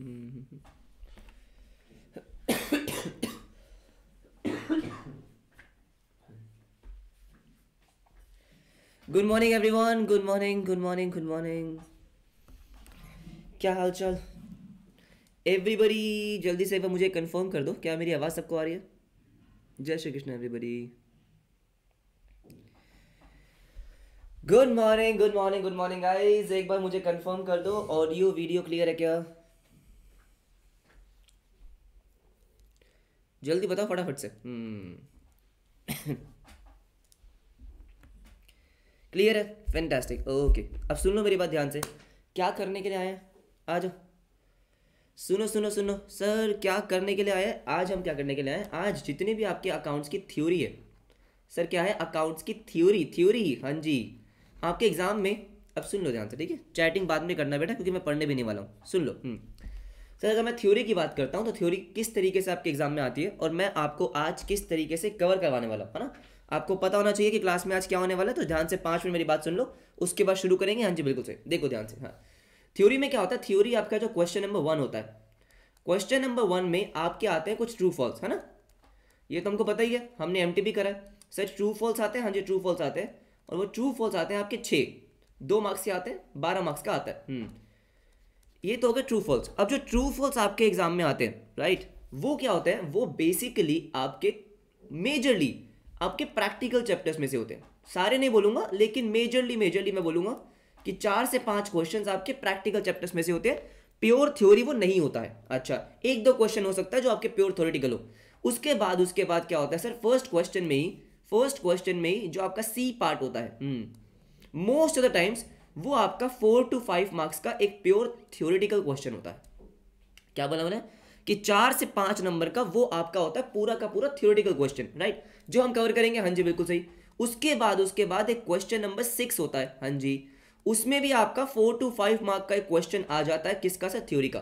Good morning everyone good morning good morning good morning क्या हाल चाल एवरीबडी जल्दी से एक बार मुझे कंफर्म कर दो क्या मेरी आवाज़ सबको आ रही है जय Shri Krishna everybody good morning good morning good morning guys एक बार मुझे कंफर्म कर दो ऑडियो वीडियो क्लियर है क्या जल्दी बताओ फटाफट से क्लियर है फैंटास्टिक ओके अब सुन लो मेरी बात ध्यान से क्या करने के लिए आए हैं आ जाओ सुनो सुनो सुनो सर क्या करने के लिए आए आज हम क्या करने के लिए आए आज जितने भी आपके अकाउंट्स की थ्योरी है सर क्या है अकाउंट्स की थ्योरी थ्योरी हाँ जी आपके एग्जाम में अब सुन लो ध्यान से ठीक है चैटिंग बाद में करना बेटा क्योंकि मैं पढ़ने भी नहीं वाला हूँ सुन लो हम्म। सर अगर मैं थ्योरी की बात करता हूँ तो थ्योरी किस तरीके से आपके एग्जाम में आती है और मैं आपको आज किस तरीके से कवर करवाने वाला हूँ है ना आपको पता होना चाहिए कि क्लास में आज क्या होने वाला है तो ध्यान से पाँच मिनट मेरी बात सुन लो उसके बाद शुरू करेंगे हाँ जी बिल्कुल सही देखो ध्यान से हाँ थ्योरी में क्या होता है थ्योरी आपका जो क्वेश्चन नंबर वन होता है क्वेश्चन नंबर वन में आपके आते हैं कुछ ट्रू फॉल्स है ना ये तो हमको पता ही है हमने एम टी करा है सर ट्रू फॉल्स आते हैं हाँ जी ट्रू फॉल्स आते हैं और वो ट्रू फॉल्स आते हैं आपके छः दो मार्क्स के आते हैं बारह मार्क्स का आता है हम्म। ये तो हो गए ट्रू फॉल्स अब जो ट्रू फॉल्स आपके एग्जाम में आते हैं राइट वो क्या होते हैं वो बेसिकली आपके मेजरली आपके प्रैक्टिकल चैप्टर्स में से होते हैं सारे नहीं बोलूंगा लेकिन मेजरली मेजरली मैं बोलूंगा कि चार से पांच क्वेश्चन आपके प्रैक्टिकल चैप्टर्स में से होते हैं प्योर थ्योरी वो नहीं होता है अच्छा एक दो क्वेश्चन हो सकता है जो आपके प्योर थ्योरेटिकल हो उसके बाद उसके बाद क्या होता है सर फर्स्ट क्वेश्चन में ही फर्स्ट क्वेश्चन में ही जो आपका सी पार्ट होता है मोस्ट ऑफ द टाइम्स वो आपका फोर टू फाइव मार्क्स का एक प्योर थियोरिटिकल क्वेश्चन होता है क्या बोला मैंने कि चार से पांच नंबर का वो आपका होता है पूरा का पूरा थियोरिटिकल क्वेश्चन राइट जो हम कवर करेंगे हाँ जी बिल्कुल सही उसके बाद उसके बाद एक क्वेश्चन नंबर सिक्स होता है हाँ जी उसमें भी आपका फोर टू फाइव मार्क का एक क्वेश्चन आ जाता है किसका सा थ्योरी का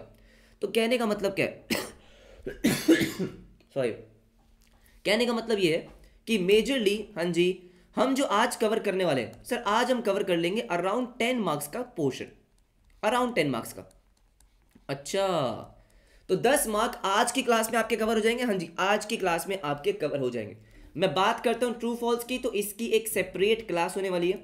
तो कहने का मतलब क्या है सॉरी कहने का मतलब ये है कि मेजरली हाँ जी हम जो आज कवर करने वाले हैं सर आज हम कवर कर लेंगे अराउंड टेन मार्क्स का पोर्शन अराउंड टेन मार्क्स का अच्छा तो दस मार्क आज की क्लास में आपके कवर हो जाएंगे हाँ जी आज की क्लास में आपके कवर हो जाएंगे मैं बात करता हूँ ट्रू फॉल्स की तो इसकी एक सेपरेट क्लास होने वाली है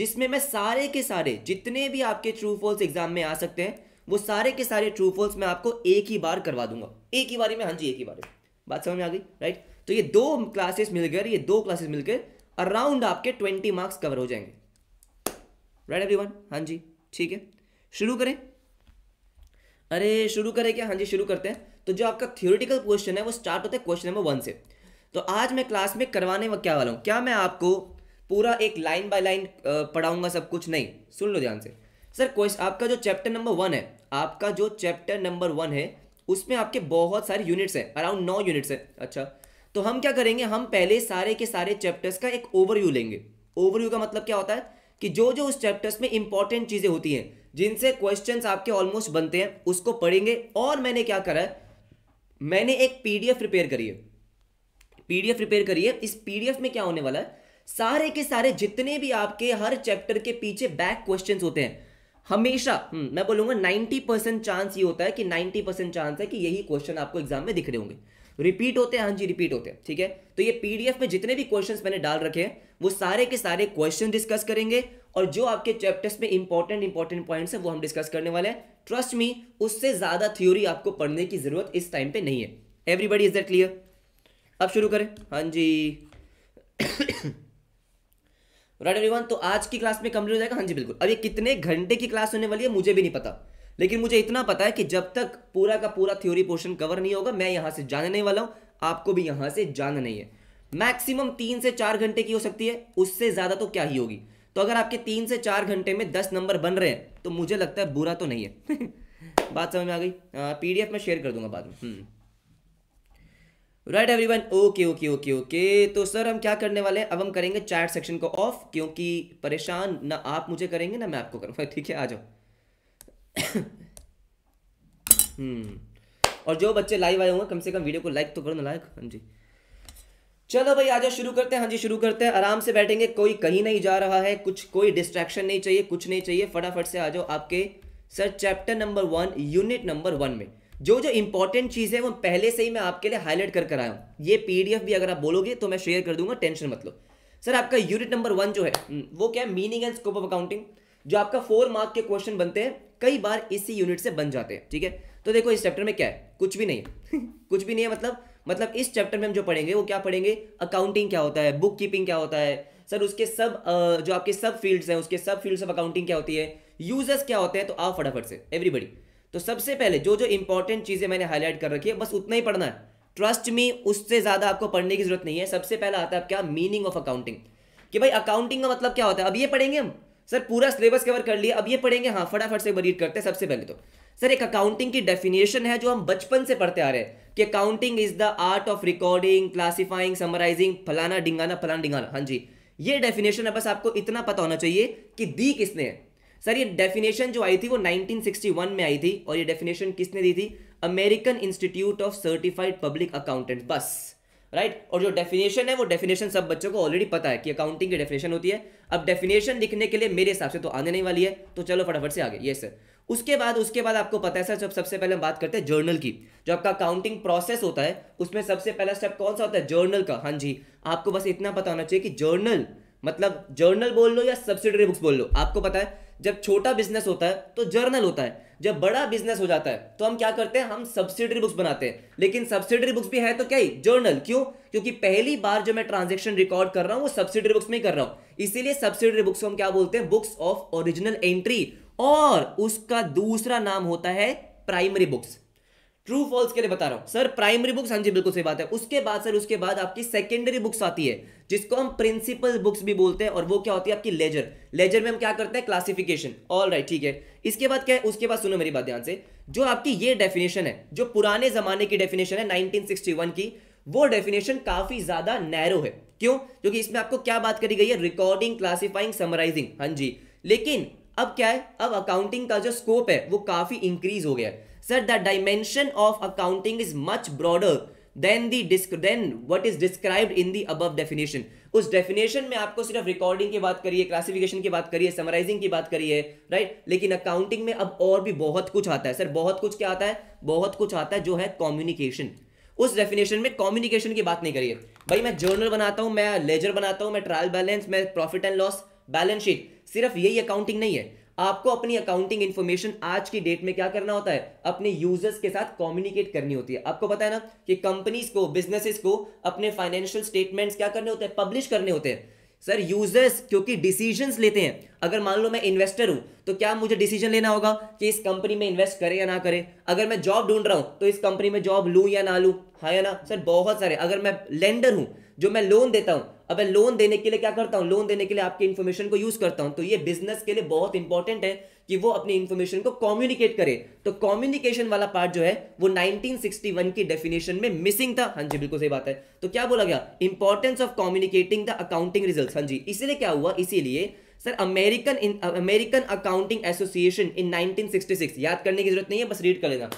जिसमें मैं सारे के सारे जितने भी आपके ट्रू फॉल्स एग्जाम में आ सकते हैं वो सारे के सारे ट्रू फॉल्स मैं आपको एक ही बार करवा दूंगा एक ही बारी में हाँ जी एक ही बारी बात समझ में आ गई राइट तो ये दो क्लासेस मिलकर ये दो क्लासेस मिलकर अराउंड आपके ट्वेंटी मार्क्स कवर हो जाएंगे राइट एवरीवन हाँ जी ठीक है शुरू करें अरे शुरू करें क्या हाँ जी शुरू करते हैं तो जो आपका थियोरिटिकल क्वेश्चन है वो स्टार्ट होता है क्वेश्चन नंबर वन से तो आज मैं क्लास में करवाने में क्या वाला हूँ क्या मैं आपको पूरा एक लाइन बाय लाइन पढ़ाऊंगा सब कुछ नहीं सुन लो ध्यान से सर क्वेश्चन आपका जो चैप्टर नंबर वन है आपका जो चैप्टर नंबर वन है उसमें आपके बहुत सारे यूनिट्स हैं अराउंड नौ यूनिट्स हैं अच्छा तो हम क्या करेंगे हम पहले सारे के सारे चैप्टर्स का एक ओवरव्यू लेंगे ओवरव्यू का मतलब क्या होता है कि जो जो उस चैप्टर्स में इंपॉर्टेंट चीज़ें होती हैं जिनसे क्वेश्चंस आपके ऑलमोस्ट बनते हैं उसको पढ़ेंगे और मैंने क्या करा है मैंने एक पीडीएफ प्रिपेयर करी है पीडीएफ प्रिपेयर करी है इस पीडीएफ में क्या होने वाला है सारे के सारे जितने भी आपके हर चैप्टर के पीछे बैक क्वेश्चन होते हैं हमेशा हम्म, मैं बोलूंगा 90 चांस ये होता है कि 90 चांस है कि यही क्वेश्चन आपको एग्जाम में दिख रहे होंगे रिपीट होते हैं हाँ जी रिपीट होते हैं ठीक है तो ये पीडीएफ में जितने भी क्वेश्चंस मैंने डाल रखे हैं वो सारे के सारे क्वेश्चन डिस्कस करेंगे और जो आपके चैप्टर्स में इंपॉर्टेंट इंपॉर्टेंट पॉइंट्स है वो हम डिस्कस करने वाले हैं ट्रस्ट मी उससे ज़्यादा थ्योरी आपको पढ़ने की ज़रूरत इस टाइम पे नहीं है एवरीबडी इज दैट क्लियर अब शुरू करें हाँ जी राइट एवरीवन तो आज की क्लास में कंप्लीट हो जाएगा हाँ जी बिल्कुल अब ये कितने घंटे की क्लास होने वाली है मुझे भी नहीं पता लेकिन मुझे इतना पता है कि जब तक पूरा का पूरा थ्योरी पोर्शन कवर नहीं होगा मैं यहां से जाने नहीं वाला हूं आपको भी यहां से जाना नहीं है मैक्सिमम तीन से चार घंटे की हो सकती है उससे ज़्यादा तो क्या ही होगी तो अगर आपके तीन से चार घंटे में दस नंबर बन रहे हैं तो मुझे लगता है बुरा तो नहीं है बात समझ में आ गई पीडीएफ में शेयर कर दूंगा बाद में right everyone okay okay okay okay तो सर हम क्या करने वाले हैं अब हम करेंगे चैट सेक्शन को ऑफ क्योंकि परेशान ना आप मुझे करेंगे ना मैं आपको करूँगा ठीक है आ जाओ हम्म। और जो बच्चे लाइव आए होंगे कम से कम वीडियो को लाइक तो करो ना लाइक हाँ जी चलो भाई आ जाओ शुरू करते हैं हाँ जी शुरू करते हैं आराम से बैठेंगे कोई कहीं नहीं जा रहा है कुछ कोई डिस्ट्रैक्शन नहीं चाहिए कुछ नहीं चाहिए फटाफट से आ जाओ आपके sir chapter number one unit number one में जो जो इंपॉर्टेंट चीज़ है वो पहले से ही मैं आपके लिए हाईलाइट कर कर आया हूँ ये पीडीएफ भी अगर आप बोलोगे तो मैं शेयर कर दूंगा टेंशन मतलब सर आपका यूनिट नंबर वन जो है हम्म, वो क्या है meaning and scope of accounting जो आपका फोर मार्क के क्वेश्चन बनते हैं कई बार इसी यूनिट से बन जाते हैं ठीक है तो देखो इस चैप्टर में क्या है कुछ भी नहीं कुछ भी नहीं है मतलब मतलब इस चैप्टर में हम जो पढ़ेंगे वो क्या पढ़ेंगे अकाउंटिंग क्या होता है बुक कीपिंग क्या होता है सर उसके सब जो आपके सब फील्ड्स हैं उसके सब फील्ड्स ऑफ अकाउंटिंग क्या होती है यूजर्स क्या होते हैं तो आओ फटाफट से एवरीबडी तो सबसे पहले जो जो इंपॉर्टेंट चीज़ें मैंने हाईलाइट कर रखी है बस उतना ही पढ़ना है ट्रस्ट मी उससे ज़्यादा आपको पढ़ने की जरूरत नहीं है सबसे पहला आता है आपका मीनिंग ऑफ अकाउंटिंग कि भाई अकाउंटिंग का मतलब क्या होता है अब ये पढ़ेंगे हम सर पूरा सिलेबस कवर कर लिया अब ये पढ़ेंगे हाँ फटाफट से रीड करते हैं सबसे पहले तो सर एक अकाउंटिंग की डेफिनेशन है जो हम बचपन से पढ़ते आ रहे हैं कि accounting is the art of recording classifying summarising फलाना डिंगाना फलाना डिंगाना हाँ जी ये डेफिनेशन है बस आपको इतना पता होना चाहिए कि दी किसने है सर ये डेफिनेशन जो आई थी वो 1961 में आई थी और ये डेफिनेशन किसने दी थी American Institute of Certified Public Accountant बस राइट और जो डेफिनेशन है वो डेफिनेशन सब बच्चों को ऑलरेडी पता है कि अकाउंटिंग की डेफिनेशन होती है अब डेफिनेशन लिखने के लिए मेरे हिसाब से तो आने नहीं वाली है तो चलो फटाफट से आगे ये सर उसके बाद उसके बाद आपको पता है सर जब सबसे पहले हम बात करते हैं जर्नल की जो आपका अकाउंटिंग प्रोसेस होता है उसमें सबसे पहला स्टेप कौन सा होता है जर्नल का हाँ जी आपको बस इतना पता होना चाहिए कि जर्नल मतलब जर्नल बोल लो या सब्सिडरी बुक्स बोल लो आपको पता है जब छोटा बिजनेस होता है तो जर्नल होता है जब बड़ा बिजनेस हो जाता है तो हम क्या करते हैं हम सब्सिडरी बुक्स बनाते हैं लेकिन सब्सिडरी बुक्स भी है तो क्या ही जर्नल क्यों क्योंकि पहली बार जो मैं ट्रांजेक्शन रिकॉर्ड कर रहा हूं वो सब्सिडरी बुक्स में ही कर रहा हूं इसीलिए सब्सिडरी बुक्स को हम क्या बोलते हैं बुक्स ऑफ ओरिजिनल एंट्री और उसका दूसरा नाम होता है प्राइमरी बुक्स ट्रू फॉल्स के लिए बता रहा हूँ सर प्राइमरी बुक्स हाँ जी बिल्कुल सही बात है उसके बाद सर उसके बाद आपकी सेकेंडरी बुक्स आती है जिसको हम प्रिंसिपल बुक्स भी बोलते हैं और वो क्या होती है आपकी लेजर लेजर में हम क्या करते हैं क्लासिफिकेशन ऑल राइट ठीक है इसके बाद क्या है उसके बाद सुनो मेरी बात ध्यान से जो आपकी ये डेफिनेशन है जो पुराने जमाने की डेफिनेशन है नाइनटीन की वो डेफिनेशन काफी ज्यादा नैरो है क्यों क्योंकि इसमें आपको क्या बात करी गई है रिकॉर्डिंग क्लासिफाइंग समराइजिंग हाँ जी लेकिन अब क्या है अब अकाउंटिंग का जो स्कोप है वो काफी इंक्रीज हो गया है Sir, the dimension of accounting is much broader than the than what is describe in the अब डेफिनेशन उस डेफिनेशन में आपको सिर्फ रिकॉर्डिंग की बात करिए क्लासिफिकेशन की बात करिए समराइजिंग की बात करिए राइट लेकिन अकाउंटिंग में अब और भी बहुत कुछ आता है सर बहुत कुछ क्या आता है बहुत कुछ आता है जो है कॉम्युनिकेशन उस डेफिनेशन में कॉम्युनिकेशन की बात नहीं करिए भाई मैं जर्नल बनाता हूँ मैं लेजर बनाता हूँ मैं ट्रायल बैलेंस मैं profit and loss balance sheet सिर्फ यही अकाउंटिंग नहीं है आपको अपनी अकाउंटिंग इन्फॉर्मेशन आज की डेट में क्या करना होता है अपने यूजर्स के साथ कम्युनिकेट करनी होती है आपको पता है ना कि कंपनीज को बिजनेसेस को अपने फाइनेंशियल स्टेटमेंट्स क्या करने होते हैं पब्लिश करने होते हैं सर यूजर्स क्योंकि डिसीजन लेते हैं अगर मान लो मैं इन्वेस्टर हूं तो क्या मुझे डिसीजन लेना होगा कि इस कंपनी में इन्वेस्ट करें या ना करें अगर मैं जॉब ढूंढ रहा हूं तो इस कंपनी में जॉब लू या ना लू हाँ या ना सर बहुत सारे अगर मैं लेंडर हूं जो मैं लोन देता हूं अब मैं लोन देने के लिए क्या करता हूं लोन देने के लिए आपके इन्फॉर्मेशन को यूज़ करता हूं तो ये बिजनेस के लिए बहुत इंपॉर्टेंट है कि वो अपनी इन्फॉर्मेशन को कम्युनिकेट करे तो कम्युनिकेशन वाला पार्ट जो है वो 1961 की डेफिनेशन में मिसिंग था हाँ जी बिल्कुल सही बात है तो क्या बोला गया importance of communicating the accounting result हाँ जी इसीलिए क्या हुआ इसीलिए sir American American Accounting Association in 1966 याद करने की जरूरत नहीं है बस रीड कर लेना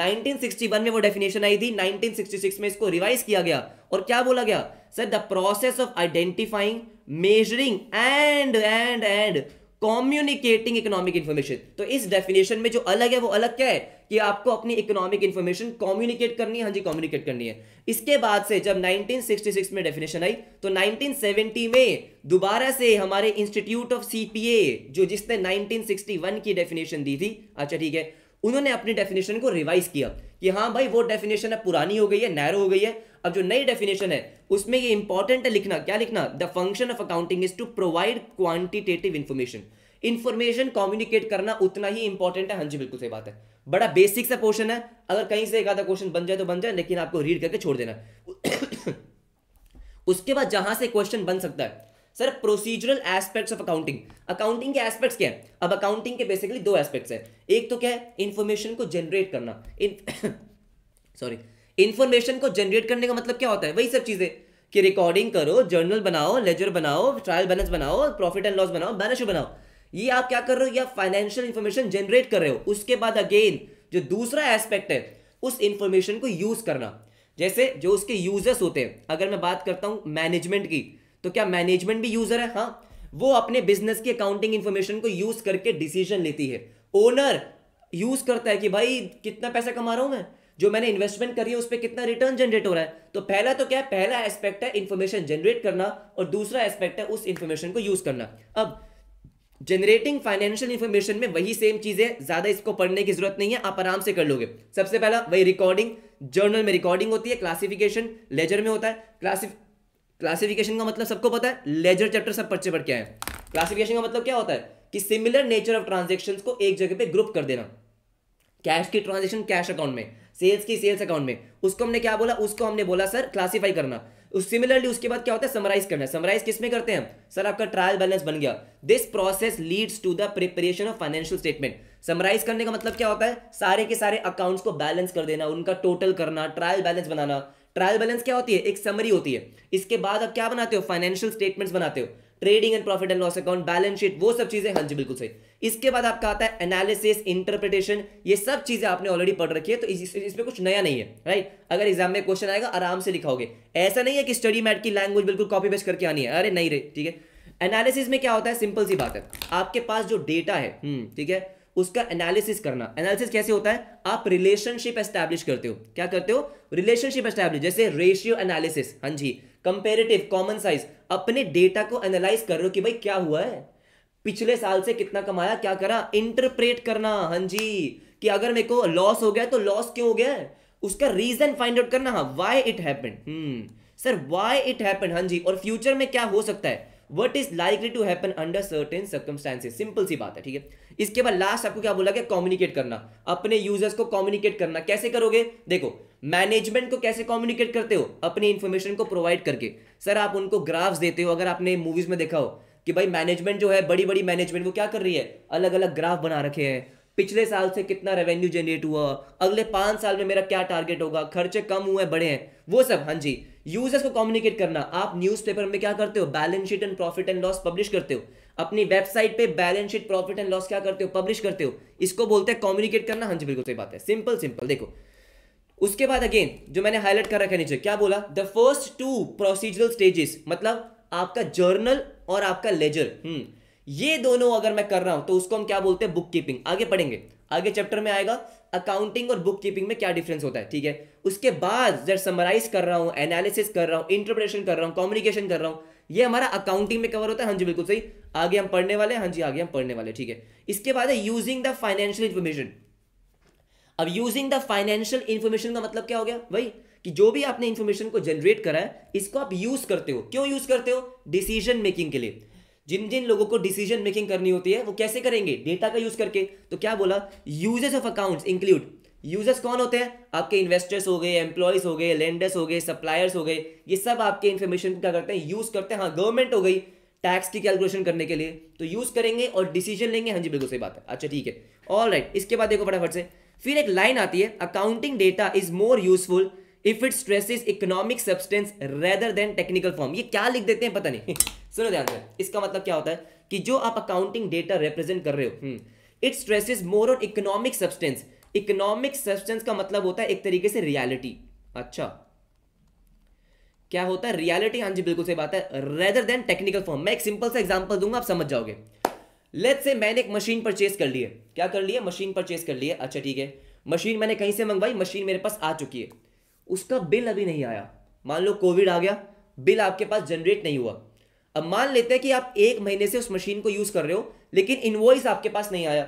1961 में वो डेफिनेशन आई थी 1966 में इसको रिवाइज किया गया और क्या बोला गया sir the process of identifying measuring and and and communicating economic information तो इस डेफिनेशन में जो अलग है वो अलग क्या है कि आपको अपनी इकोनॉमिक इन्फॉर्मेशन कम्युनिकेट करनी है हाँ जी कम्युनिकेट करनी है इसके बाद से जब 1966 में डेफिनेशन आई तो 1970 में दोबारा से हमारे इंस्टीट्यूट ऑफ सीपीए जो जिसने 1961 की डेफिनेशन दी थी अच्छा ठीक है उन्होंने अपनी डेफिनेशन को रिवाइज किया कि हाँ भाई वो डेफिनेशन है पुरानी हो गई है नैरो हो गई है अब जो नई डेफिनेशन है उसमें ये इंपॉर्टेंट है लिखना क्या लिखना the function of accounting is to provide quantitative information information communicate करना उतना ही इंपॉर्टेंट है हाँ जी बिल्कुल सही बात है बड़ा बेसिक सा क्वेश्चन है अगर कहीं से एक आधा क्वेश्चन बन जाए तो बन जाए लेकिन आपको रीड करके छोड़ देना उसके बाद जहां से क्वेश्चन बन सकता है sir procedural aspects of accounting accounting के एस्पेक्ट्स क्या है अब अकाउंटिंग के बेसिकली दो एस्पेक्ट्स है एक तो क्या है इन्फॉर्मेशन को जनरेट करना सॉरी इन्फॉर्मेशन को जनरेट करने का मतलब क्या होता है वही सब चीज़ें कि रिकॉर्डिंग करो जर्नल बनाओ लेजर बनाओ ट्रायल बैलेंस बनाओ प्रॉफिट एंड लॉस बनाओ बैलेंस बनाओ ये आप क्या कर रहे हो या फाइनेंशियल इन्फॉर्मेशन जनरेट कर रहे हो उसके बाद अगेन जो दूसरा एस्पेक्ट है उस इंफॉर्मेशन को यूज करना जैसे जो उसके यूजर्स होते हैं अगर मैं बात करता हूं मैनेजमेंट की तो क्या मैनेजमेंट भी यूजर है हाँ वो अपने बिजनेस की अकाउंटिंग इंफॉर्मेशन को यूज करके डिसीजन लेती है ओनर यूज करता है कि भाई कितना पैसा कमा रहा हूं मैं जो मैंने इन्वेस्टमेंट करी है उस पर कितना रिटर्न जनरेट हो रहा है तो पहला तो क्या है पहला एस्पेक्ट है इन्फॉर्मेशन जनरेट करना और दूसरा एस्पेक्ट है उस इन्फॉर्मेशन को यूज करना अब जनरेटिंग फाइनेंशियल इन्फॉर्मेशन में वही सेम चीज है ज्यादा इसको पढ़ने की जरूरत नहीं है आप आराम से कर लोगे सबसे पहला वही रिकॉर्डिंग जर्नल में रिकॉर्डिंग होती है क्लासिफिकेशन लेजर में होता है क्लासिफ क्लासिफिकेशन का मतलब सबको पता है लेजर चैप्टर सब पर्चे पर क्या है क्लासिफिकेशन का मतलब क्या होता है कि सिमिलर नेचर ऑफ ट्रांजेक्शन को एक जगह पर ग्रुप कर देना कैश की ट्रांजेक्शन कैश अकाउंट में सेल्स की सेल्स अकाउंट में उसको हमने क्या बोला उसको हमने बोला सर क्लासीफाई करना उस सिमिलरली उसके बाद क्या होता है समराइज करना समराइज किस में करते हैं सर आपका ट्रायल बैलेंस बन गया this process leads to the preparation of financial statement summarise करने का मतलब क्या होता है सारे के सारे अकाउंट्स को बैलेंस कर देना उनका टोटल करना ट्रायल बैलेंस बनाना ट्रायल बैलेंस क्या होती है एक समरी होती है इसके बाद आप क्या बनाते हो फाइनेंशियल स्टेटमेंट्स बनाते हो trading and profit and loss account balance sheet वो सब चीजें हाँ जी बिल्कुल सही इसके बाद आपका आता है एनालिसिस इंटरप्रिटेशन ये सब चीजें आपने ऑलरेडी पढ़ रखी है तो इसमें इस, इसमें कुछ नया नहीं है राइट अगर एग्जाम में क्वेश्चन आएगा आराम से लिखाओगे ऐसा नहीं है कि स्टडी मैट की लैंग्वेज बिल्कुल कॉपी पेस्ट करके आनी है अरे नहीं रे ठीक है एनालिसिस में क्या होता है सिंपल सी बात है आपके पास जो डेटा है हम्म, ठीक है उसका एनालिसिस करना एनालिसिस कैसे होता है आप रिलेशनशिप एस्टैब्लिश करते हो क्या करते हो रिलेशनशिप एस्टैब्लिश जैसे रेशियो एनालिसिस हाँ जी कंपेरेटिव कॉमन साइज अपने डेटा को एनालाइज कर रहे हो कि भाई क्या हुआ है पिछले साल से कितना कमाया क्या करा इंटरप्रेट करना हाँ जी कि अगर मेरे को लॉस हो गया तो लॉस क्यों हो गया है उसका रीजन फाइंड आउट करना हाँ why it happen sir why it happen हाँ जी और फ्यूचर में क्या हो सकता है what is likely to happen under certain circumstances simple सी बात है ठीक है इसके बाद लास्ट आपको क्या बोला गया कम्युनिकेट करना अपने यूजर्स को कम्युनिकेट करना कैसे करोगे देखो मैनेजमेंट को कैसे कम्युनिकेट करते हो अपनी इन्फॉर्मेशन को प्रोवाइड करके सर आप उनको ग्राफ्स देते हो अगर आपने मूवीज में देखा हो कि भाई मैनेजमेंट जो है बड़ी बड़ी मैनेजमेंट वो क्या कर रही है अलग अलग ग्राफ बना रखे हैं पिछले साल से कितना रेवेन्यू जनरेट हुआ अगले पाँच साल में मेरा क्या टारगेट होगा खर्चे कम हुए बड़े हैं वो सब हाँ जी यूजर्स को कम्युनिकेट करना आप न्यूज़पेपर में क्या करते हो balance sheet and profit and loss publish करते हो अपनी वेबसाइट पे balance sheet profit and loss क्या करते हो पब्लिश करते हो इसको बोलते हैं कम्युनिकेट करना हाँ जी बिल्कुल सही बात है सिंपल सिंपल देखो उसके बाद अगेन जो मैंने हाईलाइट कर रखा है नीचे क्या बोला the first two procedural stages मतलब आपका जर्नल और आपका लेजर हम्म, ये दोनों अगर मैं कर रहा हूं तो उसको हम क्या बोलते हैं बुक कीपिंग आगे पढ़ेंगे आगे चैप्टर में आएगा अकाउंटिंग और बुक कीपिंग में क्या डिफरेंस होता है ठीक है उसके बाद जब समराइज कर रहा हूं एनालिसिस कर रहा हूं इंटरप्रिटेशन कर रहा हूं कम्युनिकेशन कर रहा हूं ये हमारा अकाउंटिंग में कवर होता है हाँ जी बिल्कुल सही आगे हम पढ़ने वाले हाँ जी आगे हम पढ़ने वाले ठीक है इसके बाद है यूजिंग द फाइनेंशियल इन्फॉर्मेशन अब यूजिंग द फाइनेंशियल इन्फॉर्मेशन का मतलब क्या हो गया भाई कि जो भी आपने इन्फॉर्मेशन को जनरेट करा है इसको आप यूज करते हो क्यों यूज करते हो डिसीजन मेकिंग के लिए जिन जिन लोगों को डिसीजन मेकिंग करनी होती है वो कैसे करेंगे डेटा का यूज करके तो क्या बोला uses of accounts include users कौन होते हैं आपके इन्वेस्टर्स हो गए एम्प्लॉयज हो गए लेंडर्स हो गए सप्लायर्स हो गए ये सब आपके इन्फॉर्मेशन क्या करते हैं यूज़ करते हैं हाँ गवर्नमेंट हो गई टैक्स की कैलकुलेशन करने के लिए तो यूज़ करेंगे और डिसीजन लेंगे हाँ जी बिल्कुल सही बात है अच्छा ठीक है ऑल राइट right, इसके बाद देखो फटाफट से फिर एक लाइन आती है accounting data is more useful if it stress economic substance rather than technical form ये क्या लिख देते हैं पता नहीं सुनो ध्यान से इसका मतलब क्या होता है कि जो आप अकाउंटिंग डेटा रिप्रेजेंट कर रहे हो it stress more on economic substance economic substance का मतलब होता है एक तरीके से रियलिटी अच्छा क्या होता है रियलिटी हाँ जी बिल्कुल सही बात है रेदर देन टेक्निकल फॉर्म मैं एक सिंपल सा एग्जांपल दूंगा आप समझ जाओगे लेट से मैंने एक मशीन परचेस कर लिए क्या कर लिया मशीन परचेस कर लिए अच्छा ठीक है मशीन मैंने कहीं से मंगवाई मशीन मेरे पास आ चुकी है उसका बिल अभी नहीं आया मान लो कोविड आ गया बिल आपके पास जनरेट नहीं हुआ अब मान लेते हैं कि आप एक महीने से उस मशीन को यूज़ कर रहे हो लेकिन इन्वॉइस आपके पास नहीं आया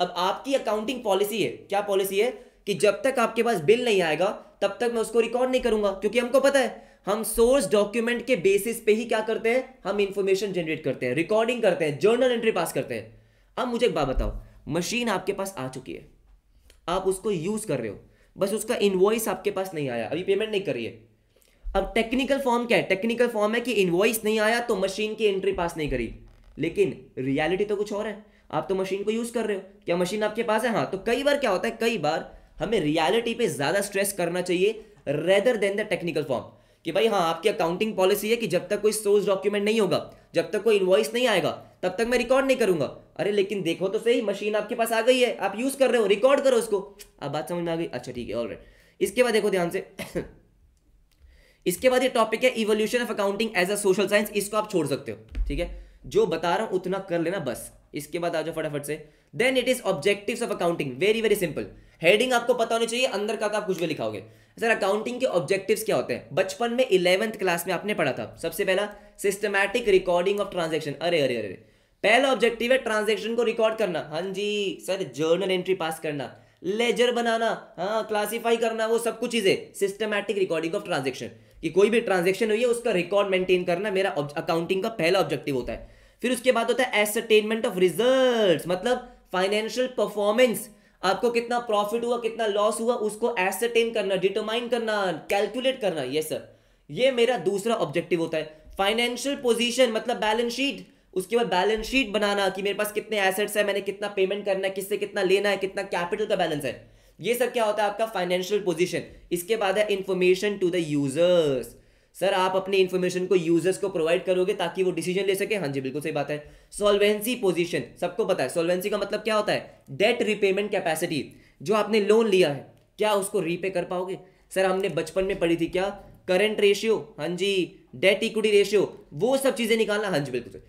अब आपकी अकाउंटिंग पॉलिसी है क्या पॉलिसी है कि जब तक आपके पास बिल नहीं आएगा तब तक मैं उसको रिकॉर्ड नहीं करूंगा क्योंकि हमको पता है हम सोर्स डॉक्यूमेंट के बेसिस पे ही क्या करते हैं हम इंफॉर्मेशन जनरेट करते हैं रिकॉर्डिंग करते हैं जर्नल एंट्री पास करते हैं अब मुझे एक बात बताओ मशीन आपके पास आ चुकी है आप उसको यूज कर रहे हो बस उसका इन्वॉइस आपके पास नहीं आया अभी पेमेंट नहीं करिए अब टेक्निकल फॉर्म क्या है टेक्निकल फॉर्म है कि इन्वॉइस नहीं आया तो मशीन की एंट्री पास नहीं करी लेकिन रियलिटी तो कुछ और है आप तो मशीन को यूज़ कर रहे हो क्या मशीन आपके पास है हाँ तो कई बार क्या होता है कई बार हमें रियलिटी पे ज़्यादा स्ट्रेस करना चाहिए rather than the technical form कि भाई हाँ आपकी अकाउंटिंग पॉलिसी है कि जब तक कोई सोर्स डॉक्यूमेंट नहीं होगा जब तक कोई इन्वॉइस नहीं आएगा तब तक मैं रिकॉर्ड नहीं करूंगा अरे लेकिन देखो तो सही मशीन आपके पास आ गई है आप यूज़ कर रहे हो रिकॉर्ड करो उसको अब बात समझ में आ गई अच्छा ठीक है ऑल इसके बाद देखो ध्यान से इसके बाद ये टॉपिक है evolution of accounting as a social science इसको आप छोड़ सकते हो ठीक है जो बता रहा हूं उतना कर लेना बस इसके बाद आ जाओ फटाफट से then it is objective of accounting very very simple heading आपको पता होनी चाहिए अंदर का तो आप कुछ भी लिखाओगे सर अकाउंटिंग के ऑब्जेक्टिव्स क्या होते हैं बचपन में इलेवंथ क्लास में आपने पढ़ा था सबसे पहला सिस्टमैटिक रिकॉर्डिंग ऑफ ट्रांजेक्शन अरे अरे अरे पहला ऑब्जेक्टिव है ट्रांजेक्शन को रिकॉर्ड करना हाँ जी सर जर्नल एंट्री पास करना लेजर बनाना हाँ क्लासीफाई करना वो सब कुछ चीज़ें सिस्टमैटिक रिकॉर्डिंग ऑफ ट्रांजेक्शन कि कोई भी ट्रांजेक्शन हुई है उसका रिकॉर्ड मेंटेन करना मेरा अकाउंटिंग का पहला ऑब्जेक्टिव होता है फिर उसके बाद होता है एसरटेनमेंट ऑफ रिजल्ट मतलब फाइनेंशियल परफॉर्मेंस आपको कितना प्रॉफिट हुआ कितना लॉस हुआ उसको एसरटेन करना डिटरमाइन करना कैलकुलेट करना ये सर ये मेरा दूसरा ऑब्जेक्टिव होता है फाइनेंशियल पोजिशन मतलब बैलेंस शीट उसके बाद बैलेंस शीट बनाना कि मेरे पास कितने एसेट्स है मैंने कितना पेमेंट करना है किससे कितना लेना है कितना कैपिटल का बैलेंस है ये सब क्या होता है आपका फाइनेंशियल पोजीशन इसके बाद है information to the users sir आप अपनी इन्फॉर्मेशन को यूजर्स को प्रोवाइड करोगे ताकि वो डिसीजन ले सके हाँ जी बिल्कुल सही बात है सॉल्वेंसी पोजीशन सबको पता है सॉल्वेंसी का मतलब क्या होता है डेट रिपेमेंट कैपेसिटी जो आपने लोन लिया है क्या उसको रीपे कर पाओगे सर हमने बचपन में पढ़ी थी क्या करंट रेशियो हाँ जी डेट इक्विटी रेशियो वो सब चीज़ें निकालना हाँ जी बिल्कुल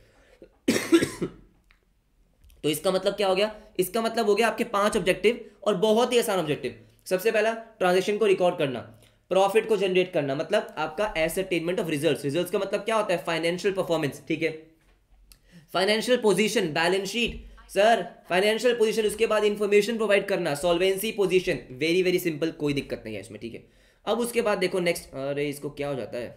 सही तो इसका मतलब क्या हो गया इसका मतलब हो गया आपके पांच ऑब्जेक्टिव और बहुत ही आसान ऑब्जेक्टिव सबसे पहला ट्रांजेक्शन को रिकॉर्ड करना प्रॉफिट को जनरेट करना मतलब आपका एसरटेनमेंट ऑफ रिजल्ट रिजल्ट का मतलब क्या होता है फाइनेंशियल परफॉर्मेंस ठीक है financial position balance sheet sir financial position उसके बाद इन्फॉर्मेशन प्रोवाइड करना solvency position very very simple कोई दिक्कत नहीं है इसमें ठीक है अब उसके बाद देखो नेक्स्ट अरे इसको क्या हो जाता है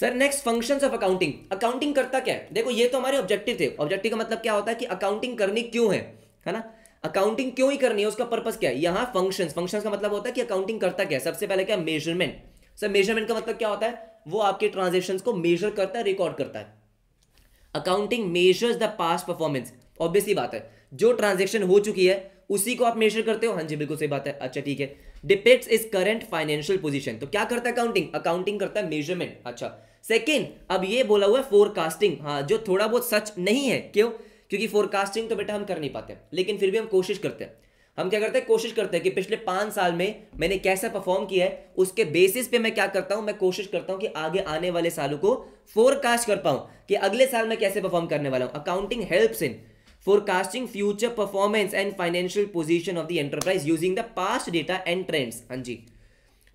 sir next function of accounting accounting करता क्या है देखो ये तो हमारे ऑब्जेक्टिव थे ऑब्जेक्टिव का मतलब क्या होता है कि अकाउंटिंग करनी क्यों है है ना अकाउंटिंग क्यों ही करनी है उसका पर्पज क्या है यहां फंक्शन फंक्शन का मतलब होता है कि अकाउंटिंग करता क्या है सबसे पहले क्या मेजरमेंट सर मेजरमेंट का मतलब क्या होता है वो आपके ट्रांजेक्शन को मेजर करता है रिकॉर्ड करता है accounting measures the past performance obviously बात है जो ट्रांजेक्शन हो चुकी है उसी को आप मेजर करते हो हाँ जी बिल्कुल सही बात है अच्छा ठीक है depicts is current financial position तो क्या करता है अकाउंटिंग अकाउंटिंग करता है मेजरमेंट अच्छा सेकेंड अब ये बोला हुआ है फोरकास्टिंग हाँ जो थोड़ा बहुत सच नहीं है क्यों क्योंकि फोरकास्टिंग तो बेटा हम कर नहीं पाते लेकिन फिर भी हम कोशिश करते हैं हम क्या करते हैं कोशिश करते हैं कि पिछले पाँच साल में मैंने कैसा परफॉर्म किया है उसके बेसिस पे मैं क्या करता हूँ मैं कोशिश करता हूँ कि आगे आने वाले सालों को फोरकास्ट कर पाऊँ कि अगले साल मैं कैसे परफॉर्म करने वाला हूँ accounting help in forecasting future performance and financial position of the enterprise using the past data and trends हाँ जी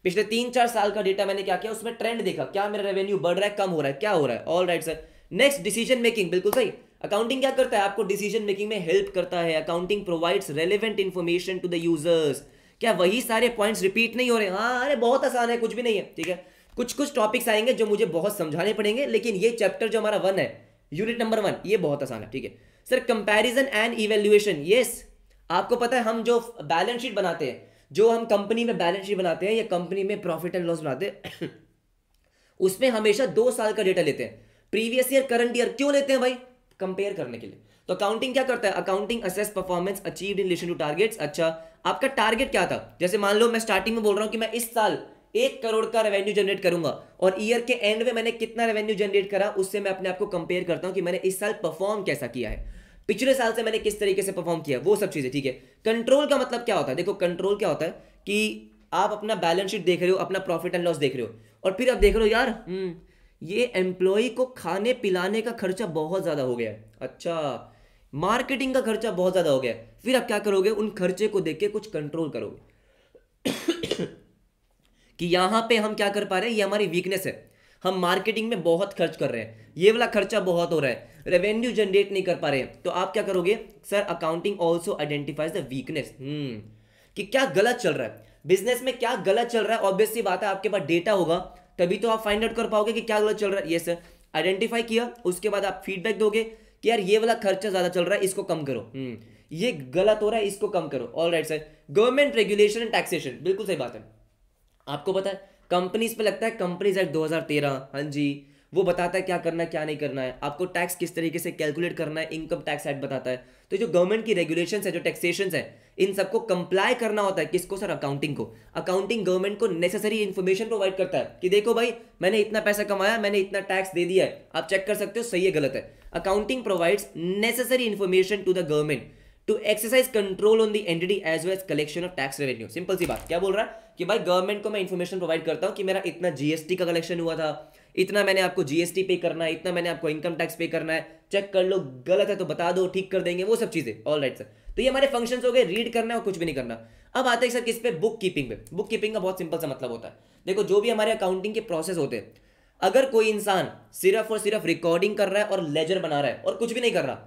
पिछले तीन चार साल का डेटा मैंने क्या किया उसमें ट्रेंड देखा क्या मेरा रेवेन्यू बढ़ रहा है कम हो रहा है क्या हो रहा है all right sir next decision making बिल्कुल सही अकाउंटिंग क्या करता है आपको डिसीजन मेकिंग में हेल्प करता है accounting provides relevant information to the users क्या वही सारे पॉइंट्स रिपीट नहीं हो रहे हाँ अरे बहुत आसान है कुछ भी नहीं है ठीक है कुछ कुछ टॉपिक्स आएंगे जो मुझे बहुत समझाने पड़ेंगे लेकिन ये चैप्टर जो हमारा वन है यूनिट नंबर वन ये बहुत आसान है ठीक है sir comparison and evaluation yes आपको पता है हम जो बैलेंस शीट बनाते हैं जो हम कंपनी में बैलेंस शीट बनाते हैं या कंपनी में प्रॉफिट एंड लॉस बनाते हैं उसमें हमेशा दो साल का डेटा लेते हैं प्रीवियस ईयर करंट ईयर क्यों लेते हैं भाई कंपेयर करने के लिए तो अकाउंटिंग क्या करता है accounting assess performance achieve in relation to targets अच्छा आपका टारगेट क्या था जैसे मान लो मैं स्टार्टिंग में बोल रहा हूं कि मैं इस साल एक करोड़ का रेवेन्यू जनरेट करूंगा और ईयर के एंड में मैंने कितना रेवेन्यू जनरेट करा उससे मैं अपने आप को कंपेयर करता हूं कि मैंने इस साल परफॉर्म कैसा किया है पिछले साल से मैंने किस तरीके से परफॉर्म किया वो सब चीज़ें ठीक है कंट्रोल का मतलब क्या होता है देखो कंट्रोल क्या होता है कि आप अपना बैलेंस शीट देख रहे हो अपना प्रॉफिट एंड लॉस देख रहे हो और फिर आप देख रहे हो यार हम्म, ये एम्प्लॉई को खाने पिलाने का खर्चा बहुत ज़्यादा हो गया अच्छा मार्केटिंग का खर्चा बहुत ज़्यादा हो गया फिर आप क्या करोगे उन खर्चे को देख के कुछ कंट्रोल करोगे कि यहाँ पे हम क्या कर पा रहे हैं ये हमारी वीकनेस है हम मार्केटिंग में बहुत खर्च कर रहे हैं ये वाला खर्चा बहुत हो रहा है रेवेन्यू जनरेट नहीं कर पा रहे हैं तो आप क्या करोगे sir accounting also identifies the weakness कि क्या गलत चल रहा है बिजनेस में क्या गलत चल रहा है ऑब्वियसली बात है आपके पास डेटा होगा तभी तो आप फाइंड आउट कर पाओगे कि क्या गलत चल रहा है ये सर आइडेंटिफाई किया उसके बाद आप फीडबैक दोगे कि यार ये वाला खर्चा ज़्यादा चल रहा है इसको कम करो हम्म। ये गलत हो रहा है इसको कम करो all right sir government regulation and taxation बिल्कुल सही बात है आपको पता है कंपनीज पे लगता है कंपनीज एक्ट तेरह हाँ जी वो बताता है क्या करना है क्या नहीं करना है आपको टैक्स किस तरीके से कैलकुलेट करना है इनकम टैक्स एक्ट बताता है तो जो गवर्नमेंट की रेगुलेशन है जो टैक्सेशन है इन सबको कंप्लाई करना होता है किसको सर अकाउंटिंग को अकाउंटिंग गवर्नमेंट को नेसेसरी इन्फॉर्मेशन प्रोवाइड करता है कि देखो भाई मैंने इतना पैसा कमाया मैंने इतना टैक्स दे दिया है आप चेक कर सकते हो सही है गलत है accounting provides necessary information to the government to exercise control on the entity as well as collection of tax revenue simple सी बात क्या बोल रहा है कि भाई गवर्नमेंट को मैं इन्फॉर्मेशन प्रोवाइड करता हूँ कि मेरा इतना जीएसटी का कलेक्शन हुआ था इतना मैंने आपको जीएसटी पे करना है इतना मैंने आपको इनकम टैक्स पे करना है चेक कर लो गलत है तो बता दो ठीक कर देंगे वो सब चीज़ें ऑल राइट सर तो ये हमारे फंक्शंस हो गए रीड करना और कुछ भी नहीं करना अब आते हैं सर किस पे बुक कीपिंग पे बुक कीपिंग का बहुत सिंपल सा मतलब होता है देखो जो भी हमारे अकाउंटिंग के प्रोसेस होते हैं अगर कोई इंसान सिर्फ और सिर्फ रिकॉर्डिंग कर रहा है और लेजर बना रहा है और कुछ भी नहीं कर रहा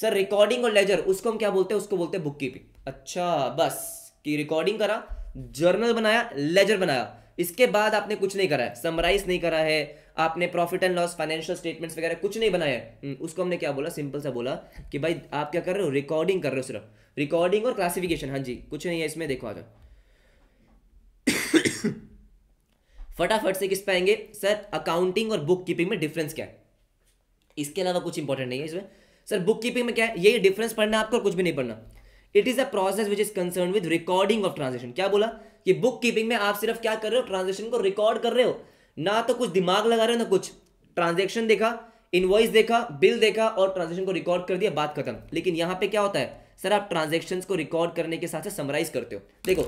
सर रिकॉर्डिंग और लेजर उसको हम क्या बोलते हैं उसको बोलते हैं बुक कीपिंग अच्छा बस कि रिकॉर्डिंग करा जर्नल बनाया लेजर बनाया इसके बाद आपने कुछ नहीं करा है समराइज नहीं करा है आपने profit and loss financial statements वगैरह कुछ नहीं बनाया है हम्म, उसको हमने क्या बोला सिंपल सा बोला कि भाई आप क्या कर रहे हो रिकॉर्डिंग कर रहे हो सिर्फ रिकॉर्डिंग और क्लासिफिकेशन हाँ जी कुछ नहीं है इसमें देखो आगे फटाफट से किस पाएंगे सर अकाउंटिंग और बुक कीपिंग में डिफरेंस क्या है इसके अलावा कुछ इंपॉर्टेंट नहीं है इसमें सर बुक कीपिंग में क्या है यही डिफरेंस पढ़ना आपको और कुछ भी नहीं पढ़ना it is a process which is concern with recording of transaction क्या बोला कि बुक कीपिंग में आप सिर्फ क्या कर रहे हो ट्रांजेक्शन को रिकॉर्ड कर रहे हो ना तो कुछ दिमाग लगा रहे हो ना कुछ ट्रांजेक्शन देखा इनवॉइस देखा बिल देखा और ट्रांजेक्शन को रिकॉर्ड कर दिया बात खत्म लेकिन यहां पे क्या होता है सर आप ट्रांजेक्शन को रिकॉर्ड करने के साथ समराइज करते हो देखो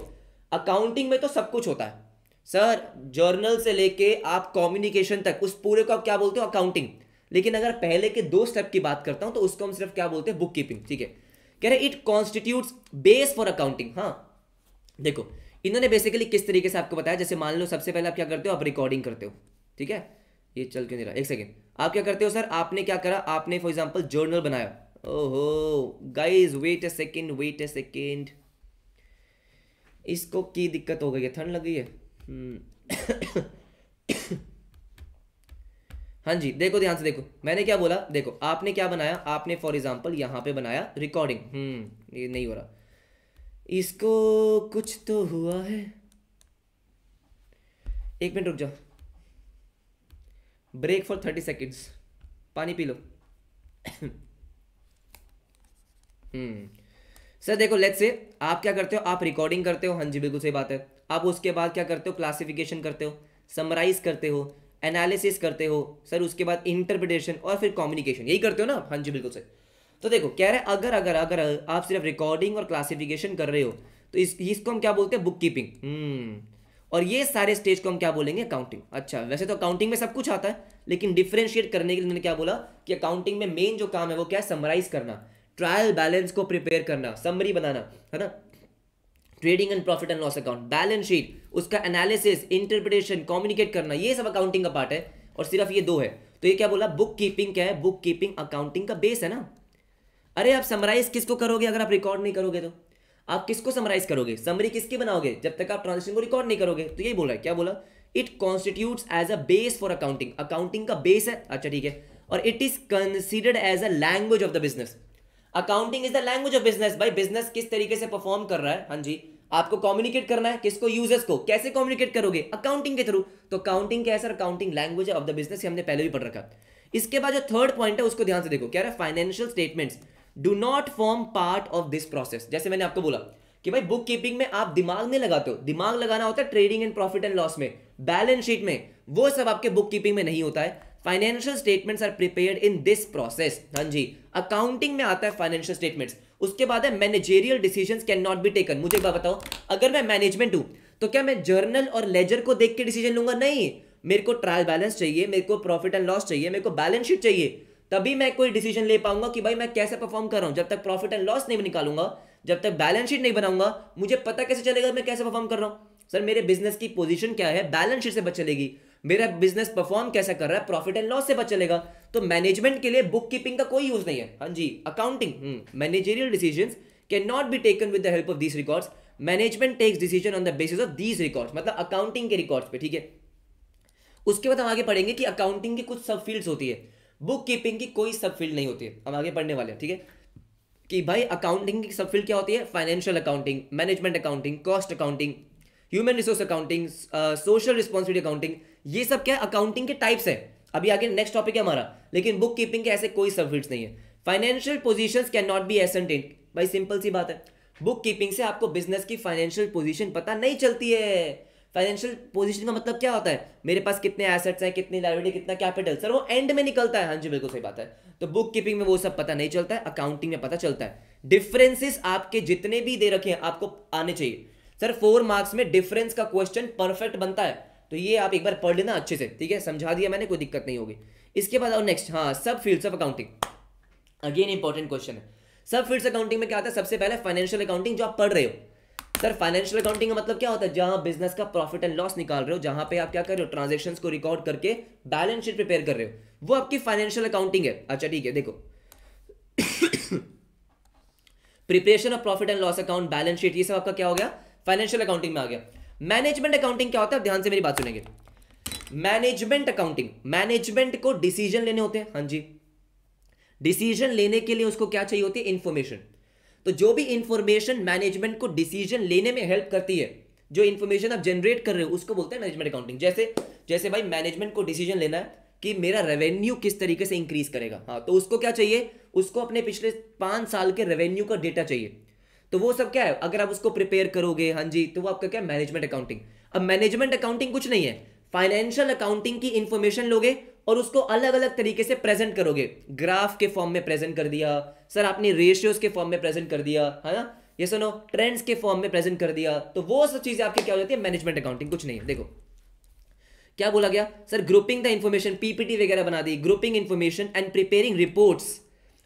अकाउंटिंग में तो सब कुछ होता है सर जर्नल से लेके आप कम्युनिकेशन तक उस पूरे को आप क्या बोलते हो अकाउंटिंग लेकिन अगर पहले के दो स्टेप की बात करता हूं तो उसको हम सिर्फ क्या बोलते हैं बुक कीपिंग ठीक है कह रहे it constitute base for accounting हाँ देखो इन्होंने बेसिकली किस तरीके से आपको बताया जैसे मान लो सबसे पहले आप क्या करते हो आप रिकॉर्डिंग करते हो ठीक है ये चल क्यों नहीं रहा एक सेकेंड आप क्या करते हो सर आपने क्या करा आपने फॉर एग्जाम्पल जर्नल बनाया ओहो guys wait a second wait a second इसको की दिक्कत हो गई है ठंड लग गई है हम्म। हाँ जी देखो ध्यान से देखो मैंने क्या बोला देखो आपने क्या बनाया आपने फॉर एग्जाम्पल यहाँ पे बनाया रिकॉर्डिंग हम्म ये नहीं हो रहा इसको कुछ तो हुआ है एक मिनट रुक जाओ ब्रेक फॉर थर्टी सेकेंड्स पानी पी लो हम्म सर देखो लेट्स से आप क्या करते हो आप रिकॉर्डिंग करते हो हाँ जी बिल्कुल सही बात है आप उसके बाद क्या करते हो क्लासिफिकेशन करते हो समराइज करते हो एनालिसिस करते हो सर उसके बाद इंटरप्रिटेशन और फिर कम्युनिकेशन यही करते हो ना हाँ जी बिल्कुल सही तो देखो कह रहे हैं अगर अगर अगर आप सिर्फ रिकॉर्डिंग और क्लासिफिकेशन कर रहे हो तो इस इसको हम क्या बोलते हैं बुक कीपिंग हम्म। और ये सारे स्टेज को हम क्या बोलेंगे अकाउंटिंग अच्छा वैसे तो अकाउंटिंग में सब कुछ आता है लेकिन डिफ्रेंशिएट करने के लिए उन्होंने क्या बोला कि अकाउंटिंग में मेन जो काम है वो क्या है समराइज करना ट्रायल बैलेंस को प्रिपेयर करना समरी बनाना है ना trading and profit and loss account balance sheet उसका एनालिसिस इंटरप्रिटेशन कम्युनिकेट करना ये सब अकाउंटिंग का पार्ट है और सिर्फ ये दो है तो ये क्या बोला बुक कीपिंग क्या है बुक कीपिंग अकाउंटिंग का बेस है ना अरे आप समराइज किसको करोगे अगर आप रिकॉर्ड नहीं करोगे तो आप किसको समराइज करोगे समरी किसकी बनाओगे जब तक आप ट्रांजेक्शन को रिकॉर्ड नहीं करोगे तो यही बोल रहा है क्या बोला it constitute as a base for accounting accounting का बेस है अच्छा ठीक है और it is considered as a language of the business accounting is the language of business भाई बिजनेस किस तरीके से परफॉर्म कर रहा है हाँ जी आपको कम्युनिकेट करना है किसको यूजर्स को कैसे कम्युनिकेट करोगे अकाउंटिंग के थ्रू तो अकाउंटिंग क्या है sir accounting language of the business हमने पहले भी पढ़ रखा इसके बाद जो थर्ड पॉइंट है उसको ध्यान से देखो क्या है financial statements do not form part of this process जैसे मैंने आपको बोला कि भाई बुक कीपिंग में आप दिमाग नहीं लगाते हो दिमाग लगाना होता है trading and profit and loss में बैलेंस शीट में वो सब आपके बुक कीपिंग में नहीं होता है financial statements are prepare in this process हाँ जी अकाउंटिंग में आता है फाइनेंशियल स्टेटमेंट्स उसके बाद है managerial decision can not be taken मुझे एक बार बताओ अगर मैं मैनेजमेंट हूं तो क्या मैं जर्नल और लेजर को देख के डिसीजन लूंगा नहीं मेरे को ट्रायल बैलेंस चाहिए मेरे को प्रॉफिट एंड लॉस चाहिए मेरे को बैलेंस शीट चाहिए तभी मैं कोई डिसीजन ले पाऊंगा कि भाई मैं कैसे परफॉर्म कर रहा हूं जब तक प्रॉफिट एंड लॉस नहीं निकालूंगा जब तक बैलेंस शीट नहीं बनाऊंगा मुझे पता कैसे चलेगा मैं कैसे परफॉर्म कर रहा हूं सर मेरे बिजनेस की पोजीशन क्या है बैलेंस शीट से बच चलेगी मेरा बिजनेस परफॉर्म कैसे कर रहा है प्रॉफिट एंड लॉस से बच चलेगा तो मैनेजमेंट के लिए बुक कीपिंग का कोई यूज नहीं है हाँ जी accounting managerial decision can not be taken with the help of these records management takes decision on the basis of these records मतलब अकाउंटिंग के रिकॉर्ड्स पे ठीक है उसके बाद हम आगे पढ़ेंगे कि अकाउंटिंग की कुछ सब फील्ड्स होती है बुक कीपिंग की कोई सब फील्ड नहीं होती है हम आगे पढ़ने वाले हैं ठीक है कि भाई अकाउंटिंग की सब फील्ड क्या होती है financial accounting management accounting cost accounting human resource accounting social responsibility accounting ये सब क्या अकाउंटिंग के टाइप्स है अभी आगे नेक्स्ट टॉपिक है हमारा लेकिन बुक कीपिंग के ऐसे कोई सब फील्ड नहीं है financial position can not be ascertained भाई सिंपल सी बात है बुक कीपिंग से आपको बिजनेस की फाइनेंशियल पोजिशन पता नहीं चलती है फाइनेंशियल पोजिशन का मतलब क्या होता है मेरे पास कितने एसेट्स हैं कितनी लाइबिलिटी कितना कैपिटल सर वो एंड में निकलता है हाँ जी बिल्कुल सही बात है तो बुक कीपिंग में वो सब पता नहीं चलता है अकाउंटिंग में पता चलता है डिफरेंसेस आपके जितने भी दे रखे हैं आपको आने चाहिए सर फोर मार्क्स में डिफरेंस का क्वेश्चन परफेक्ट बनता है तो ये आप एक बार पढ़ लेना अच्छे से ठीक है समझा दिया मैंने कोई दिक्कत नहीं होगी इसके बाद और नेक्स्ट हाँ सब fields of accounting again important question है सब फील्ड्स अकाउंटिंग में क्या आता है सबसे पहले फाइनेंशियल अकाउंटिंग जो आप पढ़ रहे हो सर फाइनेंशियल अकाउंटिंग का मतलब क्या होता है जहां बिजनेस का प्रॉफिट एंड लॉस निकाल रहे हो जहां पे आप क्या कर रहे हो ट्रांजेक्शन को रिकॉर्ड करके बैलेंस शीट प्रिपेयर कर रहे हो वो आपकी फाइनेंशियल अकाउंटिंग है अच्छा ठीक है देखो preparation of profit and loss account balance sheet ये सब आपका क्या हो गया फाइनेंशियल अकाउंटिंग में आ गया मैनेजमेंट अकाउंटिंग क्या होता है ध्यान से मेरी बात सुनेंगे मैनेजमेंट अकाउंटिंग मैनेजमेंट को डिसीजन लेने होते हैं हाँ जी डिसीजन लेने के लिए उसको क्या चाहिए होती है इन्फॉर्मेशन तो जो भी इंफॉर्मेशन मैनेजमेंट को डिसीजन लेने में हेल्प करती है जो इन्फॉर्मेशन आप जनरेट कर रहे हो उसको बोलते हैं मैनेजमेंट अकाउंटिंग जैसे जैसे भाई मैनेजमेंट को डिसीजन लेना है कि मेरा रेवेन्यू किस तरीके से इंक्रीज करेगा हाँ तो उसको क्या चाहिए उसको अपने पिछले पाँच साल के रेवेन्यू का डेटा चाहिए तो वो सब क्या है अगर आप उसको प्रिपेयर करोगे हाँ जी तो वो आपका क्या मैनेजमेंट अकाउंटिंग अब मैनेजमेंट अकाउंटिंग कुछ नहीं है फाइनेंशियल अकाउंटिंग की इन्फॉर्मेशन लोगे और उसको अलग अलग तरीके से प्रेजेंट करोगे ग्राफ के फॉर्म में प्रेजेंट कर दिया सर आपने रेशियोज के फॉर्म में प्रेजेंट कर दिया है ना ये सुनो ट्रेंड्स के फॉर्म में प्रेजेंट कर दिया तो वो सब चीज़ें आपकी क्या हो जाती है मैनेजमेंट अकाउंटिंग कुछ नहीं देखो क्या बोला गया sir grouping the information PPT वगैरह बना दी grouping information and preparing reports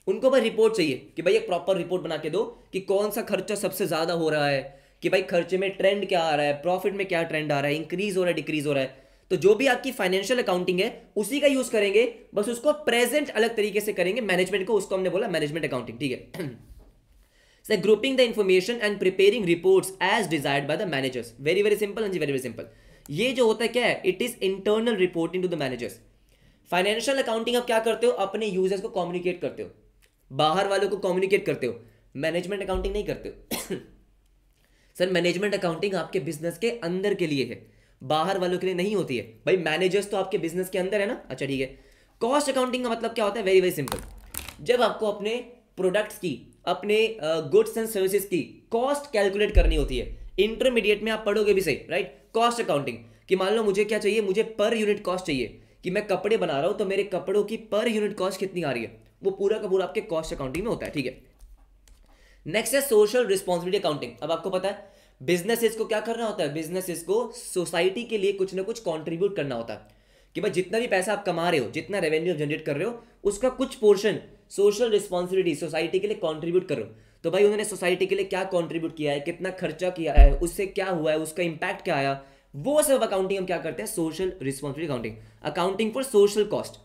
उनको भाई रिपोर्ट चाहिए कि भाई एक प्रॉपर रिपोर्ट बना के दो कि कौन सा खर्चा सबसे ज़्यादा हो रहा है कि भाई खर्चे में ट्रेंड क्या आ रहा है प्रॉफिट में क्या ट्रेंड आ रहा है इंक्रीज हो रहा है डिक्रीज हो रहा है तो जो भी आपकी फाइनेंशियल अकाउंटिंग है उसी का यूज करेंगे बस उसको प्रेजेंट अलग तरीके से करेंगे मैनेजमेंट को उसको हमने बोला मैनेजमेंट अकाउंटिंग ठीक है grouping the information and preparing report as as by the managers very very simple हाँ जी वेरी वेरी सिंपल ये जो होता है क्या है it is internal reporting to the managers financial accounting आप क्या करते हो अपने यूजर्स को कम्युनिकेट करते हो बाहर वालों को कम्युनिकेट करते हो मैनेजमेंट अकाउंटिंग नहीं करते हो सर मैनेजमेंट अकाउंटिंग आपके बिजनेस के अंदर के लिए है बाहर वालों के लिए नहीं होती है भाई मैनेजर्स तो आपके बिजनेस के अंदर है ना अच्छा ठीक है कॉस्ट अकाउंटिंग का मतलब क्या होता है वेरी वेरी सिंपल जब आपको अपने प्रोडक्ट्स की अपने गुड्स एंड सर्विसेज की कॉस्ट कैलकुलेट करनी होती है इंटरमीडिएट में आप पढ़ोगे भी सही राइट कॉस्ट अकाउंटिंग कि मान लो मुझे क्या चाहिए मुझे पर यूनिट कॉस्ट चाहिए कि मैं कपड़े बना रहा हूं तो मेरे कपड़ों की पर यूनिट कॉस्ट कितनी आ रही है वो पूरा का पूरा आपके कॉस्ट अकाउंटिंग में होता है ठीक है नेक्स्ट है सोशल रिस्पॉन्सिबिलिटी अकाउंटिंग अब आपको पता है बिजनेसेस को क्या करना होता है बिजनेसेस को सोसाइटी के लिए कुछ ना कुछ कॉन्ट्रीब्यूट करना होता है कि भाई जितना भी पैसा आप कमा रहे हो जितना रेवेन्यू जनरेट कर रहे हो उसका कुछ पोर्शन सोशल रिस्पॉन्सिबिलिटी सोसाइटी के लिए कॉन्ट्रीब्यूट करो तो भाई उन्होंने सोसाइटी के लिए क्या कॉन्ट्रीब्यूट किया है कितना खर्चा किया है उससे क्या हुआ है उसका इंपैक्ट क्या आया वो सब अकाउंटिंग हम क्या करते हैं social responsibility accounting accounting for social cost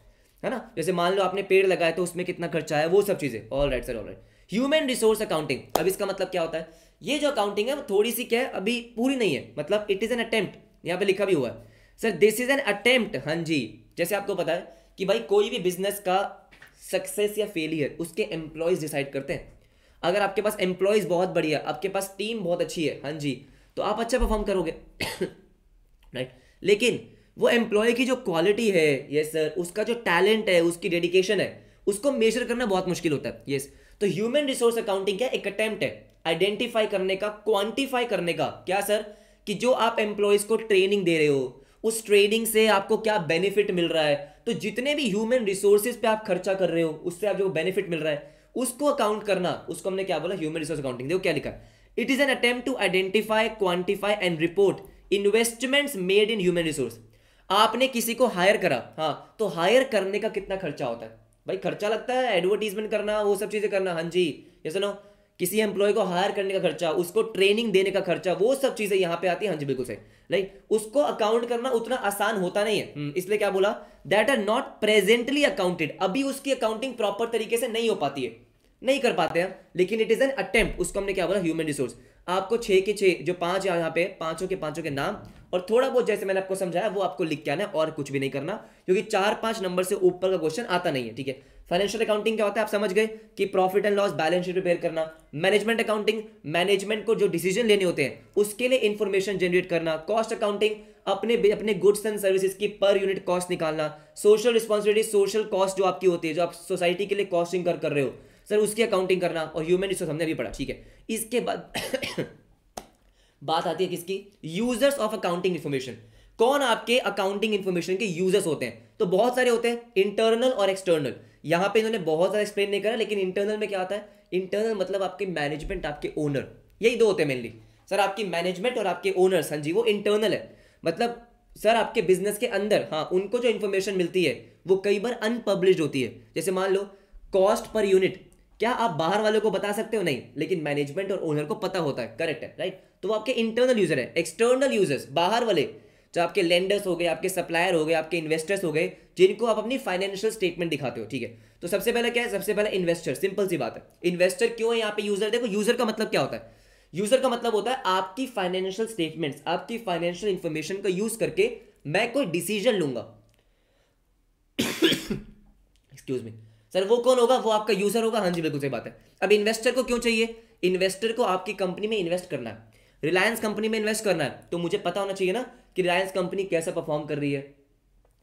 है ना जैसे मान लो आपने पेड़ लगाया तो उसमें कितना खर्चा है वो सब चीज़ें all right sir all right human resource accounting अब इसका मतलब क्या होता है ये जो अकाउंटिंग है वो थोड़ी सी क्या है अभी पूरी नहीं है मतलब इट इज़ एन अटेम्प्ट यहाँ पे लिखा भी हुआ है sir this is an attempt हाँ जी जैसे आपको पता है कि भाई कोई भी बिजनेस का सक्सेस या फेलियर उसके एम्प्लॉयज़ डिसाइड करते हैं अगर आपके पास एम्प्लॉयज़ बहुत बढ़िया आपके पास टीम बहुत अच्छी है हाँ जी तो आप अच्छा परफॉर्म करोगे राइट लेकिन वो एम्प्लॉय की जो क्वालिटी है यस सर उसका जो टैलेंट है उसकी डेडिकेशन है उसको मेजर करना बहुत मुश्किल होता है यस तो ह्यूमन रिसोर्स अकाउंटिंग क्या एक अटेम्प्ट है आइडेंटिफाई करने का क्वांटिफाई करने का क्या सर कि जो आप एम्प्लॉयज़ को ट्रेनिंग दे रहे हो उस ट्रेनिंग से आपको क्या बेनिफिट मिल रहा है तो जितने भी ह्यूमन रिसोर्सेज पे आप खर्चा कर रहे हो उससे आप जो बेनिफिट मिल रहा है उसको अकाउंट करना उसको हमने क्या बोला ह्यूमन रिसोर्स अकाउंटिंग देखो क्या लिखा it is an attempt to identify quantify and report investments made in human resource आपने किसी को हायर करा हाँ तो हायर करने का कितना खर्चा होता है भाई खर्चा लगता है एडवर्टीजमेंट करना वो सब चीज़ें करना हाँ जी जैसे नो किसी एम्प्लॉय को हायर करने का खर्चा उसको ट्रेनिंग देने का खर्चा वो सब चीजें यहाँ पे आती है हाँ जी बिल्कुल सही राइट उसको अकाउंट करना उतना आसान होता नहीं है हम्म, इसलिए क्या बोला that are not presently accounted अभी उसकी अकाउंटिंग प्रॉपर तरीके से नहीं हो पाती है नहीं कर पाते हैं लेकिन इट इज एन अटेम्प्ट उसको हमने क्या बोला ह्यूमन रिसोर्स आपको छे के छे जो पांच यहाँ पे पांचों के पांचों के नाम और थोड़ा बहुत जैसे मैंने आपको समझाया वो आपको लिख के आना है और कुछ भी नहीं करना क्योंकि चार पांच नंबर से ऊपर का क्वेश्चन आता नहीं है ठीक है फाइनेंशियल अकाउंटिंग क्या होता है आप समझ गए कि profit and loss balance sheet prepare करना मैनेजमेंट अकाउंटिंग मैनेजमेंट को जो डिसीजन लेने होते हैं उसके लिए इन्फॉर्मेशन जनरेट करना कॉस्ट अकाउंटिंग अपने अपने गुड्स एंड सर्विसेज की पर यूनिट कॉस्ट निकालना सोशल रिस्पॉन्सिबिलिटी सोशल कॉस्ट जो आपकी होती है जो आप सोसाइटी के लिए कॉस्टिंग कर कर रहे हो सर उसकी अकाउंटिंग करना और ह्यूमन रिसोर्स हमने भी पढ़ा ठीक है इसके बाद बात आती है किसकी यूजर्स ऑफ अकाउंटिंग इन्फॉर्मेशन कौन आपके अकाउंटिंग इन्फॉर्मेशन के यूजर्स होते हैं तो बहुत सारे होते हैं इंटरनल और एक्सटर्नल यहाँ पे इन्होंने बहुत ज़्यादा एक्सप्लेन नहीं करा लेकिन इंटरनल में क्या होता है इंटरनल मतलब आपके मैनेजमेंट आपके ओनर यही दो होते हैं मेनली सर आपकी मैनेजमेंट और आपके ओनर हाँ जी वो इंटरनल है मतलब सर आपके बिजनेस के अंदर हाँ उनको जो इन्फॉर्मेशन मिलती है वो कई बार अनपब्लिश होती है जैसे मान लो कॉस्ट पर यूनिट क्या आप बाहर वालों को बता सकते हो नहीं लेकिन मैनेजमेंट और ओनर को पता होता है करेक्ट है राइट तो वो आपके इंटरनल यूजर है एक्सटर्नल यूजर्स बाहर वाले जो आपके लेंडर्स हो गए आपके सप्लायर हो गए आपके इन्वेस्टर्स हो गए जिनको आप अपनी फाइनेंशियल स्टेटमेंट दिखाते हो ठीक है तो सबसे पहले क्या है सबसे पहले इन्वेस्टर सिंपल सी बात है इन्वेस्टर क्यों है यहाँ पे यूजर देखो यूजर का मतलब क्या होता है यूजर का मतलब होता है आपकी फाइनेंशियल स्टेटमेंट्स आपकी फाइनेंशियल इंफॉर्मेशन का यूज करके मैं कोई डिसीजन लूंगा एक्सक्यूज मी सर वो कौन होगा वो आपका यूजर होगा हाँ जी बिल्कुल सही बात है अब इन्वेस्टर को क्यों चाहिए इन्वेस्टर को आपकी कंपनी में इन्वेस्ट करना है रिलायंस कंपनी में इन्वेस्ट करना है तो मुझे पता होना चाहिए ना कि रिलायंस कंपनी कैसा परफॉर्म कर रही है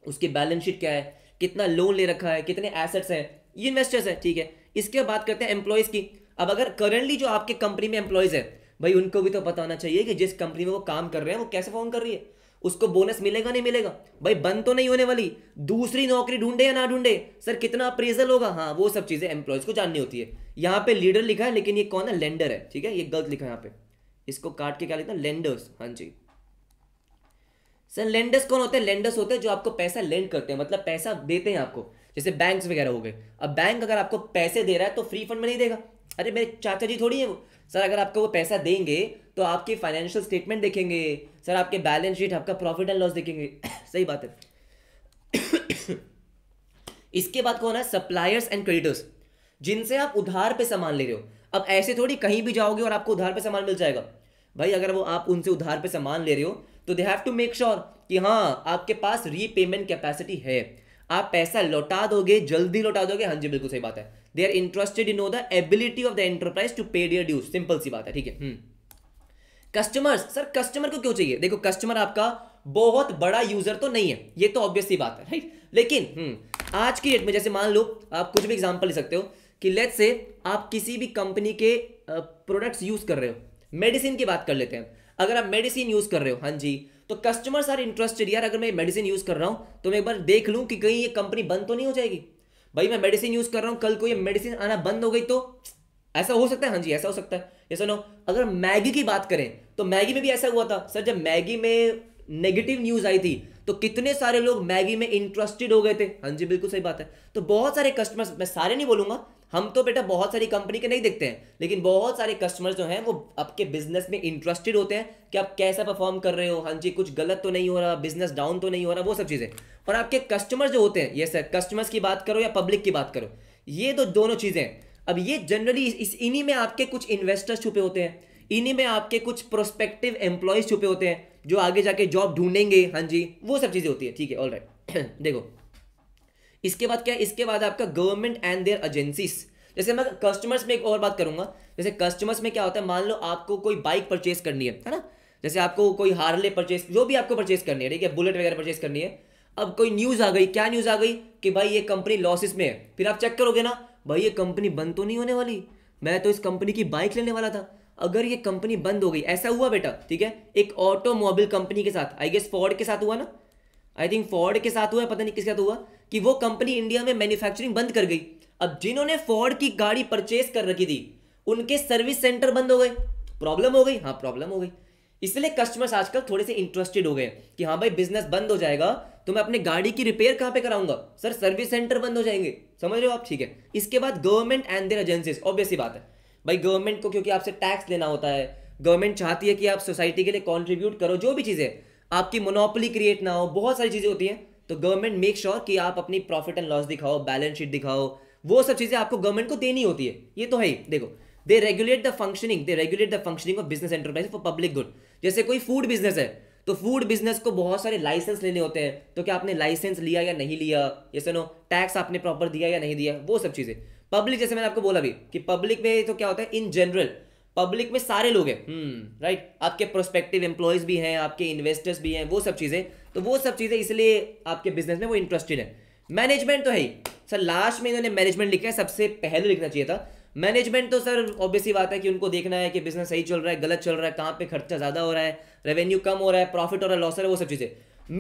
उसकी बैलेंस शीट क्या है कितना लोन ले रखा है कितने एसेट्स हैं ये इन्वेस्टर्स है ठीक है इसके बाद करते हैं एम्प्लॉयज़ की अब अगर करंटली जो आपके कंपनी में एम्प्लॉयज़ है भाई उनको भी तो पता होना चाहिए कि जिस कंपनी में वो काम कर रहे हैं वो कैसे परफॉर्म कर रही है उसको बोनस मिलेगा नहीं मिलेगा भाई बंद तो नहीं होने वाली दूसरी नौकरी ढूंढे या ना ढूंढे सर कितना अप्रेजल होगा हाँ वो सब चीज़ें एम्प्लॉयज़ को जाननी होती है यहाँ पे लीडर लिखा है लेकिन ये कौन है लेंडर है ठीक है ये गलत लिखा है यहाँ पे इसको काट के क्या लिखते हैं लेंडर्स हाँ जी सर लेंडर्स कौन होते हैं लेंडर्स होते हैं जो आपको पैसा लेंड करते हैं मतलब पैसा देते हैं आपको जैसे बैंक्स वगैरह हो गए अब बैंक अगर आपको पैसे दे रहा है तो फ्री फंड में नहीं देगा अरे मेरे चाचा जी थोड़ी है वो सर अगर आपको वो पैसा देंगे तो आपकी फाइनेंशियल स्टेटमेंट देखेंगे सर आपके बैलेंस शीट आपका प्रॉफिट एंड लॉस देखेंगे सही बात है इसके बाद कौन है सप्लायर्स एंड क्रेडिटर्स जिनसे आप उधार पे सामान ले रहे हो अब ऐसे थोड़ी कहीं भी जाओगे और आपको उधार पे सामान मिल जाएगा भाई अगर वो आप उनसे उधार पे सामान ले रहे हो तो they have to make sure कि हाँ आपके पास रीपेमेंट कैपेसिटी है आप पैसा लौटा दोगे जल्दी लौटा दोगे हाँ जी बिल्कुल सही बात है they are interested in the ability of the enterprise to pay their dues simple सी बात है ठीक है कस्टमर्स सर कस्टमर को क्यों चाहिए देखो कस्टमर आपका बहुत बड़ा यूजर तो नहीं है ये तो ऑब्वियसली बात है राइट लेकिन हम्म, आज की डेट में जैसे मान लो आप कुछ भी एग्जाम्पल ले सकते हो कि लेट्स से आप किसी भी कंपनी के प्रोडक्ट्स यूज कर रहे हो मेडिसिन की बात कर लेते हैं अगर आप मेडिसिन यूज़ कर रहे हो हाँ जी तो कस्टमर्स आर इंटरेस्टेड यार अगर मैं मेडिसिन यूज़ कर रहा हूं तो मैं एक बार देख लूँ कि कहीं ये कंपनी बंद तो नहीं हो जाएगी भाई मैं मेडिसिन यूज़ कर रहा हूँ कल को ये मेडिसिन आना बंद हो गई तो ऐसा हो सकता है हाँ जी ऐसा हो सकता है ये सुनो अगर मैगी की बात करें तो मैगी में भी ऐसा हुआ था सर जब मैगी में नेगेटिव न्यूज़ आई थी तो कितने सारे लोग मैगी में इंटरेस्टेड हो गए थे हाँ जी बिल्कुल सही बात है तो बहुत सारे कस्टमर्स मैं सारे नहीं बोलूंगा हम तो बेटा बहुत सारी कंपनी के नहीं देखते हैं लेकिन बहुत सारे कस्टमर जो हैं वो आपके बिजनेस में इंटरेस्टेड होते हैं कि आप कैसा परफॉर्म कर रहे हो हाँ जी कुछ गलत तो नहीं हो रहा बिजनेस डाउन तो नहीं हो रहा वो सब चीज़ें और आपके कस्टमर जो होते हैं ये सर कस्टमर्स की बात करो या पब्लिक की बात करो ये तो दोनों चीज़ें अब ये जनरली इस इन्हीं में आपके कुछ इन्वेस्टर्स छुपे होते हैं इन्हीं में आपके कुछ प्रोस्पेक्टिव एम्प्लॉयज़ छुपे होते हैं जो आगे जाके जॉब ढूंढेंगे हाँ जी वो सब चीज़ें होती है ठीक है ऑल राइट देखो इसके बाद क्या है इसके बाद आपका गवर्नमेंट एंड देयर एजेंसीज जैसे मैं कस्टमर्स में एक और बात करूंगा जैसे कस्टमर्स में क्या होता है मान लो आपको कोई बाइक परचेस करनी है है ना जैसे आपको कोई हार्ले परचेस जो भी आपको परचेस करनी है ठीक है बुलेट वगैरह परचेस करनी है अब कोई न्यूज़ आ गई क्या न्यूज़ आ गई कि भाई ये कंपनी लॉसेस में है फिर आप चेक करोगे ना भाई ये कंपनी बंद तो नहीं होने वाली मैं तो इस कंपनी की बाइक लेने वाला था अगर ये कंपनी बंद हो गई ऐसा हुआ बेटा ठीक है एक ऑटोमोबाइल कंपनी के साथ आई गेस फॉर्ड के साथ हुआ ना आई थिंक फॉर्ड के साथ हुआ पता नहीं किसके साथ हुआ कि वो कंपनी इंडिया में मैन्युफैक्चरिंग बंद कर गई अब जिन्होंने फोर्ड की गाड़ी परचेस कर रखी थी उनके सर्विस सेंटर बंद हो गए प्रॉब्लम हो गई हाँ प्रॉब्लम हो गई इसलिए कस्टमर्स आजकल थोड़े से इंटरेस्टेड हो गए कि हाँ भाई बिजनेस बंद हो जाएगा तो मैं अपनी गाड़ी की रिपेयर कहाँ पे कराऊंगा सर सर्विस सेंटर बंद हो जाएंगे समझ रहे हो आप ठीक है इसके बाद government and their agencies obviously बात है भाई गवर्नमेंट को क्योंकि आपसे टैक्स लेना होता है गवर्नमेंट चाहती है कि आप सोसाइटी के लिए कॉन्ट्रीब्यूट करो जो भी चीज़ें आपकी मोनोपली क्रिएट ना हो बहुत सारी चीज़ें होती हैं तो गवर्नमेंट मेक श्योर कि आप अपनी प्रॉफिट एंड लॉस दिखाओ बैलेंस शीट दिखाओ वो सब चीज़ें आपको गवर्नमेंट को देनी होती है ये तो है ही देखो they regulate the functioning they regulate the functioning of business enterprise for public good जैसे कोई फूड बिजनेस है तो फूड बिजनेस को बहुत सारे लाइसेंस लेने होते हैं तो क्या आपने लाइसेंस लिया या नहीं लिया जैसे नो टैक्स आपने प्रॉपर दिया या नहीं दिया वो सब चीज़ें पब्लिक जैसे मैंने आपको बोला भी कि पब्लिक में तो क्या होता है इन जनरल पब्लिक में सारे लोग हैं राइट hmm, आपके प्रोस्पेक्टिव एम्प्लॉयज भी हैं आपके इन्वेस्टर्स भी हैं वो सब चीज़ें तो वो सब चीज़ें इसलिए आपके बिजनेस में वो इंटरेस्टेड है मैनेजमेंट तो है ही सर लास्ट में इन्होंने मैनेजमेंट लिखा है सबसे पहले तो लिखना चाहिए था मैनेजमेंट तो सर ऑब्वियसली बात है कि उनको देखना है कि बिजनेस सही चल रहा है गलत चल रहा है कहाँ पे खर्चा ज़्यादा हो रहा है रेवेन्यू कम हो रहा है प्रॉफिट हो रहा है लॉस हो रहा है वो सब चीज़ें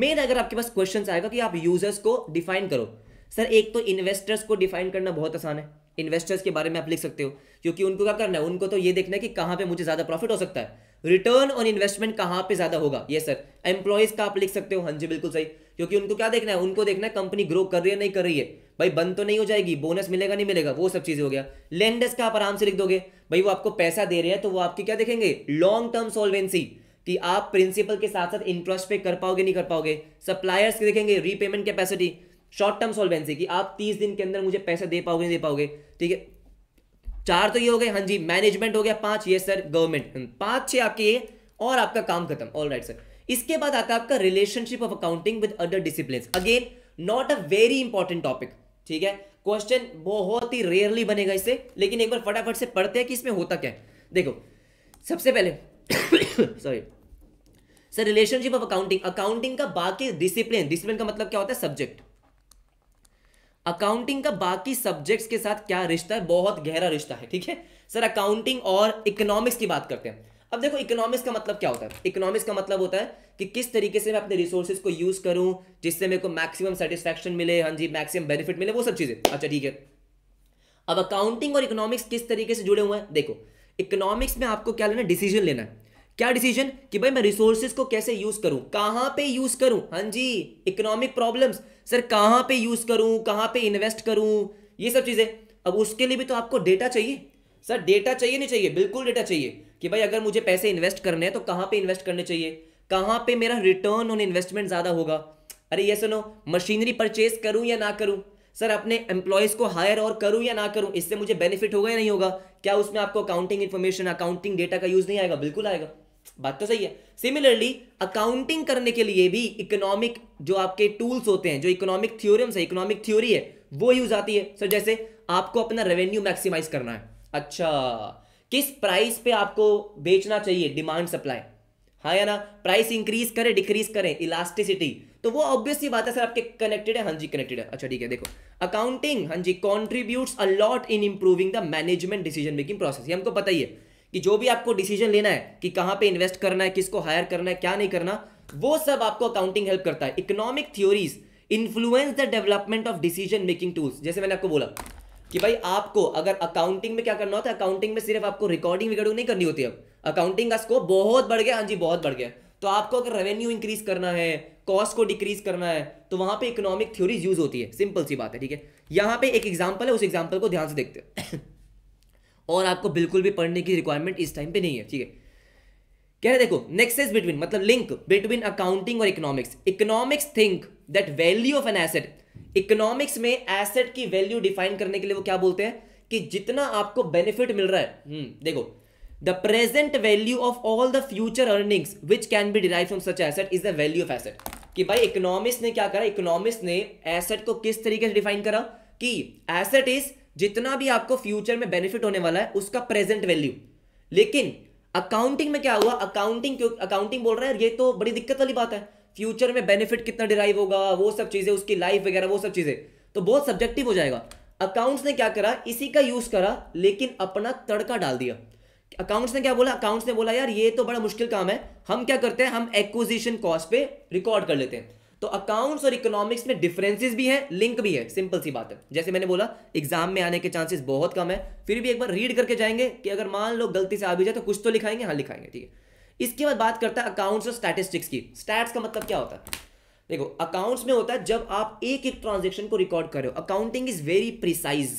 मेन अगर आपके पास क्वेश्चन आएगा कि आप यूजर्स को डिफाइन करो सर एक तो इन्वेस्टर्स को डिफाइन करना बहुत आसान है इन्वेस्टर्स के बारे में आप लिख सकते हो क्योंकि उनको क्या करना है उनको तो ये देखना है कि कहाँ पे मुझे ज़्यादा प्रॉफिट हो सकता है रिटर्न ऑन इन्वेस्टमेंट कहां पे ज्यादा होगा ये सर एम्प्लॉयज का आप लिख सकते हो हाँ जी बिल्कुल सही क्योंकि उनको क्या देखना है उनको देखना है कंपनी ग्रो कर रही है नहीं कर रही है भाई बंद तो नहीं हो जाएगी बोनस मिलेगा नहीं मिलेगा वो सब चीजें हो गया लेंडर्स का आप आराम से लिख दोगे भाई वो आपको पैसा दे रहे हैं तो वो आपकी क्या देखेंगे लॉन्ग टर्म सोलवेंसी कि आप प्रिंसिपल के साथ साथ इंटरेस्ट पे कर पाओगे नहीं कर पाओगे सप्लायर्स के देखेंगे repayment capacity short term solvency कि आप तीस दिन के अंदर मुझे पैसा दे पाओगे नहीं दे पाओगे ठीक है चार तो ये हो गए हाँ जी मैनेजमेंट हो गया पांच ये सर गवर्नमेंट हम्म, पांच छह आपके ये और आपका काम खत्म ऑल राइट सर इसके बाद आता है आपका relationship of accounting with other discipline again not a very important topic ठीक है क्वेश्चन बहुत ही रेयरली बनेगा इससे लेकिन एक बार फटाफट से पढ़ते हैं कि इसमें होता क्या है देखो सबसे पहले sorry sir relationship of accounting accounting का बाकी डिसिप्लिन डिसिप्लिन का मतलब क्या होता है सब्जेक्ट अकाउंटिंग का बाकी सब्जेक्ट्स के साथ क्या रिश्ता है बहुत गहरा रिश्ता है ठीक है सर अकाउंटिंग और इकोनॉमिक्स की बात करते हैं अब देखो इकोनॉमिक्स का मतलब क्या होता है इकोनॉमिक्स का मतलब होता है कि किस तरीके से मैं अपने रिसोर्सेज को यूज करूं जिससे मेरे को मैक्सिमम सेटिस्फेक्शन मिले हाँ जी मैक्सिमम बेनिफिट मिले वो सब चीजें अच्छा ठीक है अब अकाउंटिंग और इकोनॉमिक्स किस तरीके से जुड़े हुए हैं देखो इकोनॉमिक्स में आपको क्या लेना डिसीजन लेना है क्या डिसीजन कि भाई मैं रिसोर्सेज को कैसे यूज करूं कहां पे यूज करूं हाँ जी इकोनॉमिक प्रॉब्लम्स सर कहां पे यूज करूं कहां पे इन्वेस्ट करूं ये सब चीजें अब उसके लिए भी तो आपको डेटा चाहिए सर डेटा चाहिए नहीं चाहिए बिल्कुल डेटा चाहिए कि भाई अगर मुझे पैसे इन्वेस्ट करने हैं तो कहां पे इन्वेस्ट करने चाहिए कहां पे मेरा रिटर्न ऑन इन्वेस्टमेंट ज्यादा होगा अरे ये सुनो मशीनरी परचेज करूं या ना करूं सर अपने एम्प्लॉयज को हायर और करूं या ना करूं इससे मुझे बेनिफिट होगा या नहीं होगा क्या उसमें आपको अकाउंटिंग इन्फॉर्मेशन अकाउंटिंग डेटा का यूज नहीं आएगा बिल्कुल आएगा बात तो सही है सिमिलरली अकाउंटिंग करने के लिए भी इकोनॉमिक जो आपके टूल्स होते हैं जो इकोनॉमिक थ्योरम्स है इकोनॉमिक थ्योरी है वो यूज आती है सर जैसे आपको अपना रेवेन्यू मैक्सिमाइज करना है अच्छा किस प्राइस पे आपको बेचना चाहिए डिमांड सप्लाई हाँ या ना प्राइस इंक्रीज करें डिक्रीज करें इलास्टिसिटी तो वो ऑब्वियसली बात है सर आपके कनेक्टेड है हाँ जी कनेक्टेड है अच्छा ठीक है देखो अकाउंटिंग हाँ जी contribute a lot in improving the management decision making process ये हमको पता ही है कि जो भी आपको डिसीजन लेना है कि कहां पे इन्वेस्ट करना है किसको हायर करना है क्या नहीं करना वो सब आपको अकाउंटिंग हेल्प करता है economic theories influence the development of decision making tools जैसे मैंने आपको बोला कि भाई आपको अगर अकाउंटिंग में क्या करना होता है अकाउंटिंग में सिर्फ आपको रिकॉर्डिंग विकॉर्डिंग नहीं करनी होती अब अकाउंटिंग का स्कोप बहुत बढ़ गया हाँ जी बहुत बढ़ गया तो आपको अगर रेवेन्यू इंक्रीज करना है कॉस्ट को डिक्रीज करना है तो वहां पे इकोनॉमिक थ्योरीज यूज होती है सिंपल सी बात है ठीक है यहाँ पे एक एग्जाम्पल है उस एग्जाम्पल को ध्यान से देखते हैं और आपको बिल्कुल भी पढ़ने की रिक्वायरमेंट इस टाइम पे नहीं है ठीक है कह रहे देखो नेक्सेस बिटवीन मतलब लिंक बिटवीन अकाउंटिंग और economics economics think that value of an asset economics में एसेट की वैल्यू डिफाइन करने के लिए वो क्या बोलते हैं कि जितना आपको बेनिफिट मिल रहा है हम्म देखो the present value of all the future earnings which can be derive from such asset is the value of asset कि भाई इकोनॉमिक्स ने क्या करा इकोनॉमिक्स ने एसेट को किस तरीके से डिफाइन करा कि एसेट इज जितना भी आपको फ्यूचर में बेनिफिट होने वाला है उसका प्रेजेंट वैल्यू लेकिन अकाउंटिंग में क्या हुआ अकाउंटिंग क्यों अकाउंटिंग बोल रहा है ये तो बड़ी दिक्कत वाली बात है फ्यूचर में बेनिफिट कितना डिराइव होगा वो सब चीज़ें उसकी लाइफ वगैरह वो सब चीज़ें तो बहुत सब्जेक्टिव हो जाएगा अकाउंट्स ने क्या करा इसी का यूज़ करा लेकिन अपना तड़का डाल दिया अकाउंट्स ने क्या बोला अकाउंट्स ने बोला यार ये तो बड़ा मुश्किल काम है हम क्या करते हैं हम एक्विजिशन कॉस्ट पे रिकॉर्ड कर लेते हैं तो अकाउंट्स और इकोनॉमिक्स में डिफरेंसेस भी हैं लिंक भी है सिंपल सी बात है जैसे मैंने बोला एग्जाम में आने के चांसेस बहुत कम है फिर भी एक बार रीड करके जाएंगे कि अगर मान लो गलती से आ भी जाए तो कुछ तो लिखाएंगे हाँ लिखाएंगे ठीक है इसके बाद बात करता है अकाउंट्स और स्टैटिस्टिक्स की स्टैट्स का मतलब क्या होता है देखो अकाउंट्स में होता है जब आप एक एक ट्रांजेक्शन को रिकॉर्ड कर रहे हो अकाउंटिंग इज वेरी प्रिसाइज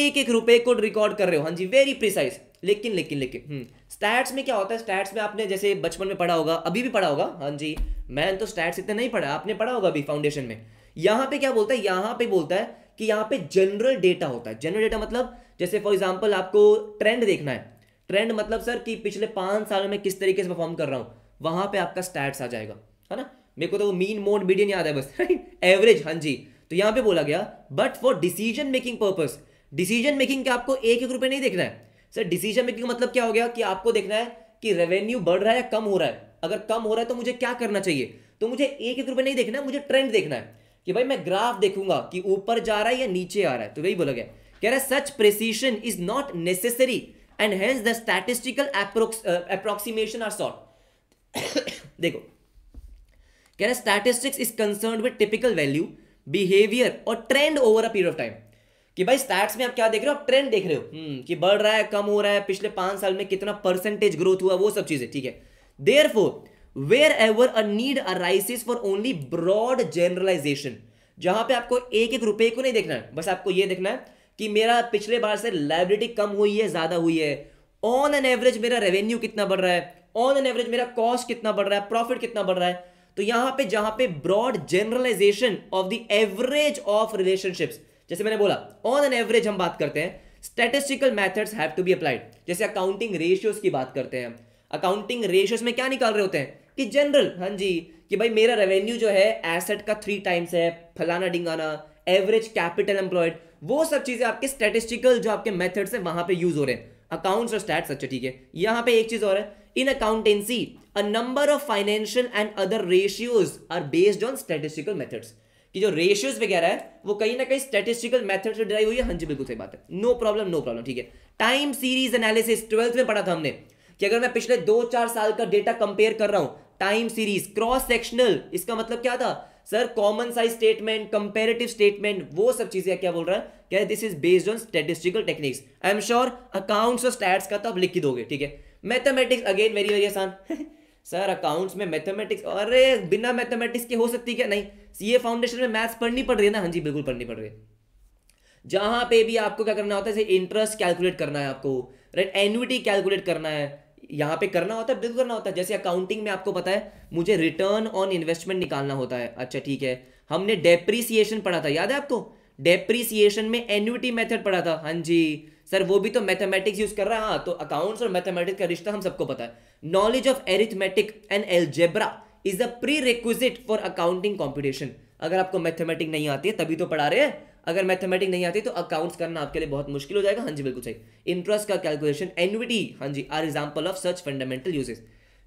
एक एक रुपए को रिकॉर्ड कर रहे हो हाँ जी वेरी प्रिसाइज लेकिन लेकिन लेकिन स्टैट्स हम्म, में क्या होता है स्टैट्स में आपने जैसे बचपन में पढ़ा होगा अभी भी पढ़ा होगा हाँ जी मैंने तो स्टैट्स इतने नहीं पढ़ा आपने पढ़ा होगा अभी फाउंडेशन में यहाँ पे क्या बोलता है यहाँ पे बोलता है कि यहाँ पे जनरल डेटा होता है जनरल डेटा मतलब जैसे फॉर एग्जाम्पल आपको ट्रेंड देखना है ट्रेंड मतलब सर कि पिछले पाँच साल में किस तरीके से परफॉर्म कर रहा हूँ वहाँ पे आपका स्टैट्स आ जाएगा है ना मेरे को तो मीन मोड मीडियन याद है बस एवरेज हाँ जी तो यहाँ पे बोला गया but for decision making purpose decision making के आपको एक एक रुपये नहीं देखना है सर डिसीजन मेकिंग मतलब क्या हो गया कि आपको देखना है कि रेवेन्यू बढ़ रहा है या कम हो रहा है अगर कम हो रहा है तो मुझे क्या करना चाहिए तो मुझे एक एक रुपए नहीं देखना है मुझे ट्रेंड देखना है कि भाई मैं ग्राफ देखूंगा कि ऊपर जा रहा है या नीचे आ रहा है तो वही बोला गया कह रहा है such precision is not necessary and hence the statistical approximation are sought देखो कह रहा है statistics is concern with typical value behaviour और trend over a period of time कि भाई स्टैट्स में आप क्या देख रहे हो आप ट्रेंड देख रहे हो हम्म, कि बढ़ रहा है कम हो रहा है पिछले पांच साल में कितना परसेंटेज ग्रोथ हुआ वो सब चीजें ठीक है therefore wherever a need arises for only broad generalisation जहां पे आपको एक एक रुपए को नहीं देखना है बस आपको ये देखना है कि मेरा पिछले बार से लाइबिलिटी कम हुई है ज्यादा हुई है ऑन एन एवरेज मेरा रेवेन्यू कितना बढ़ रहा है ऑन एन एवरेज मेरा कॉस्ट कितना बढ़ रहा है प्रॉफिट कितना बढ़ रहा है तो यहां पे जहां पे broad generalisation of the average of relationships जैसे मैंने बोला ऑन एन एवरेज हम बात करते हैं statistical methods have to be applied जैसे अकाउंटिंग रेशियोज की बात करते हैं अकाउंटिंग रेशियोज में क्या निकाल रहे होते हैं कि जनरल हाँ जी कि भाई मेरा रेवेन्यू जो है एसेट का थ्री टाइम्स है फलाना डिंगाना एवरेज कैपिटल एम्प्लॉयड वो सब चीज़ें आपके स्टेटिस्टिकल जो आपके मेथड्स हैं वहां पे यूज हो रहे हैं अकाउंट्स और स्टैट्स अच्छा ठीक है यहां पे एक चीज़ और है in accountancy a number of financial and other ratios are based on statistical methods कि जो रेशियोज वगैरह है वो कहीं ना कहीं स्टेटिस्टिकल मेथड से ड्राइव हुई है हाँ जी बिल्कुल सही बात है नो प्रॉब्लम नो प्रॉब्लम ठीक है टाइम सीरीज एनालिसिस ट्वेल्थ में पढ़ा था हमने कि अगर मैं पिछले दो चार साल का डेटा कंपेयर कर रहा हूं टाइम सीरीज क्रॉस सेक्शनल इसका मतलब क्या था sir common size statement comparative statement वो सब चीजें क्या बोल रहा है क्या this is based on statistical techniques I am sure accounts और स्टैट्स का तो आप लिख ही दोगे ठीक है मैथमेटिक्स अगेन वेरी वेरी आसान सर अकाउंट्स में मैथमेटिक्स अरे बिना मैथमेटिक्स के हो सकती क्या नहीं सीए फाउंडेशन में मैथ्स पढ़नी पड़ रही है ना हाँ जी बिल्कुल पढ़नी पड़ रही है जहां पे भी आपको क्या करना होता है इंटरेस्ट कैलकुलेट करना है आपको राइट एनुटी कैलकुलेट करना है यहां पे करना होता है बिल्कुल करना होता है जैसे अकाउंटिंग में आपको पता है मुझे रिटर्न ऑन इन्वेस्टमेंट निकालना होता है अच्छा ठीक है हमने डेप्रिसिएशन पढ़ा था याद है आपको डेप्रिसिएशन में एन्यूटी मेथड पढ़ा था हाँ जी सर वो भी तो मैथमेटिक्स यूज कर रहा है हाँ तो अकाउंट्स और मैथमेटिक्स का रिश्ता हम सबको पता है knowledge of arithmetic and algebra is a prerequisite for accounting competition अगर आपको मैथमेटिक नहीं आती है तभी तो पढ़ा रहे हैं अगर मैथमेटिक नहीं आती तो अकाउंट्स करना आपके लिए बहुत मुश्किल हो जाएगा हाँ जी बिल्कुल सही इंटरेस्ट का कैलकुलेशन एनविटी हाँ जी are example of such fundamental uses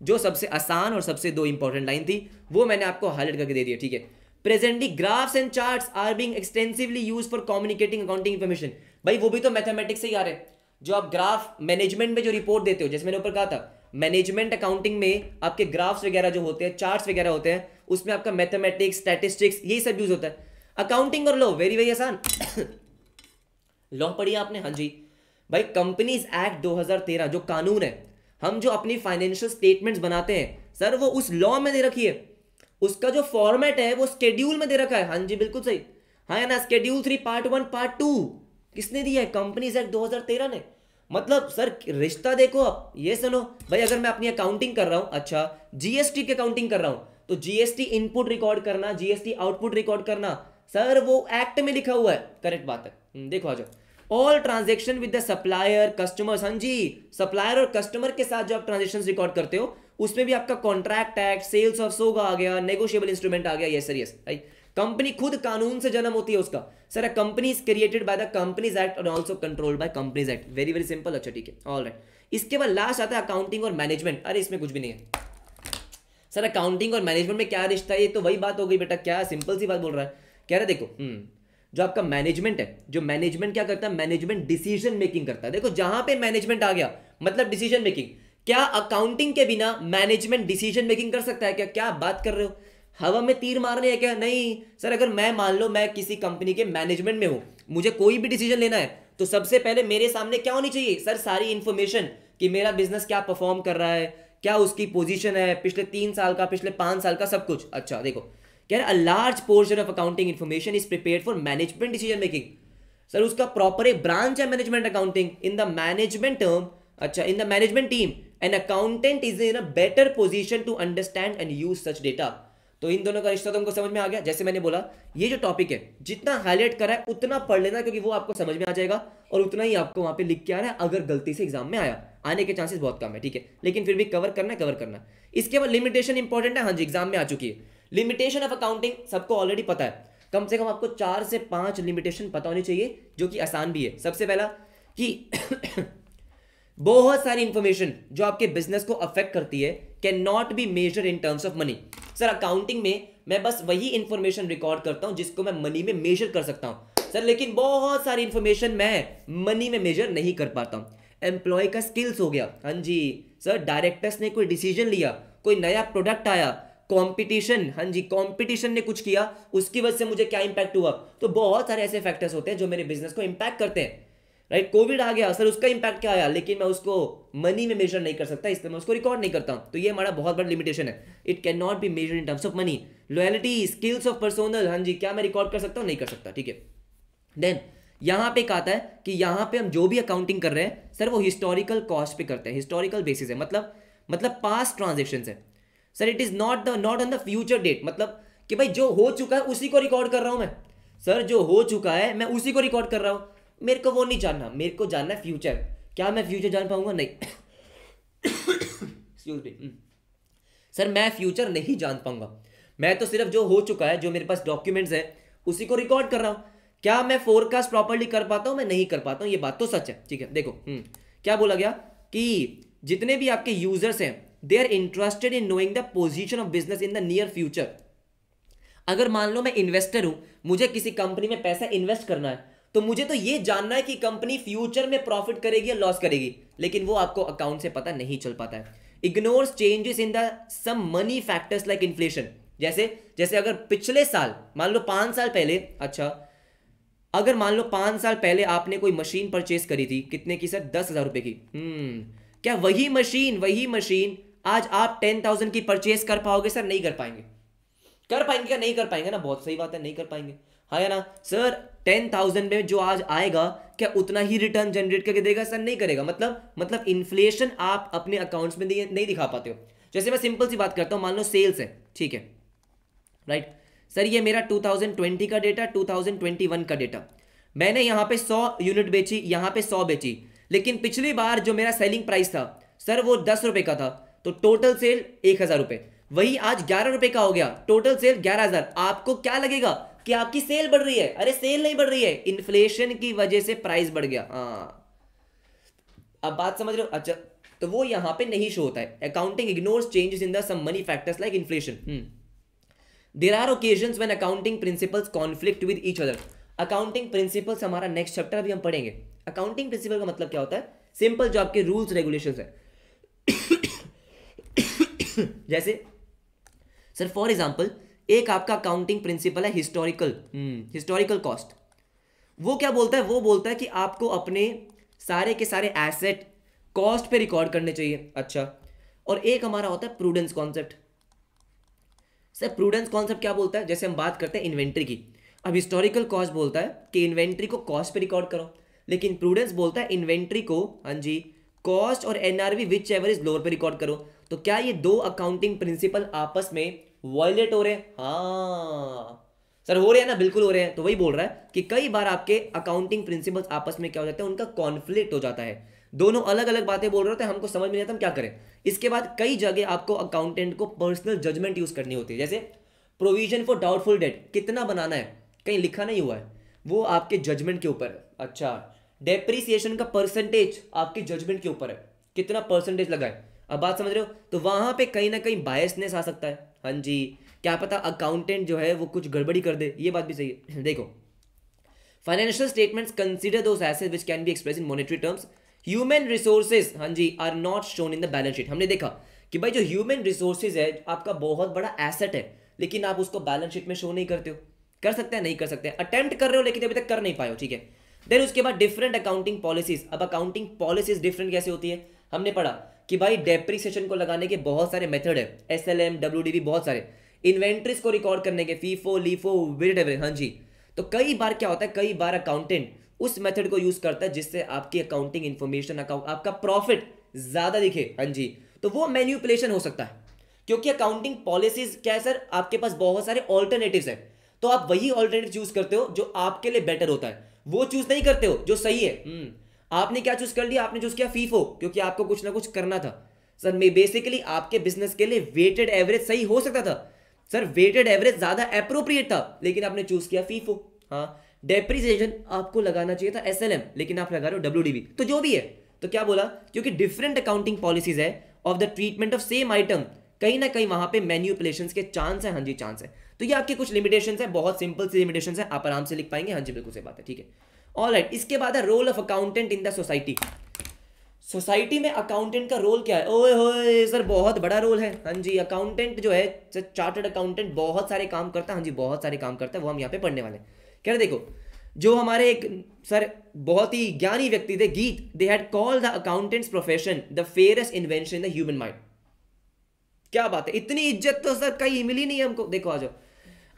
जो सबसे आसान और सबसे दो इंपॉर्टेंट लाइन थी वो मैंने आपको हाईलाइट करके दे दिया ठीक है presently graphs and charts are being extensively use for communicating accounting information भाई वो भी तो मैथमेटिक्स से ही आ रहे हैं जो आप ग्राफ मैनेजमेंट में जो रिपोर्ट देते हो जैसे मैंने ऊपर कहा था मैनेजमेंट अकाउंटिंग में आपके ग्राफ्स वगैरह जो होते हैं चार्ट्स वगैरह होते हैं उसमें आपका मैथमेटिक्स स्टैटिस्टिक्स यही सब यूज होता है अकाउंटिंग और लॉ वेरी वेरी आसान लॉ पढ़ी आपने हाँ जी भाई कंपनीज एक्ट 2013 जो कानून है हम जो अपनी फाइनेंशियल स्टेटमेंट्स बनाते हैं सर वो उस लॉ में दे रखी है उसका जो फॉर्मेट है वो स्केड्यूल में दे रखा है हाँ जी बिल्कुल सही हाँ ना schedule three part one part two किसने दिया है कंपनी सर 2013 ने मतलब सर रिश्ता देखो आप ये सुनो भाई अगर मैं अपनी अकाउंटिंग कर रहा हूँ अच्छा जीएसटी की अकाउंटिंग कर रहा हूँ तो जीएसटी इनपुट रिकॉर्ड करना जीएसटी आउटपुट रिकॉर्ड करना सर वो एक्ट में लिखा हुआ है करेक्ट बात है हम्म, देखो uh all transaction with the supplier customer हाँ जी सप्लायर और कस्टमर के साथ जो आप ट्रांजेक्शन रिकॉर्ड करते हो उसमें भी आपका कॉन्ट्रैक्ट एक्ट सेल्स ऑफ सो आ गया नेगोशियबल इंस्ट्रूमेंट आ गया ये सर यस राइट कंपनी खुद कानून से जन्म होती है उसका sir a company is created by the companies act and also controlled by companies act very very simple अच्छा ठीक है ऑल राइट इसके बाद लास्ट आता है अकाउंटिंग और मैनेजमेंट अरे इसमें कुछ भी नहीं है सर अकाउंटिंग और मैनेजमेंट में क्या रिश्ता है ये तो वही बात हो गई बेटा क्या सिंपल सी बात बोल रहा है कह रहे देखो हम्म, जो आपका मैनेजमेंट है जो मैनेजमेंट क्या करता है मैनेजमेंट डिसीजन मेकिंग करता है देखो जहां पे मैनेजमेंट आ गया मतलब डिसीजन मेकिंग क्या अकाउंटिंग के बिना मैनेजमेंट डिसीजन मेकिंग कर सकता है क्या क्या बात कर रहे हो हवा में तीर मारने है क्या नहीं सर अगर मैं मान लो मैं किसी कंपनी के मैनेजमेंट में हूँ मुझे कोई भी डिसीजन लेना है तो सबसे पहले मेरे सामने क्या होनी चाहिए सर सारी इन्फॉर्मेशन कि मेरा बिजनेस क्या परफॉर्म कर रहा है क्या उसकी पोजीशन है पिछले तीन साल का पिछले पाँच साल का सब कुछ अच्छा देखो कह रहे large portion of accounting information is prepare for management decision making sir उसका प्रॉपर एक ब्रांच है management accounting in the management term अच्छा in the management team an accountant is in a better position to understand and use such data तो इन दोनों का रिश्ता तुमको तो समझ में आ गया जैसे मैंने बोला ये जो टॉपिक है जितना हाईलाइट करा है उतना पढ़ लेना क्योंकि वो आपको समझ में आ जाएगा और उतना ही आपको वहां पे लिख के आना है अगर गलती से एग्जाम में आया आने के चांसेस बहुत कम है ठीक है लेकिन फिर भी कवर करना है कवर करना इसके बाद लिमिटेशन इंपॉर्टेंट है हाँ जी एग्जाम में आ चुकी है लिमिटेशन ऑफ अकाउंटिंग सबको ऑलरेडी पता है कम से कम आपको चार से पांच लिमिटेशन पता होनी चाहिए जो कि आसान भी है सबसे पहला कि बहुत सारी इंफॉर्मेशन जो आपके बिजनेस को अफेक्ट करती है can not be measure in terms of money sir accounting में मैं बस वही इंफॉर्मेशन रिकॉर्ड करता हूँ जिसको मैं मनी में मेजर कर सकता हूँ सर लेकिन बहुत सारी इन्फॉर्मेशन मैं मनी में मेजर नहीं कर पाता हूं एम्प्लॉय का स्किल्स हो गया हाँ जी सर डायरेक्टर्स ने कोई डिसीजन लिया कोई नया प्रोडक्ट आया कंपटीशन हाँ जी कंपटीशन ने कुछ किया उसकी वजह से मुझे क्या इम्पैक्ट हुआ तो बहुत सारे ऐसे फैक्टर्स होते हैं जो मेरे बिजनेस को इम्पैक्ट करते हैं राइट कोविड आ गया सर उसका इंपैक्ट क्या आया लेकिन मैं उसको मनी में मेजर नहीं कर सकता इसलिए मैं उसको रिकॉर्ड नहीं करता तो ये हमारा बहुत बड़ा लिमिटेशन है it can not be measure in terms of money loyalty skills of personal हाँ जी क्या मैं रिकॉर्ड कर सकता हूँ नहीं कर सकता ठीक है देन यहाँ पे एक आता है कि यहाँ पे हम जो भी अकाउंटिंग कर रहे हैं सर वो हिस्टोरिकल कॉस्ट पे करते हैं हिस्टोरिकल बेसिस है मतलब मतलब पास्ट ट्रांजेक्शन है sir it is not the not on the future date मतलब कि भाई जो हो चुका है उसी को रिकॉर्ड कर रहा हूँ मैं सर जो हो चुका है मैं उसी को रिकॉर्ड कर रहा हूँ मेरे को वो नहीं जानना मेरे को जानना है फ्यूचर क्या मैं फ्यूचर जान पाऊंगा नहीं एक्सक्यूज मी hmm. सर मैं फ्यूचर नहीं जान पाऊंगा मैं तो सिर्फ जो हो चुका है जो मेरे पास डॉक्यूमेंट्स हैं उसी को रिकॉर्ड कर रहा हूँ क्या मैं फोरकास्ट प्रॉपरली कर पाता हूँ मैं नहीं कर पाता हूँ ये बात तो सच है ठीक है देखो hmm. क्या बोला गया कि जितने भी आपके यूजर्स हैं they are interested in knowing the position of business in the near future अगर मान लो मैं इन्वेस्टर हूँ मुझे किसी कंपनी में पैसा इन्वेस्ट करना है तो मुझे तो ये जानना है कि कंपनी फ्यूचर में प्रॉफिट करेगी या लॉस करेगी लेकिन वो आपको अकाउंट से पता नहीं चल पाता है ignore changes in the some money factors like inflation जैसे जैसे अगर पिछले साल मान लो पांच साल पहले अच्छा अगर मान लो पांच साल पहले आपने कोई मशीन परचेस करी थी कितने की सर दस हज़ार रुपए की हम्म, क्या वही मशीन वही मशीन आज आप टेन थाउजेंड की परचेस कर पाओगे सर नहीं कर पाएंगे कर पाएंगे क्या नहीं कर पाएंगे ना बहुत सही बात है नहीं कर पाएंगे हाँ या ना सर टेन थाउजेंड में जो आज आएगा क्या उतना ही रिटर्न जनरेट करके देगा सर नहीं करेगा मतलब मतलब इन्फ्लेशन आप अपने अकाउंट्स में नहीं दिखा पाते हो जैसे मैं सिंपल सी बात करता हूँ मान लो सेल्स है ठीक है राइट सर ये मेरा 2020 का डेटा 2021 का डेटा मैंने यहाँ पे 100 यूनिट बेची यहाँ पे 100 बेची लेकिन पिछली बार जो मेरा सेलिंग प्राइस था सर वो दस रुपये का था तो टोटल सेल एक हज़ार रुपये वही आज ग्यारह रुपये का हो गया टोटल सेल ग्यारह हज़ार आपको क्या लगेगा कि आपकी सेल बढ़ रही है अरे सेल नहीं बढ़ रही है इन्फ्लेशन की वजह से प्राइस बढ़ गया हाँ अब बात समझ रहे हो अच्छा तो वो यहां पे नहीं शो होता है accounting ignore changes in the some money factors like inflation there are occasion when accounting principles conflict with each other accounting principles हमारा नेक्स्ट चैप्टर अभी हम पढ़ेंगे अकाउंटिंग प्रिंसिपल का मतलब क्या होता है सिंपल जो आपके रूल्स रेगुलेशन है जैसे सर फॉर एग्जाम्पल एक आपका अकाउंटिंग प्रिंसिपल है हिस्टोरिकल हिस्टोरिकल कॉस्ट वो क्या बोलता है वो बोलता है कि आपको अपने सारे के सारे एसेट कॉस्ट पे रिकॉर्ड करने चाहिए अच्छा और एक हमारा होता है prudence concept sir prudence concept क्या बोलता है जैसे हम बात करते हैं इन्वेंट्री की अब हिस्टोरिकल कॉस्ट बोलता है कि इन्वेंट्री को कॉस्ट पे रिकॉर्ड करो लेकिन प्रूडेंस बोलता है इन्वेंट्री को हाँ जी कॉस्ट और NRV which ever is lower पे रिकॉर्ड करो तो क्या ये दो अकाउंटिंग प्रिंसिपल आपस में वॉयलेट हो रहे हैं हाँ सर हो रहे हैं ना बिल्कुल हो रहे हैं तो वही बोल रहा है कि कई बार आपके अकाउंटिंग प्रिंसिपल्स आपस में क्या हो जाते हैं उनका कॉन्फ्लिक्ट हो जाता है दोनों अलग अलग बातें बोल रहे होते हैं हमको समझ में नहीं आता हम क्या करें इसके बाद कई जगह आपको अकाउंटेंट को पर्सनल जजमेंट यूज करनी होती है जैसे प्रोविजन फॉर डाउटफुल डेट कितना बनाना है कहीं लिखा नहीं हुआ है वो आपके जजमेंट के ऊपर है अच्छा डेप्रिसिएशन का परसेंटेज आपके जजमेंट के ऊपर है कितना परसेंटेज लगा है अब बात समझ रहे हो तो वहां पे कहीं ना कहीं बायसनेस आ सकता है हाँ जी क्या पता अकाउंटेंट जो है वो कुछ गड़बड़ी कर दे ये बात भी सही है देखो financial statements consider those asset which can be express in monetary terms human resources हाँ जी are not shown in the balance sheet हमने देखा कि भाई जो ह्यूमन रिसोर्सेज है आपका बहुत बड़ा एसेट है लेकिन आप उसको बैलेंस शीट में शो नहीं करते हो कर सकते हैं नहीं कर सकते हैं अटेम्प्ट कर रहे हो लेकिन अभी तक कर नहीं पाए हो ठीक है देन उसके बाद डिफरेंट अकाउंटिंग पॉलिसीज अब अकाउंटिंग पॉलिसीज डिफरेंट कैसे होती है हमने पढ़ा कि भाई डेप्रीसिएशन को लगाने के बहुत सारे मेथड है S L M W D B बहुत सारे इन्वेंट्रीज को रिकॉर्ड करने के फीफो लीफो वेट एवरेज हाँ जी तो कई बार क्या होता है कई बार अकाउंटेंट उस मेथड को यूज करता है जिससे आपकी अकाउंटिंग इन्फॉर्मेशन अकाउंट आपका प्रॉफिट ज्यादा दिखे हाँ जी तो वो मैन्यूपुलेशन हो सकता है क्योंकि अकाउंटिंग पॉलिसीज क्या है सर आपके पास बहुत सारे ऑल्टरनेटिव है तो आप वही ऑल्टरनेटिव चूज करते हो जो आपके लिए बेटर होता है वो चूज नहीं करते हो जो सही है हम्म। आपने क्या चूज कर लिया आपने चूज किया फीफो क्योंकि आपको कुछ ना कुछ करना था सर मैं बेसिकली आपके बिजनेस के लिए वेटेड एवरेज सही हो सकता था सर वेटेड एवरेज ज्यादा अप्रोप्रिएट था लेकिन आपने चूज किया फीफो हाँ डेप्रिसिएशन आपको लगाना चाहिए था एस लेकिन आप लगा रहे हो डब्ल्यू तो जो भी है तो क्या बोला क्योंकि डिफरेंट अकाउंटिंग पॉलिसीज है of the treatment of same item कहीं ना कहीं वहां पे मैन्यूपलेशन के चांस है हाँ जी चांस है तो ये आपके कुछ लिमिटेशन है बहुत सिंपल सी लिमिटेशन है आप आराम से लिख पाएंगे हाँ जी बिल्कुल सही बात है ठीक है ऑल राइट इसके बाद है role of accountant in the society society में अकाउंटेंट का रोल क्या है ओए होए सर बहुत बड़ा रोल है हाँ जी अकाउंटेंट जो है चार्टर्ड अकाउंटेंट बहुत सारे काम करता है हाँ जी बहुत सारे काम करता है वो हम यहाँ पे पढ़ने वाले कह रहे देखो जो हमारे एक सर बहुत ही ज्ञानी व्यक्ति थे Goethe had call the accountants profession the fairest invention in the human mind क्या बात है इतनी इज्जत तो सर कहीं मिली नहीं हमको देखो आ जाओ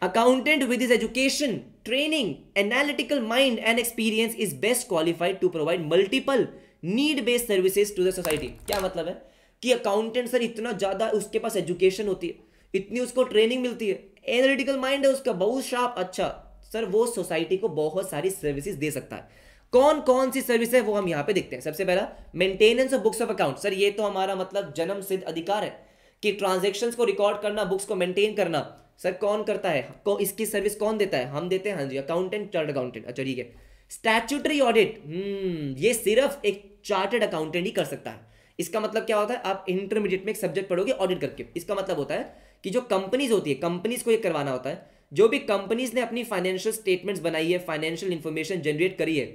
accountant with his education, training, analytical mind and experience is best qualified to provide multiple need-based services to the society. क्या मतलब है कि अकाउंटेंट सर इतना ज़्यादा उसके पास एजुकेशन होती है इतनी उसको ट्रेनिंग मिलती है एनालिटिकल माइंड है उसका बहुत शार्प अच्छा सर वो सोसाइटी को बहुत सारी सर्विसेज दे सकता है कौन कौन सी सर्विस है वो हम यहाँ पे देखते हैं सबसे पहला maintenance of books of account sir ये तो हमारा मतलब जन्म सिद्ध अधिकार है कि ट्रांजेक्शन को रिकॉर्ड करना बुक्स को मेंटेन करना सर कौन करता है को, इसकी सर्विस कौन देता है हम देते हैं हाँ जी अकाउंटेंट चार्ट अकाउंटेंट अच्छा ठीक है स्टैचुटरी हम्म, ऑडिट ये सिर्फ एक चार्टेड अकाउंटेंट ही कर सकता है इसका मतलब क्या होता है आप इंटरमीडिएट में एक सब्जेक्ट पढ़ोगे ऑडिट करके इसका मतलब होता है कि जो कंपनीज होती है कंपनीज को ये करवाना होता है जो भी कंपनीज ने अपनी फाइनेंशियल स्टेटमेंट्स बनाई है फाइनेंशियल इन्फॉर्मेशन जनरेट करी है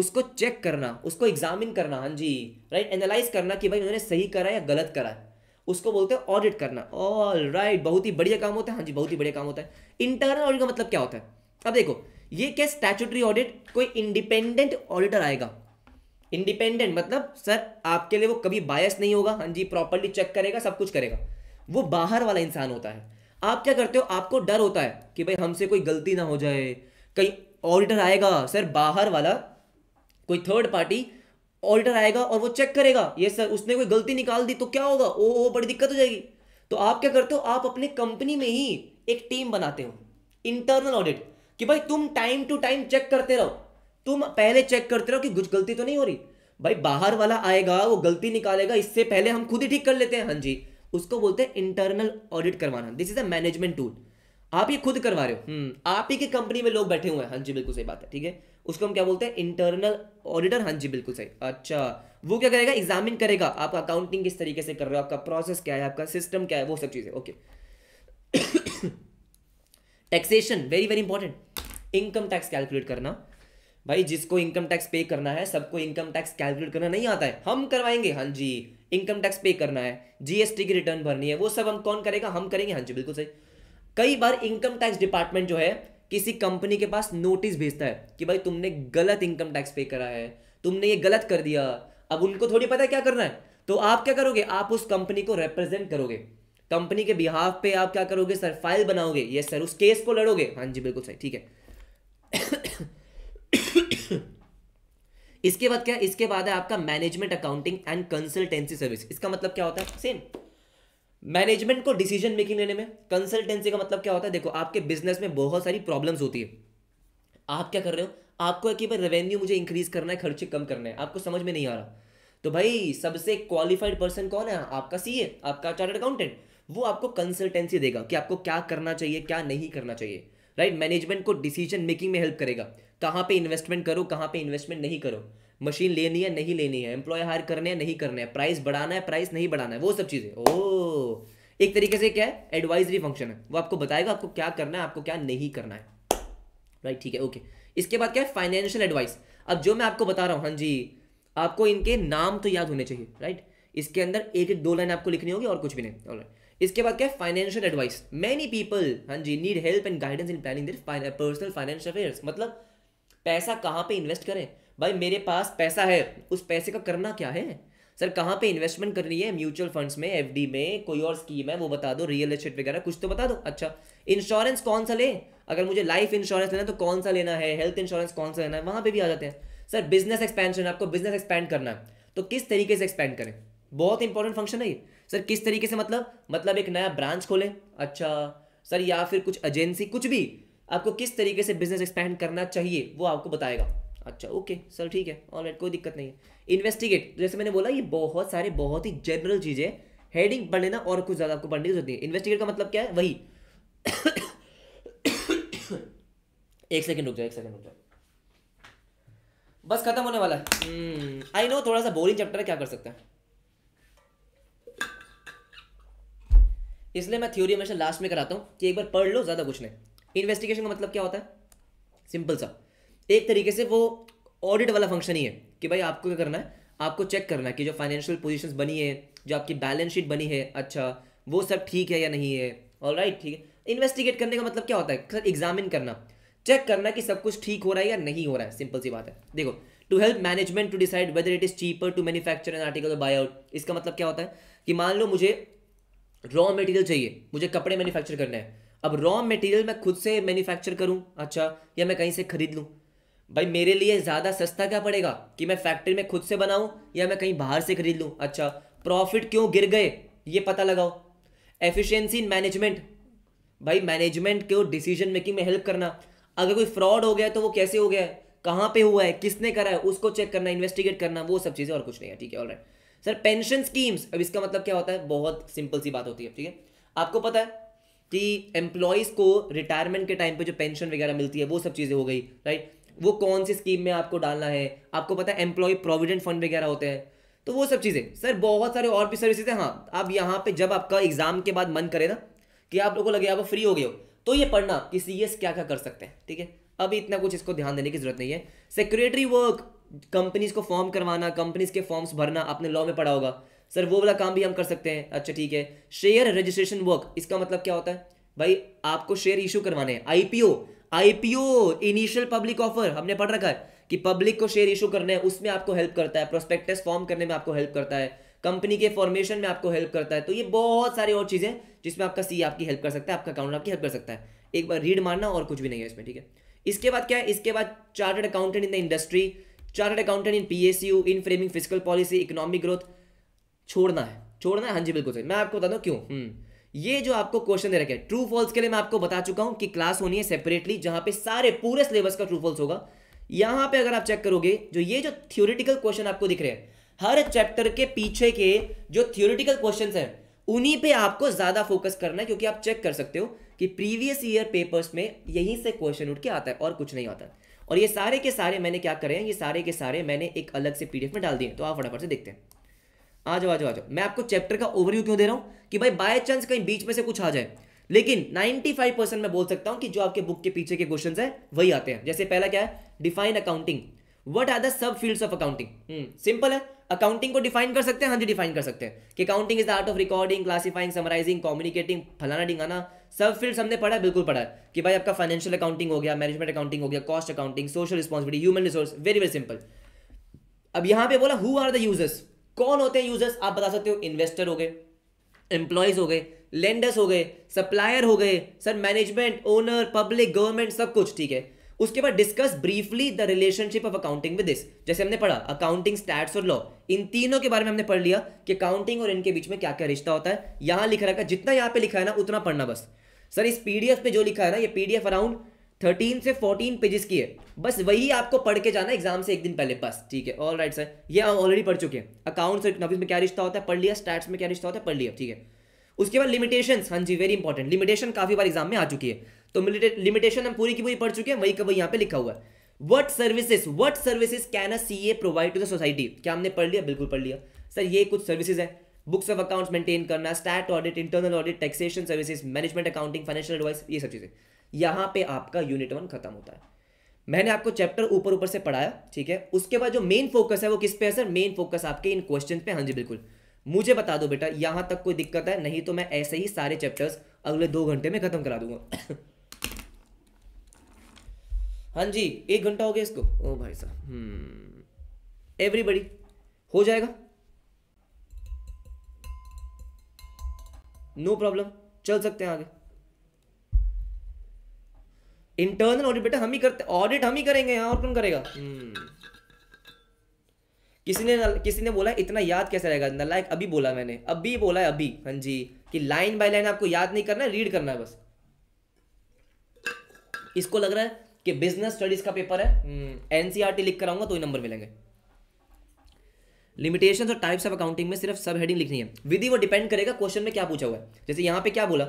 उसको चेक करना उसको एग्जामिन करना हाँ जी राइट एनालाइज करना कि भाई उन्होंने सही करा या गलत करा है उसको बोलते हैं ऑडिट करना ऑल राइट बहुत ही बढ़िया काम होता है हाँ जी बहुत ही बढ़िया काम होता है इंटरनल ऑडिट का मतलब क्या होता है अब देखो ये क्या स्टैचुटरी ऑडिट कोई इंडिपेंडेंट ऑडिटर आएगा इंडिपेंडेंट मतलब सर आपके लिए वो कभी बायस नहीं होगा हाँ जी प्रॉपरली चेक करेगा सब कुछ करेगा वो बाहर वाला इंसान होता है आप क्या करते हो आपको डर होता है कि भाई हमसे कोई गलती ना हो जाए कहीं ऑडिटर आएगा सर बाहर वाला कोई थर्ड पार्टी ऑडिटर आएगा और वो चेक करेगा ये सर उसने कोई गलती निकाल दी तो क्या होगा ओ ओ बड़ी दिक्कत हो जाएगी तो आप क्या करते हो आप अपने कंपनी में ही एक टीम बनाते हो इंटरनल ऑडिट कि भाई तुम टाइम टू टाइम चेक करते रहो तुम पहले चेक करते रहो कि कुछ गलती तो नहीं हो रही भाई बाहर वाला आएगा वो गलती निकालेगा इससे पहले हम खुद ही ठीक कर लेते हैं हाँ जी उसको बोलते हैं इंटरनल ऑडिट करवाना this is a management tool आप ही खुद करवा रहे हो हम्म, आप ही की कंपनी में लोग बैठे हुए हैं हाँ जी बिल्कुल सही बात है ठीक है उसको हम क्या बोलते हैं इंटरनल ऑडिटर हाँ जी बिल्कुल सही अच्छा वो क्या करेगा एग्जामिन करेगा आपका अकाउंटिंग किस तरीके से कर रहे हो आपका प्रोसेस क्या है आपका सिस्टम क्या है वो सब चीज़ें okay taxation very very important income tax calculate करना भाई जिसको इनकम टैक्स पे करना है सबको इनकम टैक्स कैलकुलेट करना नहीं आता है हम करवाएंगे हाँ जी इनकम टैक्स पे करना है जीएसटी की रिटर्न भरनी है वो सब हम कौन करेगा हम करेंगे हाँ जी बिल्कुल सही कई बार इनकम टैक्स डिपार्टमेंट जो है किसी कंपनी के पास नोटिस भेजता है कि भाई तुमने गलत इनकम टैक्स पे करा है तुमने ये गलत कर दिया अब उनको थोड़ी पता है क्या करना है तो आप क्या करोगे आप उस कंपनी को रिप्रेजेंट करोगे कंपनी के बिहाफ पे आप क्या करोगे सर फाइल बनाओगे ये सर उस केस को लड़ोगे हाँ जी बिल्कुल सही ठीक है इसके बाद क्या इसके बाद है आपका management accounting and consultancy service इसका मतलब क्या होता है सेम मैनेजमेंट को डिसीजन मेकिंग लेने में कंसल्टेंसी का मतलब क्या होता है देखो आपके बिजनेस में बहुत सारी प्रॉब्लम्स होती है आप क्या कर रहे हो आपको एक बार रेवेन्यू मुझे इंक्रीज करना है खर्चे कम करना है आपको समझ में नहीं आ रहा तो भाई सबसे क्वालिफाइड पर्सन कौन है आपका सीए आपका चार्टर्ड अकाउंटेंट वो आपको कंसल्टेंसी देगा कि आपको क्या करना चाहिए क्या नहीं करना चाहिए राइट right? मैनेजमेंट को डिसीजन मेकिंग में हेल्प करेगा कहाँ पे इन्वेस्टमेंट करो कहाँ पे इन्वेस्टमेंट नहीं करो मशीन लेनी है नहीं लेनी है एम्प्लॉय हायर करने है नहीं करने है प्राइस बढ़ाना है प्राइस नहीं बढ़ाना है वो सब चीज़ें ओ एक तरीके से क्या है एडवाइजरी फंक्शन है वो आपको बताएगा आपको क्या करना है आपको क्या नहीं करना है राइट ठीक है ओके इसके बाद क्या है फाइनेंशियल एडवाइस अब जो मैं आपको बता रहा हूँ हाँ जी आपको इनके नाम तो याद होने चाहिए राइट इसके अंदर एक एक दो लाइन आपको लिखनी होगी और कुछ भी नहीं ऑलराइट इसके बाद क्या है फाइनेंशियल एडवाइस मैनी पीपल हाँ जी need help and guidance in planning personal financial affair मतलब पैसा कहाँ पे इन्वेस्ट करें भाई मेरे पास पैसा है उस पैसे का करना क्या है सर कहाँ पे इन्वेस्टमेंट करनी है म्यूचुअल फंड्स में एफ में कोई और स्कीम है वो बता दो रियल एस्टेट वगैरह कुछ तो बता दो अच्छा इंश्योरेंस कौन सा लें अगर मुझे लाइफ इंश्योरेंस लेना है तो कौन सा लेना है हेल्थ इंश्योरेंस कौन सा लेना है वहाँ पे भी आ जाते हैं सर बिजनेस एक्सपेंशन आपको बिजनेस एक्सपेंड करना है तो किस तरीके से एक्सपेंड करें बहुत इंपॉर्टेंट फंक्शन है ये सर किस तरीके से मतलब मतलब एक नया ब्रांच खोलें अच्छा सर या फिर कुछ एजेंसी कुछ भी आपको किस तरीके से बिजनेस एक्सपेंड करना चाहिए वो आपको बताएगा अच्छा ओके सर ठीक है ऑल राइट कोई दिक्कत नहीं है इन्वेस्टिगेट जैसे मैंने बोला ये बहुत सारे बहुत ही जनरल चीज़ें हेडिंग पढ़ लेना और कुछ ज़्यादा आपको पढ़ने की जरूरत नहीं है इन्वेस्टिगेट का मतलब क्या है वही एक सेकेंड रुक जाओ एक सेकेंड रुक जाओ बस खत्म होने वाला है आई hmm, नो थोड़ा सा बोरिंग चैप्टर है क्या कर सकता है इसलिए मैं थ्योरी हमेशा लास्ट में कराता हूँ कि एक बार पढ़ लो ज़्यादा कुछ नहीं इन्वेस्टिगेशन का मतलब क्या होता है सिंपल सा एक तरीके से वो ऑडिट वाला फंक्शन ही है कि भाई आपको क्या करना है आपको चेक करना है कि जो फाइनेंशियल पोजिशन बनी है जो आपकी बैलेंस शीट बनी है अच्छा वो सब ठीक है या नहीं है ऑल राइट ठीक है इन्वेस्टिगेट करने का मतलब क्या होता है सर एग्जामिन करना चेक करना कि सब कुछ ठीक हो रहा है या नहीं हो रहा है सिंपल सी बात है देखो to help management to decide whether it is cheaper to manufacture an article buy out इसका मतलब क्या होता है कि मान लो मुझे रॉ मटेरियल चाहिए मुझे कपड़े मैन्युफैक्चर करना है अब रॉ मटेरियल मैं खुद से मैन्युफैक्चर करूं अच्छा या मैं कहीं से खरीद लूँ भाई मेरे लिए ज़्यादा सस्ता क्या पड़ेगा कि मैं फैक्ट्री में खुद से बनाऊँ या मैं कहीं बाहर से खरीद लूँ अच्छा प्रॉफिट क्यों गिर गए ये पता लगाओ एफिशिएंसी इन मैनेजमेंट भाई मैनेजमेंट क्यों डिसीजन मेकिंग में हेल्प करना अगर कोई फ्रॉड हो गया तो वो कैसे हो गया है कहाँ पे हुआ है किसने करा है उसको चेक करना इन्वेस्टिगेट करना वो सब चीज़ें और कुछ नहीं है ठीक है ऑल सर पेंशन स्कीम्स अब इसका मतलब क्या होता है बहुत सिंपल सी बात होती है ठीक है आपको पता है कि एम्प्लॉयज़ को रिटायरमेंट के टाइम पे जो पेंशन वगैरह मिलती है वो सब चीज़ें हो गई राइट वो कौन सी स्कीम में आपको डालना है आपको पता है एम्प्लॉय प्रोविडेंट फंड वगैरह होते हैं तो वो सब चीज़ें सर बहुत सारे और भी सर्विसेज हैं हाँ आप यहाँ पे जब आपका एग्जाम के बाद मन करे ना कि आप लोगों को लगे आप फ्री हो गए हो तो ये पढ़ना कि सी क्या क्या कर सकते हैं ठीक है अभी इतना कुछ इसको ध्यान देने की जरूरत नहीं है सेक्रेटरी वर्क कंपनीज को फॉर्म करवाना कंपनीज के फॉर्म्स भरना आपने लॉ में पढ़ा होगा सर वो वाला काम भी हम कर सकते हैं अच्छा ठीक है शेयर रजिस्ट्रेशन वर्क इसका मतलब क्या होता है भाई आपको शेयर इशू करवाने हैं IPO IPO initial public offer हमने पढ़ रखा है कि पब्लिक को शेयर इशू करने है उसमें आपको हेल्प करता है प्रोस्पेक्टस फॉर्म करने में आपको हेल्प करता है कंपनी के फॉर्मेशन में आपको हेल्प करता है तो ये बहुत सारी और चीज़ें जिसमें आपका सी आपकी हेल्प कर सकता है आपका अकाउंट आपकी हेल्प कर सकता है एक बार रीड मारना और कुछ भी नहीं है इसमें ठीक है इसके बाद क्या है इसके बाद chartered accountant in the industry chartered accountant in PSU in framing physical policy economic growth छोड़ना है छोड़ना है हाँ जी बिल्कुल सही मैं आपको बता दूँ क्यों हम्म। ये जो आपको क्वेश्चन दे रखे ट्रू फॉल्स के लिए मैं आपको बता चुका हूं कि क्लास होनी है सेपरेटली जहां पे सारे पूरे सिलेबस का ट्रू फॉल्स होगा यहां पे अगर आप चेक करोगे जो ये जो थियोरिटिकल क्वेश्चन आपको दिख रहे हैं हर चैप्टर के पीछे के जो थियोरिटिकल क्वेश्चन है उन्हीं पे आपको ज्यादा फोकस करना है क्योंकि आप चेक कर सकते हो कि प्रीवियस ईयर पेपर्स में यहीं से क्वेश्चन उठ के आता है और कुछ नहीं आता और ये सारे के सारे मैंने क्या करे हैं ये सारे के सारे मैंने एक अलग से पीडीएफ में डाल दिए तो आप फटाफट से देखते हैं आ जाओ आ जाओ आ जाओ मैं आपको चैप्टर का ओवरव्यू क्यों दे रहा हूँ कि भाई बाय चांस कहीं बीच में से कुछ आ जाए लेकिन 95 परसेंट मैं बोल सकता हूँ कि जो आपके बुक के पीछे के क्वेश्चन है वही आते हैं जैसे पहला क्या है define accounting what are the sub field of accounting simple है अकाउंटिंग को डिफाइन कर सकते हैं हाँ जी डिफाइन कर सकते हैं कि accounting is the art of recording classifying summarising communicating फलाना डिंगाना सब फील्ड हमने पढ़ा बिल्कुल पढ़ा है कि भाई आपका फाइनेंशियल अकाउंटिंग हो गया मैनेजमेंट अकाउंटिंग हो गया cost accounting social responsibility human resource very very simple अब यहां पे बोला हु आर द यूजर्स कौन होते हैं यूजर्स आप बता सकते हो इन्वेस्टर हो गए एम्प्लॉयज हो गए लेंडर्स हो गए सप्लायर हो गए sir management owner public government सब कुछ ठीक है उसके बाद discuss briefly the relationship of accounting with this जैसे हमने पढ़ा अकाउंटिंग स्टैट्स और लॉ इन तीनों के बारे में हमने पढ़ लिया कि अकाउंटिंग और इनके बीच में क्या क्या रिश्ता होता है यहां लिख रखा है जितना यहां पे लिखा है ना उतना पढ़ना बस सर इस पीडीएफ पे जो लिखा है ना ये पीडीएफ अराउंड थर्टीन से फोर्टीन पेजेस की है बस वही आपको पढ़ के जाना एग्जाम से एक दिन पहले बस ठीक है ऑल राइट सर ये हम ऑलरेडी पढ़ चुके हैं अकाउंट्स और इकोनॉमिक्स में क्या रिश्ता होता है पढ़ लिया स्टैट्स में क्या रिश्ता होता है पढ़ लिया ठीक है उसके बाद लिमिटेशन हाँ जी वेरी इंपॉर्टेंट लिमिटेशन काफी बार एग्जाम में आ चुकी है तो लिमिटेशन हम पूरी की पूरी पढ़ चुके हैं वही कब यहाँ पे लिखा हुआ है what services what services can a C A provide to the society क्या हमने पढ़ लिया बिल्कुल पढ़ लिया सर ये कुछ सर्विसेज है बुक्स ऑफ अकाउंट्स मेंटेन करना stat audit internal audit taxation services management accounting financial advice ये सब चीज़ें यहाँ पे आपका यूनिट वन खत्म होता है मैंने आपको चैप्टर ऊपर ऊपर से पढ़ाया ठीक है उसके बाद जो मेन फोकस है वो किस पे है सर मेन फोकस आपके इन क्वेश्चन पे हाँ जी बिल्कुल मुझे बता दो बेटा यहाँ तक कोई दिक्कत है नहीं तो मैं ऐसे ही सारे चैप्टर्स अगले दो घंटे में खत्म करा दूंगा हाँ जी एक घंटा हो गया इसको ओ भाई साहब एवरीबडी हम्म। हो जाएगा नो no प्रॉब्लम चल सकते हैं आगे इंटरनल ऑडिट बेटा हम ही करते ऑडिट हम ही करेंगे यहाँ और कौन करेगा किसी ने किसी ने बोला इतना याद कैसे रहेगा नलायक अभी बोला मैंने अभी बोला है अभी हाँ जी कि लाइन बाय लाइन आपको याद नहीं करना है रीड करना है बस इसको लग रहा है कि बिजनेस स्टडीज का पेपर है एनसीईआरटी hmm. e लिख कराऊंगा तो ही नंबर मिलेंगे लिमिटेशन और टाइप्स ऑफ अकाउंटिंग में सिर्फ सब हेडिंग लिखनी है विधि वो डिपेंड करेगा क्वेश्चन में क्या पूछा हुआ है जैसे यहाँ पे क्या बोला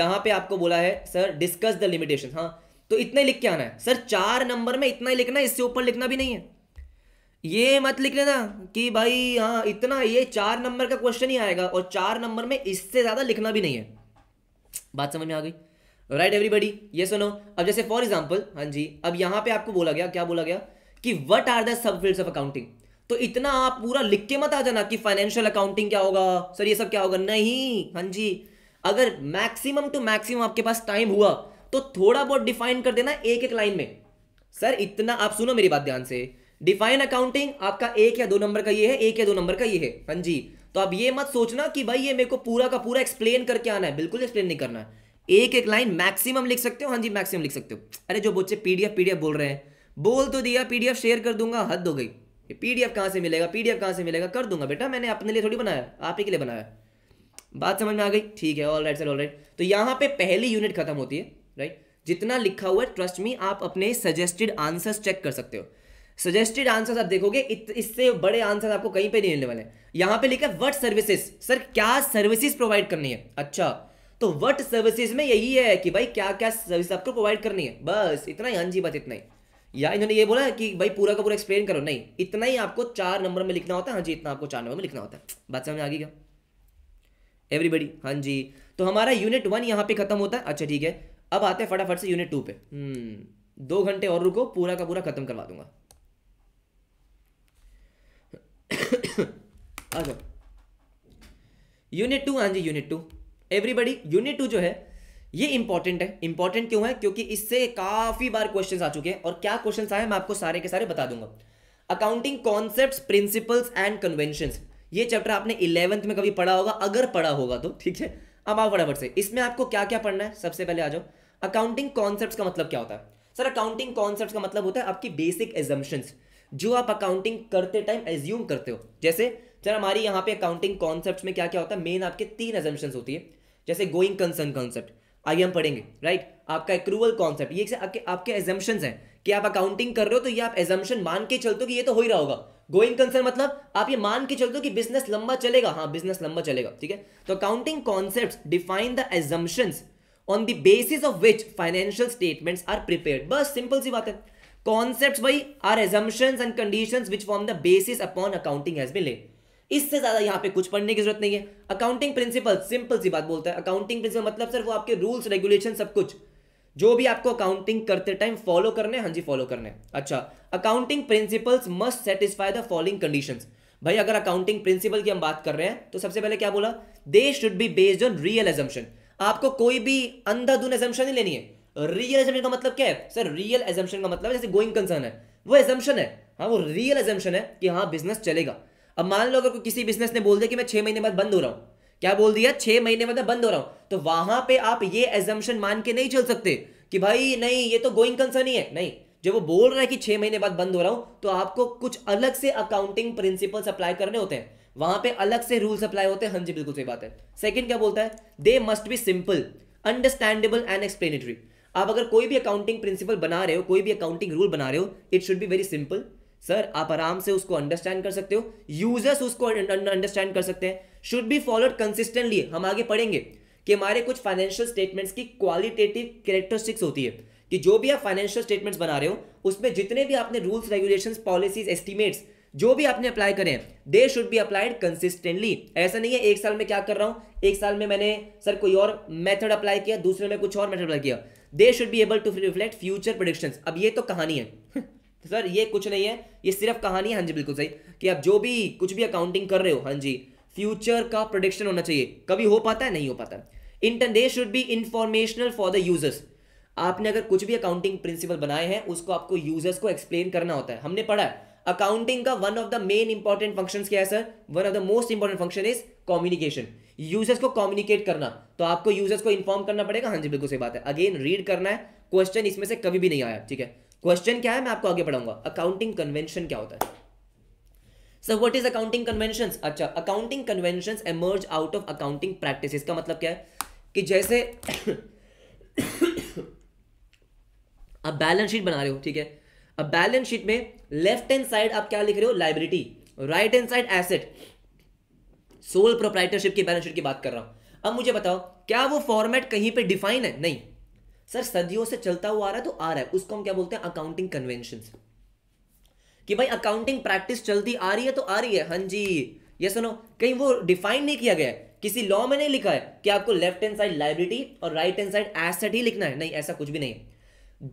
यहाँ पे आपको बोला है सर डिस्कस द लिमिटेशन हाँ तो इतना ही लिख के आना है सर चार नंबर में इतना ही लिखना है इससे ऊपर लिखना भी नहीं है ये मत लिख लेना कि भाई हाँ इतना ये चार नंबर का क्वेश्चन ही आएगा और चार नंबर में इससे ज़्यादा लिखना भी नहीं है बात समझ में आ गई राइट एवरीबडी ये सुनो अब जैसे फॉर एग्जाम्पल हाँ जी अब यहां पे आपको बोला गया क्या बोला गया कि what are the sub field of accounting तो इतना आप पूरा लिख के मत आ जाना कि फाइनेंशियल अकाउंटिंग क्या होगा सर ये सब क्या होगा नहीं हाँ जी अगर मैक्सिमम टू मैक्सिमम आपके पास टाइम हुआ तो थोड़ा बहुत डिफाइन कर देना एक एक लाइन में सर इतना आप सुनो मेरी बात ध्यान से डिफाइन अकाउंटिंग आपका एक या दो नंबर का ये है एक या दो नंबर का ये है हाँ जी तो अब ये मत सोचना कि भाई ये मेरे को पूरा का पूरा एक्सप्लेन करके आना है बिल्कुल एक्सप्लेन नहीं करना है एक एक लाइन मैक्सिमम लिख सकते हो हाँ जी मैक्सिमम लिख सकते हो अरे जो बच्चे पीडीएफ पीडीएफ बोल रहे हैं बोल तो दिया पीडीएफ शेयर कर दूंगा हद हो गई पीडीएफ कहाँ से मिलेगा पीडीएफ कहाँ से मिलेगा कर दूंगा बेटा मैंने अपने लिए थोड़ी बनाया आप ही के लिए बनाया बात समझ में आ गई ठीक है all right sir all right तो यहाँ पे पहली यूनिट खत्म होती है राइट जितना लिखा हुआ है ट्रस्ट मी आप अपने सजेस्टेड आंसर्स चेक कर सकते हो सजेस्टेड आंसर्स आप देखोगे इससे बड़े आंसर आपको कहीं पे नहीं मिलने वाले यहां पे लिखा है वट सर्विसेज सर क्या सर्विसेज प्रोवाइड करनी है अच्छा तो वट सर्विसेज में यही है कि भाई क्या क्या सर्विस आपको प्रोवाइड करनी है बस इतना ही हाँ जी बस इतना ही या इन्होंने ये बोला कि भाई पूरा का पूरा एक्सप्लेन करो नहीं इतना ही आपको चार नंबर में लिखना होता है हाँ जी इतना आपको चार नंबर में लिखना होता है बात समझ आ गई क्या एवरीबडी हाँ जी तो हमारा यूनिट वन यहाँ पे खत्म होता है अच्छा ठीक है अब आते हैं फटाफट से यूनिट टू पे हम्म। दो घंटे और रुको पूरा का पूरा खत्म करवा दूंगा यूनिट टू हाँ जी unit two everybody unit two जो है ये इंपॉर्टेंट है इंपॉर्टेंट क्यों है क्योंकि इससे काफी बार क्वेश्चंस आ चुके हैं और क्या क्वेश्चंस आए मैं आपको सारे के सारे बता दूंगा accounting concepts principles and convention ये चैप्टर आपने इलेवंथ में कभी पढ़ा होगा अगर पढ़ा होगा तो ठीक है अब आओ फटाफट से इसमें आपको क्या क्या पढ़ना है सबसे पहले आ जाओ अकाउंटिंग कॉन्सेप्ट का मतलब क्या होता है सर अकाउंटिंग कॉन्सेप्ट का मतलब होता है आपकी बेसिक एजम्पन जो आप अकाउंटिंग करते टाइम एज्यूम करते हो जैसे सर हमारी यहाँ पे अकाउंटिंग कॉन्सेप्ट में क्या क्या होता है मेन आपके तीन एजम्पन्स होती है जैसे गोइंग कंसर्न कॉन्सेप्ट आइए हम पढ़ेंगे राइट आपका एक्रूवल कॉन्सेप्ट ये आपके आपके एजम्पन्स हैं कि आप अकाउंटिंग कर रहे हो तो ये आप एजम्पन मान के चलते हो कि ये तो हो ही रहा होगा गोइंग कंसर्न मतलब आप ये मान के चलते हो कि बिजनेस लंबा चलेगा हाँ बिजनेस लंबा चलेगा ठीक है तो accounting concept define the assumption on the basis of which financial statements are prepare बस सिंपल सी बात है कॉन्सेप्ट वही are assumption and condition which form the basis upon accounting has been laid इससे ज्यादा यहाँ पे कुछ पढ़ने की जरूरत नहीं है अकाउंटिंग प्रिंसिपल सिंपल सी बात बोलता है अकाउंटिंग प्रिंसिपल मतलब सर वो आपके रूल्स रेगुलेशन सब कुछ जो भी आपको अकाउंटिंग करते टाइम फॉलो करने हाँ जी फॉलो करने अच्छा accounting principles must satisfy the following conditions भाई अगर अकाउंटिंग प्रिंसिपल की हम बात कर रहे हैं तो सबसे पहले क्या बोला they should be based on real assumption आपको कोई भी अंधाधुन एजम्पन नहीं लेनी है रियल एजम्पन का मतलब क्या है सर रियल एजम्पन का मतलब जैसे गोइंग कंसर्न है वो एजम्पन है हाँ वो रियल एजम्पन है कि हाँ बिजनेस चलेगा अब मान लो अगर किसी बिजनेस ने बोल दिया कि मैं छह महीने बाद बंद हो रहा हूँ क्या बोल दिया छह महीने मतलब बंद हो रहा हूं तो वहां पे आप ये एजम्पन मान के नहीं चल सकते कि भाई नहीं ये तो गोइंग कंसर्न ही है नहीं जब वो बोल रहा है कि छह महीने बाद बंद हो रहा हूं तो आपको कुछ अलग से अकाउंटिंग प्रिंसिपल अप्लाई करने होते हैं वहां पे अलग से रूल्स अप्लाई होते हैं हाँ जी बिल्कुल सही बात है सेकंड क्या बोलता है they must be simple understandable and explanatory आप अगर कोई भी अकाउंटिंग प्रिंसिपल बना रहे हो कोई भी अकाउंटिंग रूल बना रहे हो it should be very simple sir आप आराम से उसको अंडरस्टैंड कर सकते हो यूजर्स उसको अंडरस्टैंड कर सकते हैं शुड बी फॉलोड कंसिस्टेंटली हम आगे पढ़ेंगे कि हमारे कुछ फाइनेंशियल स्टेटमेंट्स की क्वालिटेटिव कैरेक्टरिस्टिक्स होती है कि जो भी आप फाइनेंशियल स्टेटमेंट्स बना रहे हो उसमें जितने भी आपने रूल्स रेगुलेशन पॉलिसीज एस्टिमेट्स जो भी आपने अप्लाई करें they should be applied consistently ऐसा नहीं है एक साल में क्या कर रहा हूं एक साल में मैंने सर कोई और मेथड अप्लाई किया दूसरे में कुछ और मेथड अप्लाई किया they should be able to reflect future prediction अब ये तो कहानी है सर ये कुछ नहीं है ये सिर्फ कहानी है हाँ जी बिल्कुल सही कि आप जो भी कुछ भी अकाउंटिंग कर रहे हो हाँ जी फ्यूचर का प्रोडिक्शन होना चाहिए कभी हो पाता है नहीं हो पाता in turn they should be informational for the users आपने अगर कुछ भी अकाउंटिंग प्रिंसिपल बनाए हैं उसको आपको यूजर्स को एक्सप्लेन करना होता है हमने पढ़ा है अकाउंटिंग का one of the main important function क्या है sir one of the most important function is communication users को कम्युनिकेट करना तो आपको यूजर्स को इन्फॉर्म करना पड़ेगा हाँ जी बिल्कुल सही बात है अगेन रीड करना है क्वेश्चन इसमें से कभी भी नहीं आया ठीक है क्वेश्चन क्या है मैं आपको आगे पढ़ाऊंगा अकाउंटिंग कन्वेंशन क्या होता है sir what is accounting convention अच्छा accounting convention emerge out of accounting practice इसका मतलब क्या है कि जैसे आप बैलेंस शीट बना रहे हो ठीक है अब बैलेंस शीट में लेफ्ट हैंड साइड आप क्या लिख रहे हो liability right hand side asset sole proprietorship की बैलेंस शीट की बात कर रहा हूं अब मुझे बताओ क्या वो फॉर्मेट कहीं पे डिफाइन है नहीं सर सदियों से चलता हुआ आ रहा है तो आ रहा है उसको हम क्या बोलते हैं अकाउंटिंग कन्वेंशन कि भाई अकाउंटिंग प्रैक्टिस चलती आ रही है तो आ रही है हाँ जी ये सुनो कहीं वो डिफाइन नहीं किया गया किसी लॉ में नहीं लिखा है कि आपको लेफ्ट हैंड साइड लाइबिलिटी और राइट हैंड साइड एसेट ही लिखना है नहीं ऐसा कुछ भी नहीं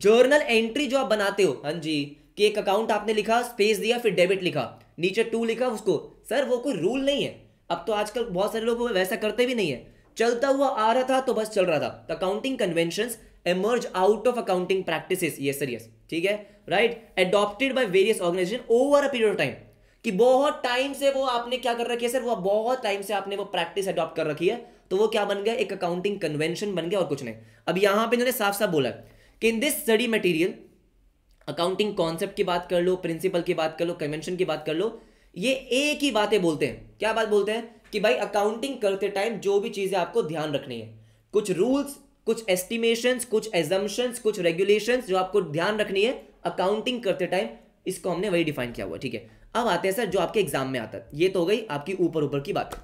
जर्नल एंट्री जो आप बनाते हो हाँ जी कि एक अकाउंट आपने लिखा स्पेस दिया फिर डेबिट लिखा नीचे टू लिखा उसको सर वो कोई रूल नहीं है अब तो आजकल बहुत सारे लोग वैसा करते भी नहीं है चलता हुआ आ रहा था तो बस चल रहा था accounting convention emerge out of accounting practice ये सर यस ठीक है right adopted by various organization over a period of time कि बहुत टाइम से वो आपने क्या कर रखी है सर वो बहुत टाइम से आपने वो प्रैक्टिस अडॉप्ट कर रखी है तो वो क्या बन गया एक अकाउंटिंग कन्वेंशन बन गया और कुछ नहीं अब यहां पे इन्होंने साफ साफ बोला कि in this study material accounting concept की बात कर लो प्रिंसिपल की बात कर लो कन्वेंशन की बात कर लो ये एक ही बातें बोलते हैं क्या बात बोलते हैं कि भाई अकाउंटिंग करते टाइम जो भी चीज़ें आपको ध्यान रखनी है कुछ रूल्स कुछ एस्टिमेशन कुछ एजम्पन्स कुछ रेगुलेशन जो आपको ध्यान रखनी है अकाउंटिंग करते टाइम इसको हमने वही डिफाइन किया हुआ ठीक है अब आते हैं सर जो आपके एग्जाम में आता है ये तो हो गई आपकी ऊपर ऊपर की बात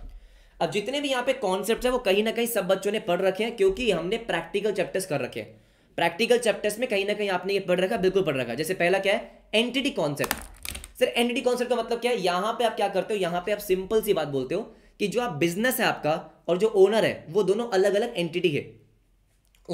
अब जितने भी यहाँ पे कॉन्सेप्ट है वो कहीं ना कहीं सब बच्चों ने पढ़ रखे हैं क्योंकि हमने प्रैक्टिकल चैप्टर्स कर रखे हैं प्रैक्टिकल चैप्टर्स में कहीं ना कहीं आपने ये पढ़ रखा बिल्कुल पढ़ रखा जैसे पहला क्या है entity concept sir entity concept का मतलब क्या है यहाँ पे आप क्या करते हो यहाँ पे आप सिंपल सी बात बोलते हो कि जो आप बिजनेस है आपका और जो ओनर है वो दोनों अलग अलग एंटिटी है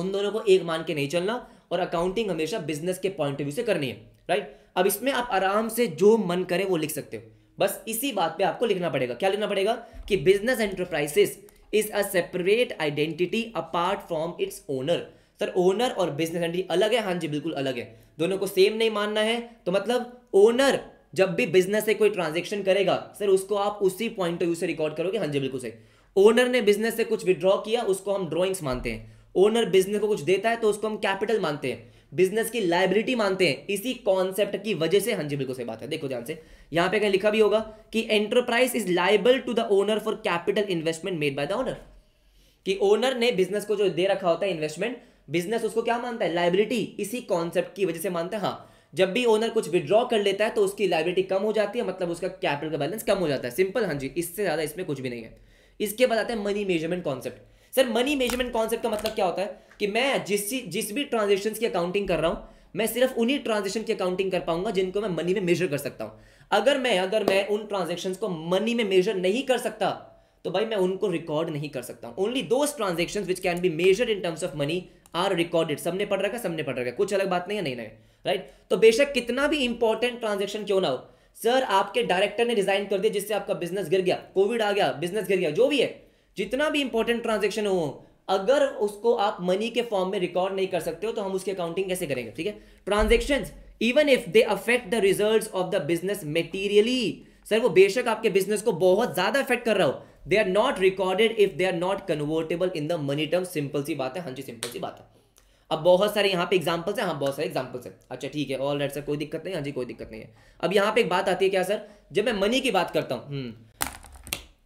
उन दोनों को एक मान के नहीं चलना और अकाउंटिंग हमेशा बिजनेस के पॉइंट ऑफ व्यू से करनी है राइट अब इसमें आप आराम से जो मन करे वो लिख सकते हो बस इसी बात पे आपको लिखना पड़ेगा क्या लिखना पड़ेगा कि business enterprises is a separate identity apart from its owner sir owner और बिजनेस एंटिटी अलग है हाँ जी बिल्कुल अलग है दोनों को सेम नहीं मानना है तो मतलब ओनर जब भी बिजनेस से कोई ट्रांजेक्शन करेगा सर उसको आप उसी पॉइंट ऑफ व्यू से रिकॉर्ड करोगे हाँ जी बिल्कुल सही ओनर ने बिजनेस से कुछ विड्रॉ किया उसको हम ड्रॉइंग्स मानते हैं ओनर बिजनेस को कुछ देता है तो उसको हम कैपिटल मानते हैं बिजनेस की लाइबिलिटी मानते हैं इसी कॉन्सेप्ट की वजह से हाँ जी बिल्कुल सही बात है देखो ध्यान से यहां पे कहीं लिखा भी होगा कि enterprise is liable to the owner for capital investment made by the owner कि ओनर ने बिजनेस को जो दे रखा होता है इन्वेस्टमेंट बिजनेस उसको क्या मानता है लाइबिलिटी इसी कॉन्सेप्ट की वजह से मानता है हाँ जब भी ओनर कुछ विड्रॉ कर लेता है तो उसकी लाइबिलिटी कम हो जाती है मतलब उसका कैपिटल का बैलेंस कम हो जाता है सिंपल हाँ जी इससे ज़्यादा इसमें कुछ भी नहीं है इसके बाद आता है money measurement concept sir money measurement concept का मतलब क्या होता है कि मैं जिस जिस भी ट्रांजेक्शन की अकाउंटिंग कर रहा हूं मैं सिर्फ उन्हीं ट्रांजेक्शन की अकाउंटिंग कर पाऊंगा जिनको मैं मनी में मेजर कर सकता हूं अगर मैं अगर मैं उन ट्रांजेक्शन को मनी में मेजर नहीं कर सकता तो भाई मैं उनको रिकॉर्ड नहीं कर सकता हूं only those transaction which can be measure in terms of money are recorded सबने पढ़ रखा सबने पढ़ रखा कुछ अलग बात नहीं है नहीं नहीं राइट तो बेशक कितना भी इंपॉर्टेंट ट्रांजेक्शन क्यों ना हो सर आपके डायरेक्टर ने रिजाइन कर दिया जिससे आपका बिजनेस गिर गया कोविड आ गया बिजनेस गिर गया जो भी है जितना भी इंपॉर्टेंट ट्रांजेक्शन हो अगर उसको आप मनी के फॉर्म में रिकॉर्ड नहीं कर सकते हो तो हम उसकी अकाउंटिंग कैसे करेंगे ठीक है transaction even if they affect the result of the business materially sir वो बेशक आपके बिजनेस को बहुत ज्यादा अफेक्ट कर रहा हो they are not recorded if they are not convertible in the money term simple सी बात है हाँ जी सिंपल सी बात है अब बहुत सारे यहाँ पे एग्जाम्पल्स हैं हाँ बहुत सारे एग्जाम्पल्स हैं अच्छा ठीक है ऑल राइट सर कोई दिक्कत नहीं हाँ जी कोई दिक्कत नहीं है अब यहाँ पे एक बात आती है क्या सर जब मैं मनी की बात करता हूँ हम्म,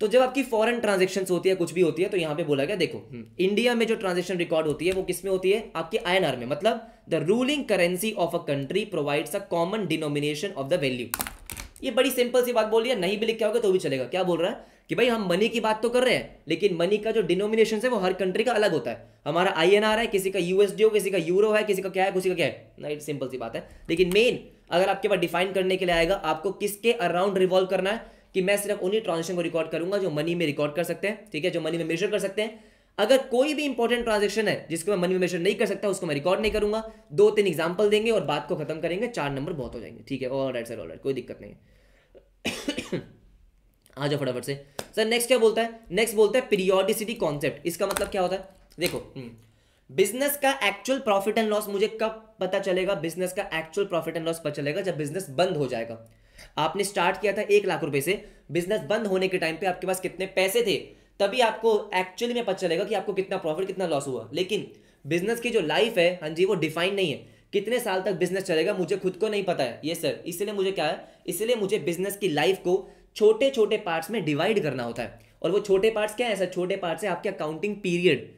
तो जब आपकी फॉरेन ट्रांजेक्शन होती है कुछ भी होती है तो यहां पे बोला गया देखो इंडिया हम्म। में जो ट्रांजेक्शन रिकॉर्ड होती है वो किस में होती है आपके आईएनआर में मतलब the ruling currency of a country provides a common denomination of the value ये बड़ी सिंपल सी बात बोल रही है नहीं भी लिख के तो भी चलेगा क्या बोल रहा है कि भाई हम मनी की बात तो कर रहे हैं लेकिन मनी का जो डिनोमिनेशन है वो हर कंट्री का अलग होता है हमारा आई है किसी का यूएसडी हो किसी का यूरो है किसी का क्या है किसी का क्या है ना सिंपल सी बात है लेकिन मेन अगर आपके पास डिफाइन करने के लिए आएगा आपको किसके अराउंड रिवॉल्व करना है कि मैं सिर्फ उन्हीं ट्रांजेक्शन को रिकॉर्ड करूंगा जो मनी में रिकॉर्ड कर सकते हैं ठीक है जो मनी में मेजर कर सकते हैं अगर कोई भी इंपॉर्टेंट ट्रांजेक्शन है जिसको मैं मनी में मेजर नहीं कर सकता उसको मैं रिकॉर्ड नहीं करूंगा दो तीन एग्जाम्पल देंगे और बात को खत्म करेंगे चार नंबर बहुत हो जाएंगे ठीक है all right sir all right कोई दिक्कत नहीं आ जाओ फटाफट से सर नेक्स्ट क्या बोलता है नेक्स्ट बोलता है पीरियोडिसिटी कॉन्सेप्ट इसका मतलब क्या होता है देखो बिजनेस हम्म, का एक्चुअल प्रॉफिट एंड लॉस मुझे कब पता चलेगा बिजनेस का एक्चुअल प्रॉफिट एंड लॉस पता चलेगा जब बिजनेस बंद हो जाएगा आपने स्टार्ट किया था एक लाख रुपए से बिजनेस बंद होने के टाइम पे आपके पास कितने पैसे थे तभी आपको एक्चुअली में पता चलेगा कि आपको कितना प्रॉफिट कितना लॉस हुआ लेकिन बिजनेस की जो लाइफ है हाँ जी वो डिफाइन नहीं है कितने साल तक बिजनेस चलेगा मुझे खुद को नहीं पता है ये सर इसलिए मुझे क्या है इसलिए मुझे बिजनेस की लाइफ को छोटे छोटे पार्ट्स में डिवाइड करना होता है और वो छोटे पार्ट्स क्या है सर छोटे पार्ट्स है आपके अकाउंटिंग पीरियड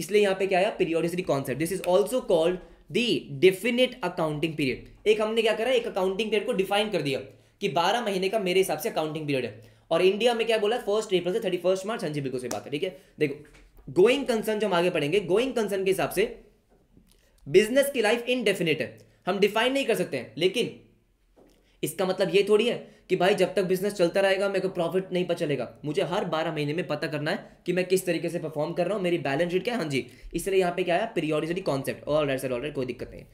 इसलिए यहाँ पे क्या आया periodicity concept this is also called the definite accounting period एक हमने क्या करा एक अकाउंटिंग पीरियड को डिफाइन कर दिया कि 12 महीने का मेरे हिसाब से अकाउंटिंग पीरियड है और इंडिया में क्या बोला है फर्स्ट अप्रैल से थर्टी फर्स्ट मार्च हाँ जी बिल्कुल से बात है ठीक है देखो गोइंग कंसर्न जो हम आगे पढ़ेंगे गोइंग कंसर्न के हिसाब से बिजनेस की लाइफ इनडेफिनेट है हम डिफाइन नहीं कर सकते हैं लेकिन इसका मतलब ये थोड़ी है कि भाई जब तक बिजनेस चलता रहेगा मेरे को प्रॉफिट नहीं पता चलेगा मुझे हर बारह महीने में पता करना है कि मैं किस तरीके से परफॉर्म कर रहा हूँ मेरी बैलेंस शीट क्या है हाँ जी इसलिए यहाँ पे क्या आया periodicity concept all right sir all right कोई दिक्कत नहीं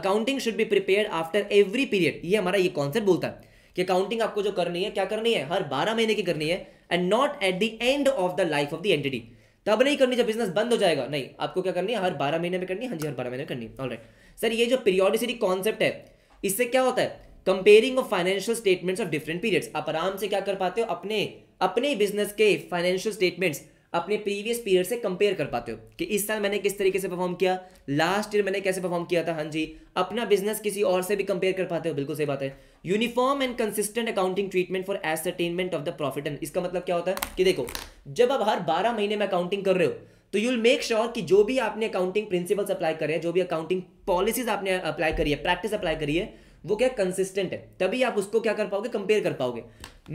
accounting should be prepare after every period ये हमारा ये कॉन्सेप्ट बोलता है कि काउंटिंग आपको जो करनी है क्या करनी है हर बारह महीने की करनी है and not at the end of the life of the entity तब नहीं करनी जब बिजनेस बंद हो जाएगा नहीं आपको क्या करनी है हर बारह महीने में करनी है हाँ जी हर बारह महीने में करनी है राइट सर ये जो पीरियोडिसिटी कॉन्सेप्ट है इससे क्या होता है comparing of financial statements of different periods आप आराम से क्या कर पाते हो अपने अपने बिजनेस के फाइनेंशियल स्टेटमेंट्स अपने प्रीवियस पीरियड से कंपेयर कर पाते हो कि इस साल मैंने किस तरीके से परफॉर्म किया लास्ट ईयर मैंने कैसे परफॉर्म किया था हाँ जी अपना बिजनेस किसी और से भी कंपेयर कर पाते हो बिल्कुल सही बात है uniform and consistent accounting treatment for ascertainment of the profit and इसका मतलब क्या होता है कि देखो जब आप हर बारह महीने में अकाउंटिंग कर रहे हो तो यूल मेक श्योर कि जो भी आपने अकाउंटिंग प्रिंसिपल्स अप्लाई करे जो भी अकाउंटिंग पॉलिसीज आपने अप्लाई करी है प्रैक्टिस अप्लाई करी है वो क्या कंसिस्टेंट है तभी आप उसको क्या कर पाओगे कंपेयर कर पाओगे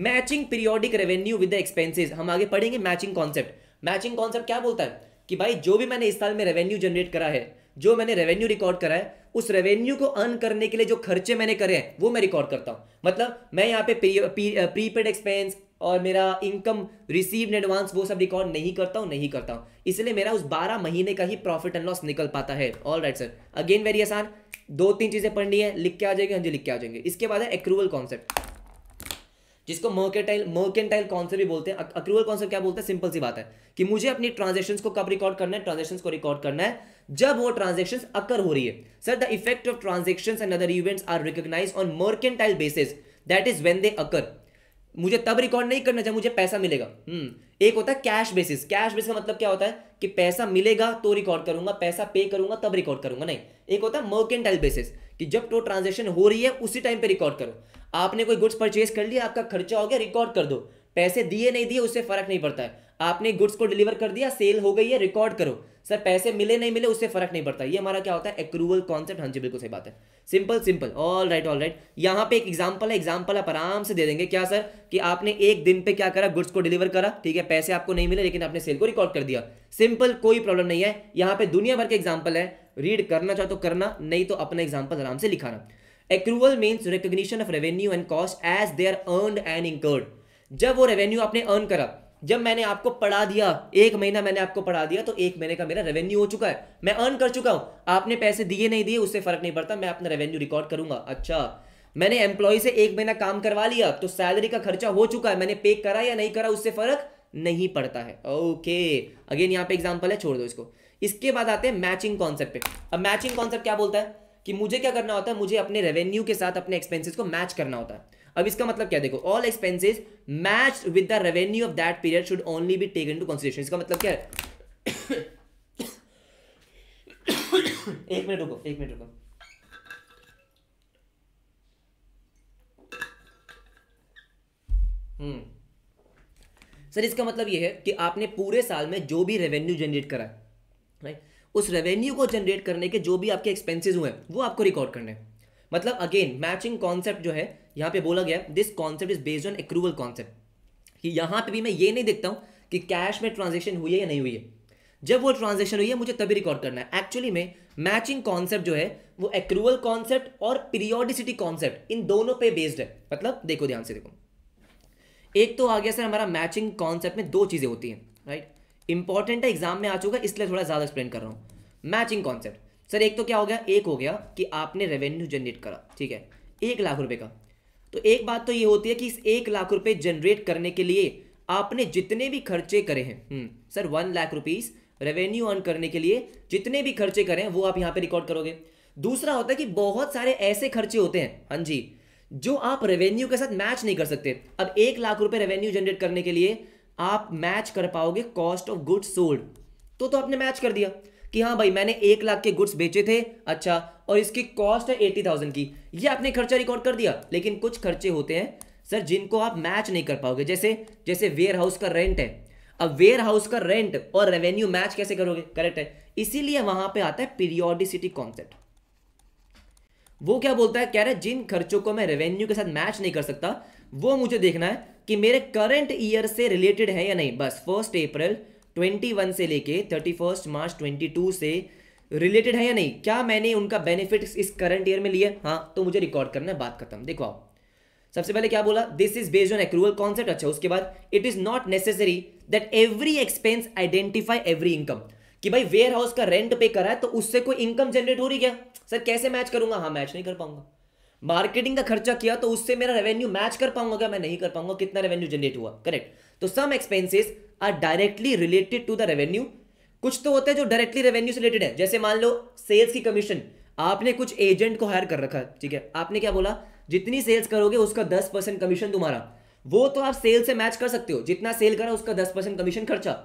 matching periodic revenue with the expenses हम आगे पढ़ेंगे मैचिंग कॉन्सेप्ट मैचिंग कॉन्सेप्ट क्या बोलता है कि भाई जो भी मैंने इस साल में रेवेन्यू जनरेट करा है जो मैंने रेवेन्यू रिकॉर्ड करा है उस रेवेन्यू को अर्न करने के लिए जो खर्चे मैंने करे हैं वो मैं रिकॉर्ड करता हूं मतलब मैं यहाँ पे प्रीपेड एक्सपेंस और मेरा इनकम रिसीव एडवांस वो सब रिकॉर्ड नहीं करता हूँ नहीं करता हूँ इसलिए मेरा उस बारह महीने का ही प्रॉफिट एंड लॉस निकल पाता है all right sir again very आसान दो तीन चीज़ें पढ़नी है लिख के आ जाएंगे हाँ जी लिख के आ जाएंगे इसके बाद है एक्रूवल कॉन्सेप्ट जिसको मर्केटाइल मर्केंटाइल कॉन्सेप्ट भी बोलते हैं अक्रूवल कॉन्सेप्ट क्या बोलते हैं सिंपल सी बात है कि मुझे अपनी ट्रांजेक्शन को कब रिकॉर्ड करना है ट्रांजेक्शन को रिकॉर्ड करना है जब वो ट्रांजेक्शन अकर हो रही है sir the effect of transaction and other events are recognise on mercantile basis that is when they occur मुझे तब रिकॉर्ड नहीं करना जब मुझे पैसा मिलेगा हम्म एक होता है कैश बेसिस कैश बेसिस का मतलब क्या होता है कि पैसा मिलेगा तो रिकॉर्ड करूंगा पैसा पे करूंगा तब रिकॉर्ड करूंगा नहीं एक होता है मर्केंटाइल बेसिस कि जब टो तो ट्रांजेक्शन हो रही है उसी टाइम पर रिकॉर्ड करो आपने कोई गुड्स परचेज कर लिया आपका खर्चा हो गया रिकॉर्ड कर दो पैसे दिए नहीं दिए उससे फर्क नहीं पड़ता है आपने गुड्स को डिलीवर कर दिया सेल हो गई है रिकॉर्ड करो सर पैसे मिले नहीं मिले उससे फर्क नहीं पड़ता ये हमारा क्या होता है एक्रूवल कॉन्सेप्ट हाँ जी बिल्कुल सही बात है simple simple all right all right यहाँ पे एक एग्जाम्पल है एग्जाम्पल आप आराम से दे देंगे क्या सर कि आपने एक दिन पे क्या करा गुड्स को डिलीवर करा ठीक है पैसे आपको नहीं मिले लेकिन आपने सेल को रिकॉर्ड कर दिया सिंपल कोई प्रॉब्लम नहीं है यहाँ पे दुनिया भर के एग्जाम्पल है रीड करना चाहो तो करना नहीं तो अपना एग्जाम्पल आराम से लिखाना accrual means recognition of revenue and cost as they are earn and incurred जब वो रेवेन्यू आपने अर्न करा जब मैंने आपको पढ़ा दिया एक महीना मैंने आपको पढ़ा दिया तो एक महीने का मेरा रेवेन्यू हो चुका है मैं अर्न कर चुका हूं आपने पैसे दिए नहीं दिए उससे फर्क नहीं पड़ता मैं अपना रेवेन्यू रिकॉर्ड करूंगा अच्छा मैंने एम्प्लॉय से एक महीना काम करवा लिया तो सैलरी का खर्चा हो चुका है मैंने पे करा या नहीं करा उससे फर्क नहीं पड़ता है ओके अगेन यहाँ पे एग्जाम्पल है छोड़ दो इसको इसके बाद आते हैं मैचिंग कॉन्सेप्ट पे अब मैचिंग कॉन्सेप्ट क्या बोलता है कि मुझे क्या करना होता है मुझे अपने रेवेन्यू के साथ अपने एक्सपेंसेस को मैच करना होता है अब इसका मतलब क्या देखो all expenses match with the revenue of that period should only be taken to consideration इसका मतलब क्या है एक मिनट रुको एक मिनट रुको हम्म सर इसका मतलब यह है कि आपने पूरे साल में जो भी रेवेन्यू जनरेट करा है राइट उस रेवेन्यू को जनरेट करने के जो भी आपके एक्सपेंसेस हुए वो आपको रिकॉर्ड करने मतलब अगेन मैचिंग कॉन्सेप्ट जो है यहाँ पे बोला गया this concept is based on accrual concept कि यहाँ पे भी मैं ये नहीं देखता हूँ कि कैश में ट्रांजेक्शन हुई है या नहीं हुई है जब वो ट्रांजेक्शन हुई है मुझे तभी रिकॉर्ड करना है एक्चुअली में मैचिंग कॉन्सेप्ट जो है वो एक्रूवल कॉन्सेप्ट और पीरियोडिसिटी कॉन्सेप्ट इन दोनों पे बेस्ड है मतलब देखो ध्यान से देखो एक तो आ गया सर हमारा मैचिंग कॉन्सेप्ट में दो चीज़ें होती हैं राइट इंपॉर्टेंट है एग्जाम में आ चुका है इसलिए थोड़ा ज़्यादा एक्सप्लेन कर रहा हूँ मैचिंग कॉन्सेप्ट सर एक तो क्या हो गया एक हो गया कि आपने रेवेन्यू जनरेट करा ठीक है एक लाख रुपए का तो एक बात तो ये होती है कि इस एक लाख रुपए जनरेट करने के लिए आपने जितने भी खर्चे करे हैं sir one lakh rupees revenue earn करने के लिए जितने भी खर्चे करे हैं वो आप यहाँ पे रिकॉर्ड करोगे दूसरा होता है कि बहुत सारे ऐसे खर्चे होते हैं हाँ जी जो आप रेवेन्यू के साथ मैच नहीं कर सकते अब एक लाख रुपए रेवेन्यू जनरेट करने के लिए आप मैच कर पाओगे कॉस्ट ऑफ गुड्स सोल्ड तो तो आपने मैच कर दिया कि हाँ भाई मैंने एक लाख के गुड्स बेचे थे अच्छा और इसकी कॉस्ट है एटी थाउजेंड की ये आपने खर्चा रिकॉर्ड कर दिया लेकिन कुछ खर्चे होते हैं सर जिनको आप मैच नहीं कर पाओगे जैसे जैसे वेयर हाउस का रेंट है अब वेयर हाउस का रेंट और रेवेन्यू मैच कैसे करोगे करेक्ट है इसीलिए वहां पे आता है पीरियोडिसिटी कॉन्सेप्ट वो क्या बोलता है कह रहे जिन खर्चों को मैं रेवेन्यू के साथ मैच नहीं कर सकता वो मुझे देखना है कि मेरे करंट ईयर से रिलेटेड है या नहीं बस फर्स्ट अप्रैल 21 से लेके 31 मार्च 22 से रिलेटेड है या नहीं क्या मैंने उनका बेनिफिट इस करंट ईयर में लिया हाँ तो मुझे रिकॉर्ड करना है बात खत्म देखो आप सबसे पहले क्या बोला this is based on accrual concept अच्छा उसके बाद it is not necessary that every expense identify every income कि भाई वेयर हाउस का रेंट पे करा है तो उससे कोई इनकम जनरेट हो रही क्या सर कैसे मैच करूंगा हाँ मैच नहीं कर पाऊंगा मार्केटिंग का खर्चा किया तो उससे मेरा रेवेन्यू मैच कर पाऊंगा क्या मैं नहीं कर पाऊंगा कितना रेवेन्यू जनरेट हुआ करेक्ट तो some expenses are directly related to the revenue कुछ तो होते हैं जो डायरेक्टली रेवेन्यू से रिलेटेड है जैसे मान लो सेल्स की कमीशन आपने कुछ एजेंट को हायर कर रखा है ठीक है आपने क्या बोला जितनी सेल्स करोगे उसका दस परसेंट कमीशन तुम्हारा वो तो आप सेल से मैच कर सकते हो जितना सेल करा उसका दस परसेंट कमीशन खर्चा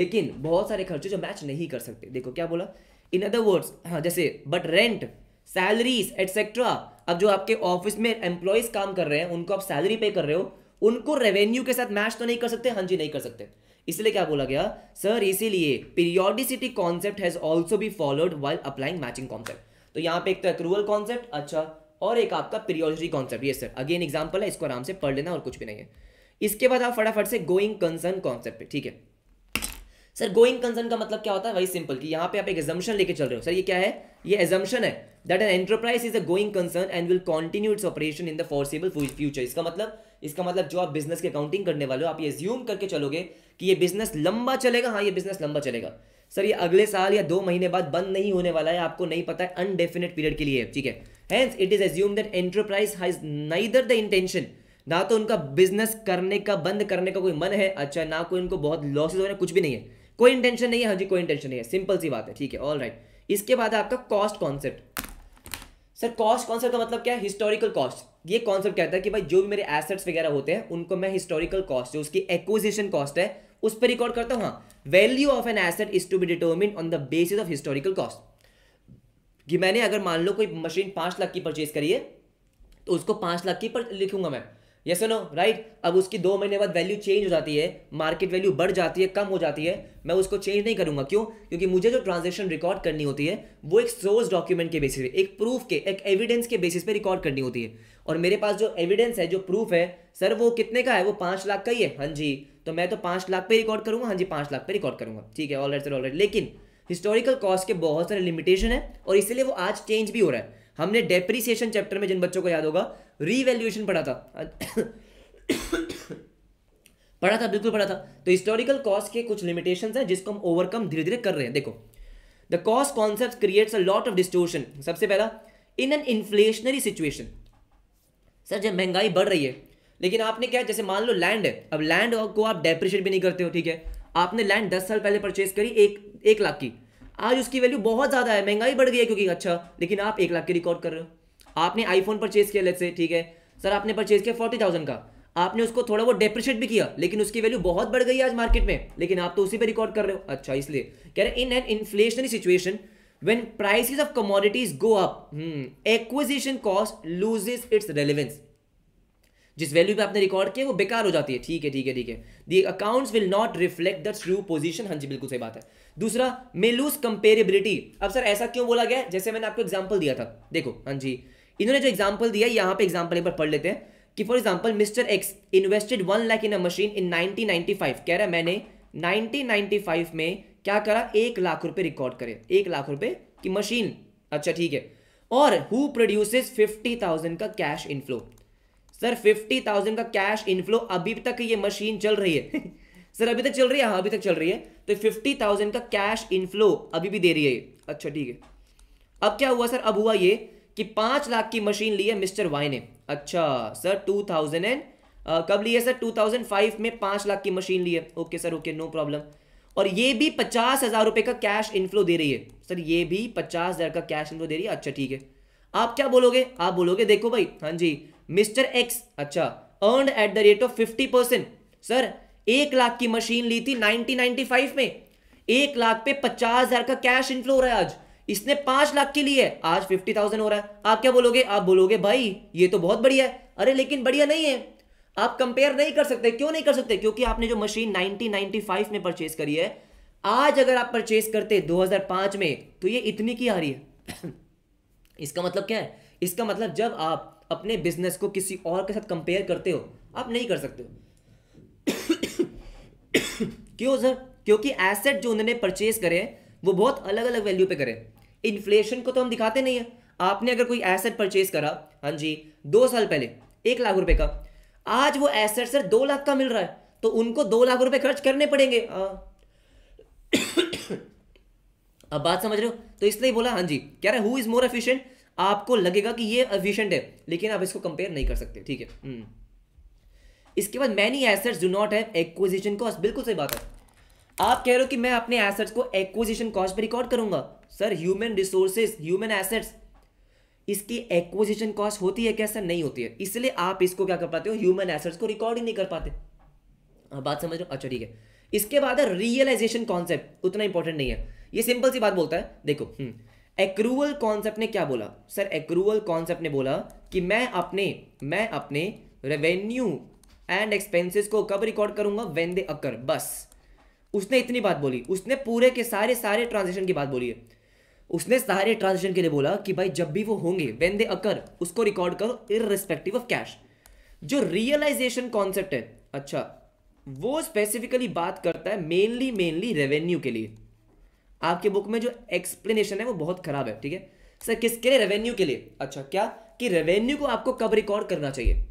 लेकिन बहुत सारे खर्चे जो मैच नहीं कर सकते देखो क्या बोला इन अदर वर्ड्स हाँ जैसे बट रेंट सैलरीज एटसेट्रा अब जो आपके ऑफिस में एम्प्लॉयज काम कर रहे हैं उनको आप सैलरी पे कर रहे हो उनको रेवेन्यू के साथ मैच तो नहीं कर सकते हाँ जी नहीं कर सकते इसलिए क्या बोला गया सर इसीलिए periodicity concept has also be followed while applying matching concept तो यहाँ पे एक तो अक्रूवल कॉन्सेप्ट अच्छा और एक आपका पीरियोडिसिटी कॉन्सेप्ट ये सर अगेन एग्जाम्पल है इसको आराम से पढ़ लेना और कुछ भी नहीं है इसके बाद आप फटाफट से गोइंग कंसर्न कॉन्सेप्ट ठीक है सर गोइंग कंसर्न का मतलब क्या होता है वही सिंपल कि यहाँ पे आप एक एजम्पन लेके चल रहे हो सर ये क्या है ये एजम्पन है that an enterprise is a going concern and will continue its operation in the foreseeable future इसका मतलब इसका मतलब जो आप बिजनेस के अकाउंटिंग करने वाले हो आप ये ज्यूम करके चलोगे कि ये बिजनेस लंबा चलेगा हाँ ये बिजनेस लंबा चलेगा सर ये अगले साल या दो महीने बाद बंद नहीं होने वाला है आपको नहीं पता है अनडेफिनेट पीरियड के लिए ठीक है hence it is assume that enterprise has neither the intention ना तो उनका बिजनेस करने का बंद करने का कोई मन है अच्छा ना कोई उनको बहुत लॉसेज हो रहे हैं कुछ भी नहीं है कोई इंटेंशन नहीं है हाँ जी कोई इंटेंशन नहीं है सिंपल सी बात है ठीक है ऑल राइट इसके बाद है आपका cost concept sir cost concept का मतलब क्या है हिस्टोरिकल कॉस्ट ये कॉन्सेप्ट कहता है कि भाई जो भी मेरे एसेट्स वगैरह होते हैं उनको मैं हिस्टोरिकल कॉस्ट जो उसकी एक्विजिशन कॉस्ट है उस पर रिकॉर्ड करता हूँ value of an asset is to be determine on the basis of historical cost कि मैंने अगर मान लो कोई मशीन पांच लाख की परचेज करी है तो उसको पांच लाख की पर लिखूंगा मैं ये सुनो राइट अब उसकी दो महीने बाद वैल्यू चेंज हो जाती है मार्केट वैल्यू बढ़ जाती है कम हो जाती है मैं उसको चेंज नहीं करूंगा क्यों क्योंकि मुझे जो ट्रांजेक्शन रिकॉर्ड करनी होती है वो एक सोर्स डॉक्यूमेंट के बेसिस पे एक प्रूफ के एक एविडेंस के बेसिस पे रिकॉर्ड करनी होती है और मेरे पास जो एविडेंस है जो प्रूफ है सर वो कितने का है वो पाँच लाख का ही है हाँ जी तो मैं तो पाँच लाख पे रिकॉर्ड करूँगा हाँ जी पाँच लाख पे रिकॉर्ड करूँगा ठीक है ऑलराइट सर ऑलराइट लेकिन हिस्टोरिकल कॉस्ट के बहुत सारे लिमिटेशन है और इसलिए वो आज चेंज भी हो रहा है हमने डेप्रिसिएशन चैप्टर में जिन बच्चों को याद होगा रीवैल्यूएशन पढ़ा था पढ़ा था बिल्कुल पढ़ा था तो हिस्टोरिकल कॉस्ट के कुछ लिमिटेशन है जिसको हम ओवरकम धीरे धीरे कर रहे हैं देखो the cost concept creates a lot of distortion सबसे पहला in an inflationary situation sir जब महंगाई बढ़ रही है लेकिन आपने क्या जैसे मान लो लैंड है अब लैंड को आप डेप्रिशिएट भी नहीं करते हो ठीक है आपने लैंड दस साल पहले परचेज करी एक एक लाख की आज उसकी वैल्यू बहुत ज़्यादा है महंगाई बढ़ गई है क्योंकि अच्छा लेकिन आप एक लाख की रिकॉर्ड कर रहे हो आपने आईफोन परचेज किया लेट से ठीक है सर आपने परचेज किया फोर्टी थाउजेंड का आपने उसको थोड़ा बहुत डेप्रिशिएट भी किया लेकिन उसकी वैल्यू बहुत बढ़ गई है आज मार्केट में लेकिन आप तो उसी पे रिकॉर्ड कर रहे हो अच्छा इसलिए कह रहे in an inflationary situation when prices of commodities go up acquisition cost cost its relevance जिस वैल्यू पे आपने रिकॉर्ड किया वो बेकार हो जाती है ठीक है ठीक है ठीक है the accounts will not reflect the true position हाँ जी बिल्कुल सही बात है दूसरा मे लूज कंपेरेबिलिटी अब सर ऐसा क्यों बोला गया जैसे मैंने आपको एग्जांपल दिया था देखो हाँ जी इन्होंने जो एग्जाम्पल दिया यहाँ पे एग्जाम्पल एक बार पढ़ लेते हैं कि for example mister X invested one lakh in a machine in nineteen ninety five कह रहा है मैंने नाइनटीन नाइनटी फाइव में क्या करा एक लाख रुपए रिकॉर्ड करे एक लाख रुपए की मशीन अच्छा ठीक है और हु प्रोड्यूसेस फिफ्टी थाउजेंड का cash inflow sir fifty thousand का कैश इनफ्लो अभी तक ये मशीन चल रही है सर अभी तक चल रही है हाँ अभी तक चल रही है तो फिफ्टी थाउजेंड का कैश इनफ्लो अभी भी दे रही है अच्छा ठीक है अब क्या हुआ सर अब हुआ ये कि पांच लाख की मशीन ली है मिस्टर वाई ने अच्छा सर टू थाउजेंड एंड कब ली है सर टू थाउजेंड फाइव में पांच लाख की मशीन ली है okay sir okay no problem और ये भी पचास हज़ार रुपए का कैश इनफ्लो दे रही है सर ये भी पचास हज़ार का कैश इनफ्लो दे रही है अच्छा ठीक है आप क्या बोलोगे आप बोलोगे देखो भाई हाँ जी मिस्टर एक्स अच्छा earn at the rate of fifty percent sir एक लाख की मशीन ली थी नाइनटीन नाइनटी फाइव में एक लाख पे पचास हज़ार का कैश इनफ्लो हो रहा है आज इसने पांच लाख के लिए आज फिफ्टी थाउजेंड हो रहा है आप क्या बोलोगे आप बोलोगे भाई ये तो बहुत बढ़िया है अरे लेकिन बढ़िया नहीं है आप कंपेयर नहीं कर सकते क्यों नहीं कर सकते क्योंकि आपने जो मशीन 1995 में परचेज करी है आज अगर आप परचेज करते 2005 में तो ये इतनी की आ रही है इसका मतलब क्या है इसका मतलब जब आप अपने बिजनेस को किसी और के साथ कंपेयर करते हो आप नहीं कर सकते हो क्यों सर क्योंकि एसेट जो उन्होंने परचेज करे वो बहुत अलग अलग वैल्यू पे करे इन्फ्लेशन को तो हम दिखाते नहीं है आपने अगर कोई एसेट परचेज करा हाँ जी दो साल पहले एक लाख रुपए का आज वो एसेट सर दो लाख का मिल रहा है तो उनको दो लाख रुपए खर्च करने पड़ेंगे हाँ। अब बात समझ रहे हो तो इसलिए बोला हाँ जी कह रहा है हु इज मोर एफिशिएंट आपको लगेगा कि ये एफिशिएंट है लेकिन आप इसको कंपेयर नहीं कर सकते ठीक है हम्म। इसके बाद many assets do not have acquisition cost बिल्कुल सही बात है आप कह रहे हो कि मैं अपने एसेट्स को एक्विजिशन कॉस्ट पर रिकॉर्ड करूंगा sir human resources human assets इसकी एक्विजिशन कॉस्ट होती है क्या सर नहीं होती है इसलिए आप इसको क्या कर पाते हो ह्यूमन एसेट्स को रिकॉर्ड ही नहीं कर पाते आप बात समझ लो अच्छा ठीक है इसके बाद है रियलाइजेशन कॉन्सेप्ट उतना इंपॉर्टेंट नहीं है ये सिंपल सी बात बोलता है देखो एक्रूवल हम्म। कॉन्सेप्ट ने क्या बोला सर एक्रूवल कॉन्सेप्ट ने बोला कि मैं अपने मैं अपने रेवेन्यू एंड एक्सपेंसेस को कब रिकॉर्ड करूंगा वेन दे अकर बस उसने इतनी बात बोली उसने पूरे के सारे सारे ट्रांजेक्शन की बात बोली है उसने सारे ट्रांजेक्शन के लिए बोला कि भाई जब भी वो होंगे वेन दे अकर उसको रिकॉर्ड करो इरेस्पेक्टिव ऑफ कैश जो रियलाइजेशन कॉन्सेप्ट है अच्छा वो स्पेसिफिकली बात करता है मेनली मेनली रेवेन्यू के लिए आपके बुक में जो एक्सप्लेनेशन है वो बहुत खराब है ठीक है सर किसके लिए रेवेन्यू के लिए अच्छा क्या कि रेवेन्यू को आपको कब रिकॉर्ड करना चाहिए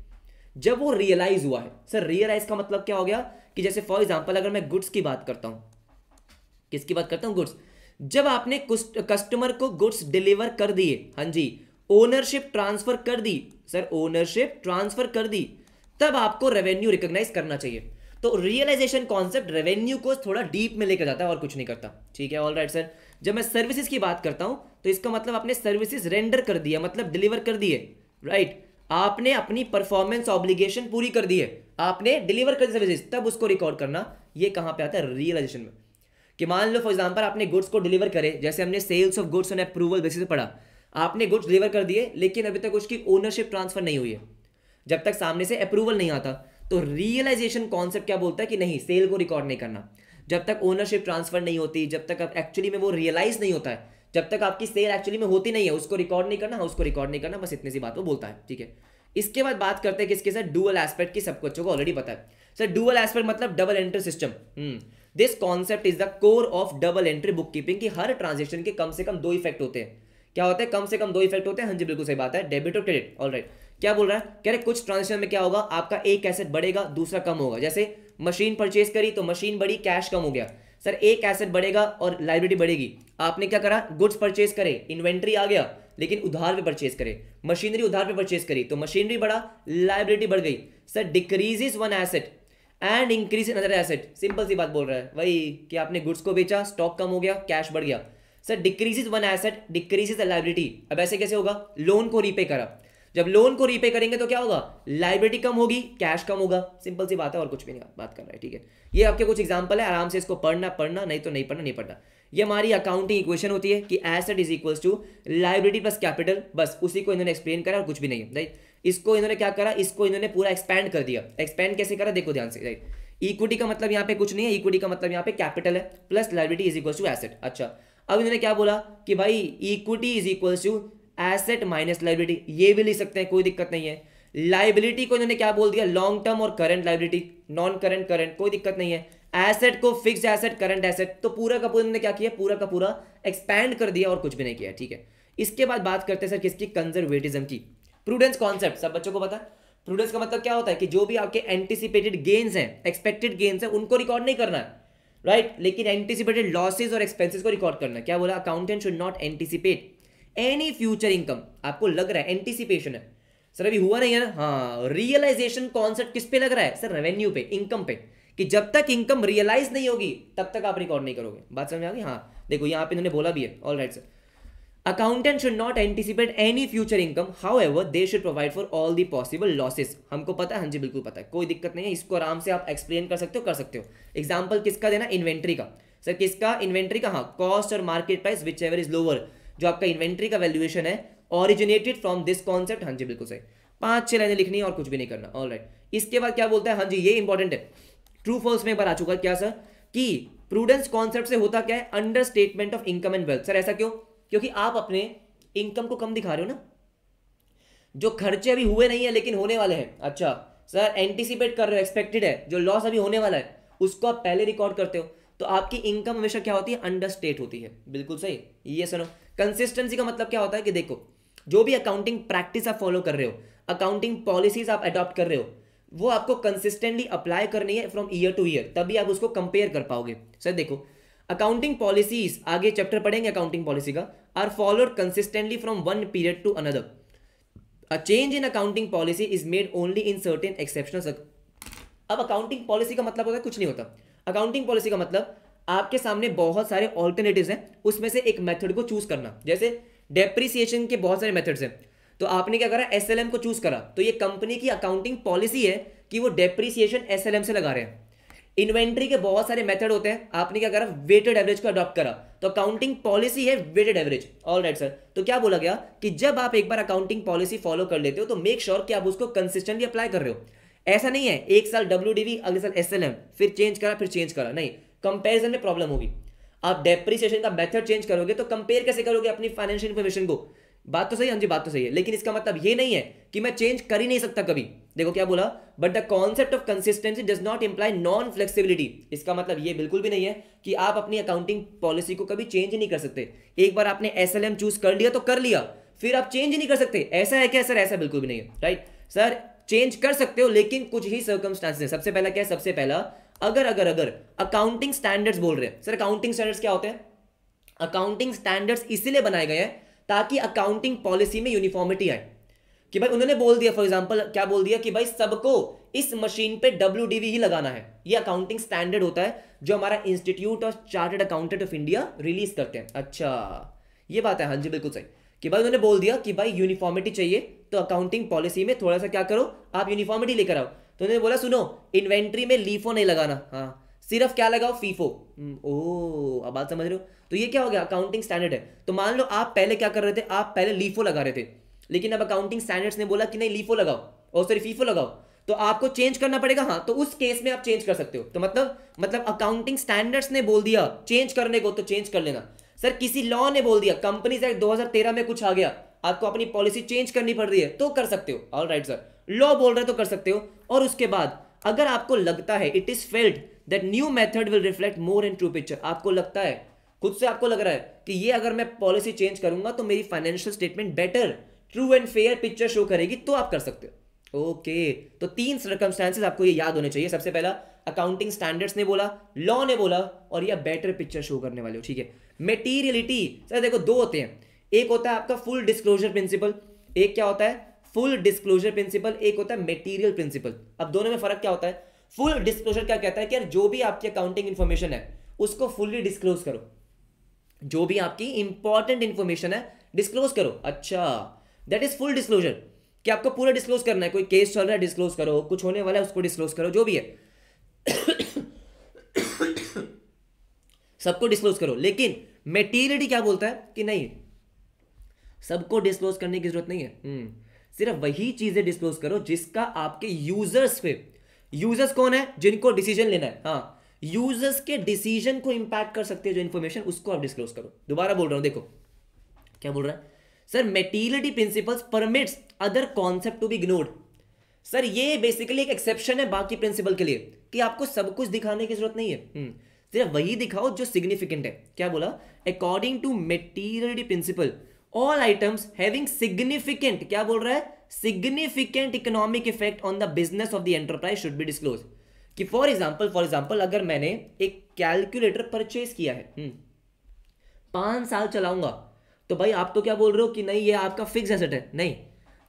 जब वो रियलाइज हुआ है सर रियलाइज का मतलब क्या हो गया कि जैसे फॉर एग्जाम्पल अगर मैं गुड्स की बात करता हूँ किसकी बात करता हूँ गुड्स जब आपने कस्टमर को गुड्स डिलीवर कर दिए हाँ जी ओनरशिप ट्रांसफर कर दी सर ओनरशिप ट्रांसफर कर दी तब आपको रेवेन्यू रिकॉग्नाइज करना चाहिए तो रियलाइजेशन कॉन्सेप्ट रेवेन्यू को थोड़ा डीप में लेकर जाता है और कुछ नहीं करता ठीक है ऑल राइट सर जब मैं सर्विसेज की बात करता हूं तो इसका मतलब आपने सर्विसेज रेंडर कर दिया मतलब डिलीवर कर दिए राइट right? आपने अपनी परफॉर्मेंस ऑब्लिगेशन पूरी कर दी है आपने डिलीवर कर दी सर्विसेज तब उसको रिकॉर्ड करना ये कहाँ पे आता है रियलाइजेशन में कि मान लो फॉर एग्जाम्पल आपने गुड्स को डिलीवर करे जैसे हमने sales of goods on approval basis पढ़ा आपने गुड्स डिलीवर कर दिए लेकिन अभी तक उसकी ओनरशिप ट्रांसफर नहीं हुई है जब तक सामने से अप्रूवल नहीं आता तो रियलाइजेशन कॉन्सेप्ट क्या बोलता है कि नहीं सेल को रिकॉर्ड नहीं करना जब तक ओनरशिप ट्रांसफर नहीं होती जब तक आप एक्चुअली में वो रियलाइज नहीं होता है जब तक आपकी सेल एक्चुअली में होती नहीं है उसको रिकॉर्ड नहीं करना उसको रिकॉर्ड नहीं करना बस इतनी सी बात वो बोलता है ठीक है इसके बाद बात करते हैं किसके सर डुअल एस्पेक्ट की सबको अच्छों को ऑलरेडी पता है सर डुअल एस्पेक्ट मतलब double entry system this concept is the core of double entry book keeping की हर ट्रांजेक्शन के कम से कम दो इफेक्ट होते हैं क्या होता है कम से कम दो इफेक्ट होते हैं हाँ जी बिल्कुल सही बात है डेबिट और क्रेडिट ऑल राइट क्या बोल रहा है कह रहे कुछ ट्रांजेक्शन में क्या होगा आपका एक एसेट बढ़ेगा दूसरा कम होगा जैसे मशीन परचेज करी तो मशीन बढ़ी कैश कम हो गया सर एक एसेट बढ़ेगा और लाइब्रेटी बढ़ेगी आपने क्या करा गुड्स परचेज करे इन्वेंट्री आ गया लेकिन उधार पे परचेज करे मशीनरी उधार पे परचेज करी तो मशीनरी बढ़ा लाइबिलिटी बढ़ गई sir decrease is one asset and increase in other asset simple सी बात बोल रहा है वही कि आपने गुड्स को बेचा स्टॉक कम हो गया कैश बढ़ गया sir decrease one asset decrease is liability अब ऐसे कैसे होगा लोन को रीपे करा जब लोन को रीपे करेंगे तो क्या होगा लाइब्रेटी कम होगी कैश कम होगा सिंपल सी बात है और कुछ भी नहीं बात कर रहा है ठीक है ये आपके कुछ एग्जाम्पल है आराम से इसको पढ़ना पढ़ना नहीं तो नहीं पढ़ना नहीं पढ़ना ये हमारी अकाउंटिंग इक्वेशन होती है कि asset is equals to liability plus capital बस उसी को इन्होंने एक्सप्लेन करा और कुछ भी नहीं राइट इसको इन्होंने क्या करा इसको इन्होंने पूरा एक्सपेंड कर दिया एक्सपेंड कैसे करा देखो ध्यान से राइट इक्विटी का मतलब यहाँ पे कुछ नहीं है इक्विटी का मतलब यहाँ पे कैपिटल है plus liability is equal to asset अच्छा अब इन्होंने क्या बोला कि भाई equity is equal to asset minus liability ये भी ले सकते हैं कोई दिक्कत नहीं है लाइबिलिटी को इन्होंने क्या बोल दिया लॉन्ग टर्म और current liability non current current कोई दिक्कत नहीं है एसेट को फिक्स एसेट करंट एसेट तो पूरा का पूरा हमने क्या किया पूरा का पूरा एक्सपैंड कर दिया और कुछ भी नहीं किया ठीक है इसके बाद बात करते हैं सर किसकी कंजर्वेटिज्म की प्रूडेंस कॉन्सेप्ट सब बच्चों को पता प्रूडेंस का मतलब क्या होता है कि जो भी आपके एंटीसिपेटेड गेन्स हैं एक्सपेक्टेड गेन्स हैं उनको रिकॉर्ड नहीं करना है राइट right? लेकिन एंटीसिपेटेड लॉसेज और एक्सपेंसिस को रिकॉर्ड करना क्या बोला accountant should not anticipate any future income आपको लग रहा है एंटीसिपेशन है सर अभी हुआ नहीं है ना हाँ रियलाइजेशन कॉन्सेप्ट किस पे लग रहा है सर रेवेन्यू पे इनकम पे कि जब तक इनकम रियलाइज नहीं होगी तब तक आप रिकॉर्ड नहीं करोगे बात समझ में आ गई हाँ देखो यहाँ पे इन्होंने बोला भी है all right sir accountant should not anticipate any future income however they should provide for all the possible losses हमको पता है हाँ जी बिल्कुल पता है कोई दिक्कत नहीं है इसको आराम से आप एक्सप्लेन कर सकते हो कर सकते हो एग्जाम्पल किसका देना इन्वेंट्री का सर किसका इन्वेंट्री का हाँ कॉस्ट और market price which ever is lower जो आपका इन्वेंट्री का वैल्यूएशन है ऑरिजिनेटेड फ्रॉम दिस कॉन्सेप्ट हाँ जी बिल्कुल सही पांच छह लाइनें लिखनी है और कुछ भी नहीं करना ऑल राइट right. इसके बाद क्या बोलता है हाँ जी ये इंपॉर्टेंट है ट्रू फॉल्स में एक बार आ चुका क्या सर कि प्रूडेंस कॉन्सेप्ट से होता क्या है understatement of income and wealth sir ऐसा क्यों क्योंकि आप अपने इनकम को कम दिखा रहे हो ना जो खर्चे अभी हुए नहीं है लेकिन होने वाले हैं अच्छा सर एंटिसिपेट कर रहे हो एक्सपेक्टेड है जो लॉस अभी होने वाला है उसको आप पहले रिकॉर्ड करते हो तो आपकी इनकम हमेशा क्या होती है अंडर स्टेट होती है बिल्कुल सही ये सुनो कंसिस्टेंसी का मतलब क्या होता है कि देखो जो भी अकाउंटिंग प्रैक्टिस आप फॉलो कर रहे हो अकाउंटिंग पॉलिसीज आप अडॉप्ट कर रहे हो वो आपको कंसिस्टेंटली अप्लाई करनी है फ्रॉम ईयर टू ईयर तभी आप उसको कंपेयर कर पाओगे सर देखो अकाउंटिंग पॉलिसीज आगे चैप्टर पढ़ेंगे अकाउंटिंग पॉलिसी का are followed consistently from one period to another a change in accounting policy is made only in certain exceptional अब अकाउंटिंग पॉलिसी का मतलब होता है कुछ नहीं होता अकाउंटिंग पॉलिसी का मतलब आपके सामने बहुत सारे ऑल्टरनेटिव हैं उसमें से एक मेथड को चूज करना जैसे डेप्रिसिएशन के बहुत सारे मेथड्स हैं तो आपने क्या करा एस को चूज करा तो ये कंपनी की अकाउंटिंग पॉलिसी है कि वो डेप्रिसिएशन एस से लगा रहे हैं इन्वेंट्री के बहुत सारे मेथड होते हैं आपने क्या करा वेटेड एवरेज को अडॉप्ट करा तो अकाउंटिंग पॉलिसी है weighted average all right sir तो क्या बोला गया कि जब आप एक बार अकाउंटिंग पॉलिसी फॉलो कर लेते हो तो मेक श्योर sure कि आप उसको कंसिस्टेंटली अप्लाई कर रहे हो ऐसा नहीं है एक साल डब्ल्यू अगले साल एस फिर चेंज करा फिर चेंज करा नहीं कंपेरिजन में प्रॉब्लम होगी आप डेप्रिसिएशन का मेथड चेंज करोगे तो कंपेयर कैसे करोगे अपनी फाइनेंशियल इन्फॉर्मेशन को बात तो सही है हाँ जी बात तो सही है लेकिन इसका मतलब ये नहीं है कि मैं चेंज कर ही नहीं सकता कभी देखो क्या बोला but the concept of consistency does not imply non flexibility इसका मतलब ये बिल्कुल भी नहीं है कि आप अपनी अकाउंटिंग पॉलिसी को कभी चेंज नहीं कर सकते एक बार आपने एस एल एम चूज कर लिया तो कर लिया फिर आप चेंज नहीं कर सकते ऐसा है क्या सर ऐसा बिल्कुल भी नहीं है राइट सर चेंज कर सकते हो लेकिन कुछ ही सर्कमस्टांसेस है सबसे पहला क्या है सबसे पहला अगर अगर अगर अकाउंटिंग स्टैंडर्ड्स बोल रहे हैं सर अकाउंटिंग स्टैंडर्ड्स क्या होते हैं अकाउंटिंग स्टैंडर्ड्स इसीलिए बनाए गए हैं ताकि अकाउंटिंग पॉलिसी में यूनिफॉर्मिटी आए कि भाई उन्होंने बोल दिया फॉर एग्जाम्पल क्या बोल दिया कि भाई सबको इस मशीन पे डब्ल्यू ही लगाना है ये अकाउंटिंग स्टैंडर्ड होता है जो हमारा institute of chartered accountant of India release करते हैं अच्छा ये बात है हाँ जी बिल्कुल सही कि भाई उन्होंने बोल दिया कि भाई यूनिफॉर्मिटी चाहिए तो अकाउंटिंग पॉलिसी में थोड़ा सा क्या करो आप यूनिफॉर्मिटी लेकर आओ तो उन्होंने बोला सुनो इन्वेंट्री में लीफो नहीं लगाना हाँ सिर्फ क्या लगाओ फीफो हम्म, ओ अब बात समझ रहे हो तो ये क्या हो गया अकाउंटिंग स्टैंडर्ड है तो मान लो आप पहले क्या कर रहे थे आप पहले लीफो लगा रहे थे लेकिन अब अकाउंटिंग स्टैंडर्ड्स ने बोला कि नहीं लीफो लगाओ और सॉरी फीफो लगाओ तो आपको चेंज करना पड़ेगा हाँ तो उस केस में आप चेंज कर सकते हो तो मतलब मतलब अकाउंटिंग स्टैंडर्ड्स ने बोल दिया चेंज करने को तो चेंज कर लेना सर किसी लॉ ने बोल दिया कंपनी एक्ट 2013 में कुछ आ गया आपको अपनी पॉलिसी चेंज करनी पड़ रही है तो कर सकते हो ऑल राइट सर लॉ बोल रहे तो कर सकते हो और उसके बाद अगर आपको लगता है it is felt that new method will reflect more in true picture आपको लगता है खुद से आपको लग रहा है कि ये अगर मैं पॉलिसी चेंज करूंगा तो मेरी financial statement better true and fair picture show करेगी तो आप कर सकते हो ओके okay. तो तीन सर्कमस्टांसिस आपको ये याद होने चाहिए सबसे पहला अकाउंटिंग स्टैंडर्ड्स ने बोला लॉ ने बोला और ये बेटर पिक्चर शो करने वाले हो ठीक है मेटीरियलिटी सर देखो दो होते हैं एक होता है आपका फुल डिस्क्लोजर प्रिंसिपल एक क्या होता है फुल डिस्क्लोजर प्रिंसिपल एक होता है मेटीरियल प्रिंसिपल अब दोनों में फर्क क्या होता है फुल डिस्क्लोजर क्या कहता है कि यार जो भी आपकी अकाउंटिंग इंफॉर्मेशन है उसको फुल्ली डिस्क्लोज करो जो भी आपकी इंपॉर्टेंट इन्फॉर्मेशन है डिस्क्लोज करो अच्छा दैट इज फुल डिस्क्लोजर कि आपको पूरा डिस्क्लोज करना है कोई केस चल रहा है डिस्क्लोज करो कुछ होने वाला है उसको डिस्क्लोज करो जो भी है सबको डिस्क्लोज करो लेकिन मेटीरियलिटी क्या बोलता है कि नहीं सबको डिस्क्लोज करने की जरूरत नहीं है हम्म, सिर्फ वही चीजें डिस्क्लोज करो जिसका आपके यूजर्स पे यूजर्स कौन है जिनको डिसीजन लेना है हाँ यूजर्स के डिसीजन को इंपैक्ट कर सकते हैं जो इन्फॉर्मेशन उसको आप डिस्क्लोज करो दोबारा बोल रहा हूं देखो क्या बोल रहा है sir materiality principles permits other concept to be ignored sir ये बेसिकली एक एक्सेप्शन है बाकी प्रिंसिपल के लिए कि आपको सब कुछ दिखाने की जरूरत नहीं है हम्म। सिर्फ वही दिखाओ जो सिग्निफिकेंट है क्या बोला according to materiality principle all items having significant क्या बोल रहा है significant economic effect on the business of the enterprise should be disclose कि फॉर एग्जाम्पल फॉर एग्जाम्पल अगर मैंने एक कैलकुलेटर परचेज किया है हम्म, पांच साल चलाऊंगा तो भाई आप तो क्या बोल रहे हो कि नहीं ये आपका फिक्स एसेट है नहीं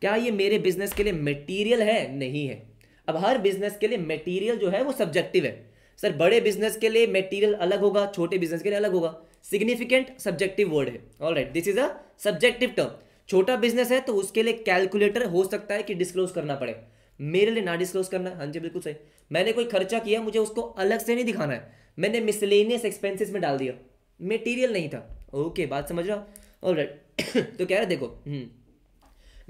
क्या ये मेरे बिजनेस के लिए मटेरियल है नहीं है अब हर बिजनेस के लिए मटेरियल जो है वो सब्जेक्टिव है सर बड़े बिजनेस के लिए मटेरियल अलग होगा छोटे बिजनेस के लिए अलग होगा सिग्निफिकेंट सब्जेक्टिव वर्ड है all right this is a subjective term छोटा बिजनेस है तो उसके लिए कैलकुलेटर हो सकता है कि डिस्क्लोज करना पड़े मेरे लिए ना डिस्क्लोज करना हाँ जी बिल्कुल सही मैंने कोई खर्चा किया मुझे उसको अलग से नहीं दिखाना है मैंने मिसलेनियस एक्सपेंसिस में डाल दिया मेटीरियल नहीं था ओके बात समझ रहा ऑल राइट तो कह रहे देखो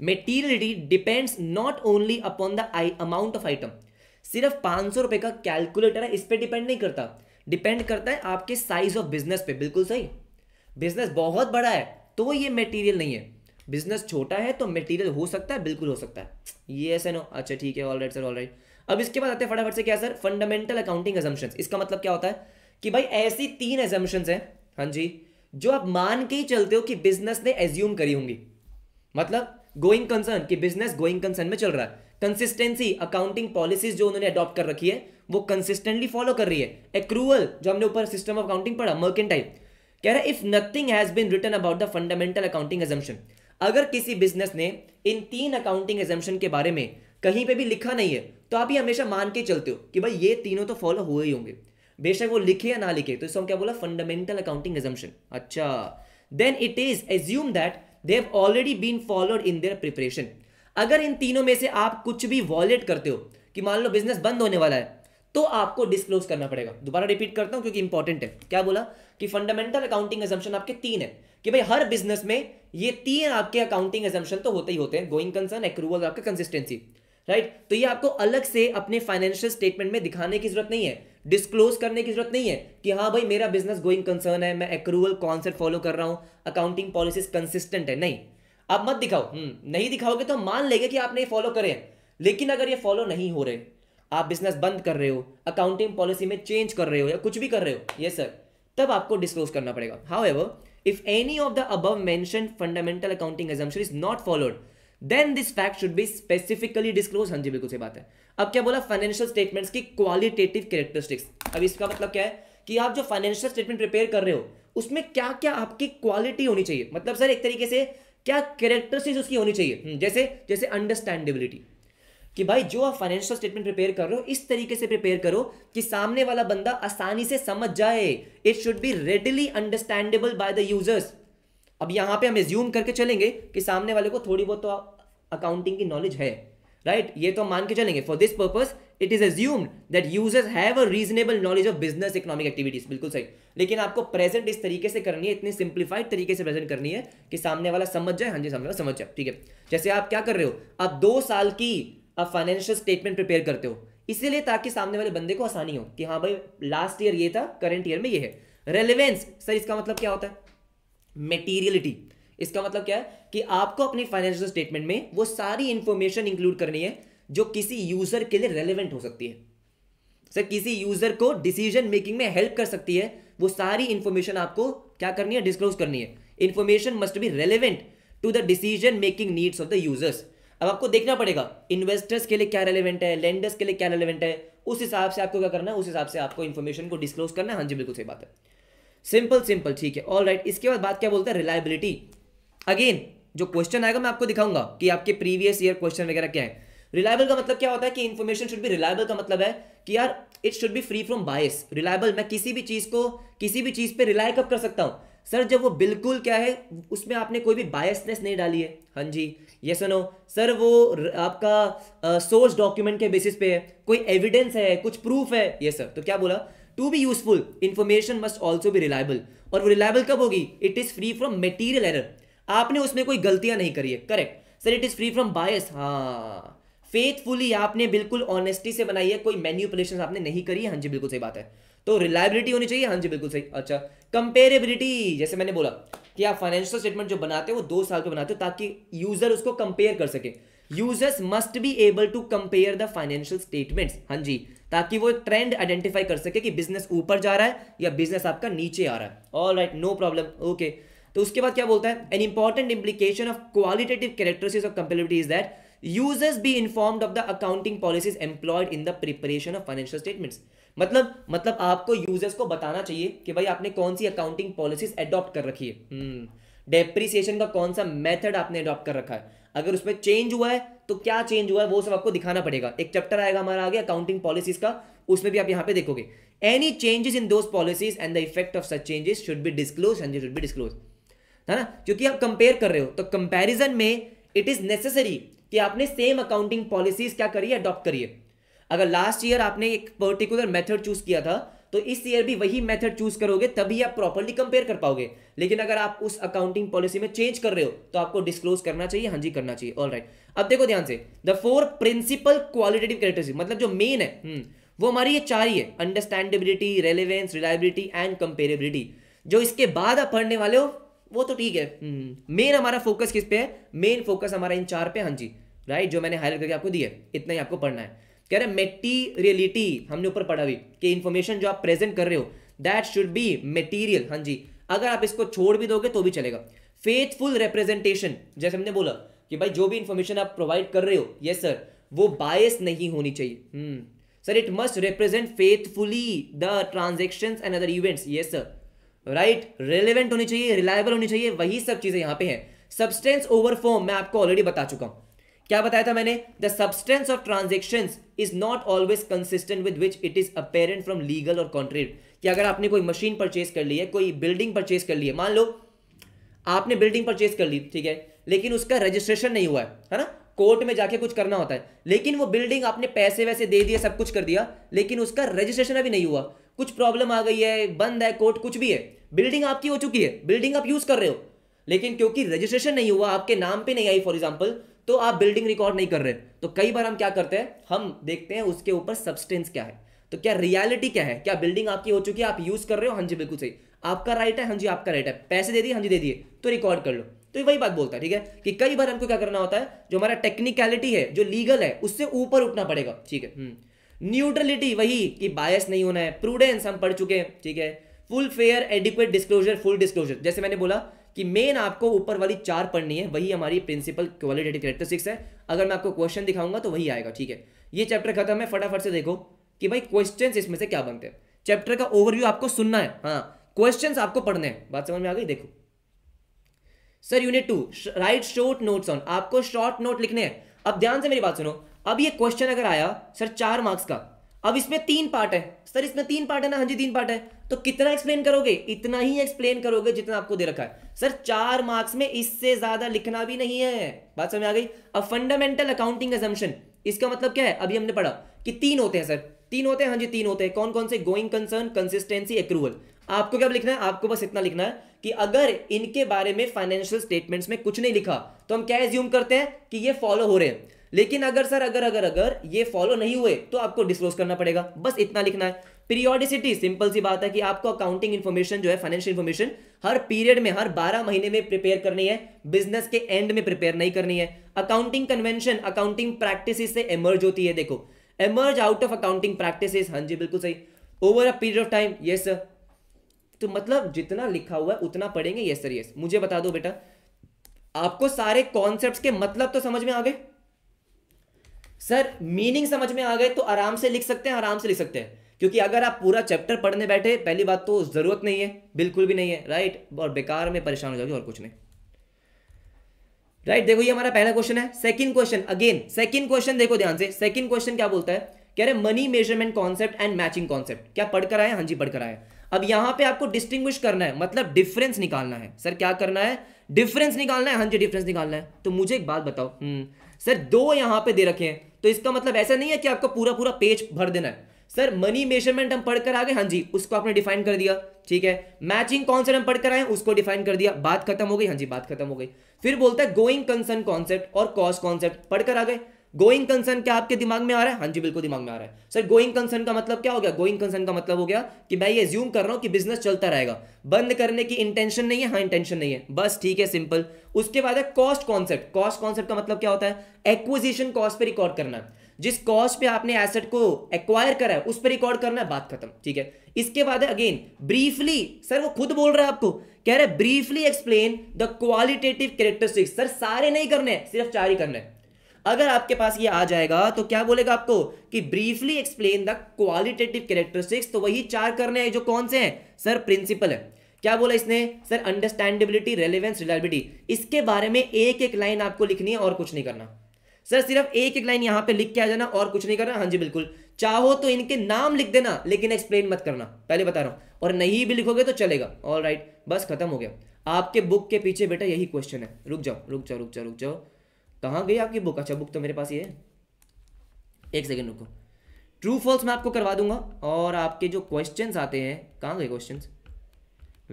materiality depends not only upon the I amount of item सिर्फ पाँच सौ रुपये का कैलकुलेटर है इस पर डिपेंड नहीं करता डिपेंड करता है आपके साइज ऑफ बिजनेस पे बिल्कुल सही बिजनेस बहुत बड़ा है तो ये मेटीरियल नहीं है बिजनेस छोटा है तो मटेरियल हो सकता है बिल्कुल हो सकता है ये ऐसे नो अच्छा ठीक है all right sir all right अब इसके बाद आते हैं फटाफट से क्या सर फंडामेंटल अकाउंटिंग एजम्पन इसका मतलब क्या होता है कि भाई ऐसी तीन एजम्पन्स हैं हाँ जी जो आप मान के ही चलते हो कि बिजनेस ने एज्यूम करी होंगी मतलब गोइंग कंसर्न कि बिजनेस गोइंग कंसर्न में चल रहा है कंसिस्टेंसी अकाउंटिंग पॉलिसीज जो उन्होंने अडॉप्ट कर रखी है वो कंसिस्टेंटली फॉलो कर रही है एक्रूवल जो हमने ऊपर सिस्टम ऑफ अकाउंटिंग पढ़ा मर्केंटाइल कह रहा है if nothing has been written about the fundamental accounting assumption अगर किसी बिजनेस ने इन तीन अकाउंटिंग एजम्पन के बारे में कहीं पे भी लिखा नहीं है तो आप ये हमेशा मान के चलते हो कि भाई ये तीनों तो फॉलो हुए ही होंगे बेशक वो लिखे या ना लिखे तो इसको हम क्या बोला फंडामेंटल अकाउंटिंग एजम्पन अच्छा then it is assume that they have already been followed in their preparation अगर इन तीनों में से आप कुछ भी वॉलेट करते हो कि मान लो बिजनेस बंद होने वाला है तो आपको डिस्क्लोज करना पड़ेगा दोबारा रिपीट करता हूं क्योंकि इंपॉर्टेंट है क्या बोला कि फंडामेंटल अकाउंटिंग एजम्पन आपके तीन है कि भाई हर बिजनेस में ये तीन आपके अकाउंटिंग एजम्पन तो होते ही होते हैं गोइंग कंसर्न एक्रूवल आपका कंसिस्टेंसी राइट right? तो ये आपको अलग से अपने फाइनेंशियल स्टेटमेंट में दिखाने की जरूरत नहीं है डिस्क्लोज करने की जरूरत नहीं है कि हाँ भाई मेरा बिजनेस गोइंग कंसर्न है मैं एक्रूवल कॉन्सेप्ट फॉलो कर रहा हूँ अकाउंटिंग पॉलिसीज कंसिस्टेंट है नहीं आप मत दिखाओ हम्म, नहीं दिखाओगे तो मान लेंगे कि आपने फॉलो करें लेकिन अगर ये फॉलो नहीं हो रहे आप बिजनेस बंद कर रहे हो अकाउंटिंग पॉलिसी में चेंज कर रहे हो या कुछ भी कर रहे हो ये सर तब आपको डिस्क्लोज करना पड़ेगा however If any of the above mentioned fundamental accounting assumption is not followed, then this fact should be specifically disclose हाँ जी बिल्कुल सही बात है अब क्या बोला फाइनेंशियल स्टेटमेंट्स की क्वालिटेटिव कैरेक्टरिस्टिक्स अब इसका मतलब क्या है कि आप जो फाइनेंशियल स्टेटमेंट प्रिपेयर कर रहे हो उसमें क्या क्या आपकी क्वालिटी होनी चाहिए मतलब सर एक तरीके से क्या कैरेक्टरिस्टिक्स उसकी होनी चाहिए हम्म, जैसे जैसे अंडरस्टैंडेबिलिटी कि भाई जो आप फाइनेंशियल स्टेटमेंट प्रिपेयर कर रहे हो इस तरीके से प्रिपेयर करो कि सामने वाला बंदा आसानी से समझ जाए it should be readily understandable by the users अब यहां पे हम एज्यूम करके चलेंगे कि सामने वाले को थोड़ी बहुत तो अकाउंटिंग की नॉलेज है राइट right? ये तो मान के चलेंगे for this purpose it is assume that users have a reasonable knowledge of business economic activities बिल्कुल सही लेकिन आपको प्रेजेंट इस तरीके से करनी है इतनी सिंप्लीफाइड तरीके से प्रेजेंट करनी है कि सामने वाला समझ जाए हाँ जी सामने वाला समझ जाए ठीक है जैसे आप क्या कर रहे हो आप दो साल की आप फाइनेंशियल स्टेटमेंट प्रिपेयर करते हो इसीलिए ताकि सामने वाले बंदे को आसानी हो कि हाँ भाई लास्ट ईयर ये था करंट ईयर में ये है रेलिवेंस सर इसका मतलब क्या होता है मेटीरियलिटी इसका मतलब क्या है कि आपको अपनी फाइनेंशियल स्टेटमेंट में वो सारी इंफॉर्मेशन इंक्लूड करनी है जो किसी यूजर के लिए रेलिवेंट हो सकती है सर किसी यूजर को डिसीजन मेकिंग में हेल्प कर सकती है वो सारी इंफॉर्मेशन आपको क्या करनी है डिस्क्लोज करनी है information must be relevant to the decision making needs of the users अब आपको देखना पड़ेगा इन्वेस्टर्स के लिए क्या रेलिवेंट है लेंडर्स के लिए क्या रेलिवेंट है उस हिसाब से आपको क्या करना है उस हिसाब से आपको इन्फॉर्मेशन को डिस्क्लोज करना है हाँ जी बिल्कुल सही बात है सिंपल सिंपल ठीक है ऑल राइट इसके बाद बात क्या बोलते हैं रिलायबिलिटी अगेन जो क्वेश्चन आएगा मैं आपको दिखाऊंगा कि आपके प्रीवियस ईयर क्वेश्चन वगैरह क्या है रिलायबल का मतलब क्या होता है कि इन्फॉर्मेशन शुड भी रिलायबल का मतलब है कि यार it should be free from bias reliable मैं किसी भी चीज़ को किसी भी चीज़ पे रिलाय कब कर सकता हूँ सर जब वो बिल्कुल क्या है उसमें आपने कोई भी बायसनेस नहीं डाली है हाँ जी ये सुनो सर वो आपका सोर्स डॉक्यूमेंट के बेसिस पे है कोई एविडेंस है कुछ प्रूफ है ये सर तो क्या बोला to be useful information must also भी रिलायबल और वो रिलायबल कब होगी it is free from material error आपने उसमें कोई गलतियां नहीं करी है correct sir it is free from bias हाँ फेथफुली आपने बिल्कुल ऑनेस्टी से बनाई है कोई मैन्यूपुलेशन आपने नहीं करी है हाँ जी बिल्कुल सही बात है तो रिलायबिलिटी होनी चाहिए हाँ जी बिल्कुल सही अच्छा कंपेरेबिलिटी जैसे मैंने बोला कि आप फाइनेंशियल स्टेटमेंट जो बनाते हो वो दो साल के बनाते हो ताकि यूजर उसको कंपेयर कर सके users must be able to compare the financial statements हाँ जी ताकि वो ट्रेंड आइडेंटिफाई कर सके कि बिजनेस ऊपर जा रहा है या बिजनेस आपका नीचे आ रहा है all right no problem okay तो उसके बाद क्या बोलता है an important implication of qualitative characteristics of comparability is that users be informed of the accounting policies employed in the preparation of financial statements मतलब मतलब आपको यूजर्स को बताना चाहिए कि भाई आपने कौन सी अकाउंटिंग पॉलिसीज एडॉप्ट कर रखी है डेप्रिसिएशन hmm. का कौन सा मेथड आपने अडॉप्ट कर रखा है अगर उसमें चेंज हुआ है तो क्या चेंज हुआ है वो सब आपको दिखाना पड़ेगा एक चैप्टर आएगा हमारा आगे अकाउंटिंग पॉलिसीज का उसमें भी आप यहाँ पे देखोगे any changes in those policies and the effect of such changes should be disclose and should be disclose है ना क्योंकि आप कंपेयर कर रहे हो तो कंपेरिजन में इट इज नेसेसरी कि आपने सेम अकाउंटिंग पॉलिसीज क्या करिए अडॉप्ट करिए अगर लास्ट ईयर आपने एक पर्टिकुलर मेथड चूज किया था तो इस ईयर भी वही मेथड चूज करोगे तभी आप प्रॉपरली कंपेयर कर पाओगे लेकिन अगर आप उस अकाउंटिंग पॉलिसी में चेंज कर रहे हो तो आपको डिस्क्लोज करना चाहिए हाँ जी करना चाहिए ऑल राइट right. अब देखो ध्यान से the four principle qualitative characteristic मतलब जो मेन है हम्म, वो हमारी ये चार ही है understandability relevance reliability and comparability जो इसके बाद आप पढ़ने वाले हो वो तो ठीक है मेन हम्म, हमारा फोकस किस पे है मेन फोकस हमारा इन चार पे हाँ जी राइट जो मैंने हाईलाइट करके आपको दिया है इतना ही आपको पढ़ना है कह रहे मेटीरियलिटी हमने ऊपर पढ़ा भी कि इन्फॉर्मेशन जो आप प्रेजेंट कर रहे हो दैट शुड बी मेटीरियल हाँ जी अगर आप इसको छोड़ भी दोगे तो भी चलेगा फेथफुल रिप्रेजेंटेशन जैसे हमने बोला कि भाई जो भी इंफॉर्मेशन आप प्रोवाइड कर रहे हो यस yes, सर वो बायस नहीं होनी चाहिए sir it must represent faithfully the transaction and other events yes sir right relevant होनी चाहिए रिलायबल होनी चाहिए वही सब चीज़ें यहां पे हैं सब्सटेंस ओवर फॉर्म मैं आपको ऑलरेडी बता चुका हूं क्या बताया था मैंने the substance of transaction is not always consistent with which it is apparent from legal और कॉन्ट्रेट कि अगर आपने कोई मशीन परचेज कर ली है कोई बिल्डिंग परचेज कर ली है मान लो आपने बिल्डिंग परचेज कर ली ठीक है लेकिन उसका रजिस्ट्रेशन नहीं हुआ है है ना कोर्ट में जाके कुछ करना होता है लेकिन वो बिल्डिंग आपने पैसे वैसे दे दिए सब कुछ कर दिया लेकिन उसका रजिस्ट्रेशन अभी नहीं हुआ कुछ प्रॉब्लम आ गई है बंद है कोर्ट कुछ भी है बिल्डिंग आपकी हो चुकी है बिल्डिंग आप यूज कर रहे हो लेकिन क्योंकि रजिस्ट्रेशन नहीं हुआ आपके नाम पे नहीं आई फॉर एग्जाम्पल तो आप बिल्डिंग रिकॉर्ड नहीं कर रहे तो कई बार हम क्या करते हैं हम देखते हैं उसके ऊपर सब्सटेंस क्या है तो क्या रियलिटी क्या है क्या बिल्डिंग आपकी हो चुकी है आप यूज कर रहे हो हाँ जी बिल्कुल सही आपका राइट है हाँ जी आपका राइट है पैसे दे दिए हाँ जी दे दिए तो रिकॉर्ड कर लो तो वही बात बोलता है ठीक है कि कई बार हमको क्या करना होता है जो हमारा टेक्निकलिटी है जो लीगल है उससे ऊपर उठना पड़ेगा ठीक है न्यूट्रलिटी हम्म। वही कि बायस नहीं होना है प्रूडेंस हम पढ़ चुके हैं ठीक है full fair adequate disclosure full disclosure जैसे मैंने बोला कि मेन आपको ऊपर वाली चार पढ़नी है वही हमारी प्रिंसिपल क्वालिटेटिव करेक्टरिस्टिक्स है अगर मैं आपको क्वेश्चन दिखाऊंगा तो वही आएगा ठीक है ये चैप्टर खत्म है फटाफट से देखो कि भाई क्वेश्चन इसमें से क्या बनते हैं चैप्टर का ओवरव्यू आपको सुनना है हाँ क्वेश्चन आपको पढ़ने हैं बात समझ में आ गई देखो sir unit two right short notes on आपको शॉर्ट नोट लिखने हैं अब ध्यान से मेरी बात सुनो अब ये क्वेश्चन अगर आया सर चार मार्क्स का अब इसमें तीन पार्ट है सर इसमें तीन पार्ट है ना हाँ जी तीन पार्ट है तो कितना एक्सप्लेन करोगे इतना ही एक्सप्लेन करोगे जितना आपको दे रखा है सर चार मार्क्स में इससे ज्यादा लिखना भी नहीं है बात समझ आ गई अब फंडामेंटल अकाउंटिंग एजम्पन इसका मतलब क्या है अभी हमने पढ़ा कि तीन होते हैं सर तीन होते हैं हाँ जी तीन होते हैं कौन कौन से गोइंग कंसर्न कंसिस्टेंसी एक्रूवल आपको क्या लिखना है आपको बस इतना लिखना है कि अगर इनके बारे में फाइनेंशियल स्टेटमेंट्स में कुछ नहीं लिखा तो हम क्या एज्यूम करते हैं कि ये फॉलो हो रहे हैं लेकिन अगर सर अगर अगर अगर ये फॉलो नहीं हुए तो आपको डिस्क्लोज करना पड़ेगा बस इतना लिखना है पीरियोडिसिटी सिंपल सी बात है कि आपको अकाउंटिंग इन्फॉर्मेशन जो है फाइनेंशियल इन्फॉर्मेशन हर पीरियड में हर 12 महीने में प्रिपेयर करनी है बिजनेस के एंड में प्रिपेयर नहीं करनी है अकाउंटिंग कन्वेंशन अकाउंटिंग प्रैक्टिस से एमर्ज होती है देखो emerge out of accounting practice हाँ जी बिल्कुल सही over a period of time ये सर तो मतलब जितना लिखा हुआ है उतना पढ़ेंगे ये सर ये मुझे बता दो बेटा आपको सारे कॉन्सेप्ट के मतलब तो समझ में आ गए सर मीनिंग समझ में आ गए तो आराम से लिख सकते हैं आराम से लिख सकते हैं क्योंकि अगर आप पूरा चैप्टर पढ़ने बैठे पहली बात तो ज़रूरत नहीं है बिल्कुल भी नहीं है राइट और बेकार में परेशान हो जाओगे और कुछ नहीं राइट देखो ये हमारा पहला क्वेश्चन है second question again second question देखो ध्यान से सेकंड क्वेश्चन क्या बोलता है कह रहे money measurement concept and matching concept क्या पढ़कर आए हाँ जी पढ़कर आए अब यहां पे आपको डिस्टिंग्विश करना है मतलब डिफरेंस निकालना है सर क्या करना है डिफरेंस निकालना है हाँ जी डिफरेंस निकालना है तो मुझे एक बात बताओ सर हम्म। दो यहां पे दे रखे हैं तो इसका मतलब ऐसा नहीं है कि आपको पूरा पूरा पेज भर देना है सर मनी मेजरमेंट हम पढ़कर आ गए हाँ जी उसको आपने डिफाइन कर दिया ठीक है मैचिंग कॉन्सेप्ट हम पढ़कर आए उसको डिफाइन कर दिया बात खत्म हो गई हाँ जी बात खत्म हो गई फिर बोलता है गोइंग कंसर्न कॉन्सेप्ट और कॉस्ट कॉन्सेप्ट पढ़कर आ गए गोइंग कंसर्न क्या आपके दिमाग में आ रहा है हाँ जी बिल्कुल दिमाग में आ रहा है सर गोइंग कंसर्न का मतलब क्या हो गया गोइंग कंसर्न का मतलब हो गया कि मैं ये ज्यूम कर रहा हूँ कि बिजनेस चलता रहेगा बंद करने की इंटेंशन नहीं है हाँ इंटेंशन नहीं है बस ठीक है सिंपल उसके बाद है कॉस्ट कॉन्सेप्ट कॉस्ट कॉन्सेप्ट का मतलब क्या होता है एक्विजिशन कॉस्ट पर रिकॉर्ड करना है जिस कॉस्ट पे आपने एसेट को एक्वायर करा है उस पर रिकॉर्ड करना है बात खत्म ठीक है इसके बाद है अगेन ब्रीफली सर वो खुद बोल रहा है आपको कह रहे briefly explain the qualitative characteristics sir सारे नहीं करने सिर्फ चार ही करने अगर आपके पास ये आ जाएगा तो क्या बोलेगा आपको कि briefly explain the qualitative characteristics तो वही चार करने हैं जो कौन से हैं सर प्रिंसिपल है क्या बोला इसने सर अंडरस्टैंडेबिलिटी रेलिवेंस रिलायबिलिटी इसके बारे में एक एक लाइन आपको लिखनी है और कुछ नहीं करना सर सिर्फ एक एक लाइन यहाँ पे लिख के आ जाना और कुछ नहीं करना हाँ जी बिल्कुल चाहो तो इनके नाम लिख देना लेकिन एक्सप्लेन मत करना पहले बता रहा हूँ और नहीं भी लिखोगे तो चलेगा ऑल राइट बस खत्म हो गया आपके बुक के पीछे बेटा यही क्वेश्चन है रुक जाओ रुक जाओ रुक जाओ रुक जाओ कहाँ गई आपकी बुक अच्छा बुक तो मेरे पास ये है एक सेकेंड रुको ट्रू फॉल्स मैं आपको करवा दूंगा और आपके जो क्वेश्चन आते हैं कहाँ गए question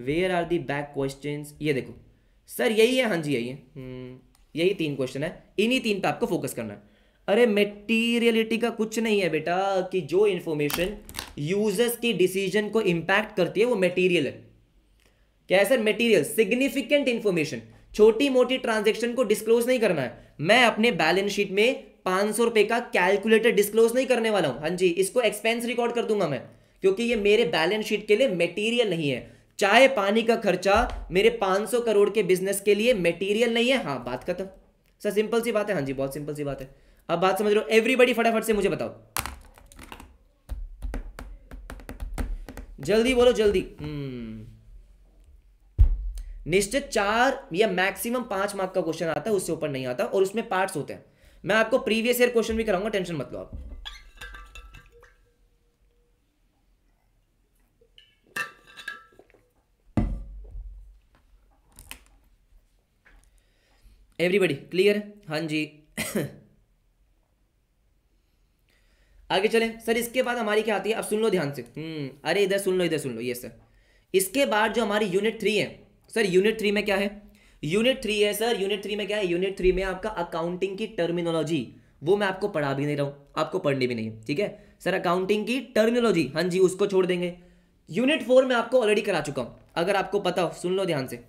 where are the back question ये देखो सर यही है हाँ जी यही है हम्म। यही तीन क्वेश्चन है इन्हीं तीन पे आपको फोकस करना है अरे मेटीरियलिटी का कुछ नहीं है बेटा कि जो इंफॉर्मेशन यूजर्स की डिसीजन को इंपैक्ट करती है वो मेटीरियल है क्या है सर मेटीरियल सिग्निफिकेंट इंफॉर्मेशन छोटी मोटी ट्रांजेक्शन को डिस्क्लोज नहीं करना है मैं अपने बैलेंस शीट में पांच सौ का कैलकुलेटर डिस्क्लोज नहीं करने वाला हूं हाँ जी इसको एक्सपेंस रिकॉर्ड कर दूंगा मैं क्योंकि ये मेरे बैलेंस शीट के लिए मेटीरियल नहीं है चाय पानी का खर्चा मेरे 500 करोड़ के बिजनेस के लिए मेटीरियल नहीं है हाँ बात खत्म सर सिंपल सी बात है हाँ जी बहुत सिंपल सी बात है अब बात समझ लो एवरीबडी फटाफट से मुझे बताओ जल्दी बोलो जल्दी हम्म। निश्चित चार या मैक्सिमम पांच मार्क का क्वेश्चन आता है उससे ऊपर नहीं आता और उसमें पार्ट्स होते हैं मैं आपको प्रीवियस ईयर क्वेश्चन भी कराऊंगा टेंशन मत लो आप एवरीबडी क्लियर है हाँ जी आगे चले सर इसके बाद हमारी क्या आती है अब सुन लो ध्यान से हम्म, अरे इधर सुन लो इधर सुन लो ये सर इसके बाद जो हमारी यूनिट थ्री है सर यूनिट थ्री में क्या है यूनिट थ्री है सर यूनिट थ्री में क्या है यूनिट थ्री में आपका अकाउंटिंग की टर्मिनोलॉजी वो मैं आपको पढ़ा भी नहीं रहा हूँ आपको पढ़नी भी नहीं है ठीक है सर अकाउंटिंग की टर्मिनोलॉजी हाँ जी उसको छोड़ देंगे यूनिट फोर में आपको ऑलरेडी करा चुका हूँ अगर आपको पता हो सुन लो ध्यान से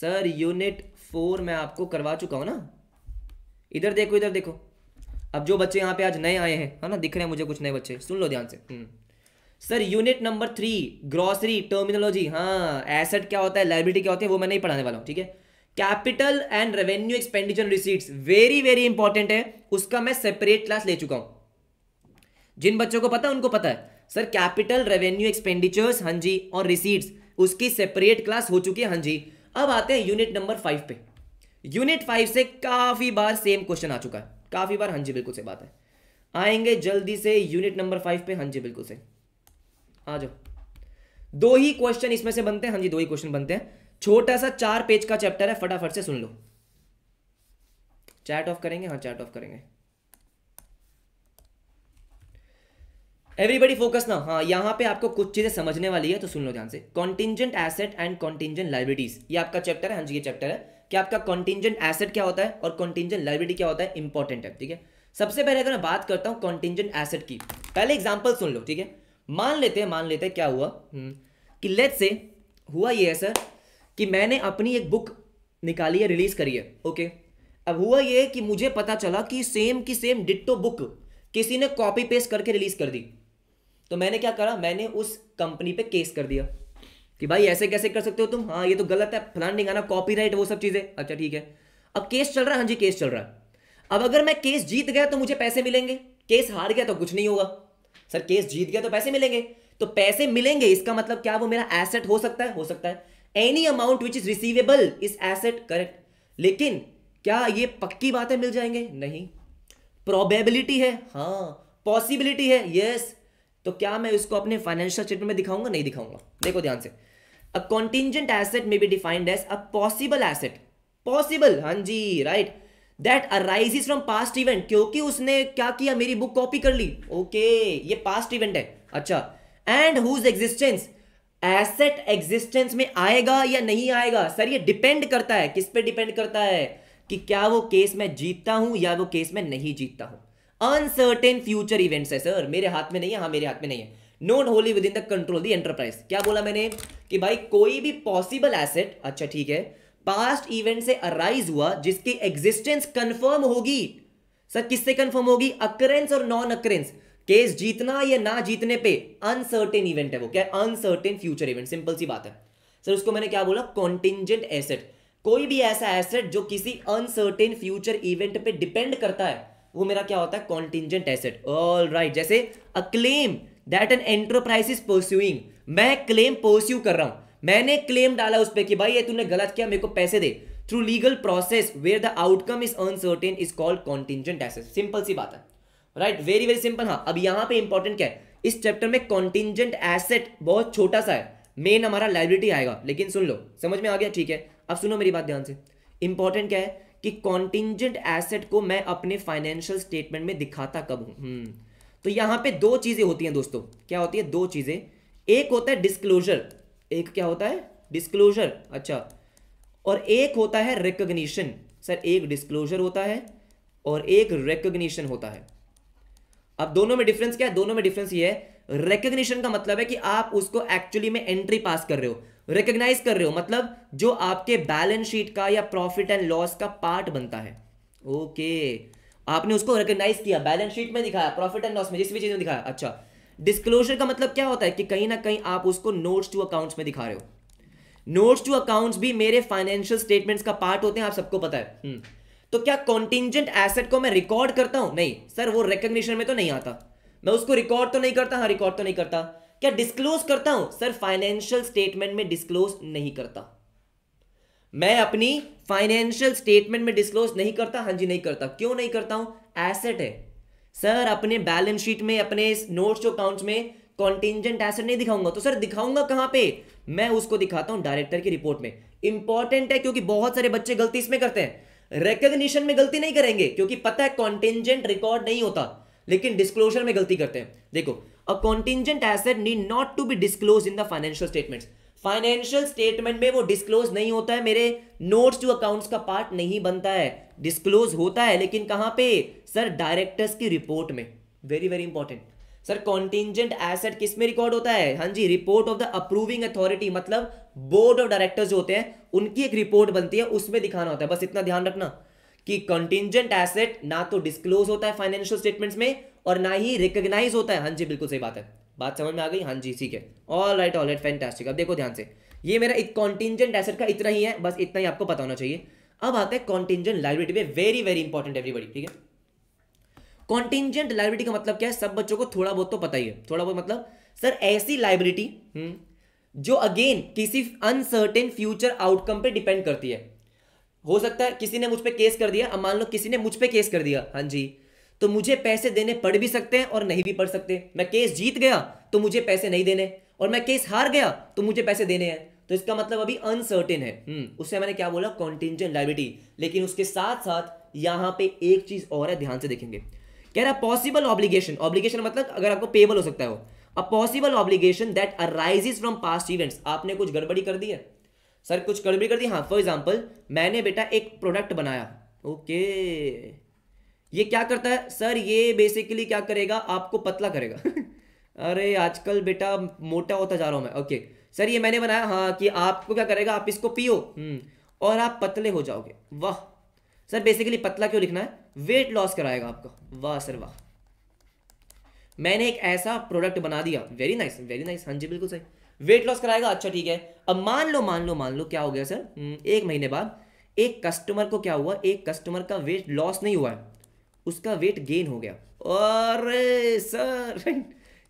सर यूनिट फोर मैं आपको करवा चुका हूँ ना इधर देखो इधर देखो अब जो बच्चे यहाँ पे आज नए आए हैं है ना दिख रहे हैं मुझे कुछ नए बच्चे सुन लो ध्यान से हम्म। Sir unit number three glossary terminology हाँ एसेट क्या होता है लाइब्रिटी क्या होती है वो मैं नहीं पढ़ाने वाला हूँ ठीक है capital and revenue expenditure receipts very very important है उसका मैं सेपरेट क्लास ले चुका हूँ जिन बच्चों को पता है उनको पता है सर कैपिटल रेवेन्यू एक्सपेंडिचर्स हाँ जी और रिसीट्स उसकी सेपरेट क्लास हो चुकी है हाँ जी अब आते हैं यूनिट नंबर फाइव पे यूनिट फाइव से काफ़ी बार सेम क्वेश्चन आ चुका है काफ़ी बार हाँ जी बिल्कुल से बात है आएंगे जल्दी से यूनिट नंबर फाइव पे हाँ जी बिल्कुल से आ जाओ दो ही क्वेश्चन इसमें से बनते हैं हाँ जी दो ही क्वेश्चन बनते हैं छोटा सा चार पेज का चैप्टर है फटाफट से सुन लो चैट ऑफ करेंगे हाँ चैट ऑफ करेंगे एवरीबडी फोकस ना हाँ यहाँ पे आपको कुछ चीज़ें समझने वाली है तो सुन लो ध्यान से contingent asset and contingent liabilities ये आपका चैप्टर है हाँ जी ये चैप्टर है कि आपका कॉन्टिजेंट एसेट क्या होता है और कॉन्टिजेंट लाइब्रेटी क्या होता है इंपॉर्टेंट है ठीक है सबसे पहले अगर मैं बात करता हूँ कॉन्टिजेंट एसेट की पहले एग्जाम्पल सुन लो ठीक है मान लेते हैं मान लेते हैं क्या हुआ हम्म, कि लेट से हुआ ये है सर कि मैंने अपनी एक बुक निकाली है रिलीज करी है ओके अब हुआ ये कि मुझे पता चला कि सेम की सेम डिट्टो बुक किसी ने कॉपी पेस्ट करके रिलीज कर दी तो मैंने क्या करा मैंने उस कंपनी पे केस कर दिया कि भाई ऐसे कैसे कर सकते हो तुम हाँ ये तो गलत है फलान कॉपी राइट वो सब चीज़ें अच्छा ठीक है अब केस चल रहा है हाँ जी केस चल रहा है अब अगर मैं केस जीत गया तो मुझे पैसे मिलेंगे केस हार गया तो कुछ नहीं होगा सर केस जीत गया तो पैसे मिलेंगे तो पैसे मिलेंगे इसका मतलब क्या वो मेरा एसेट हो सकता है हो सकता है any amount which is receivable is asset correct लेकिन क्या ये पक्की बातें मिल जाएंगे नहीं प्रोबेबिलिटी है हाँ पॉसिबिलिटी है यस तो क्या मैं इसको अपने फाइनेंशियल स्टेटमेंट में दिखाऊंगा नहीं दिखाऊंगा देखो ध्यान से a contingent asset may be defined as a possible asset possible हाँ जी right that arise from past event क्योंकि उसने क्या किया मेरी बुक कॉपी कर ली ओके okay, ये पास्ट इवेंट है अच्छा and whose existence asset existence में आएगा या नहीं आएगा सर ये डिपेंड करता है किस पे डिपेंड करता है कि क्या वो केस में जीतता हूं या वो केस में नहीं जीतता हूं अनसर्टेन फ्यूचर इवेंट्स है सर मेरे हाथ में नहीं है हाँ मेरे हाथ में नहीं है not wholly within the control the enterprise क्या बोला मैंने कि भाई कोई भी पॉसिबल एसेट अच्छा ठीक है पास्ट इवेंट से अराइज हुआ जिसकी एग्जिस्टेंस कंफर्म होगी सर किससे कंफर्म होगी अक्रेंस और नॉन अक्रेंस केस जीतना या ना जीतने पे अनसर्टेन इवेंट है वो क्या अनसर्टेन फ्यूचर इवेंट सिंपल सी बात है सर उसको मैंने क्या बोला कॉन्टिजेंट एसेट कोई भी ऐसा एसेट जो किसी अनसर्टेन फ्यूचर इवेंट पे डिपेंड करता है वो मेरा क्या होता है कॉन्टिजेंट एसेट ऑल राइट जैसे a claim that an enterprise is pursuing मैं क्लेम परस्यू कर रहा हूं मैंने क्लेम डाला उस पर कि भाई ये तूने गलत किया मेरे को पैसे दे through legal process where the outcome is uncertain is called contingent asset simple सी बात है राइट वेरी वेरी सिंपल हाँ अब यहां पे इंपॉर्टेंट क्या है इस चैप्टर में कॉन्टिजेंट एसेट बहुत छोटा सा है मेन हमारा लाइबिलिटी आएगा लेकिन सुन लो समझ में आ गया ठीक है अब सुनो मेरी बात ध्यान से इंपॉर्टेंट क्या है कि कॉन्टिजेंट एसेट को मैं अपने फाइनेंशियल स्टेटमेंट में दिखाता कब हूँ हम्म। तो यहां पे दो चीज़ें होती हैं दोस्तों क्या होती है दो चीज़ें एक होता है डिस्क्लोजर एक क्या होता है डिस्क्लोजर अच्छा और एक होता है रिकग्निशन सर एक डिस्क्लोजर होता है और एक रिकग्निशन होता है अब दोनों में डिफरेंस क्या है दोनों में डिफरेंस ये है रिकग्निशन का मतलब है कि आप उसको एक्चुअली में एंट्री पास कर रहे हो रिकग्नाइज कर रहे हो मतलब जो आपके बैलेंस शीट का या प्रॉफिट एंड लॉस का पार्ट बनता है ओके आपने उसको रिकग्नाइज किया बैलेंस शीट में दिखाया प्रॉफिट एंड लॉस में जिस भी चीज में दिखाया अच्छा डिस्क्लोजर का मतलब क्या होता है कि कहीं ना कहीं आप उसको नोट्स टू अकाउंट्स में दिखा रहे हो नोट्स टू अकाउंट्स भी मेरे फाइनेंशियल स्टेटमेंट्स का पार्ट होते हैं आप सबको पता है हम्म। तो क्या कॉन्टिजेंट एसेट को मैं रिकॉर्ड करता हूं नहीं सर वो रिकग्निशन में तो नहीं आता मैं उसको रिकॉर्ड तो नहीं करता हाँ रिकॉर्ड तो नहीं करता क्या डिस्क्लोज करता हूं सर फाइनेंशियल स्टेटमेंट में डिस्क्लोज नहीं करता मैं अपनी फाइनेंशियल स्टेटमेंट में डिस्क्लोज नहीं करता हाँ जी नहीं करता क्यों नहीं करता हूं एसेट है सर अपने बैलेंस शीट में अपने नोट्स जो में कॉन्टिजेंट एसेट नहीं दिखाऊंगा तो सर दिखाऊंगा कहां पे मैं उसको दिखाता हूं डायरेक्टर की रिपोर्ट में इंपॉर्टेंट है क्योंकि बहुत सारे बच्चे गलती इसमें करते हैं रिकग्निशन में गलती नहीं करेंगे क्योंकि पता है कॉन्टिजेंट रिकॉर्ड नहीं होता लेकिन डिस्क्लोजर में गलती करते हैं देखो a contingent asset need not to be disclose in the financial statement financial statement में वो डिस्क्लोज नहीं होता है मेरे नोट्स टू अकाउंट्स का पार्ट नहीं बनता है डिस्क्लोज होता है लेकिन कहां पे सर डायरेक्टर्स की रिपोर्ट में very very important sir contingent asset किस में रिकॉर्ड होता है हाँ जी report of the approving authority मतलब बोर्ड ऑफ डायरेक्टर्स होते हैं उनकी एक रिपोर्ट बनती है उसमें दिखाना होता है बस इतना ध्यान रखना कि कंटिजेंट एसेट ना तो डिस्क्लोज होता है फाइनेंशियल स्टेटमेंट्स में और ना ही रिकग्नाइज होता है हाँ जी बिल्कुल सही बात है बात समझ में आ गई हाँ जी ठीक है all right all right fantastic अब देखो ध्यान से ये मेरा एक कॉन्टिजेंट एसेट का इतना ही है बस इतना ही आपको पता होना चाहिए अब आता है कॉन्टिजेंट लाइब्रेटी में वेरी वेरी इंपॉर्टेंट एवरीबडी ठीक है कॉन्टिजेंट लाइब्रेटी का मतलब क्या है सब बच्चों को थोड़ा बहुत तो पता ही है थोड़ा बहुत मतलब सर ऐसी लाइब्रेटी हम्म, जो अगेन किसी अनसर्टेन फ्यूचर आउटकम पर डिपेंड करती है हो सकता है किसी ने मुझ पर केस कर दिया अब मान लो किसी ने मुझ पर केस कर दिया हाँ जी तो मुझे पैसे देने पड़ भी सकते हैं और नहीं भी पड़ सकते मैं केस जीत गया तो मुझे पैसे नहीं देने और मैं केस हार गया तो मुझे पैसे देने हैं तो इसका मतलब अभी अनसर्टेन है हम्म, उससे मैंने क्या बोला कॉन्टिजेंट लाइबिलिटी लेकिन उसके साथ साथ यहाँ पे एक चीज और है ध्यान से देखेंगे कह रहा पॉसिबल ऑब्लिगेशन ऑब्लिगेशन मतलब अगर आपको पेबल हो सकता है a possible obligation that arises from past events आपने कुछ गड़बड़ी कर दी है सर कुछ गड़बड़ी कर दी हाँ फॉर एग्जाम्पल मैंने बेटा एक प्रोडक्ट बनाया ओके okay. ये क्या करता है सर ये बेसिकली क्या करेगा आपको पतला करेगा अरे आजकल बेटा मोटा होता जा रहा हूं मैं ओके सर ये मैंने बनाया हाँ कि आपको क्या करेगा आप इसको पियो हम्म। और आप पतले हो जाओगे वाह सर बेसिकली पतला क्यों लिखना है वेट लॉस कराएगा आपका वाह सर वाह मैंने एक ऐसा प्रोडक्ट बना दिया वेरी नाइस वेरी नाइस हाँ जी बिल्कुल सही वेट लॉस कराएगा अच्छा ठीक है अब मान लो मान लो मान लो क्या हो गया सर हम्म, एक महीने बाद एक कस्टमर को क्या हुआ एक कस्टमर का वेट लॉस नहीं हुआ है उसका वेट गेन हो गया अरे सर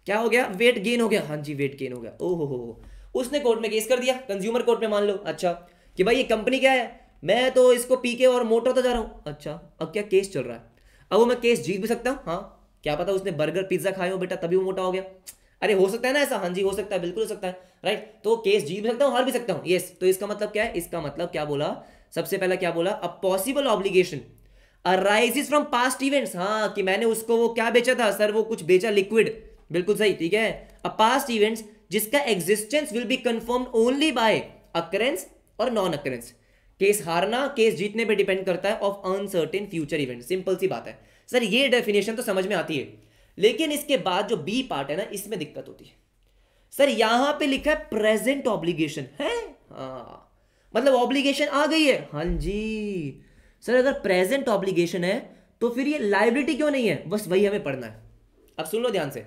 क्या हो गया वेट गेन हो गया हाँ जी वेट गेन हो गया ओहो हो उसने कोर्ट में केस कर दिया कंज्यूमर कोर्ट में मान लो अच्छा कि भाई ये कंपनी क्या है मैं तो इसको पी के और मोटा तो जा रहा हूँ अच्छा अब क्या केस चल रहा है अब वो मैं केस जीत भी सकता हूँ हाँ क्या पता उसने बर्गर पिज्ज़ा खाए हो बेटा तभी वो मोटा हो गया अरे हो सकता है ना ऐसा हाँ जी हो सकता है बिल्कुल हो सकता है राइट तो केस जीत भी सकता हूँ हार भी सकता हूँ यस तो इसका मतलब क्या है इसका मतलब क्या बोला सबसे पहला क्या बोला a possible obligation arises from past events हाँ कि मैंने उसको वो क्या बेचा था सर वो कुछ बेचा लिक्विड बिल्कुल सही ठीक है अ पास्ट इवेंट्स जिसका existence will be confirm only by occurrence और नॉन अकरेंस केस हारना केस जीतने पे डिपेंड करता है of uncertain future event simple सी बात है सर ये डेफिनेशन तो समझ में आती है लेकिन इसके बाद जो बी पार्ट है ना इसमें दिक्कत होती है सर यहां पे लिखा है प्रेजेंट ऑब्लिगेशन है हाँ मतलब ऑब्लिगेशन आ गई है हाँ जी सर अगर प्रेजेंट ऑब्लिगेशन है तो फिर ये लाइबिलिटी क्यों नहीं है बस वही हमें पढ़ना है अब सुन लो ध्यान से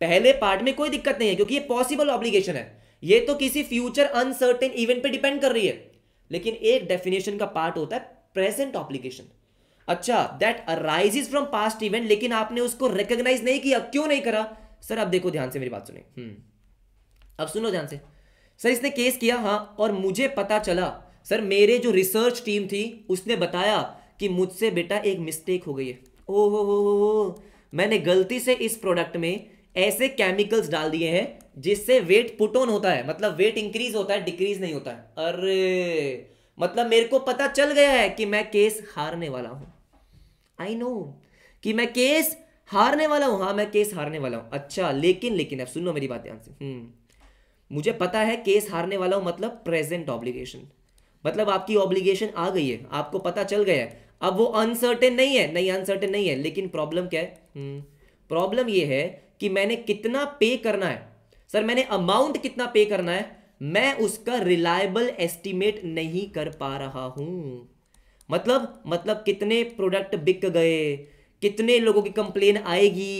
पहले पार्ट में कोई दिक्कत नहीं है क्योंकि ये पॉसिबल ऑब्लिगेशन है ये तो किसी फ्यूचर अनसर्टेन इवेंट पे डिपेंड कर रही है लेकिन एक डेफिनेशन का पार्ट होता है प्रेजेंट ऑब्लिगेशन अच्छा that arise from past event लेकिन आपने उसको रिकग्नाइज नहीं किया क्यों नहीं करा सर अब देखो ध्यान से मेरी बात सुने हम्म। अब सुनो ध्यान से सर इसने केस किया हाँ और मुझे पता चला सर मेरे जो रिसर्च टीम थी उसने बताया कि मुझसे बेटा एक मिस्टेक हो गई है ओ हो हो हो मैंने गलती से इस प्रोडक्ट में ऐसे केमिकल्स डाल दिए हैं जिससे वेट पुट ऑन होता है मतलब वेट इंक्रीज होता है डिक्रीज नहीं होता है अरे मतलब मेरे को पता चल गया है कि मैं केस हारने वाला हूँ आई नो कि मैं केस हारने वाला हूँ हाँ मैं केस हारने वाला हूँ अच्छा लेकिन लेकिन अब सुन लो मेरी बात ध्यान से हम्म मुझे पता है केस हारने वाला हूँ मतलब प्रेजेंट ऑब्लिगेशन मतलब आपकी ऑब्लिगेशन आ गई है आपको पता चल गया है अब वो अनसर्टेन नहीं है नहीं अनसर्टेन नहीं है लेकिन प्रॉब्लम क्या है प्रॉब्लम हम्म, ये है कि मैंने कितना पे करना है सर मैंने अमाउंट कितना पे करना है मैं उसका रिलायबल एस्टिमेट नहीं कर पा रहा हूं मतलब मतलब कितने प्रोडक्ट बिक गए कितने लोगों की कंप्लेन आएगी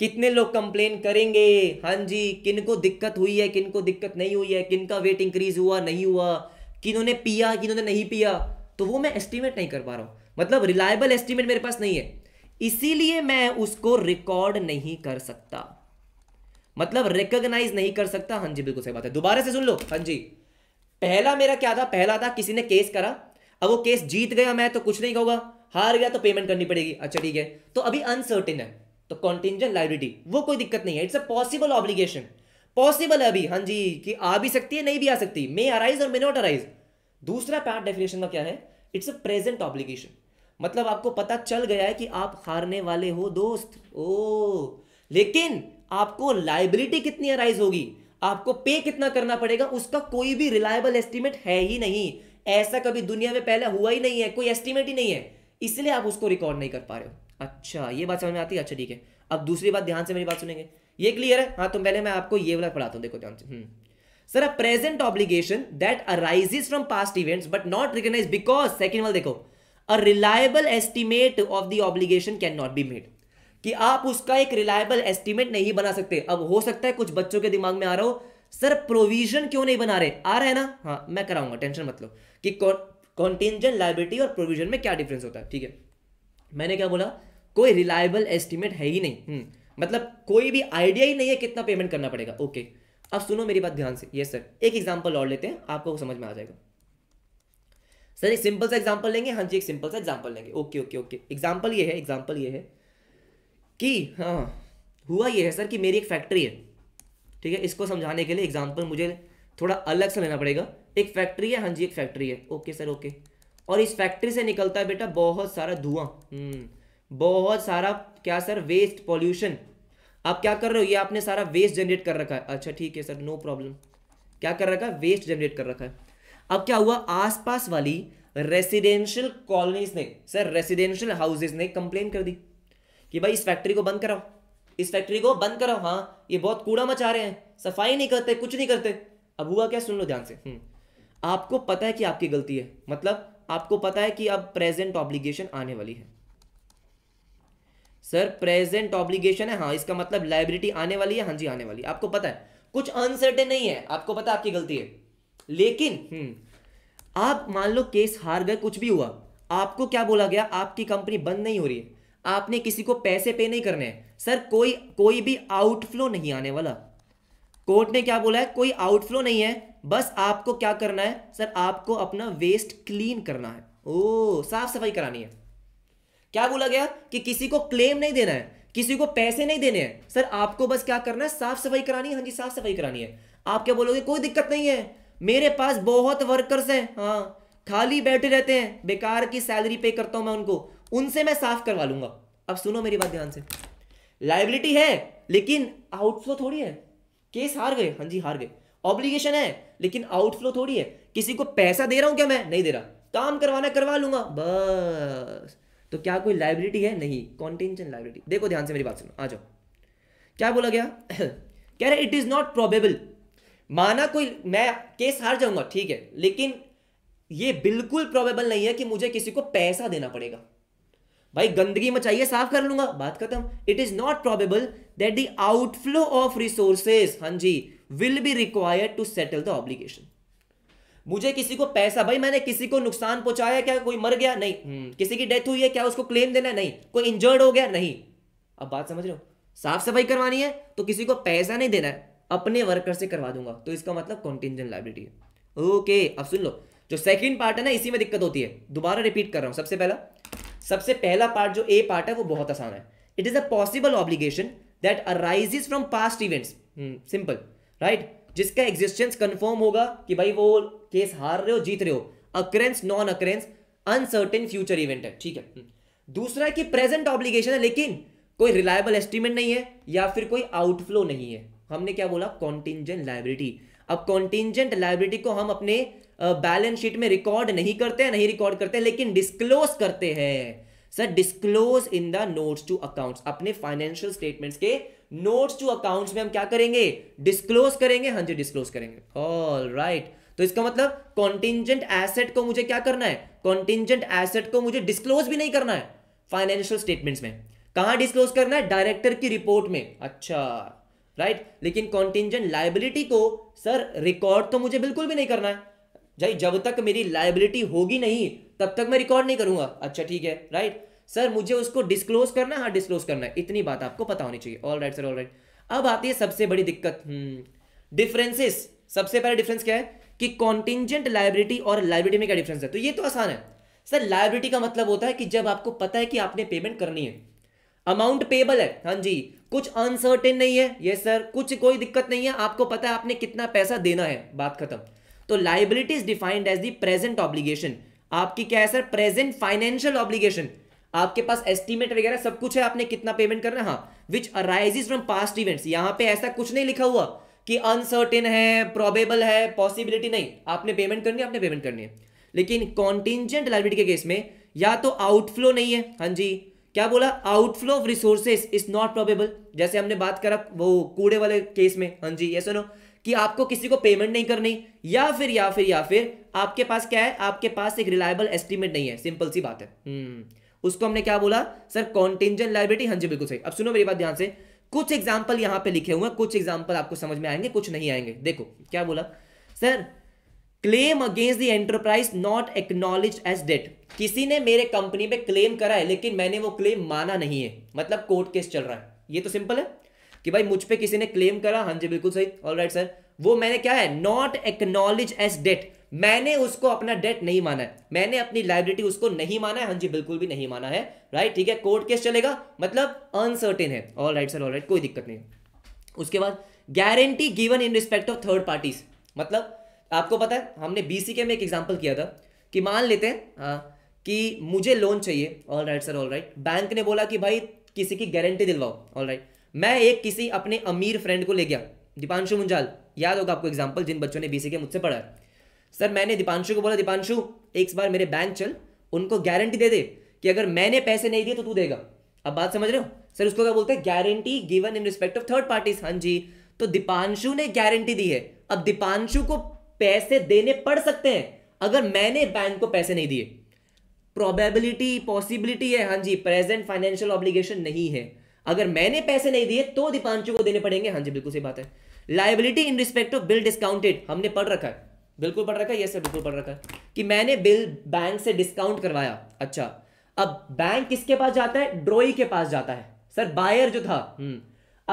कितने लोग कंप्लेन करेंगे हाँ जी किन को दिक्कत हुई है किनको दिक्कत नहीं हुई है किनका वेट इंक्रीज हुआ नहीं हुआ कि इन्होंने पिया कि इन्होंने नहीं पिया तो वो मैं एस्टिमेट नहीं कर पा रहा हूँ मतलब रिलायबल एस्टिमेट मेरे पास नहीं है इसीलिए मैं उसको रिकॉर्ड नहीं कर सकता मतलब रिकॉग्नाइज नहीं कर सकता हाँ जी बिल्कुल सही बात है दोबारा से सुन लो हाँ जी पहला मेरा क्या था पहला था किसी ने केस करा अब वो केस जीत गया मैं तो कुछ नहीं कहूंगा हार गया तो पेमेंट करनी पड़ेगी अच्छा ठीक है तो अभी अनसर्टिन है तो कॉन्टिजेंट लाइब्रिटी वो कोई दिक्कत नहीं है it's a possible obligation possible है अभी हाँ जी कि आ भी सकती है नहीं भी आ सकती मे अराइज और मे नॉट अराइज दूसरा पार्ट डेफिनेशन का क्या है इट्स अ प्रेजेंट ऑब्लिगेशन मतलब आपको पता चल गया है कि आप हारने वाले हो दोस्त ओ लेकिन आपको लाइबिलिटी कितनी अराइज होगी आपको पे कितना करना पड़ेगा उसका कोई भी रिलायबल एस्टिमेट है ही नहीं ऐसा कभी दुनिया में पहले हुआ ही नहीं है कोई एस्टिमेट ही नहीं है इसलिए आप उसको रिकॉर्ड नहीं कर पा रहे हो अच्छा ये बात समझ में आती है अच्छा ठीक है अब दूसरी बात ध्यान से मेरी बात सुनेंगे ये क्लियर है हाँ तो पहले मैं आपको ये वाला पढ़ाता हूँ देखो ध्यान से sir a present obligation that arises from past events but not recognise because second वाल देखो a reliable estimate of the obligation can not be made कि आप उसका एक रिलायबल एस्टिमेट नहीं बना सकते अब हो सकता है कुछ बच्चों के दिमाग में आ रहा हो सर प्रोविजन क्यों नहीं बना रहे आ रहा है ना हाँ मैं कराऊंगा टेंशन मतलब कि कॉन्टेंजेंट लाइबिलिटी और प्रोविजन में क्या डिफरेंस होता है ठीक है मैंने क्या बोला कोई रिलायबल एस्टिमेट है ही नहीं हम्म। मतलब कोई भी आइडिया ही नहीं है कितना पेमेंट करना पड़ेगा ओके अब सुनो मेरी बात ध्यान से यस सर एक एग्जाम्पल और लेते हैं आपको समझ में आ जाएगा सर एक सिंपल सा एग्जाम्पल लेंगे हाँ जी एक सिंपल सा एग्जाम्पल लेंगे ओके ओके ओके एग्जाम्पल ये है एग्जाम्पल ये है कि हाँ हुआ ये है सर कि मेरी एक फैक्ट्री है ठीक है इसको समझाने के लिए एग्जाम्पल मुझे थोड़ा अलग से लेना पड़ेगा एक फैक्ट्री है हाँ जी एक फैक्ट्री है ओके सर ओके और इस फैक्ट्री से निकलता है बेटा बहुत सारा धुआं हम्म, बहुत सारा क्या सर वेस्ट पॉल्यूशन आप क्या कर रहे हो ये आपने सारा वेस्ट जनरेट कर रखा है अच्छा ठीक है सर नो प्रॉब्लम क्या कर रखा है वेस्ट जनरेट कर रखा है अब क्या हुआ आसपास वाली रेसिडेंशियल कॉलोनीज ने सर रेसिडेंशियल हाउसेज ने कंप्लेन कर दी कि भाई इस फैक्ट्री को बंद कराओ इस फैक्ट्री को बंद कराओ हाँ ये बहुत कूड़ा मचा रहे हैं सफाई नहीं करते कुछ नहीं करते अब हुआ क्या सुन लो ध्यान से हम्म। आपको पता है कि आपकी गलती है मतलब आपको पता है कि अब प्रेजेंट ऑब्लिगेशन आने वाली है सर प्रेजेंट ऑब्लिगेशन है हाँ इसका मतलब लाइब्रिटी आने वाली है हाँ जी आने वाली आपको पता है कुछ अनसर्टेन नहीं है आपको पता है आपकी गलती है लेकिन हम्म, आप मान लो केस हार गए कुछ भी हुआ आपको क्या बोला गया आपकी कंपनी बंद नहीं हो रही है आपने किसी को पैसे पे नहीं करने हैं सर कोई कोई भी आउटफ्लो नहीं आने वाला कोर्ट ने क्या बोला है कोई आउटफ्लो नहीं है बस आपको क्या करना है सर आपको अपना वेस्ट क्लीन करना है ओ साफ सफाई करानी है क्या बोला गया कि किसी को क्लेम नहीं देना है किसी को पैसे नहीं देने हैं सर आपको बस क्या करना है साफ सफाई करानी है हाँ जी साफ सफाई करानी है आप क्या बोलोगे कोई दिक्कत नहीं है मेरे पास बहुत वर्कर्स हैं हाँ खाली बैठे रहते हैं बेकार की सैलरी पे करता हूं मैं उनको उनसे मैं साफ करवा लूंगा अब सुनो मेरी बात ध्यान से लाइबिलिटी है लेकिन आउटफ्लो थोड़ी है केस हार गए हाँ जी हार गए ऑब्लिगेशन है लेकिन आउटफ्लो थोड़ी है किसी को पैसा दे रहा हूं क्या मैं नहीं दे रहा काम करवाना करवा लूंगा बस तो क्या कोई लाइब्रेरी है नहीं कॉन्टेंशन लाइब्रेरी देखो ध्यान से मेरी बात सुनो आ जाओ क्या बोला गया कह रहे इट इज़ नॉट प्रोबेबल माना कोई मैं केस हार जाऊंगा ठीक है लेकिन ये बिल्कुल प्रोबेबल नहीं है कि मुझे किसी को पैसा देना पड़ेगा भाई गंदगी मचाइए साफ कर लूंगा बात खत्म it is not probable that the outflow of resources हां जी will be required to settle the obligation मुझे किसी को पैसा भाई मैंने किसी को नुकसान पहुंचाया क्या कोई मर गया नहीं हम्म। किसी की डेथ हुई है क्या उसको क्लेम देना नहीं कोई इंजर्ड हो गया नहीं अब बात समझ रहे हो साफ सफाई करवानी है तो किसी को पैसा नहीं देना है अपने वर्कर से करवा दूंगा तो इसका मतलब कॉन्टिजेंट लाइबिलिटी है ओके अब सुन लो जो सेकंड पार्ट है ना इसी में दिक्कत होती है दोबारा रिपीट कर रहा हूँ सबसे पहला सबसे पहला पार्ट जो ए पार्ट है वो बहुत आसान है it is a possible obligation that arises from past events simple right जिसका एग्जिस्टेंस कंफर्म होगा कि भाई वो केस हार रहे हो जीत रहे हो occurrence non occurrence uncertain future event है ठीक है हम्म। दूसरा है कि प्रेजेंट ऑब्लिगेशन है लेकिन कोई रिलायबल एस्टिमेट नहीं है या फिर कोई आउटफ्लो नहीं है हमने क्या बोला कॉन्टिजेंट लाइब्रिटी अब कॉन्टिजेंट लाइब्रिटी को हम अपने बैलेंस शीट में रिकॉर्ड नहीं करते हैं नहीं रिकॉर्ड करते हैं लेकिन डिस्क्लोज करते हैं sir disclose in the notes to accounts अपने फाइनेंशियल स्टेटमेंट्स के नोट्स टू अकाउंट्स में हम क्या करेंगे डिस्क्लोज करेंगे हाँ जी डिस्क्लोज करेंगे ऑल राइट right. तो इसका मतलब कॉन्टिजेंट एसेट को मुझे क्या करना है कॉन्टिजेंट एसेट को मुझे डिस्क्लोज भी नहीं करना है फाइनेंशियल स्टेटमेंट्स में कहां डिस्क्लोज करना है डायरेक्टर की रिपोर्ट में अच्छा राइट right? लेकिन कॉन्टिजेंट लाइबिलिटी को सर रिकॉर्ड तो मुझे बिल्कुल भी नहीं करना है भाई जब तक मेरी लाइबिलिटी होगी नहीं तब तक मैं रिकॉर्ड नहीं करूंगा अच्छा ठीक है राइट सर मुझे उसको डिस्क्लोज करना हाँ डिस्क्लोज करना है इतनी बात आपको पता होनी चाहिए all right sir all right अब आती है सबसे बड़ी दिक्कत डिफरेंसेस हम्म, सबसे पहले डिफरेंस क्या है कि कॉन्टिजेंट लाइबिलिटी और लाइब्रेटी में क्या डिफरेंस है तो ये तो आसान है सर लाइब्रेटी का मतलब होता है कि जब आपको पता है कि आपने पेमेंट करनी है अमाउंट पेबल है हाँ जी कुछ अनसर्टेन नहीं है ये सर कुछ कोई दिक्कत नहीं है आपको पता है आपने कितना पैसा देना है बात खत्म तो liability is defined as the present obligation आपकी क्या है सर प्रेजेंट फाइनेंशियल ऑब्लिगेशन आपके पास एस्टीमेट वगैरह सब कुछ है आपने कितना पेमेंट करना हाँ which arises from past events यहाँ पे ऐसा कुछ नहीं लिखा हुआ कि अनसर्टेन है प्रोबेबल है पॉसिबिलिटी नहीं आपने पेमेंट करनी है आपने पेमेंट करनी है लेकिन कॉन्टिजेंट लाइबिलिटी के केस में या तो आउटफ्लो नहीं है हाँ जी क्या बोला outflow of resources is not probable जैसे हमने बात करा वो कूड़े वाले केस में हाँ जी यस नो कि आपको किसी को पेमेंट नहीं करनी या फिर या फिर या फिर आपके पास क्या है आपके पास एक रिलायबल एस्टिमेट नहीं है सिंपल सी बात है हम्म। उसको हमने क्या बोला सर कॉन्टेंजन लाइब्रेटी हाँ जी बिल्कुल सही अब सुनो मेरी बात ध्यान से कुछ एग्जाम्पल यहां पे लिखे हुए हैं कुछ एग्जाम्पल आपको समझ में आएंगे कुछ नहीं आएंगे देखो क्या बोला sir claim against the enterprise not acknowledge as debt किसी ने मेरे कंपनी पे क्लेम करा है लेकिन मैंने वो क्लेम माना नहीं है मतलब कोर्ट केस चल रहा है ये तो सिंपल है कि भाई मुझ पर किसी ने क्लेम करा हाँ जी बिल्कुल सही ऑल राइट सर वो मैंने क्या है नॉट एक्नोलेज एज डेट मैंने उसको अपना डेट नहीं माना है मैंने अपनी लाइबिलिटी उसको नहीं माना है हाँ जी बिल्कुल भी नहीं माना है राइट ठीक है कोर्ट केस चलेगा मतलब अनसर्टेन है all right sir all right कोई दिक्कत नहीं उसके बाद guarantee given in respect of third parties मतलब आपको पता है हमने के में एक एग्जाम्पल किया था कि मान लेते हैं हाँ कि मुझे लोन चाहिए all right sir all right bank ने बोला कि भाई किसी की गारंटी दिलवाओ ऑल राइट मैं एक किसी अपने अमीर फ्रेंड को ले गया दीपांशु मुंजाल याद होगा आपको एग्जाम्पल जिन बच्चों ने बी के मुझसे पढ़ा सर मैंने दीपांशु को बोला दीपांशु एक बार मेरे बैंक चल उनको गारंटी दे दे कि अगर मैंने पैसे नहीं दिए तो तू देगा अब बात समझ रहे हो सर उसको क्या बोलते हैं guarantee given in respect of third parties हाँ जी तो दीपांशु ने गारंटी दी है अब दीपांशु को पैसे देने पड़ सकते हैं अगर मैंने बैंक को पैसे नहीं दिए प्रोबेबिलिटी पॉसिबिलिटी है हाँ जी प्रेजेंट फाइनेंशियल ऑब्लिगेशन नहीं है अगर मैंने पैसे नहीं दिए तो दीपांशु को देने पड़ेंगे हाँ जी बिल्कुल सही बात है liability in respect of bill discounted हमने पढ़ रखा है बिल्कुल पढ़ रखा है ये सर बिल्कुल पढ़ रखा है कि मैंने बिल बैंक से डिस्काउंट करवाया अच्छा अब बैंक किसके पास जाता है ड्रोई के पास जाता है सर बायर जो था हम्म,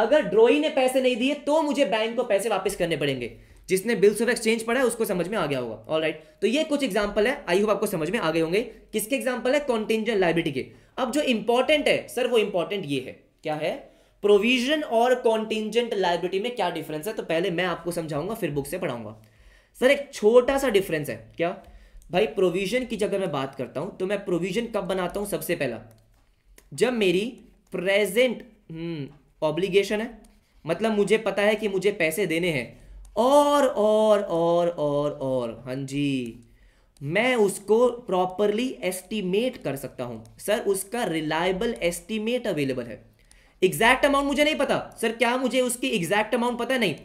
अगर ड्रोई ने पैसे नहीं दिए तो मुझे बैंक को पैसे वापस करने पड़ेंगे जिसने बिल्स ऑफ एक्सचेंज पढ़ा है उसको समझ में आ गया होगा ऑल राइट तो ये कुछ एग्जाम्पल है आई होप आपको समझ में आ गए होंगे किसके एग्जाम्पल है कॉन्टिजेंट लाइबिलिटी के अब जो इंपॉर्टेंट है सर वो इंपॉर्टेंट ये है क्या है प्रोविजन और कॉन्टिजेंट लाइब्रिटी में क्या डिफरेंस है तो पहले मैं आपको समझाऊंगा फिर बुक से पढ़ाऊंगा सर एक छोटा सा डिफरेंस है क्या भाई प्रोविजन की जगह मैं बात करता हूं तो मैं प्रोविजन कब बनाता हूं सबसे पहला जब मेरी प्रेजेंट हम्म, ऑब्लिगेशन है मतलब मुझे पता है कि मुझे पैसे देने हैं और और और और और हाँ जी मैं उसको प्रॉपरली एस्टिमेट कर सकता हूं सर उसका रिलायबल एस्टिमेट अवेलेबल है एग्जैक्ट अमाउंट मुझे नहीं पता सर क्या मुझे उसकी एग्जैक्ट अमाउंट पता नहीं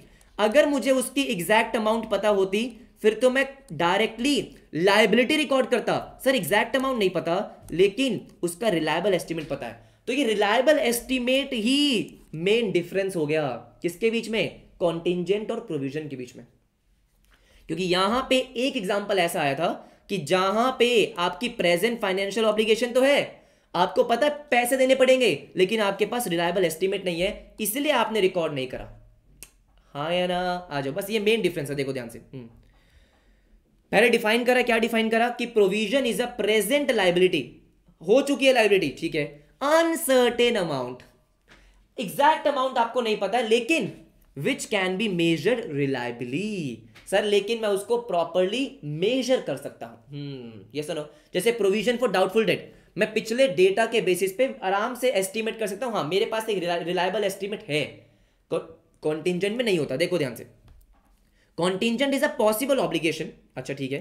अगर मुझे उसकी एग्जैक्ट अमाउंट पता होती फिर तो मैं डायरेक्टली लाइबिलिटी रिकॉर्ड करता सर एग्जैक्ट अमाउंट नहीं पता लेकिन उसका रिलायबल एस्टिमेट पता है तो ये रिलायबल एस्टिमेट ही मेन डिफरेंस हो गया किसके बीच में कॉन्टिजेंट और प्रोविजन के बीच में क्योंकि यहां पे एक एग्जांपल ऐसा आया था कि जहां पे आपकी प्रेजेंट फाइनेंशियल ऑब्लिगेशन तो है आपको पता है पैसे देने पड़ेंगे लेकिन आपके पास रिलायबल एस्टिमेट नहीं है इसलिए आपने रिकॉर्ड नहीं करा हाँ या ना आ जाओ बस ये मेन डिफरेंस है देखो ध्यान से हम्म। पहले डिफाइन करा क्या डिफाइन करा कि provision is a present liability हो चुकी है लाइबिलिटी ठीक है अनसर्टेन अमाउंट एग्जैक्ट अमाउंट आपको नहीं पता है लेकिन which can be measure reliably sir लेकिन मैं उसको प्रॉपरली मेजर कर सकता हूं हम्म, ये सुनो जैसे प्रोविजन फॉर डाउटफुल डेट मैं पिछले डेटा के बेसिस पे आराम से एस्टीमेट कर सकता हूँ हाँ मेरे पास एक रिलायबल एस्टीमेट है कॉन्टिजेंट में नहीं होता देखो ध्यान से contingent is a possible obligation अच्छा ठीक है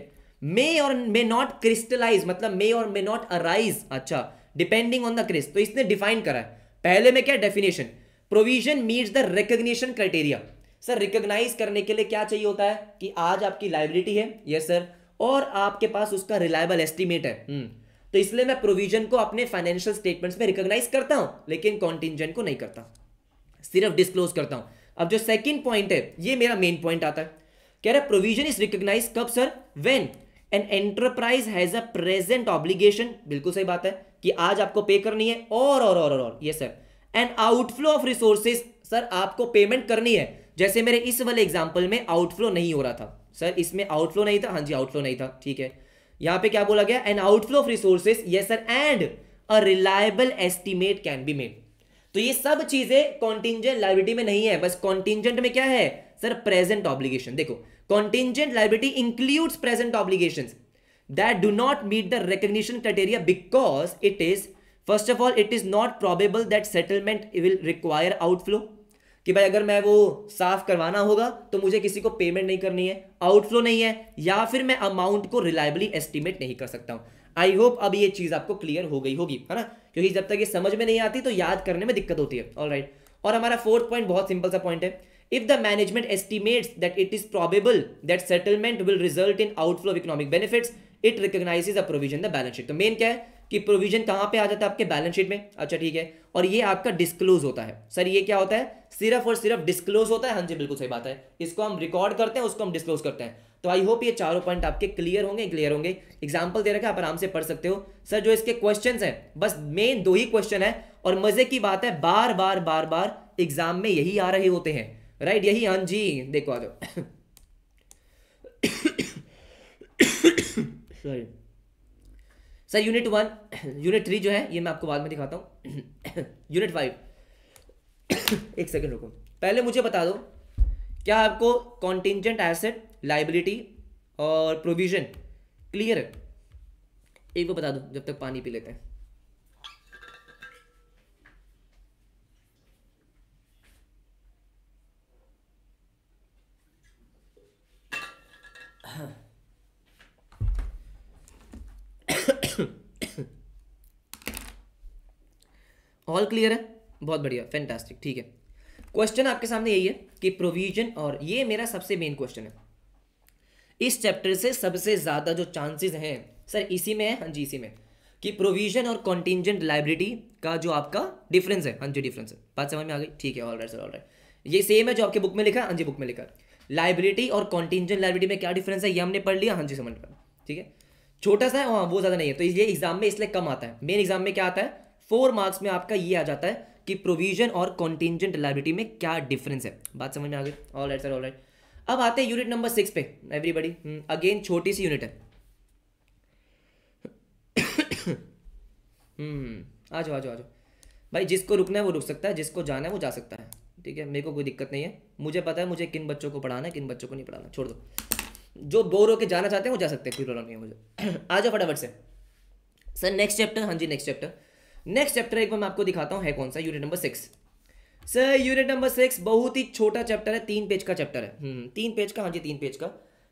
मे और मे नॉट क्रिस्टलाइज मतलब मे और मे नॉट अराइज अच्छा डिपेंडिंग ऑन द क्रिस्ट तो इसने डिफाइन करा है पहले में क्या definition provision meets the recognition criteria sir recognise करने के लिए क्या चाहिए होता है कि आज आपकी लाइबिलिटी है यस yes, सर और आपके पास उसका रिलायबल एस्टिमेट है हम्म। तो इसलिए मैं प्रोविजन को अपने फाइनेंशियल स्टेटमेंट्स में रिकॉग्नाइज करता हूं लेकिन कॉन्टिजेंट को नहीं करता सिर्फ डिस्क्लोज करता हूं अब जो सेकंड पॉइंट है ये मेरा मेन पॉइंट आता है कह रहा है प्रोविजन इज रिकॉग्नाइज कब sir when an enterprise has a present obligation बिल्कुल सही बात है कि आज आपको पे करनी है और और और और ये sir an outflow of resources sir आपको पेमेंट करनी है जैसे मेरे इस वाले एग्जांपल में आउटफ्लो नहीं हो रहा था सर इसमें आउटफ्लो नहीं था हां जी आउटफ्लो नहीं था ठीक है यहां पे क्या बोला गया एन आउटफ्लो ऑफ रिसोर्सेस ये sir and a reliable estimate can be made तो ये सब चीजें कॉन्टिंजेंट लाइब्रिटी में नहीं है बस कॉन्टिंजेंट में क्या है सर प्रेजेंट ऑब्लिगेशन देखो contingent liability includes present obligation that do not meet the recognition criteria because it is first of all it is not probable that settlement will require outflow कि भाई अगर मैं वो साफ करवाना होगा तो मुझे किसी को पेमेंट नहीं करनी है आउटफ्लो नहीं है या फिर मैं अमाउंट को रिलायबली एस्टिमेट नहीं कर सकता हूँ आई होप अब ये चीज़ आपको क्लियर हो गई होगी है ना क्योंकि जब तक ये समझ में नहीं आती तो याद करने में दिक्कत होती है ऑल right. और हमारा फोर्थ पॉइंट बहुत सिंपल सा पॉइंट है if the management estimates that it is probable that settlement will result in outflow economic benefits it recognise a provision the balance sheet तो मेन क्या है कि प्रोविजन कहाँ पे आ जाता है आपके बैलेंस शीट में अच्छा ठीक है और ये आपका डिस्क्लोज होता है सर ये क्या होता है सिर्फ और सिर्फ डिस्क्लोज होता है हाँ जी बिल्कुल सही बात है इसको हम रिकॉर्ड करते हैं उसको हम डिस्क्लोज करते हैं तो आई होप ये चारों पॉइंट आपके क्लियर होंगे क्लियर होंगे एग्जाम्पल दे रखा आप आराम से पढ़ सकते हो सर जो इसके क्वेश्चन है बस मेन दो ही क्वेश्चन है और मजे की बात है बार बार बार बार एग्जाम में यही आ रहे होते हैं राइट यही हाँ जी देखो आ जाओ sorry sir unit one unit three जो है ये मैं आपको बाद में दिखाता हूँ यूनिट फाइव एक सेकेंड रुको पहले मुझे बता दो क्या आपको कॉन्टिजेंट एसेट लाइबिलिटी और प्रोविजन क्लियर है एक बार बता दो जब तक पानी पी लेते हैं ऑल क्लियर है बहुत बढ़िया फैंटास्टिक ठीक है क्वेश्चन आपके सामने यही है कि प्रोविजन और ये मेरा सबसे मेन क्वेश्चन है इस चैप्टर से सबसे ज़्यादा जो चांसेस हैं सर इसी में है हाँ जी इसी में कि प्रोविजन और कॉन्टिजेंट लाइब्रेरी का जो आपका डिफरेंस है हाँ जी डिफरेंस है बात समझ में आ गई ठीक है all right sir all right ये सेम है जो आपके बुक में लिखा है हाँ जी बुक में लिखा है लाइबिलिटी और कॉन्टिजेंट लाइब्रेरी में क्या डिफरेंस है ये हमने पढ़ लिया हाँ जी समझ पाया ठीक है छोटा सा है हाँ वो ज़्यादा नहीं है तो इसलिए एग्जाम में इसलिए कम आता है मेन एग्जाम में क्या आता है फोर मार्क्स में आपका ये आ जाता है कि प्रोविजन और कॉन्टिजेंट लाइबिलिटी में क्या डिफरेंस है बात समझ में आ गई all right sir all right अब आते हैं यूनिट नंबर सिक्स पे एवरीबडी अगेन हम्म, छोटी सी यूनिट है आ जाओ आ जाओ आ जाओ भाई जिसको रुकना है वो रुक सकता है जिसको जाना है वो जा सकता है ठीक है मेरे को कोई दिक्कत नहीं है मुझे पता है मुझे किन बच्चों को पढ़ाना है किन बच्चों को नहीं पढ़ाना छोड़ दो जो बोर होकर जाना चाहते हैं वो जा सकते हैं कोई प्रॉब्लम नहीं है मुझे आ जाओ फटाफट से सर नेक्स्ट चैप्टर हाँ जी नेक्स्ट चैप्टर नेक्स्ट चैप्टर एक बार मैं आपको दिखाता हूँ है कौन सा unit number six sir unit number six बहुत ही छोटा चैप्टर है तीन पेज का चैप्टर है हम्म, तीन पेज का हाँ जी तीन पेज का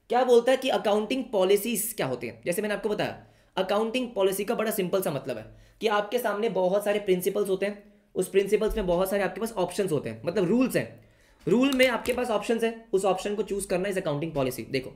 क्या बोलता है कि अकाउंटिंग पॉलिसीज क्या होती है जैसे मैंने आपको बताया अकाउंटिंग पॉलिसी का बड़ा सिंपल सा मतलब है कि आपके सामने बहुत सारे प्रिंसिपल्स होते हैं उस प्रिंसिपल्स में बहुत सारे आपके पास ऑप्शंस होते हैं मतलब रूल्स हैं रूल में आपके पास ऑप्शन है उस ऑप्शन को चूज करना इज अकाउंटिंग पॉलिसी देखो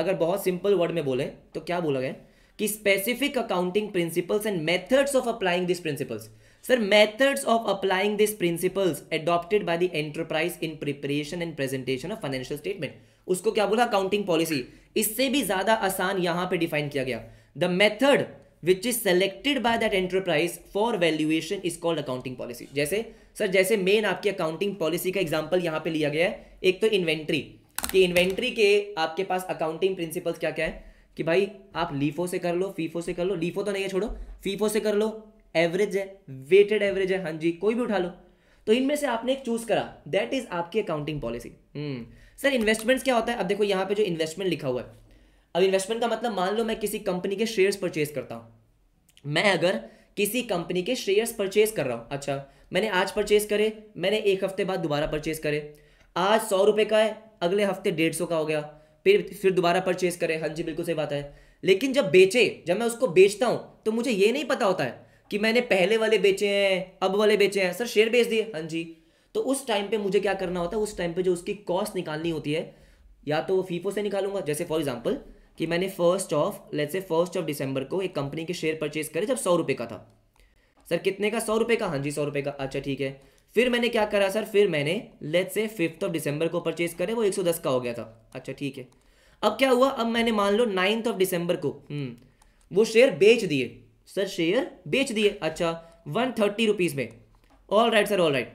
अगर बहुत सिंपल वर्ड में बोले तो क्या बोला गया कि specific accounting principles and methods of applying this principles sir methods of applying this principles adopted by the enterprise in preparation and presentation of financial statement उसको क्या बोला अकाउंटिंग पॉलिसी इससे भी ज्यादा आसान यहां पे डिफाइन किया गया the method which is selected by that enterprise for valuation is called accounting policy जैसे सर जैसे मेन आपकी अकाउंटिंग पॉलिसी का एग्जाम्पल यहाँ पे लिया गया है एक तो इन्वेंट्री कि इन्वेंट्री के आपके पास अकाउंटिंग प्रिंसिपल्स क्या क्या है कि भाई आप लीफो से कर लो फीफो से कर लो लीफो तो नहीं है छोड़ो फीफो से कर लो एवरेज है वेटेड एवरेज है हाँ जी कोई भी उठा लो तो इनमें से आपने एक चूज करा दैट इज आपकी अकाउंटिंग पॉलिसी सर इन्वेस्टमेंट्स क्या होता है अब देखो यहाँ पे जो इन्वेस्टमेंट लिखा हुआ है अब इन्वेस्टमेंट का मतलब मान लो मैं किसी कंपनी के शेयर्स परचेज करता हूँ मैं अगर किसी कंपनी के शेयर्स परचेज कर रहा हूँ अच्छा मैंने आज परचेज करे मैंने एक हफ्ते बाद दोबारा परचेज करे आज सौ रुपये का है अगले हफ्ते डेढ़ सौ का हो गया फिर फिर दोबारा परचेज करे हाँ जी बिल्कुल सही बात है लेकिन जब बेचे जब मैं उसको बेचता हूँ तो मुझे ये नहीं पता होता है कि मैंने पहले वाले बेचे हैं अब वाले बेचे हैं सर शेयर बेच दिए हाँ जी तो उस टाइम पे मुझे क्या करना होता है उस टाइम पे जो उसकी कॉस्ट निकालनी होती है या तो फीफो से निकालूंगा जैसे फॉर एग्जाम्पल कि मैंने first of let say first of December को एक कंपनी के शेयर परचेज करे जब सौ रुपये का था सर कितने का सौ रुपये का हाँ जी सौ रुपये का अच्छा ठीक है फिर मैंने क्या करा सर फिर मैंने लेट से फिफ्थ ऑफ दिसंबर को परचेज करे वो एक सौ दस का हो गया था अच्छा ठीक है अब क्या हुआ अब मैंने मान लो नाइन्थ ऑफ दिसंबर को हम्म, वो शेयर बेच दिए सर शेयर बेच दिए अच्छा वन थर्टी रुपीज़ में all right sir all right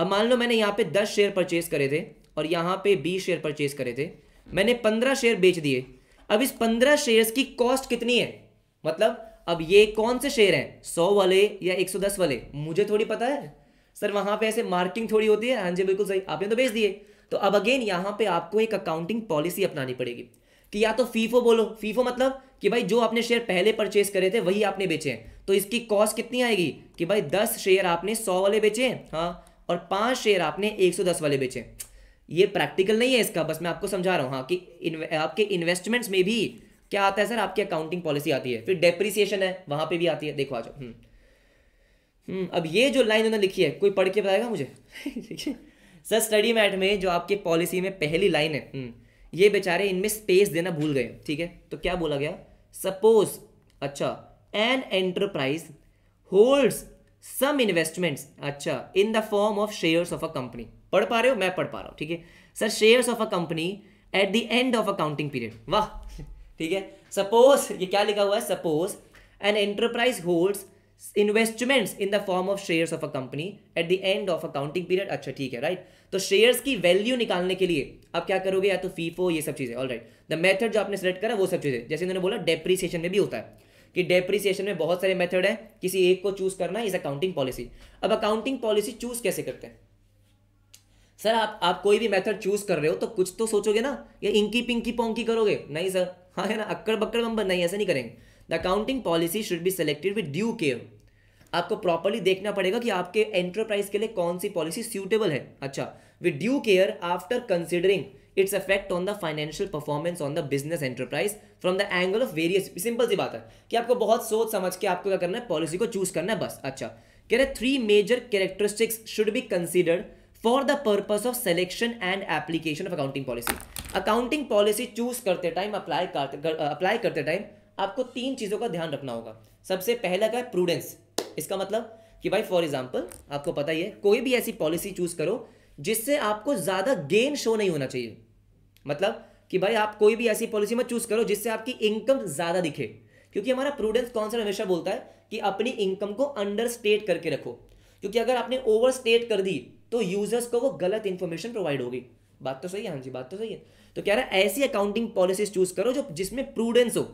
अब मान लो मैंने यहाँ पे दस शेयर परचेज करे थे और यहाँ पे बीस शेयर परचेज करे थे मैंने पंद्रह शेयर बेच दिए अब इस पंद्रह शेयर्स की कॉस्ट कितनी है मतलब अब ये कौन से शेयर हैं सौ वाले या एक सौ दस वाले मुझे थोड़ी पता है सर वहां पे ऐसे मार्किंग थोड़ी होती है हाँ जी बिल्कुल सही आपने तो बेच दिए तो अब अगेन यहाँ पे आपको एक अकाउंटिंग पॉलिसी अपनानी पड़ेगी कि या तो फीफो बोलो फीफो मतलब कि भाई जो आपने शेयर पहले परचेस करे थे वही आपने बेचे हैं तो इसकी कॉस्ट कितनी आएगी कि भाई दस शेयर आपने सौ वाले बेचे हैं हाँ और पांच शेयर आपने एक सौ दस वाले बेचे हैं ये प्रैक्टिकल नहीं है इसका बस मैं आपको समझा रहा हूँ हाँ कि इन, आपके इन्वेस्टमेंट्स में भी क्या आता है सर आपकी अकाउंटिंग पॉलिसी आती है फिर डेप्रिसिएशन है वहाँ पे भी आती है देखो आ जाओ हम्म, हम्म अब ये जो लाइन उन्होंने लिखी है कोई पढ़ के बताएगा मुझे सर स्टडी मैट में जो आपके पॉलिसी में पहली लाइन है हम्म, ये बेचारे इनमें स्पेस देना भूल गए ठीक है तो क्या बोला गया सपोज अच्छा an enterprise holds some investments अच्छा in the form of shares of a company पढ़ पा रहे हो मैं पढ़ पा रहा हूँ ठीक है sir shares of a company at the end of accounting period वाह ठीक है सपोज ये क्या लिखा हुआ है suppose an enterprise holds investments in the form of shares of a company at the end of accounting period अच्छा ठीक है राइट तो शेयर्स की वैल्यू निकालने के लिए आप क्या करोगे या तो फीफो ये सब चीज़ें ऑल राइट द मेथड जो आपने सेलेक्ट करा वो सब चीज़ें जैसे इन्होंने बोला डेप्रीसिएशन में भी होता है कि डेप्रिसिएशन में बहुत सारे मेथड है किसी एक को चूज करना इज अकाउंटिंग पॉलिसी अब अकाउंटिंग पॉलिसी चूज कैसे करते हैं सर आप आप कोई भी मेथड चूज कर रहे हो तो कुछ तो सोचोगे ना या इंकी पिंकी पोंकी करोगे नहीं सर हाँ है ना अक्कड़ बक्कड़ बम्बर नहीं ऐसा नहीं करेंगे the accounting policy should be selected with due care आपको प्रॉपरली देखना पड़ेगा कि आपके एंटरप्राइज के लिए कौन सी पॉलिसी सूटेबल है अच्छा with due care after considering its affect on the financial performance on the business enterprise from the angle of various simple सी बात है कि आपको बहुत सोच समझ के आपको क्या करना है पॉलिसी को चूज करना है बस अच्छा कह रहे three major characteristics should be considered for the purpose of selection and application of accounting policy accounting policy choose करते टाइम अप्लाई uh, करते अप्लाई करते टाइम आपको तीन चीज़ों का ध्यान रखना होगा सबसे पहला का है प्रूडेंस इसका मतलब कि भाई फॉर एग्जाम्पल आपको पता ही है कोई भी ऐसी पॉलिसी चूज करो जिससे आपको ज़्यादा गेन शो नहीं होना चाहिए मतलब कि भाई आप कोई भी ऐसी पॉलिसी में चूज करो जिससे आपकी इनकम ज़्यादा दिखे क्योंकि हमारा प्रूडेंस कॉन्सेप्ट हमेशा बोलता है कि अपनी इनकम को अंडर स्टेट करके रखो क्योंकि अगर आपने ओवर स्टेट कर दी तो यूजर्स को वो गलत इन्फॉर्मेशन प्रोवाइड होगी बात तो सही है हाँ जी बात तो सही है तो कह रहा है ऐसी अकाउंटिंग पॉलिसीज चूज करो जो जिसमें प्रूडेंस हो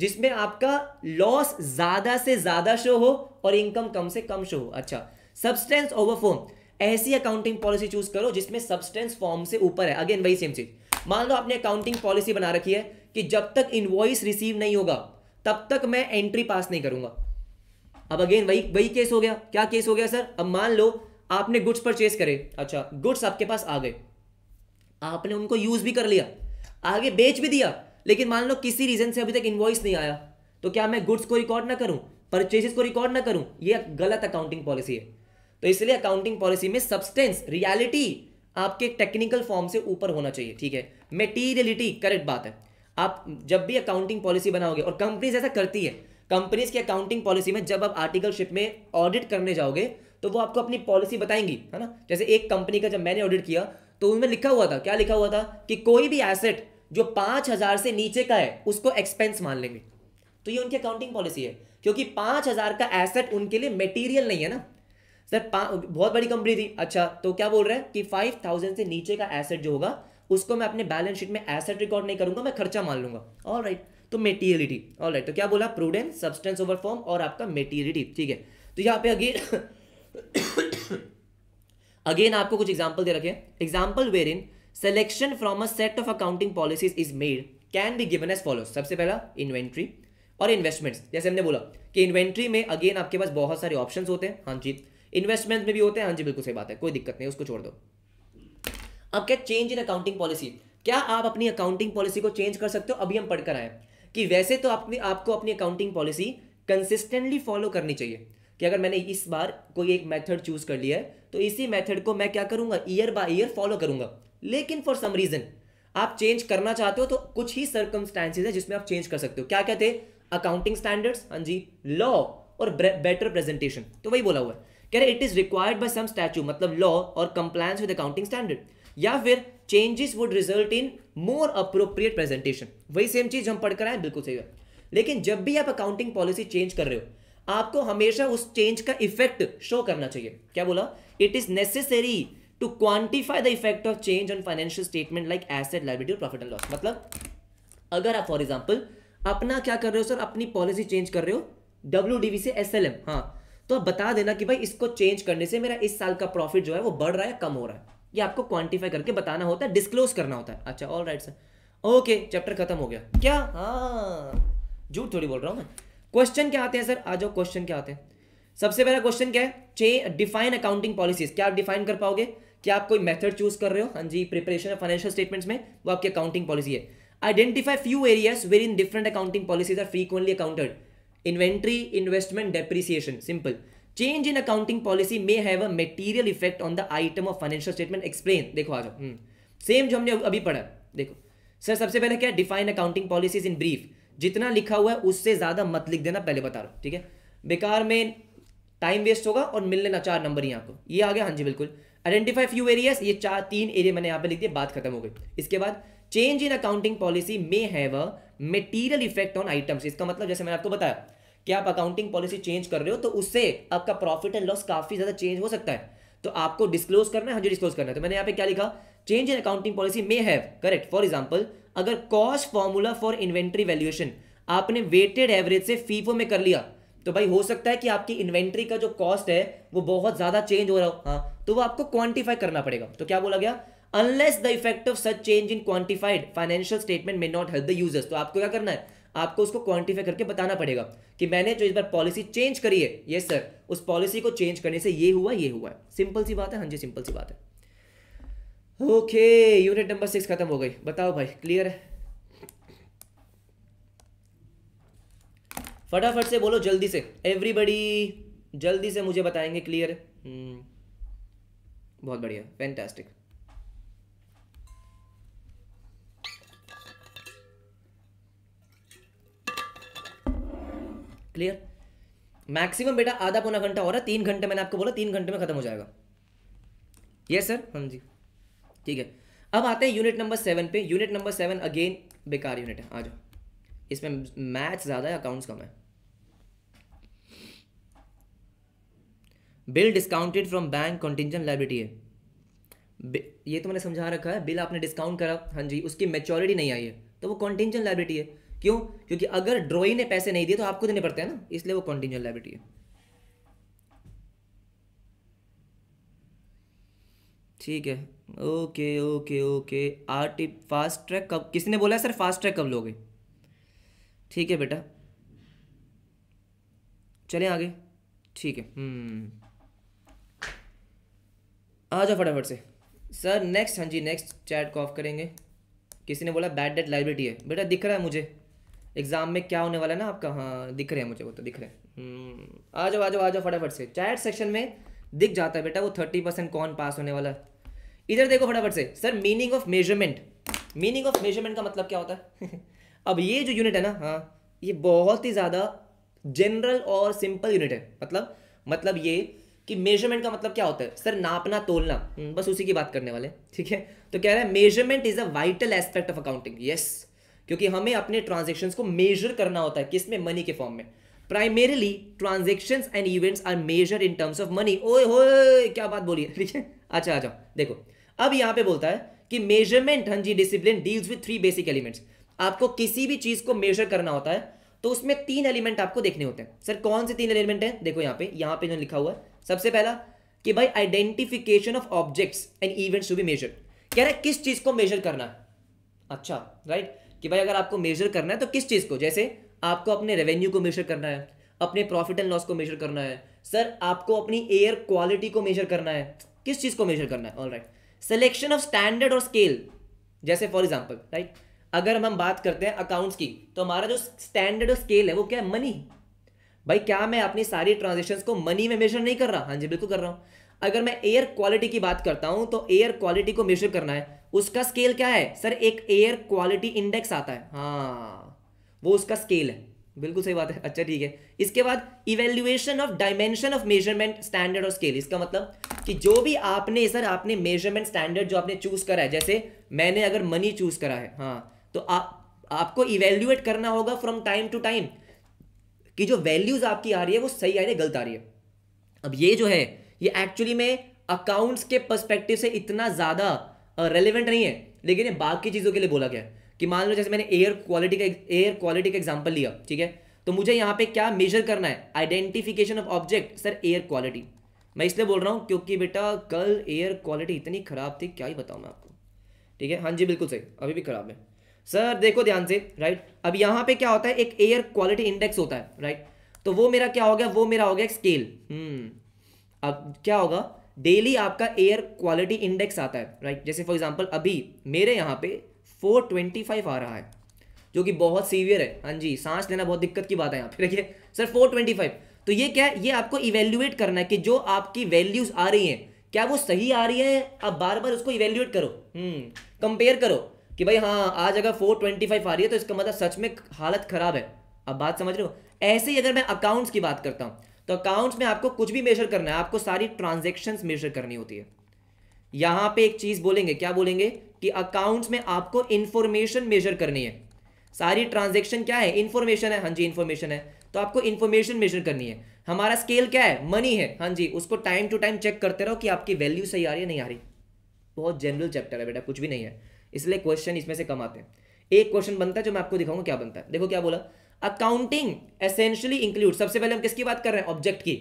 जिसमें आपका लॉस ज़्यादा से ज़्यादा शो हो और इनकम कम से कम शो हो अच्छा सब्सटेंस ओवर फॉर्म ऐसी अकाउंटिंग पॉलिसी चूज करो जिसमें सब्सटेंस फॉर्म से ऊपर है अगेन वही सेम चीज मान लो आपने अकाउंटिंग पॉलिसी बना रखी है कि जब तक इनवॉइस रिसीव नहीं होगा तब तक मैं एंट्री पास नहीं करूंगा अब अगेन वही वही केस हो गया क्या केस हो गया सर अब मान लो आपने गुड्स परचेज करे अच्छा गुड्स आपके पास आ गए आपने उनको यूज भी कर लिया आगे बेच भी दिया लेकिन मान लो किसी रीजन से अभी तक इन्वॉइस नहीं आया तो क्या मैं गुड्स को रिकॉर्ड ना करूं परचेजेस को रिकॉर्ड ना करूं ये गलत अकाउंटिंग पॉलिसी है तो इसलिए अकाउंटिंग पॉलिसी में सब्सटेंस रियलिटी आपके टेक्निकल फॉर्म से ऊपर होना चाहिए ठीक है मेटीरियलिटी करेक्ट बात है आप जब भी अकाउंटिंग पॉलिसी बनाओगे और कंपनीज ऐसा करती है कंपनीज की अकाउंटिंग पॉलिसी में जब आप आर्टिकलशिप में ऑडिट करने जाओगे तो वो आपको अपनी पॉलिसी बताएंगी है ना जैसे एक कंपनी का जब मैंने ऑडिट किया तो उनमें लिखा हुआ था क्या लिखा हुआ था कि कोई भी एसेट जो पांच हज़ार से नीचे का है उसको एक्सपेंस मान लेंगे तो ये उनकी अकाउंटिंग पॉलिसी है क्योंकि पांच हज़ार का एसेट उनके लिए मेटीरियल नहीं है ना सर बहुत बड़ी कंपनी थी अच्छा तो क्या बोल रहे हैं कि फाइव थाउजेंड से नीचे का एसेट जो होगा उसको मैं अपने बैलेंस शीट में एसेट रिकॉर्ड नहीं करूंगा मैं खर्चा मान लूंगा ऑल राइट तो मेटीरियलिटी ऑल राइट तो क्या बोला प्रूडेंस सब्सटेंस ओवर फॉर्म और आपका मेटीरियलिटी ठीक है तो यहाँ पे अगेन अगेन आपको कुछ एग्जाम्पल दे रखे example wherein selection from a set of accounting policies is made can be given as follow सबसे पहला इन्वेंट्री और इन्वेस्टमेंट्स जैसे हमने बोला कि इन्वेंट्री में अगेन आपके पास बहुत सारे ऑप्शंस होते हैं हाँ जी इन्वेस्टमेंट में भी होते हैं हाँ जी बिल्कुल सही बात है कोई दिक्कत नहीं उसको छोड़ दो अब क्या चेंज इन अकाउंटिंग पॉलिसी क्या आप अपनी अकाउंटिंग पॉलिसी को चेंज कर सकते हो अभी हम पढ़कर आए कि वैसे तो आपने आपको अपनी अकाउंटिंग पॉलिसी कंसिस्टेंटली फॉलो करनी चाहिए कि अगर मैंने इस बार कोई एक मेथड चूज कर लिया है तो इसी मेथड को मैं क्या करूंगा ईयर बाय ईयर फॉलो करूंगा लेकिन फॉर सम रीजन आप चेंज करना चाहते हो तो कुछ ही सर्कमस्टेंसेज है जिसमें आप चेंज कर सकते हो क्या कहते हैं अकाउंटिंग स्टैंडर्ड्स हाँ जी लॉ और बेटर प्रेजेंटेशन तो वही बोला हुआ है कह रहे it is required by some statute मतलब लॉ और कंप्लायंस विद अकाउंटिंग स्टैंडर्ड या फिर changes would result in more appropriate presentation वही सेम चीज हम पढ़कर आए बिल्कुल सही है लेकिन जब भी आप अकाउंटिंग पॉलिसी चेंज कर रहे हो आपको हमेशा उस चेंज का इफेक्ट शो करना चाहिए क्या बोला it is necessary to quantify the effect of change on financial statement like asset liability profit and loss मतलब अगर आप फॉर एग्जाम्पल अपना क्या कर रहे हो सर अपनी पॉलिसी चेंज कर रहे हो डब्ल्यू से एस एल हाँ तो आप बता देना कि भाई इसको चेंज करने से मेरा इस साल का प्रॉफिट जो है वो बढ़ रहा है कम हो रहा है ये आपको क्वांटिफाई करके बताना होता है डिस्क्लोज करना होता है अच्छा all right sir okay chapter खत्म हो गया क्या हाँ झूठ थोड़ी बोल रहा हूँ मैं क्वेश्चन क्या आते हैं सर आ जाओ क्वेश्चन क्या आते हैं सबसे पहला क्वेश्चन क्या है चे डिफाइन अकाउंटिंग पॉलिसीज क्या आप डिफाइन कर पाओगे क्या आप कोई मेथड चूज कर रहे हो हाँ जी प्रिपरेशन ऑफ फाइनेंशियल स्टेटमेंट्स में वो आपकी अकाउंटिंग पॉलिसी है identify few areas wherein different accounting policies are frequently accounted inventory investment depreciation simple change in accounting policy may have a material effect on the item of financial statement explain देखो आ जाओ same हम्म. जो हमने अभी पढ़ा देखो sir सबसे पहले क्या define accounting policies in brief जितना लिखा हुआ है उससे ज़्यादा मत लिख देना पहले बता रहा हूँ ठीक है बेकार में टाइम वेस्ट होगा और मिल लेना चार नंबर ही आपको ये आ गया हाँ जी बिल्कुल आइडेंटिफाई फ्यू एरियाज ये चार तीन एरिया मैंने यहाँ पे लिख दिया बात खत्म हो गई इसके बाद change in accounting policy may have a material effect on items इसका मतलब जैसे मैंने आपको बताया कि आप अकाउंटिंग पॉलिसी चेंज कर रहे हो तो उससे आपका प्रॉफिट एंड लॉस काफी ज्यादा चेंज हो सकता है तो आपको डिस्क्लोज करना है हाँ जी डिस्क्लोज करना है तो मैंने यहाँ पे क्या लिखा change in accounting policy may have correct for example अगर cost formula for inventory valuation आपने वेटेड एवरेज से फीफो में कर लिया तो भाई हो सकता है कि आपकी इन्वेंट्री का जो कॉस्ट है वो बहुत ज्यादा चेंज हो रहा हो हाँ तो वो आपको क्वांटिफाई करना पड़ेगा तो क्या बोला गया unless the effect of such change in quantified financial statement में नॉट हेल्प द यूजर्स तो आपको क्या करना है आपको उसको क्वांटिफाई करके बताना पड़ेगा कि मैंने जो इस बार पॉलिसी चेंज करी है ये सर उस पॉलिसी को चेंज करने से ये हुआ ये हुआ है सिंपल सी बात है हाँ जी सिंपल सी बात है ओके यूनिट नंबर सिक्स खत्म हो गई बताओ भाई क्लियर है फटाफट से बोलो जल्दी से एवरीबडी जल्दी से मुझे बताएंगे क्लियर है hmm. बहुत बढ़िया फैंटास्टिक क्लियर मैक्सिमम बेटा आधा पौना घंटा हो रहा है तीन घंटे मैंने आपको बोला तीन घंटे में खत्म हो जाएगा यस सर हाँ जी ठीक है अब आते हैं यूनिट नंबर सेवन पे यूनिट नंबर सेवन अगेन बेकार यूनिट है आ जाओ इसमें मैथ ज़्यादा है अकाउंट्स कम है bill discounted from bank contingent liability है ये तो मैंने समझा रखा है बिल आपने डिस्काउंट करा हाँ जी उसकी मेच्योरिटी नहीं आई है तो वो कॉन्टिजेंट लाइब्रेटी है क्यों क्योंकि अगर ड्रॉई ने पैसे नहीं दिए तो आपको देने पड़ते हैं ना इसलिए वो कॉन्टिजेंट लाइबिलिटी है ठीक है okay okay okay R T fast track कब किसने बोला सर फास्ट ट्रैक कब लोगे ठीक है बेटा चलें आगे ठीक है हम्म। आ जाओ फटाफट से सर नेक्स्ट हाँ जी नेक्स्ट चैट को ऑफ करेंगे किसी ने बोला बैड डेट लाइब्रेटी है बेटा दिख रहा है मुझे एग्ज़ाम में क्या होने वाला है ना आपका हाँ दिख रहे हैं मुझे वो तो दिख रहे हैं हम्म। आ जाओ आ जाओ आ जाओ फटाफट से चैट सेक्शन में दिख जाता है बेटा वो थर्टी परसेंट कौन पास होने वाला है इधर देखो फटाफट से sir meaning of measurement meaning of measurement का मतलब क्या होता है अब ये जो यूनिट है ना हाँ ये बहुत ही ज़्यादा जनरल और सिंपल यूनिट है मतलब मतलब ये कि मेजरमेंट का मतलब क्या होता है सर नापना तोलना हम्म, बस उसी की बात करने वाले ठीक है तो कह रहे हैं measurement is a vital aspect of accounting yes क्योंकि हमें अपने ट्रांजेक्शन को मेजर करना होता है किसमें मनी के फॉर्म में primarily transaction and events are measure in terms of money ओ हो क्या बात बोलिए ठीक है अच्छा आ जाओ देखो अब यहां पे बोलता है कि मेजरमेंट हंजी discipline deals with three basic elements आपको किसी भी चीज़ को मेजर करना होता है तो उसमें तीन एलिमेंट आपको देखने होते हैं सर कौन से तीन एलिमेंट हैं देखो यहां पे यहां पे जो लिखा हुआ है सबसे पहला कि भाई identification of objects and events to be measure कह रहा है किस चीज़ को मेजर करना है अच्छा राइट कि भाई अगर आपको मेजर करना है तो किस चीज़ को जैसे आपको अपने रेवेन्यू को मेजर करना है अपने प्रॉफिट एंड लॉस को मेजर करना है सर आपको अपनी एयर क्वालिटी को मेजर करना है किस चीज़ को मेजर करना है all right selection of standard और स्केल जैसे फॉर एग्जाम्पल राइट अगर हम बात करते हैं अकाउंट्स की तो हमारा जो स्टैंडर्ड और स्केल है वो क्या है मनी भाई क्या मैं अपनी सारी ट्रांजेक्शन को मनी में मेजर नहीं कर रहा हाँ जी बिल्कुल कर रहा हूँ अगर मैं एयर क्वालिटी की बात करता हूँ तो एयर क्वालिटी को मेजर करना है उसका स्केल क्या है सर एक एयर क्वालिटी इंडेक्स आता है हाँ वो उसका स्केल है बिल्कुल सही बात है अच्छा ठीक है इसके बाद evaluation of dimension of measurement standard और स्केल इसका मतलब कि जो भी आपने सर आपने मेजरमेंट स्टैंडर्ड जो आपने चूज करा है जैसे मैंने अगर मनी चूज करा है हाँ तो आप आपको इवेल्युएट करना होगा फ्रॉम टाइम टू टाइम कि जो वैल्यूज आपकी आ रही है वो सही आ रही है गलत आ रही है अब ये जो है ये एक्चुअली में अकाउंट्स के परस्पेक्टिव से इतना ज़्यादा रेलिवेंट नहीं है लेकिन ये बाकी चीज़ों के लिए बोला गया है कि मान लो जैसे मैंने एयर क्वालिटी का एयर क्वालिटी का एग्जाम्पल लिया ठीक है तो मुझे यहाँ पे क्या मेजर करना है identification of object sir air quality मैं इसलिए बोल रहा हूँ क्योंकि बेटा कल एयर क्वालिटी इतनी ख़राब थी क्या ही बताऊँ मैं आपको ठीक है हाँ जी बिल्कुल सही अभी भी ख़राब है सर देखो ध्यान से राइट अब यहाँ पे क्या होता है एक एयर क्वालिटी इंडेक्स होता है राइट तो वो मेरा क्या हो गया वो मेरा हो गया स्केल hmm. अब क्या होगा डेली आपका एयर क्वालिटी इंडेक्स आता है राइट जैसे फॉर एग्जाम्पल अभी मेरे यहाँ पे फोर ट्वेंटी फाइव आ रहा है जो कि बहुत सीवियर है हाँ जी सांस लेना बहुत दिक्कत की बात है यहाँ पे देखिए सर फोर ट्वेंटी फाइव तो ये क्या है ये आपको इवेल्यूएट करना है कि जो आपकी वैल्यूज आ रही हैं क्या वो सही आ रही है आप बार बार उसको इवेल्यूएट करो कंपेयर हम्म, करो कि भाई हाँ आज अगर फोर ट्वेंटी फाइव आ रही है तो इसका मतलब सच में हालत खराब है आप बात समझ रहे हो ऐसे ही अगर मैं अकाउंट्स की बात करता हूँ तो अकाउंट्स में आपको कुछ भी मेजर करना है आपको सारी ट्रांजेक्शन मेजर करनी होती है यहाँ पे एक चीज़ बोलेंगे क्या बोलेंगे कि अकाउंट्स में आपको इंफॉर्मेशन मेजर करनी है सारी ट्रांजेक्शन क्या है इंफॉर्मेशन है हाँ जी इंफॉर्मेशन है तो आपको इंफॉर्मेशन मेजर करनी है हमारा स्केल क्या है मनी है हाँ जी उसको टाइम टू टाइम चेक करते रहो कि आपकी वैल्यू सही आ रही है नहीं आ रही बहुत जनरल चैप्टर है बेटा कुछ भी नहीं है इसलिए क्वेश्चन इसमें से कम आते हैं एक क्वेश्चन बनता है जो मैं आपको दिखाऊंगा क्या बनता है देखो क्या बोला अकाउंटिंग एसेंशियली इंक्लूड सबसे पहले हम किसकी बात कर रहे हैं ऑब्जेक्ट की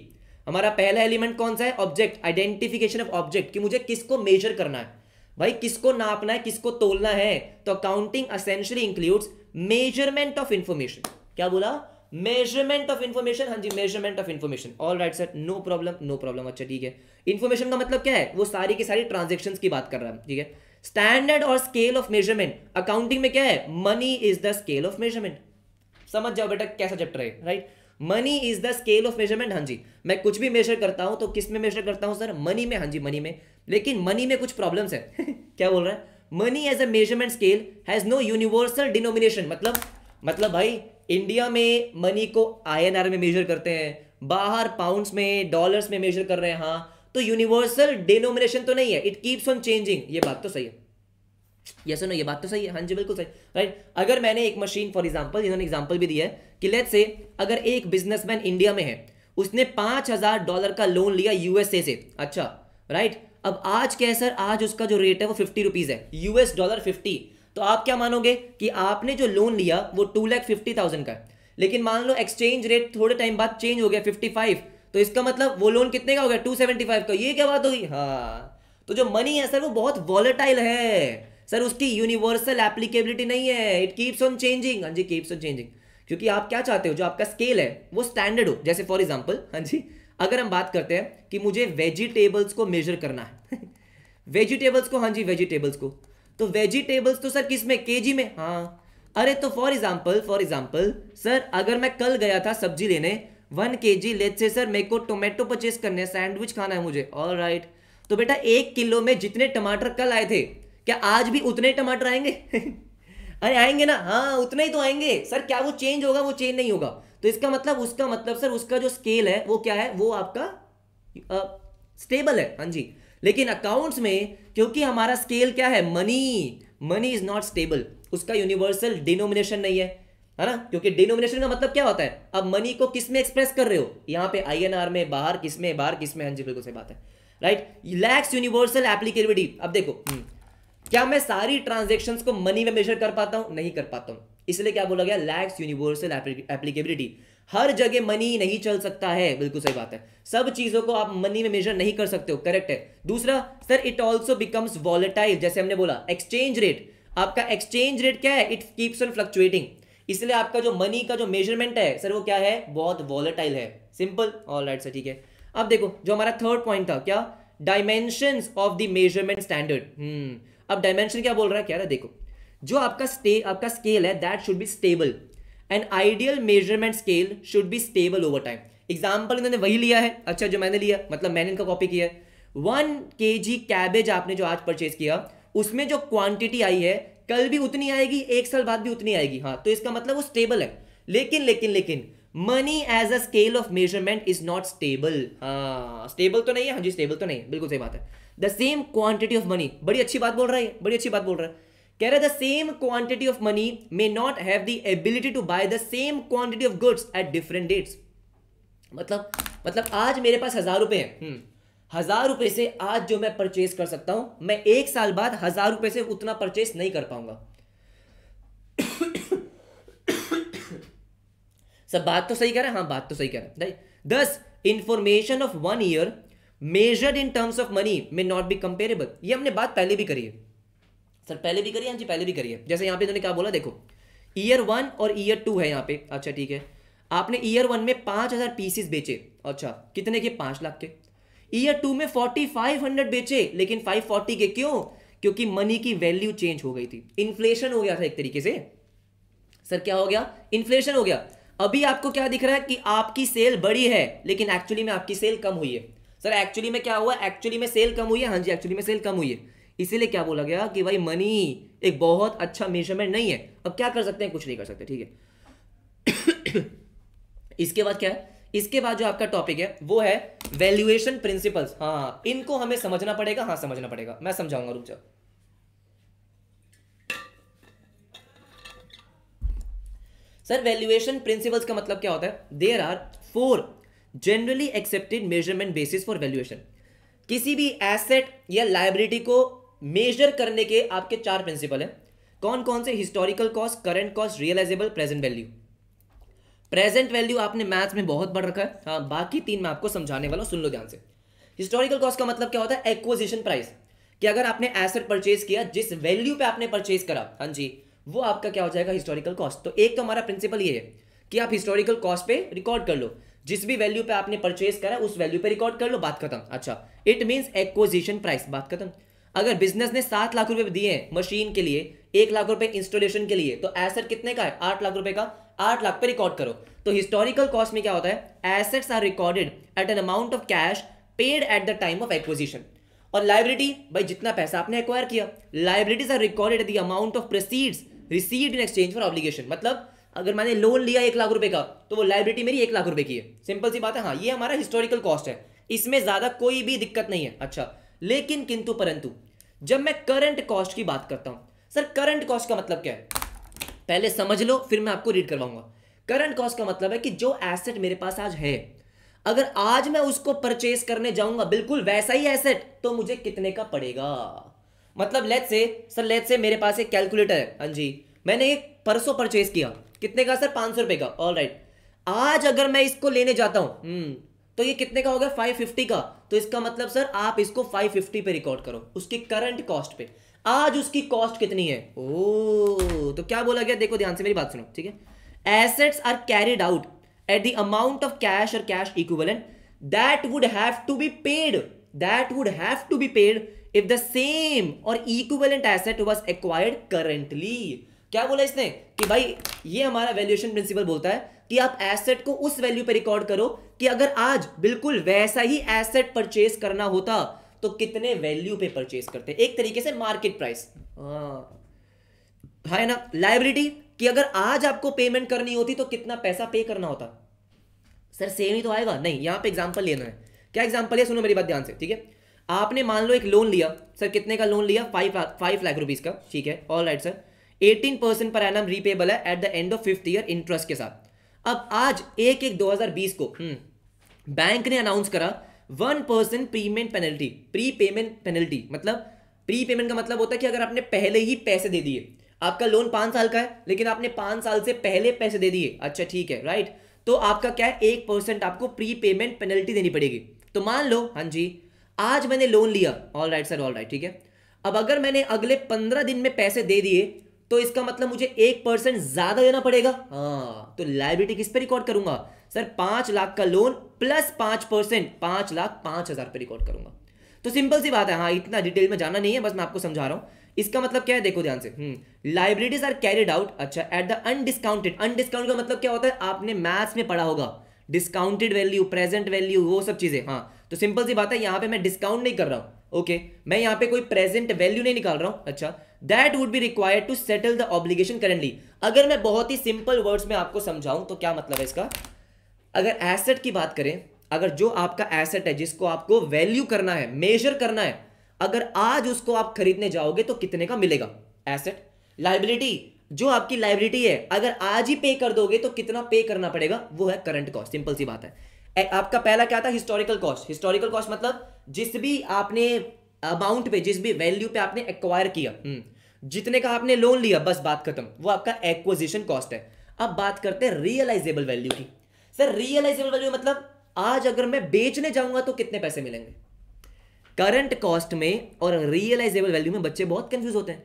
हमारा पहला एलिमेंट कौन सा है ऑब्जेक्ट आइडेंटिफिकेशन ऑफ ऑब्जेक्ट कि मुझे किसको मेजर करना है भाई किसको नापना है किसको तोलना है तो accounting essentially includes measurement of information क्या बोला मेजरमेंट ऑफ इंफॉर्मेशन हाँ जी measurement of information all right sir no problem no problem अच्छा ठीक है इंफॉर्मेशन का मतलब क्या है वो सारी की सारी ट्रांजेक्शन की बात कर रहा हूं ठीक है स्टैंडर्ड और स्केल ऑफ मेजरमेंट अकाउंटिंग में क्या है money is the scale of measurement समझ जाओ बेटा कैसा चैप्टर है right right? Money is the scale of measurement हाँ जी मैं कुछ भी मेजर करता हूं तो किस में मेजर करता हूं सर मनी में हाँ जी मनी में लेकिन मनी में कुछ प्रॉब्लम है क्या बोल रहा है money as a measurement scale has no universal denomination मतलब मतलब भाई इंडिया में मनी को आईएनआर में मेजर करते हैं बाहर पाउंड्स में डॉलर्स में मेजर कर रहे हैं हाँ तो यूनिवर्सल डिनोमिनेशन तो नहीं है इट कीप्स ऑन चेंजिंग ये बात तो सही है यस yes नो ये बात तो सही है हाँ जी बिल्कुल सही राइट अगर मैंने एक मशीन फॉर एग्जाम्पल इन्होंने एग्जाम्पल भी दिया है कि लेट से अगर एक बिजनेसमैन इंडिया में है उसने पांच हज़ार डॉलर का लोन लिया यूएसए से अच्छा राइट अब आज क्या है सर आज उसका जो रेट है वो फिफ्टी रुपीज़ है यूएस डॉलर फिफ्टी तो आप क्या मानोगे कि आपने जो लोन लिया वो टू लैख फिफ्टी थाउजेंड का लेकिन मान लो एक्सचेंज रेट थोड़े टाइम बाद चेंज हो गया फिफ्टी फाइव तो इसका मतलब वो लोन कितने का हो गया टू सेवेंटी फाइव का ये क्या बात होगी हाँ तो जो मनी है सर वो बहुत वॉलेटाइल है सर उसकी यूनिवर्सल एप्लीकेबिलिटी नहीं है इट कीप्स ऑन चेंजिंग हाँ जी कीप्स ऑन चेंजिंग क्योंकि आप क्या चाहते हो जो आपका स्केल है वो स्टैंडर्ड हो जैसे फॉर एग्जाम्पल हाँ जी अगर हम बात करते हैं कि मुझे वेजिटेबल्स को मेजर करना है वेजिटेबल्स को हाँ जी वेजिटेबल्स को तो वेजिटेबल्स तो सर किस में के में हाँ अरे तो for example for example sir अगर मैं कल गया था सब्जी लेने वन के जी लेट से सर मेरे को टोमेटो परचेस करने सैंडविच खाना है मुझे ऑल राइट right. तो बेटा एक किलो में जितने टमाटर कल आए थे क्या आज भी उतने टमाटर आएंगे अरे आएंगे ना हाँ उतने ही तो आएंगे सर क्या वो चेंज होगा वो चेंज नहीं होगा तो इसका मतलब उसका मतलब सर उसका जो स्केल है वो क्या है वो आपका आ, स्टेबल है हाँ जी लेकिन अकाउंट्स में क्योंकि हमारा स्केल क्या है money money is not stable उसका यूनिवर्सल डिनोमिनेशन नहीं है है ना क्योंकि डिनोमिनेशन का मतलब क्या होता है अब मनी को किस में एक्सप्रेस कर रहे हो यहाँ पे आई में बाहर किस में बाहर किस में हाँ जी बिल्कुल सही बात है राइट लैक्स यूनिवर्सल एप्लीकेबिलिटी अब देखो हम्म, क्या मैं सारी ट्रांजेक्शन को मनी में मेजर कर पाता हूं नहीं कर पाता हूं इसलिए क्या बोला गया लैक्स यूनिवर्सल एप्लीकेबिलिटी हर जगह मनी नहीं चल सकता है बिल्कुल सही बात है सब चीजों को आप मनी में मेजर नहीं कर सकते हो करेक्ट है दूसरा sir it also becomes volatile जैसे हमने बोला एक्सचेंज रेट आपका एक्सचेंज रेट क्या है इट कीप्स ऑन फ्लक्चुएटिंग इसलिए आपका जो मनी का जो मेजरमेंट है सर वो क्या है बहुत वॉलेटाइल है सिंपल ऑल राइट सर ठीक है अब देखो जो हमारा थर्ड पॉइंट था क्या dimension of the measurement standard अब डायमेंशन क्या बोल रहा है क्या रहा है देखो जो आपका स्टे आपका स्केल है that should be stable and ideal measurement scale should be stable over time example इन्होंने वही लिया है अच्छा जो मैंने लिया मतलब मैंने इनका कॉपी किया है वन के जी कैबेज आपने जो आज परचेज किया उसमें जो क्वांटिटी आई है कल भी उतनी आएगी एक साल बाद भी उतनी आएगी हाँ तो इसका मतलब वो स्टेबल है लेकिन लेकिन लेकिन money as a scale of measurement is not stable हाँ स्टेबल तो नहीं है हाँ जी स्टेबल तो नहीं बिल्कुल सही बात है the same quantity of money बड़ी अच्छी बात बोल रहा है बड़ी अच्छी बात बोल रहा है कह रहा है the same quantity of money may not have the ability to buy the same quantity of goods at different dates मतलब मतलब आज मेरे पास हजार रुपए हैं हम्म। हजार रुपए से आज जो मैं परचेस कर सकता हूं मैं एक साल बाद हजार रुपए से उतना परचेस नहीं कर पाऊंगा सब बात तो सही कह रहे हैं हाँ बात तो सही कह रहे हैं thus information of one year measured in terms of money may not be comparable ये हमने बात पहले भी करी है सर पहले भी करिए हाँ जी पहले भी करिए जैसे यहाँ पे इन्होंने क्या बोला देखो ईयर वन और ईयर टू है यहाँ पे अच्छा ठीक है आपने ईयर वन में पाँच हज़ार पीसेस बेचे अच्छा कितने के पाँच लाख के ईयर टू में फोर्टी फाइव हंड्रेड बेचे लेकिन फाइव फोर्टी के क्यों क्योंकि मनी की वैल्यू चेंज हो गई थी इन्फ्लेशन हो गया था एक तरीके से सर क्या हो गया इन्फ्लेशन हो गया अभी आपको क्या दिख रहा है कि आपकी सेल बड़ी है लेकिन एक्चुअली में आपकी सेल कम हुई है सर एक्चुअली में क्या हुआ एक्चुअली में सेल कम हुई है हाँ जी एक्चुअली में सेल कम हुई है इसीलिए क्या बोला गया कि भाई मनी एक बहुत अच्छा मेजरमेंट नहीं है अब क्या कर सकते हैं कुछ नहीं कर सकते ठीक है इसके बाद क्या है इसके बाद जो आपका टॉपिक है वो है वैल्यूएशन प्रिंसिपल्स हाँ, हाँ इनको हमें समझना पड़ेगा हाँ समझना पड़ेगा मैं समझाऊंगा रुक जाओ सर वैल्यूएशन प्रिंसिपल्स का मतलब क्या होता है there are four generally accepted measurement basis for valuation किसी भी एसेट या लाइब्रिटी को मेजर करने के आपके चार प्रिंसिपल हैं कौन कौन से historical cost current cost realizable present value present value आपने मैथ्स में बहुत बढ़ रखा है हाँ बाकी तीन मैं आपको समझाने वाला हूँ सुन लो ध्यान से हिस्टोरिकल कॉस्ट का मतलब क्या होता है एक्विजिशन प्राइस कि अगर आपने एसेट परचेज किया जिस वैल्यू पे आपने परचेज करा हाँ जी वो आपका क्या हो जाएगा हिस्टोरिकल कॉस्ट तो एक तो हमारा प्रिंसिपल ये है कि आप हिस्टोरिकल कॉस्ट पे रिकॉर्ड कर लो जिस भी वैल्यू पे आपने परचेज करा उस वैल्यू पे रिकॉर्ड कर लो बात खत्म अच्छा इट मीन्स एक्विजिशन प्राइस बात खत्म अगर बिजनेस ने सात लाख रुपए दिए हैं मशीन के लिए एक लाख रुपए इंस्टॉलेशन के लिए तो एसेट कितने का है आठ लाख रुपए का आठ लाख पे रिकॉर्ड करो तो हिस्टोरिकल कॉस्ट में क्या होता है assets are recorded at an amount of cash paid at the time of acquisition और लाइब्रेटी भाई जितना पैसा आपने एक्वायर किया liabilities are recorded the amount of proceeds received in exchange for obligation मतलब अगर मैंने लोन लिया एक लाख रुपए का तो वो लाइब्रेटी मेरी एक लाख रुपए की है सिंपल सी बात है हाँ ये हमारा हिस्टोरिकल कॉस्ट है इसमें ज़्यादा कोई भी दिक्कत नहीं है अच्छा लेकिन किंतु परंतु जब मैं करंट कॉस्ट की बात करता हूँ सर करंट कॉस्ट का मतलब क्या है पहले समझ लो फिर मैं आपको रीड करवाऊंगा करंट कॉस्ट का मतलब है कि जो एसेट मेरे पास आज है अगर आज मैं उसको परचेस करने जाऊंगा बिल्कुल वैसा ही एसेट तो मुझे कितने का पड़ेगा मतलब लेट से सर लेट से मेरे पास एक कैलकुलेटर है हाँ जी मैंने एक परसों परचेस किया कितने का सर पांच सौ रुपए का ऑल राइट आज अगर मैं इसको लेने जाता हूं हम्म तो ये कितने का होगा फाइव फिफ्टी का तो इसका मतलब सर आप इसको फाइव फिफ्टी पे रिकॉर्ड करो उसकी करंट कॉस्ट पे आज उसकी कॉस्ट कितनी है ओ तो क्या बोला गया देखो ध्यान से मेरी बात सुनो ठीक है assets are carried out at the amount of cash और cash equivalent that would have to be paid that would have to be paid if the same और equivalent asset was acquired currently क्या बोला इसने कि भाई ये हमारा valuation principal बोलता है कि आप एसेट को उस वैल्यू पे रिकॉर्ड करो कि अगर आज बिल्कुल वैसा ही एसेट परचेज करना होता तो कितने वैल्यू पे परचेज करते एक तरीके से मार्केट हाँ। प्राइस है ना लाइबिलिटी कि अगर आज आपको पेमेंट करनी होती तो कितना पैसा पे करना होता सर सेम ही तो आएगा नहीं यहां पे एग्जांपल लेना है क्या एग्जांपल है सुनो मेरी बात ध्यान से ठीक है आपने मान लो एक लोन लिया सर कितने का लोन लिया फाइव फाइव लाख रुपीज का ठीक है all right sir eighteen percent per annum repayable है at the end of fifth year interest के साथ अब आज एक एक 2020 को बैंक हम्म, ने अनाउंस करा one percent prepayment penalty prepayment पेनल्टी मतलब प्री पेमेंट का मतलब होता है कि अगर आपने पहले ही पैसे दे दिए आपका लोन पांच साल का है लेकिन आपने पांच साल से पहले पैसे दे दिए अच्छा ठीक है राइट तो आपका क्या है एक परसेंट आपको प्री पेमेंट पेनल्टी देनी पड़ेगी तो मान लो हाँ जी आज मैंने लोन लिया all right sir all right ठीक है अब अगर मैंने अगले पंद्रह दिन में पैसे दे दिए तो इसका मतलब मुझे एक परसेंट ज्यादा देना पड़ेगा हाँ तो लाइबिलिटी किस पे रिकॉर्ड करूंगा सर पांच लाख का लोन प्लस पांच परसेंट पांच लाख पांच हजार पे रिकॉर्ड करूंगा तो सिंपल सी बात है हाँ इतना डिटेल में जाना नहीं है बस मैं आपको समझा रहा हूं इसका मतलब क्या है देखो ध्यान से लाइब्रेरीज आर कैरिड आउट अच्छा एट द अनडिस्काउंटेड अनडिस्काउंट का मतलब क्या होता है आपने मैथ्स में पढ़ा होगा डिस्काउंटेड वैल्यू प्रेजेंट वैल्यू वो सब चीजें हाँ तो सिंपल सी बात है यहां पे मैं डिस्काउंट नहीं कर रहा हूं ओके okay, मैं यहां पे कोई प्रेजेंट वैल्यू नहीं निकाल रहा हूं अच्छा that would be required to settle the obligation currently अगर मैं बहुत ही सिंपल वर्ड्स में आपको समझाऊं तो क्या मतलब है इसका अगर एसेट की बात करें अगर जो आपका एसेट है जिसको आपको वैल्यू करना है मेजर करना है अगर आज उसको आप खरीदने जाओगे तो कितने का मिलेगा एसेट लाइबिलिटी जो आपकी लाइबिलिटी है अगर आज ही पे कर दोगे तो कितना पे करना पड़ेगा वो है करंट कॉस्ट सिंपल सी बात है ए, आपका पहला क्या था हिस्टोरिकल कॉस्ट हिस्टोरिकल कॉस्ट मतलब जिस भी आपने अमाउंट पे जिस भी वैल्यू पे आपने एक्वायर किया हम्म, जितने का आपने लोन लिया बस बात खत्म वो आपका एक्विजिशन कॉस्ट है अब बात करते हैं रियलाइजेबल वैल्यू की सर रियलाइजेबल वैल्यू मतलब आज अगर मैं बेचने जाऊंगा तो कितने पैसे मिलेंगे करंट कॉस्ट में और रियलाइजेबल वैल्यू में बच्चे बहुत कंफ्यूज होते हैं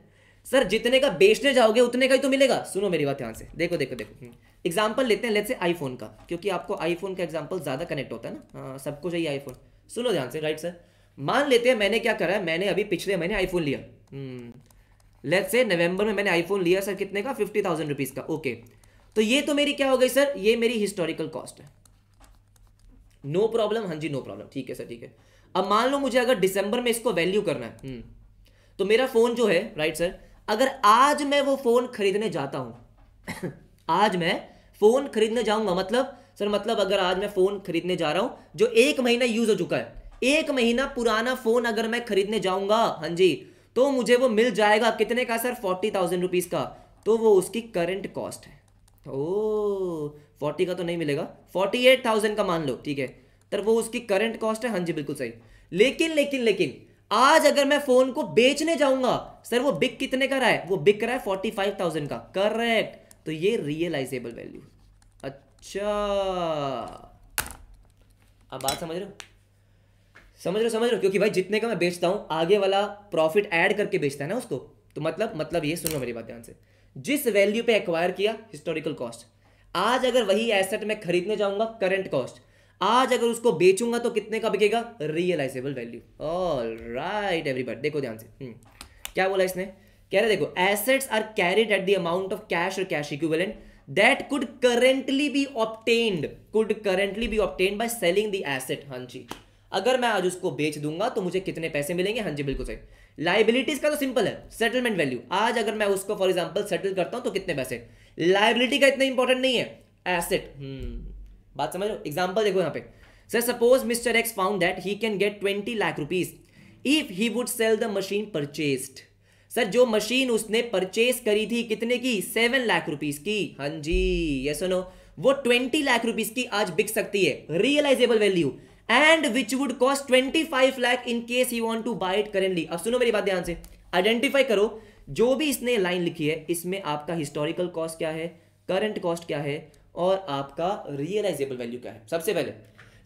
सर जितने का बेचने जाओगे उतने का ही तो मिलेगा सुनो मेरी बात ध्यान से देखो देखो देखो एग्जाम्पल हम्म। लेते हैं लेट से आईफोन का क्योंकि आपको आईफोन का एग्जाम्पल ज़्यादा कनेक्ट होता है ना सबको चाहिए आईफोन सुनो ध्यान से राइट सर मान लेते हैं मैंने क्या करा है मैंने अभी पिछले महीने आईफोन लिया हम्म। लेट से नवंबर में मैंने आईफोन लिया सर कितने का फिफ्टी थाउजेंड रुपीज़ का ओके तो ये तो मेरी क्या हो गई सर ये मेरी हिस्टोरिकल कॉस्ट है नो प्रॉब्लम हाँ जी नो प्रॉब्लम ठीक है सर ठीक है अब मान लो मुझे अगर दिसंबर में इसको वैल्यू करना है हम्म, तो मेरा फ़ोन जो है राइट सर अगर आज मैं वो फ़ोन खरीदने जाता हूं आज मैं फ़ोन खरीदने जाऊंगा मतलब सर मतलब अगर आज मैं फ़ोन खरीदने जा रहा हूं जो एक महीना यूज़ हो चुका है एक महीना पुराना फ़ोन अगर मैं खरीदने जाऊंगा हाँ जी तो मुझे वो मिल जाएगा कितने का सर फोर्टी थाउजेंड रुपीज़ का तो वो उसकी करंट कॉस्ट है ओ फोर्टी का तो नहीं मिलेगा फोर्टी एट थाउजेंड का मान लो ठीक है तर वो उसकी करंट कॉस्ट है हाँ जी बिल्कुल सही लेकिन लेकिन लेकिन आज अगर मैं फोन को बेचने जाऊंगा सर वो बिक कितने का रहा है वो बिक रहा है फोर्टी फाइव थाउजेंड का करेक्ट तो ये रियलाइजेबल वैल्यू अच्छा अब बात समझ रहे हो समझ रहे हो समझ रहे हो क्योंकि भाई जितने का मैं बेचता हूँ आगे वाला प्रॉफिट ऐड करके बेचता है ना उसको तो मतलब मतलब ये सुनो मेरी बात ध्यान से जिस वैल्यू पे एक्वायर किया हिस्टोरिकल कॉस्ट आज अगर वही एसेट मैं खरीदने जाऊंगा करंट कॉस्ट आज अगर उसको बेचूंगा तो कितने का बिकेगा realisable value all right everybody देखो ध्यान से हम्म। क्या बोला इसने कह रहे देखो assets are carried at the amount of cash और cash equivalent that could currently be obtained could currently be obtained by selling the asset हाँ जी अगर मैं आज उसको बेच दूंगा तो मुझे कितने पैसे मिलेंगे हाँ जी बिल्कुल सही लाइबिलिटीज का तो सिंपल है सेटलमेंट वैल्यू आज अगर मैं उसको फॉर एग्जाम्पल सेटल करता हूँ तो कितने पैसे लाइबिलिटी का इतना इंपॉर्टेंट नहीं है एसेट hmm, बात समझ लो एग्जाम्पल देखो यहाँ पे sir suppose mister X found that he can get twenty lakh rupees if he would sell the machine purchased sir जो मशीन उसने परचेस करी थी कितने की सेवन लाख रुपीज की हाँ जी ये नो वो ट्वेंटी लाख रुपीज की आज बिक सकती है realisable value and which would cost twenty five lakh in case you want to buy it currently अब सुनो मेरी बात ध्यान से आइडेंटिफाई करो जो भी इसने लाइन लिखी है इसमें आपका हिस्टोरिकल कॉस्ट क्या है करंट कॉस्ट क्या है और आपका रियलाइजेबल वैल्यू क्या है सबसे पहले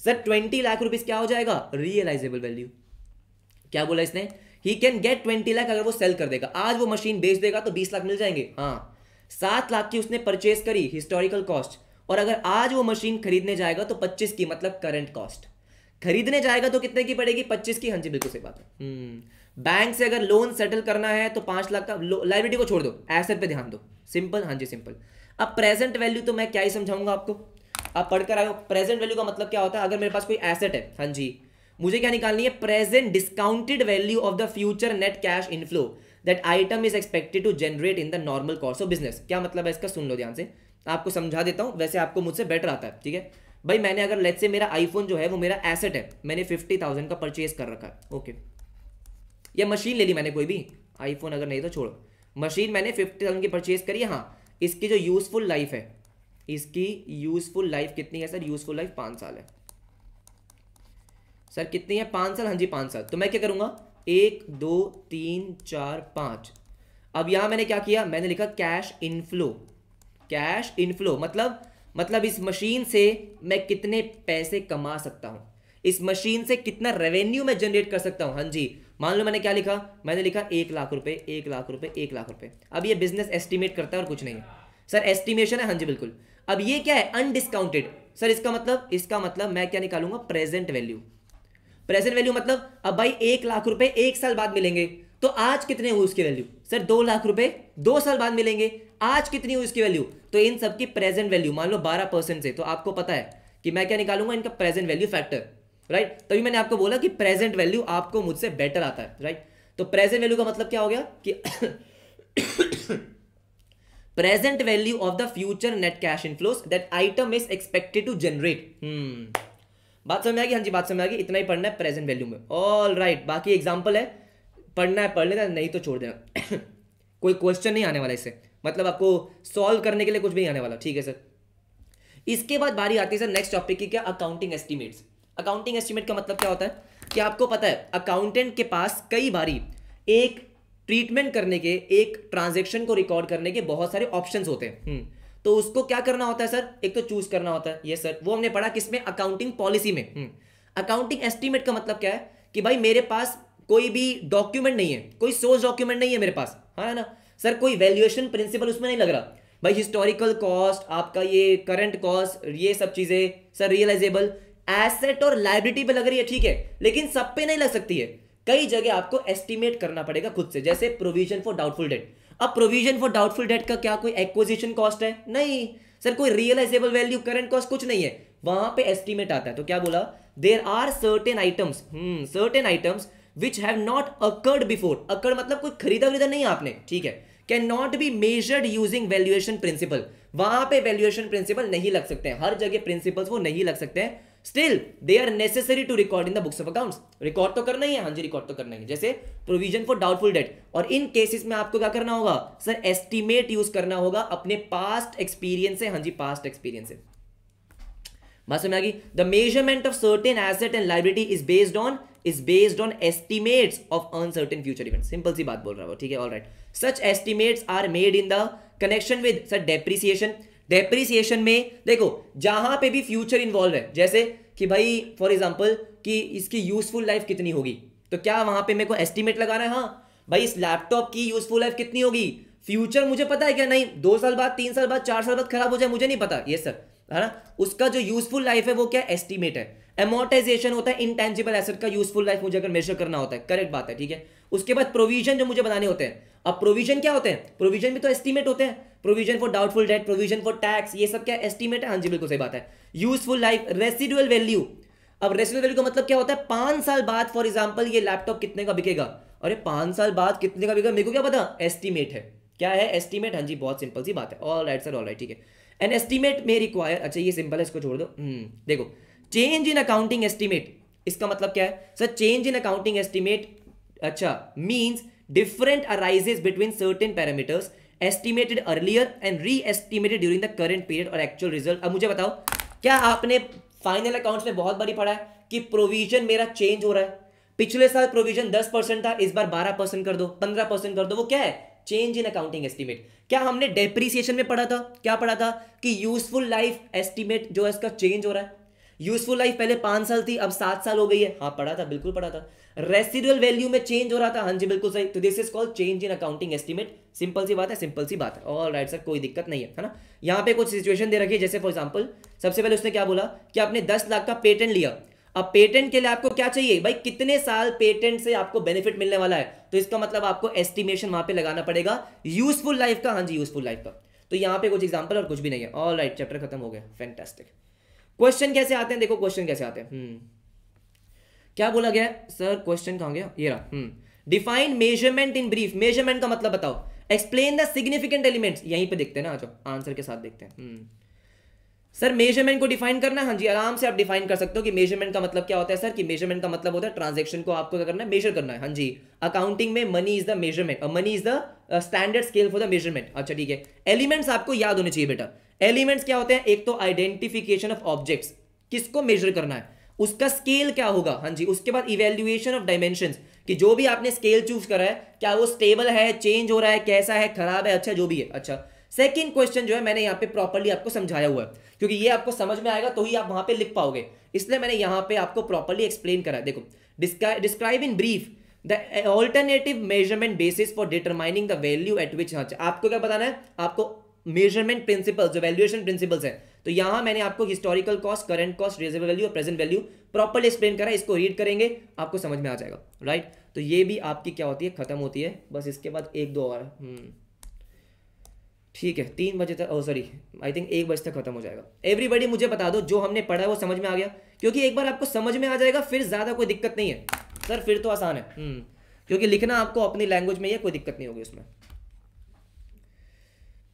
सर ट्वेंटी लाख रुपीज क्या हो जाएगा रियलाइजेबल वैल्यू क्या बोला इसने he can get twenty lakh अगर वो सेल कर देगा आज वो मशीन बेच देगा तो बीस लाख मिल जाएंगे हाँ सात लाख की उसने परचेज करी हिस्टोरिकल कॉस्ट और अगर आज वो मशीन खरीदने जाएगा तो पच्चीस की मतलब करंट कॉस्ट खरीदने जाएगा तो कितने की पड़ेगी पच्चीस की हाँ जी बिल्कुल सही बात है बैंक हम्म। से अगर लोन सेटल करना है तो पांच लाख का लाइब्रेटी को छोड़ दो एसेट पे ध्यान दो सिंपल हाँ जी सिंपल अब प्रेजेंट वैल्यू तो मैं क्या ही समझाऊंगा आपको आप पढ़कर आए हो प्रेजेंट वैल्यू का मतलब क्या होता है अगर मेरे पास कोई एसेट है हाँ जी मुझे क्या निकालनी है present discounted value of the future net cash inflow that item is expected to generate in the normal course of business क्या मतलब है इसका सुन लो ध्यान से आपको समझा देता हूँ वैसे आपको मुझसे बेटर आता है ठीक है भाई मैंने अगर लेट से मेरा आईफोन जो है वो मेरा एसेट है मैंने फिफ्टी थाउजेंड का परचेज कर रखा है ओके या मशीन ले ली मैंने कोई भी आईफोन अगर नहीं तो छोड़ मशीन मैंने फिफ्टी थाउजेंड की परचेज करी हाँ इसकी जो यूजफुल लाइफ है इसकी यूजफुल लाइफ कितनी है सर यूजफुल लाइफ पाँच साल है सर कितनी है पाँच साल हाँ जी पाँच साल तो मैं क्या करूँगा एक दो तीन चार पाँच अब यहाँ मैंने क्या किया मैंने लिखा कैश इनफ्लो कैश इनफ्लो मतलब मतलब इस मशीन से मैं कितने पैसे कमा सकता हूँ इस मशीन से कितना रेवेन्यू मैं जनरेट कर सकता हूँ हाँ जी मान लो मैंने क्या लिखा मैंने लिखा एक लाख रुपए एक लाख रुपए एक लाख रुपए अब ये बिजनेस एस्टिमेट करता है और कुछ नहीं सर एस्टिमेशन है हाँ जी बिल्कुल अब ये क्या है अनडिस्काउंटेड सर इसका मतलब इसका मतलब मैं क्या निकालूंगा प्रेजेंट वैल्यू प्रेजेंट वैल्यू मतलब अब भाई एक लाख रुपए एक साल बाद मिलेंगे तो आज कितने हुए उसकी वैल्यू सर दो लाख रुपए दो साल बाद मिलेंगे आज कितनी हुई उसकी वैल्यू तो इन सबकी प्रेजेंट वैल्यू मान लो बारह परसेंट से तो आपको पता है कि मैं क्या निकालूंगा इनका प्रेजेंट वैल्यू फैक्टर राइट तभी मैंने आपको बोला कि प्रेजेंट वैल्यू आपको मुझसे बेटर आता है राइट तो प्रेजेंट वैल्यू का मतलब क्या हो गया कि present value of the future net cash inflows that item is expected to generate बात समझ में आएगी हाँ जी बात समझ आएगी इतना ही पढ़ना है प्रेजेंट वैल्यू में ऑल राइट right, बाकी एग्जाम्पल है पढ़ना है पढ़ लेना नहीं तो छोड़ देना कोई क्वेश्चन नहीं आने वाला इससे मतलब आपको सॉल्व करने के लिए कुछ भी नहीं आने वाला ठीक है सर इसके बाद बारी आती है सर नेक्स्ट टॉपिक की क्या अकाउंटिंग एस्टिमेट्स अकाउंटिंग एस्टिमेट का मतलब क्या होता है कि आपको पता है अकाउंटेंट के पास कई बारी एक ट्रीटमेंट करने के एक ट्रांजेक्शन को रिकॉर्ड करने के बहुत सारे ऑप्शन होते हैं हम्म। तो उसको क्या करना होता है सर एक तो चूज करना होता है ये सर वो हमने पढ़ा किसमें अकाउंटिंग पॉलिसी में अकाउंटिंग हम्म। एस्टिमेट का मतलब क्या है कि भाई मेरे पास कोई भी डॉक्यूमेंट नहीं है कोई सोर्स डॉक्यूमेंट नहीं है मेरे पास हाँ है ना सर कोई वैल्यूएशन प्रिंसिपल उसमें नहीं लग रहा भाई हिस्टोरिकल कॉस्ट आपका ये करंट कॉस्ट ये सब चीज़ें सर रियलाइजेबल एसेट और लाइब्रिटी पे लग रही है ठीक है लेकिन सब पे नहीं लग सकती है कई जगह आपको एस्टिमेट करना पड़ेगा खुद से जैसे प्रोविजन फॉर डाउटफुल डेट अब प्रोविजन फॉर डाउटफुल डेट का क्या कोई एक्विजिशन कॉस्ट है नहीं सर कोई रियलाइजेबल वैल्यू करंट कॉस्ट कुछ नहीं है वहां पे एस्टिमेट आता है तो क्या बोला there are certain items certain items which have not accrued before accrued मतलब कोई खरीदा वरीदा नहीं आपने ठीक है can not be measured using valuation principle वहां पे वैल्यूएशन प्रिंसिपल नहीं लग सकते हैं हर जगह प्रिंसिपल वो नहीं लग सकते हैं still they are necessary to record in the books of accounts record तो करना ही है हाँ जी रिकॉर्ड तो करना ही है जैसे प्रोविजन फॉर डाउटफुल डेट और इन केसेस में आपको क्या करना होगा सर एस्टिमेट यूज करना होगा अपने पास्ट एक्सपीरियंस से हाँ जी पास्ट एक्सपीरियंस से बात समझ आ गई the measurement of certain asset and liability is based on is based on estimates of uncertain future event simple सी बात बोल रहा हूँ ठीक है all right such estimates are made in the connection with sir depreciation depreciation में देखो जहां पे भी फ्यूचर इन्वॉल्व है जैसे कि भाई फॉर एग्जाम्पल कि इसकी यूजफुल लाइफ कितनी होगी तो क्या वहां पे मेरे को एस्टिमेट लगा रहा है हाँ भाई इस लैपटॉप की यूजफुल लाइफ कितनी होगी फ्यूचर मुझे पता है क्या नहीं दो साल बाद तीन साल बाद चार साल बाद खराब हो जाए मुझे नहीं पता ये सर है ना उसका जो यूजफुल लाइफ है वो क्या एस्टिमेट है एमोटाइजेशन होता है इंटेंजिबल एसेट का यूजफुल लाइफ मुझे अगर मेजर करना होता है करेक्ट बात है ठीक है उसके बाद प्रोविजन जो मुझे बनाने होते हैं अब प्रोविजन क्या होते हैं प्रोविजन भी तो एस्टीमेट होते हैं provision for doubtful debt provision for tax ये सब क्या एस्टीमेट है हाँ जी बिल्कुल सही बात है यूजफुल लाइफ रेसिडुअल वैल्यू अब रेसिडुअल वैल्यू का मतलब क्या होता है पांच साल बाद फॉर एग्जाम्पल ये लैपटॉप कितने का बिकेगा अरे पांच साल बाद कितने का बिकेगा मेरे को क्या पता एस्टीमेट है क्या है एस्टीमेट हाँ जी बहुत सिंपल सी बात है all right sir all right ठीक है एन एस्टीमेट में रिक्वायर अच्छा ये सिंपल है इसको छोड़ दो हम्म, देखो चेंज इन अकाउंटिंग एस्टिमेट इसका मतलब क्या है sir change in accounting estimate अच्छा means different arises between certain parameters estimated earlier and reestimated during the current period और एक्चुअल रिजल्ट अब मुझे बताओ क्या आपने फाइनल अकाउंट्स में बहुत बड़ी पढ़ा है कि प्रोविजन मेरा चेंज हो रहा है पिछले साल प्रोविजन 10 परसेंट था इस बार 12 परसेंट कर दो 15 परसेंट कर दो वो क्या है चेंज इन अकाउंटिंग एस्टिमेट क्या हमने डेप्रिसिएशन में पढ़ा था क्या पढ़ा था कि यूजफुल लाइफ एस्टिमेट जो है इसका चेंज हो रहा है यूजफुल लाइफ पहले पांच साल थी अब सात साल हो गई है हाँ पढ़ा था बिल्कुल पढ़ा था रेसिडुअल वैल्यू में चेंज हो रहा था हाँ जी बिल्कुल सही तो this is called change in accounting estimate simple सी बात है सिंपल सी बात है ऑल राइट सर कोई दिक्कत नहीं है है ना यहाँ पे कुछ सिचुएशन दे रखी है जैसे फॉर एग्जाम्पल सबसे पहले उसने क्या बोला कि आपने दस लाख का पेटेंट लिया अब पेटेंट के लिए आपको क्या चाहिए भाई कितने साल पेटेंट से आपको बेनिफिट मिलने वाला है तो इसका मतलब आपको एस्टिमेशन वहां पे लगाना पड़ेगा यूजफुल लाइफ का हाँ जी यूजफुल लाइफ का तो यहाँ पे कुछ एग्जाम्पल और कुछ भी नहीं है ऑल राइट चैप्टर खत्म हो गया फैंटेस्टिक क्वेश्चन कैसे आते हैं देखो क्वेश्चन कैसे आते हैं हम्म। क्या बोला गया सर क्वेश्चन कहा गया ये रहा define measurement in brief measurement का मतलब बताओ एक्सप्लेन द सिग्निफिकेंट एलिमेंट यहीं पे देखते हैं ना आ आंसर के साथ देखते हैं सर हम्म। मेजरमेंट को डिफाइन करना हाँ जी आराम से आप डिफाइन कर सकते हो कि मेजरमेंट का मतलब क्या होता है सर कि मेजरमेंट का मतलब होता है ट्रांजेक्शन को आपको क्या करना है मेजर करना है हाँ जी अकाउंटिंग में money is the measurement money is the standard scale for the measurement अच्छा ठीक है एलिमेंट्स आपको याद होने चाहिए बेटा एलिमेंट्स क्या होते हैं एक तो आइडेंटिफिकेशन ऑफ ऑब्जेक्ट्स किसको मेजर करना है उसका स्केल क्या होगा हाँ जी उसके बाद इवेल्युएशन ऑफ डायमेंशन कि जो भी आपने स्केल चूज करा है क्या वो स्टेबल है चेंज हो रहा है कैसा है खराब है अच्छा जो भी है अच्छा सेकेंड क्वेश्चन जो है मैंने यहाँ पे प्रॉपरली आपको समझाया हुआ है क्योंकि ये आपको समझ में आएगा तो ही आप वहां पे लिख पाओगे इसलिए मैंने यहाँ पे आपको प्रॉपरली एक्सप्लेन करा है देखो describe in brief the alternative measurement basis for determining the value at which आपको क्या बताना है आपको मेजरमेंट प्रिंसिपल्स वैल्यूएशन प्रिंसिपल्स हैं तो यहां मैंने आपको historical cost current cost reserve value और प्रेजेंट वैल्यू प्रॉपरली एक्सप्लेन करा इसको रीड करेंगे आपको समझ में आ जाएगा राइट तो ये भी आपकी क्या होती है खत्म होती है बस इसके बाद एक दो और हम्म। ठीक है तीन बजे तक ओ सॉरी आई थिंक एक बजे तक खत्म हो जाएगा एवरीबडी मुझे बता दो जो हमने पढ़ा है वो समझ में आ गया क्योंकि एक बार आपको समझ में आ जाएगा फिर ज़्यादा कोई दिक्कत नहीं है सर फिर तो आसान है हम्म। क्योंकि लिखना आपको अपनी लैंग्वेज में ही कोई दिक्कत नहीं होगी उसमें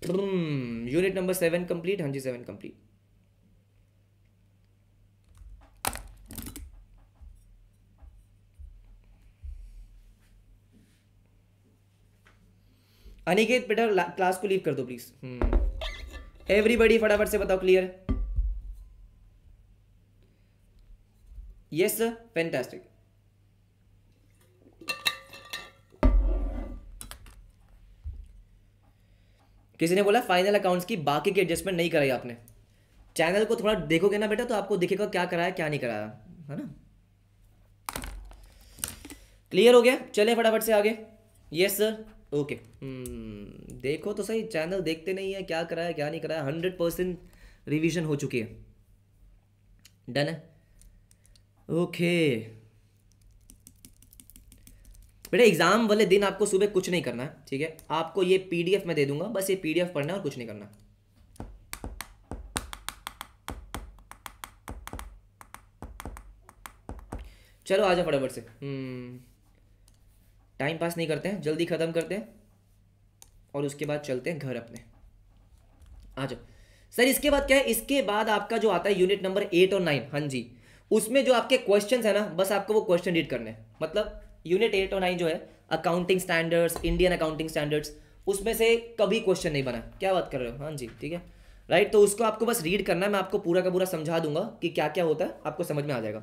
यूनिट नंबर सेवन कंप्लीट हाँ जी सेवन कंप्लीट अनिकेत बेटा क्लास को लीव कर दो प्लीज एवरीबडी hmm. फटाफट से बताओ क्लियर यस सर फैंटास्टिक किसी ने बोला फाइनल अकाउंट्स की बाकी की एडजस्टमेंट नहीं कराई आपने चैनल को थोड़ा देखोगे ना बेटा तो आपको दिखेगा क्या कराया क्या नहीं कराया है ना क्लियर हो गया चले फटाफट से आगे यस सर ओके देखो तो सही चैनल देखते नहीं है क्या कराया क्या नहीं कराया हंड्रेड परसेंट रिविजन हो चुकी है डन है ओके बेटा एग्जाम वाले दिन आपको सुबह कुछ नहीं करना है ठीक है आपको ये पीडीएफ मैं दे दूंगा बस ये पीडीएफ पढ़ना है और कुछ नहीं करना चलो आ जाओ फटाफट से टाइम हम्म। पास नहीं करते हैं जल्दी ख़त्म करते हैं और उसके बाद चलते हैं घर अपने आ जाओ सर इसके बाद क्या है इसके बाद आपका जो आता है यूनिट नंबर एट और नाइन हाँ जी उसमें जो आपके क्वेश्चंस है ना बस आपको वो क्वेश्चन रीड करने हैं मतलब यूनिट एट और नाइन जो है accounting standards Indian accounting standards उसमें से कभी क्वेश्चन नहीं बना क्या बात कर रहे हो हाँ जी ठीक है राइट तो उसको आपको बस रीड करना है मैं आपको पूरा का पूरा समझा दूंगा कि क्या क्या होता है आपको समझ में आ जाएगा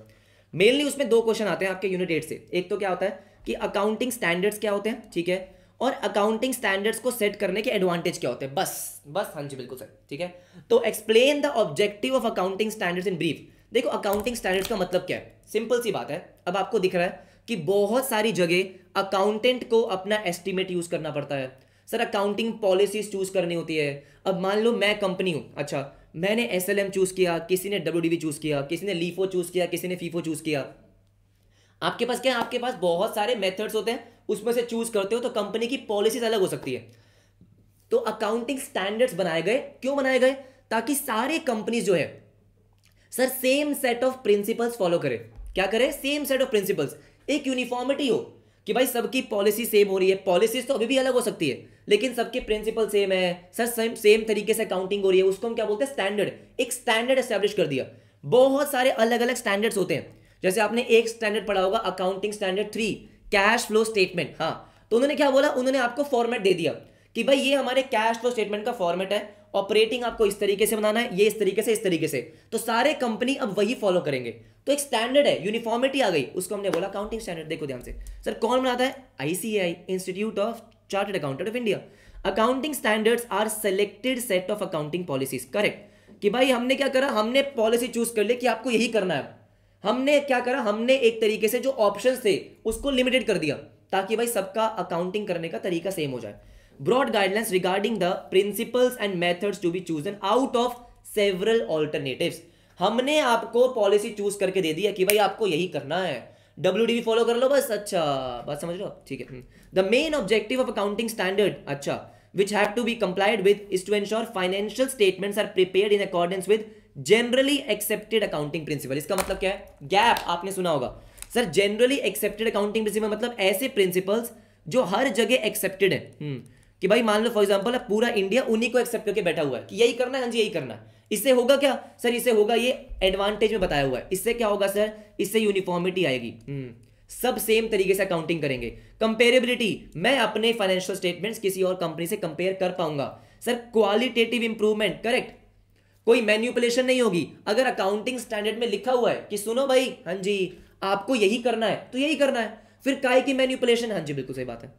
मेनली उसमें दो क्वेश्चन आते हैं आपके यूनिट एट से एक तो क्या होता है कि अकाउंटिंग स्टैंडर्ड्स क्या होते हैं ठीक है और अकाउंटिंग स्टैंडर्ड्स को सेट करने के एडवांटेज क्या होते हैं बस बस हाँ जी बिल्कुल सर ठीक है तो explain the objective of accounting standards in brief देखो अकाउंटिंग स्टैंडर्ड्स का मतलब क्या है सिंपल सी बात है अब आपको दिख रहा है कि बहुत सारी जगह अकाउंटेंट को अपना एस्टिमेट यूज करना पड़ता है सर अकाउंटिंग पॉलिसीज चूज करनी होती है अब मान लो मैं कंपनी हूं अच्छा मैंने एस एल एम चूज किया किसी ने डब्ल्यू डी चूज किया किसी ने लीफो चूज e किया किसी ने फीफो चूज e किया आपके पास क्या है आपके पास बहुत सारे मेथड्स होते हैं उसमें से चूज करते हो तो कंपनी की पॉलिसीज अलग हो सकती है तो अकाउंटिंग स्टैंडर्ड्स बनाए गए क्यों बनाए गए ताकि सारे कंपनीज जो है sir same set of principles follow करें क्या करें सेम सेट ऑफ प्रिंसिपल्स एक यूनिफॉर्मिटी हो कि भाई सबकी पॉलिसी सेम हो रही है पॉलिसीज तो अभी भी अलग हो सकती है लेकिन सबके प्रिंसिपल सेम है सर सेम सेम तरीके से काउंटिंग हो रही है उसको हम क्या बोलते हैं स्टैंडर्ड एक स्टैंडर्ड एस्टेब्लिश कर दिया बहुत सारे अलग अलग स्टैंडर्ड्स होते हैं जैसे आपने एक स्टैंडर्ड पढ़ा होगा accounting standard three cash flow statement हाँ तो उन्होंने क्या बोला उन्होंने आपको फॉर्मेट दे दिया कि भाई ये हमारे कैश फ्लो स्टेटमेंट का फॉर्मेट है ऑपरेटिंग आपको इस तरीके से बनाना है ये इस तरीके से इस तरीके से तो सारे कंपनी अब वही फॉलो करेंगे तो एक स्टैंडर्ड है यूनिफॉर्मिटी आ गई उसको हमने बोला अकाउंटिंग स्टैंडर्ड देखो ध्यान से सर कौन बनाता है ICAI institute of chartered accountant of India accounting standards are selected set of accounting policies correct कि भाई हमने क्या करा हमने पॉलिसी चूज कर ली कि आपको यही करना है हमने क्या करा हमने एक तरीके से जो ऑप्शन थे उसको लिमिटेड कर दिया ताकि भाई सबका अकाउंटिंग करने का तरीका सेम हो जाए broad guidelines regarding the principles and methods to be chosen out of several alternatives हमने आपको पॉलिसी चूज करके दे दी है कि भाई आपको यही करना है डब्ल्यू डी फॉलो कर लो बस अच्छा बस समझ लो ठीक है the main objective of accounting standard अच्छा which have to be complied with is to ensure financial statements are prepared in accordance with generally accepted accounting principle इसका मतलब क्या है गैप आपने सुना होगा sir generally accepted accounting principle मतलब ऐसे प्रिंसिपल्स जो हर जगह एक्सेप्टेड है हम्म। कि भाई मान लो फॉर एग्जाम्पल पूरा इंडिया उन्हीं को एक्सेप्ट करके बैठा हुआ है कि यही करना है हाँ जी यही करना है इससे होगा क्या सर इससे होगा ये एडवांटेज में बताया हुआ है इससे क्या होगा सर इससे यूनिफॉर्मिटी आएगी हम्म। सब सेम तरीके से अकाउंटिंग करेंगे कंपेरेबिलिटी मैं अपने फाइनेंशियल स्टेटमेंट्स किसी और कंपनी से कंपेयर कर पाऊंगा सर क्वालिटेटिव इंप्रूवमेंट करेक्ट कोई मैन्युपुलेशन नहीं होगी अगर अकाउंटिंग स्टैंडर्ड में लिखा हुआ है कि सुनो भाई हाँ जी आपको यही करना है तो यही करना है फिर काय की मैन्युपुलेशन हाँ जी बिल्कुल सही बात है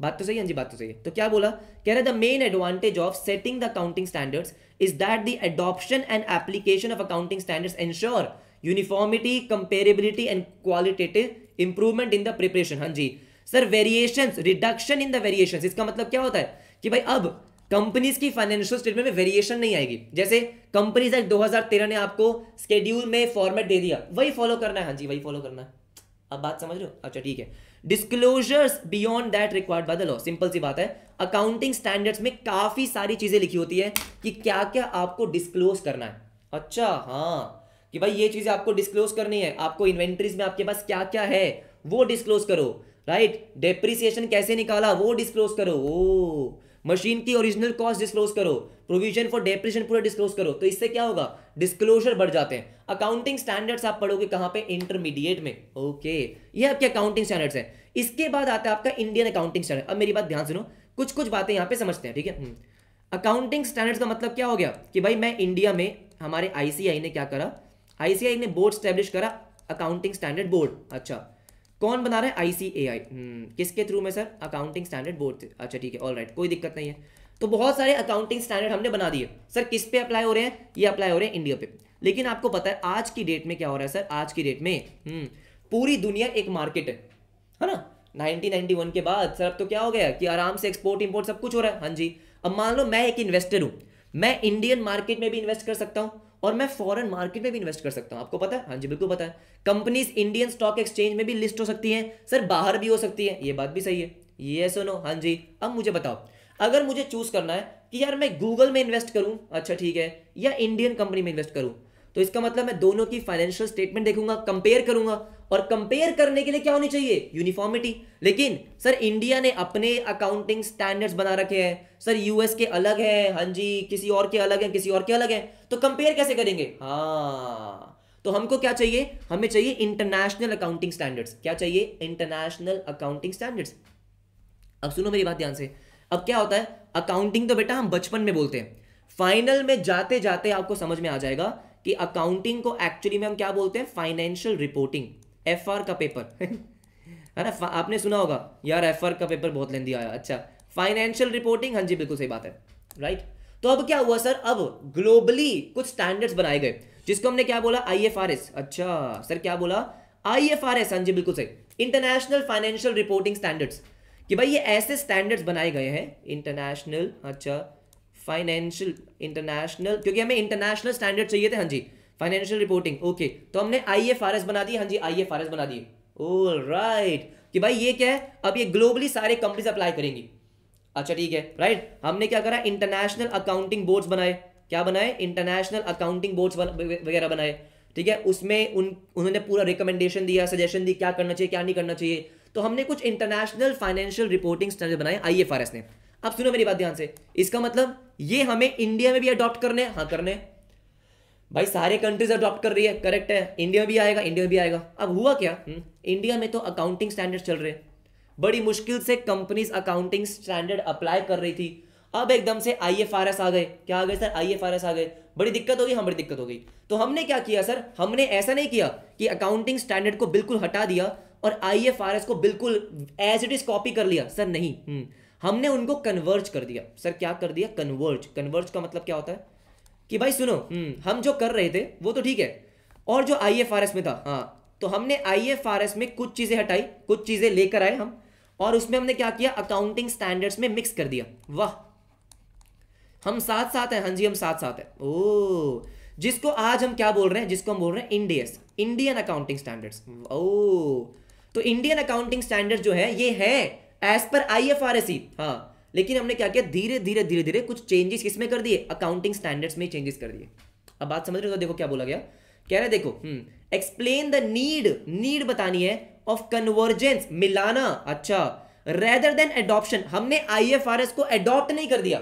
बात तो सही है हाँ जी बात तो सही है तो क्या बोला कह रहे the main advantage of setting the accounting standards is that the adoption and application of accounting standards ensure uniformity comparability and qualitative improvement in the preparation हाँ जी sir variation reduction in the variation इसका मतलब क्या होता है कि भाई अब कंपनीज की फाइनेंशियल स्टेटमेंट में वेरिएशन नहीं आएगी जैसे कंपनीज एक्ट 2013 ने आपको स्केड्यूल में फॉर्मेट दे दिया वही फॉलो करना है हाँ जी वही फॉलो करना है अब बात समझ लो अच्छा ठीक है disclosures beyond that required by the law simple सी बात है अकाउंटिंग स्टैंडर्ड्स में काफ़ी सारी चीज़ें लिखी होती है कि क्या क्या आपको डिस्क्लोज करना है अच्छा हाँ कि भाई ये चीज़ें आपको डिस्क्लोज करनी है आपको इन्वेंट्रीज में आपके पास क्या क्या है वो डिस्क्लोज करो राइट डेप्रिसिएशन कैसे निकाला वो डिस्क्लोज करो ओ मशीन की ओरिजिनल कॉस्ट डिस्क्लोज करो प्रोविजन फॉर डेप्रेशन पूरा डिस्क्लोज करो तो इससे क्या होगा डिस्क्लोजर बढ़ जाते हैं अकाउंटिंग स्टैंडर्ड्स आप पढ़ोगे कहां पे इंटरमीडिएट में ओके ये आपके अकाउंटिंग स्टैंडर्ड्स हैं इसके बाद आता है आपका इंडियन अकाउंटिंग स्टैंडर्ड अब मेरी बात ध्यान सुनो कुछ कुछ बातें यहाँ पे समझते हैं ठीक है अकाउंटिंग हम्म। स्टैंडर्ड्स का मतलब क्या हो गया कि भाई मैं इंडिया में हमारे आईसीआई ने क्या करा आईसीआई ने बोर्ड स्टैब्लिश करा अकाउंटिंग स्टैंडर्ड बोर्ड अच्छा कौन बना रहा है आईसीएआई हम्म। किसके थ्रू में सर अकाउंटिंग स्टैंडर्ड बोर्ड अच्छा ठीक है ऑल राइट कोई दिक्कत नहीं है तो बहुत सारे अकाउंटिंग स्टैंडर्ड हमने बना दिए सर किस पे अप्लाई हो रहे हैं ये अप्लाई हो रहे हैं इंडिया पे लेकिन आपको पता है आज की डेट में क्या हो रहा है सर आज की डेट में हम्म, पूरी दुनिया एक मार्केट है है ना 1991 के बाद सर अब तो क्या हो गया कि आराम से एक्सपोर्ट इंपोर्ट सब कुछ हो रहा है हाँ जी अब मान लो मैं एक इन्वेस्टर हूँ मैं इंडियन मार्केट में भी इन्वेस्ट कर सकता हूँ और मैं फॉरेन मार्केट में भी इन्वेस्ट कर सकता हूँ आपको पता है हाँ जी बिल्कुल पता है कंपनीज इंडियन स्टॉक एक्सचेंज में भी लिस्ट हो सकती है सर बाहर भी हो सकती है ये बात भी सही है ये सुनो हाँ जी अब मुझे बताओ अगर मुझे चूज करना है कि यार मैं गूगल में इन्वेस्ट करूं अच्छा ठीक है या इंडियन कंपनी में इन्वेस्ट करूं तो इसका मतलब मैं दोनों की फाइनेंशियल स्टेटमेंट देखूंगा कंपेयर करूंगा और कंपेयर करने के लिए क्या होनी चाहिए यूनिफॉर्मिटी लेकिन सर इंडिया ने अपने अकाउंटिंग स्टैंडर्ड्स बना रखे हैं सर यूएस के अलग हैं हाँ जी किसी और के अलग हैं किसी और के अलग हैं तो कंपेयर कैसे करेंगे हाँ तो हमको क्या चाहिए हमें चाहिए इंटरनेशनल अकाउंटिंग स्टैंडर्ड्स क्या चाहिए इंटरनेशनल अकाउंटिंग स्टैंडर्ड्स अब सुनो मेरी बात ध्यान से अब क्या होता है अकाउंटिंग तो बेटा हम बचपन में बोलते हैं फाइनल में जाते जाते आपको समझ में आ जाएगा कि अकाउंटिंग को एक्चुअली में हम क्या बोलते हैं फाइनेंशियल रिपोर्टिंग एफ का पेपर है ना आपने सुना होगा यार एफ का पेपर बहुत लेंदी आया अच्छा फाइनेंशियल रिपोर्टिंग हाँ जी बिल्कुल सही बात है राइट तो अब क्या हुआ सर अब ग्लोबली कुछ स्टैंडर्ड्स बनाए गए जिसको हमने क्या बोला आई अच्छा सर क्या बोला आई एफ आर एस हाँ जी बिल्कुल सही इंटरनेशनल फाइनेंशियल रिपोर्टिंग स्टैंडर्ड्स कि भाई ये ऐसे स्टैंडर्ड्स बनाए गए हैं इंटरनेशनल अच्छा फाइनेंशियल इंटरनेशनल क्योंकि हमें इंटरनेशनल स्टैंडर्ड चाहिए थे हाँ जी फाइनेंशियल रिपोर्टिंग ओके तो हमने आई एफ आर एस बना दी हाँ जी आई एफ आर एस बना दी राइट कि भाई ये क्या है अब ये ग्लोबली सारे कंपनीज अप्लाई करेंगी अच्छा ठीक है राइट हमने क्या करा इंटरनेशनल अकाउंटिंग बोर्ड्स बनाए क्या बनाए इंटरनेशनल अकाउंटिंग बोर्ड्स वगैरह बनाए ठीक है उसमें उन उन्होंने पूरा रिकमेंडेशन दिया सजेशन दी क्या करना चाहिए क्या नहीं करना चाहिए तो हमने कुछ इंटरनेशनल फाइनेंशियल रिपोर्टिंग स्टैंडर्ड बनाए आई एफ आर एस ने अब सुनो मेरी बात ध्यान से इसका मतलब ये हमें इंडिया में भी अडॉप्ट करने है? हाँ करने भाई सारे कंट्रीज अडॉप्ट कर रही है करेक्ट है इंडिया भी आएगा इंडिया भी आएगा अब हुआ क्या हुँ? हम्म, इंडिया में तो अकाउंटिंग स्टैंडर्ड चल रहे बड़ी मुश्किल से कंपनीज अकाउंटिंग स्टैंडर्ड अप्लाई कर रही थी अब एकदम से आई एफ आर एस आ गए क्या आ गए sir I F R S आ गए बड़ी दिक्कत होगी हम हाँ, बड़ी दिक्कत होगी तो हमने क्या किया सर हमने ऐसा नहीं किया कि अकाउंटिंग स्टैंडर्ड को बिल्कुल हटा दिया और आईएफआरएस को बिल्कुल एज इट इज कॉपी कर लिया सर नहीं हम्म। हमने उनको कन्वर्ज कर दिया सर क्या कर दिया कन्वर्ज कन्वर्ज का मतलब क्या होता है कि भाई सुनो हम्म। हम जो कर रहे थे वो तो ठीक है और जो आईएफआरएस में था हाँ तो हमने आईएफआरएस में कुछ चीजें हटाई कुछ चीजें लेकर आए हम और उसमें हमने क्या किया अकाउंटिंग स्टैंडर्ड्स में मिक्स कर दिया वाह हम साथ साथ हैं हाँ जी हम साथ साथ हैं ओ जिसको आज हम क्या बोल रहे हैं जिसको हम बोल रहे हैं इंडियस इंडियन अकाउंटिंग स्टैंडर्ड्स ओ तो इंडियन अकाउंटिंग स्टैंडर्ड जो है ये है as per I F R S ई हाँ लेकिन हमने क्या किया धीरे धीरे धीरे धीरे कुछ चेंजेस किसमें कर दिए अकाउंटिंग स्टैंडर्ड्स में चेंजेस कर दिए अब बात समझ रहे हो तो देखो क्या बोला गया कह रहे देखो एक्सप्लेन द नीड नीड बतानी है ऑफ कन्वर्जेंस मिलाना अच्छा रेदर देन एडॉप्शन हमने आई एफ आर एस को एडॉप्ट नहीं कर दिया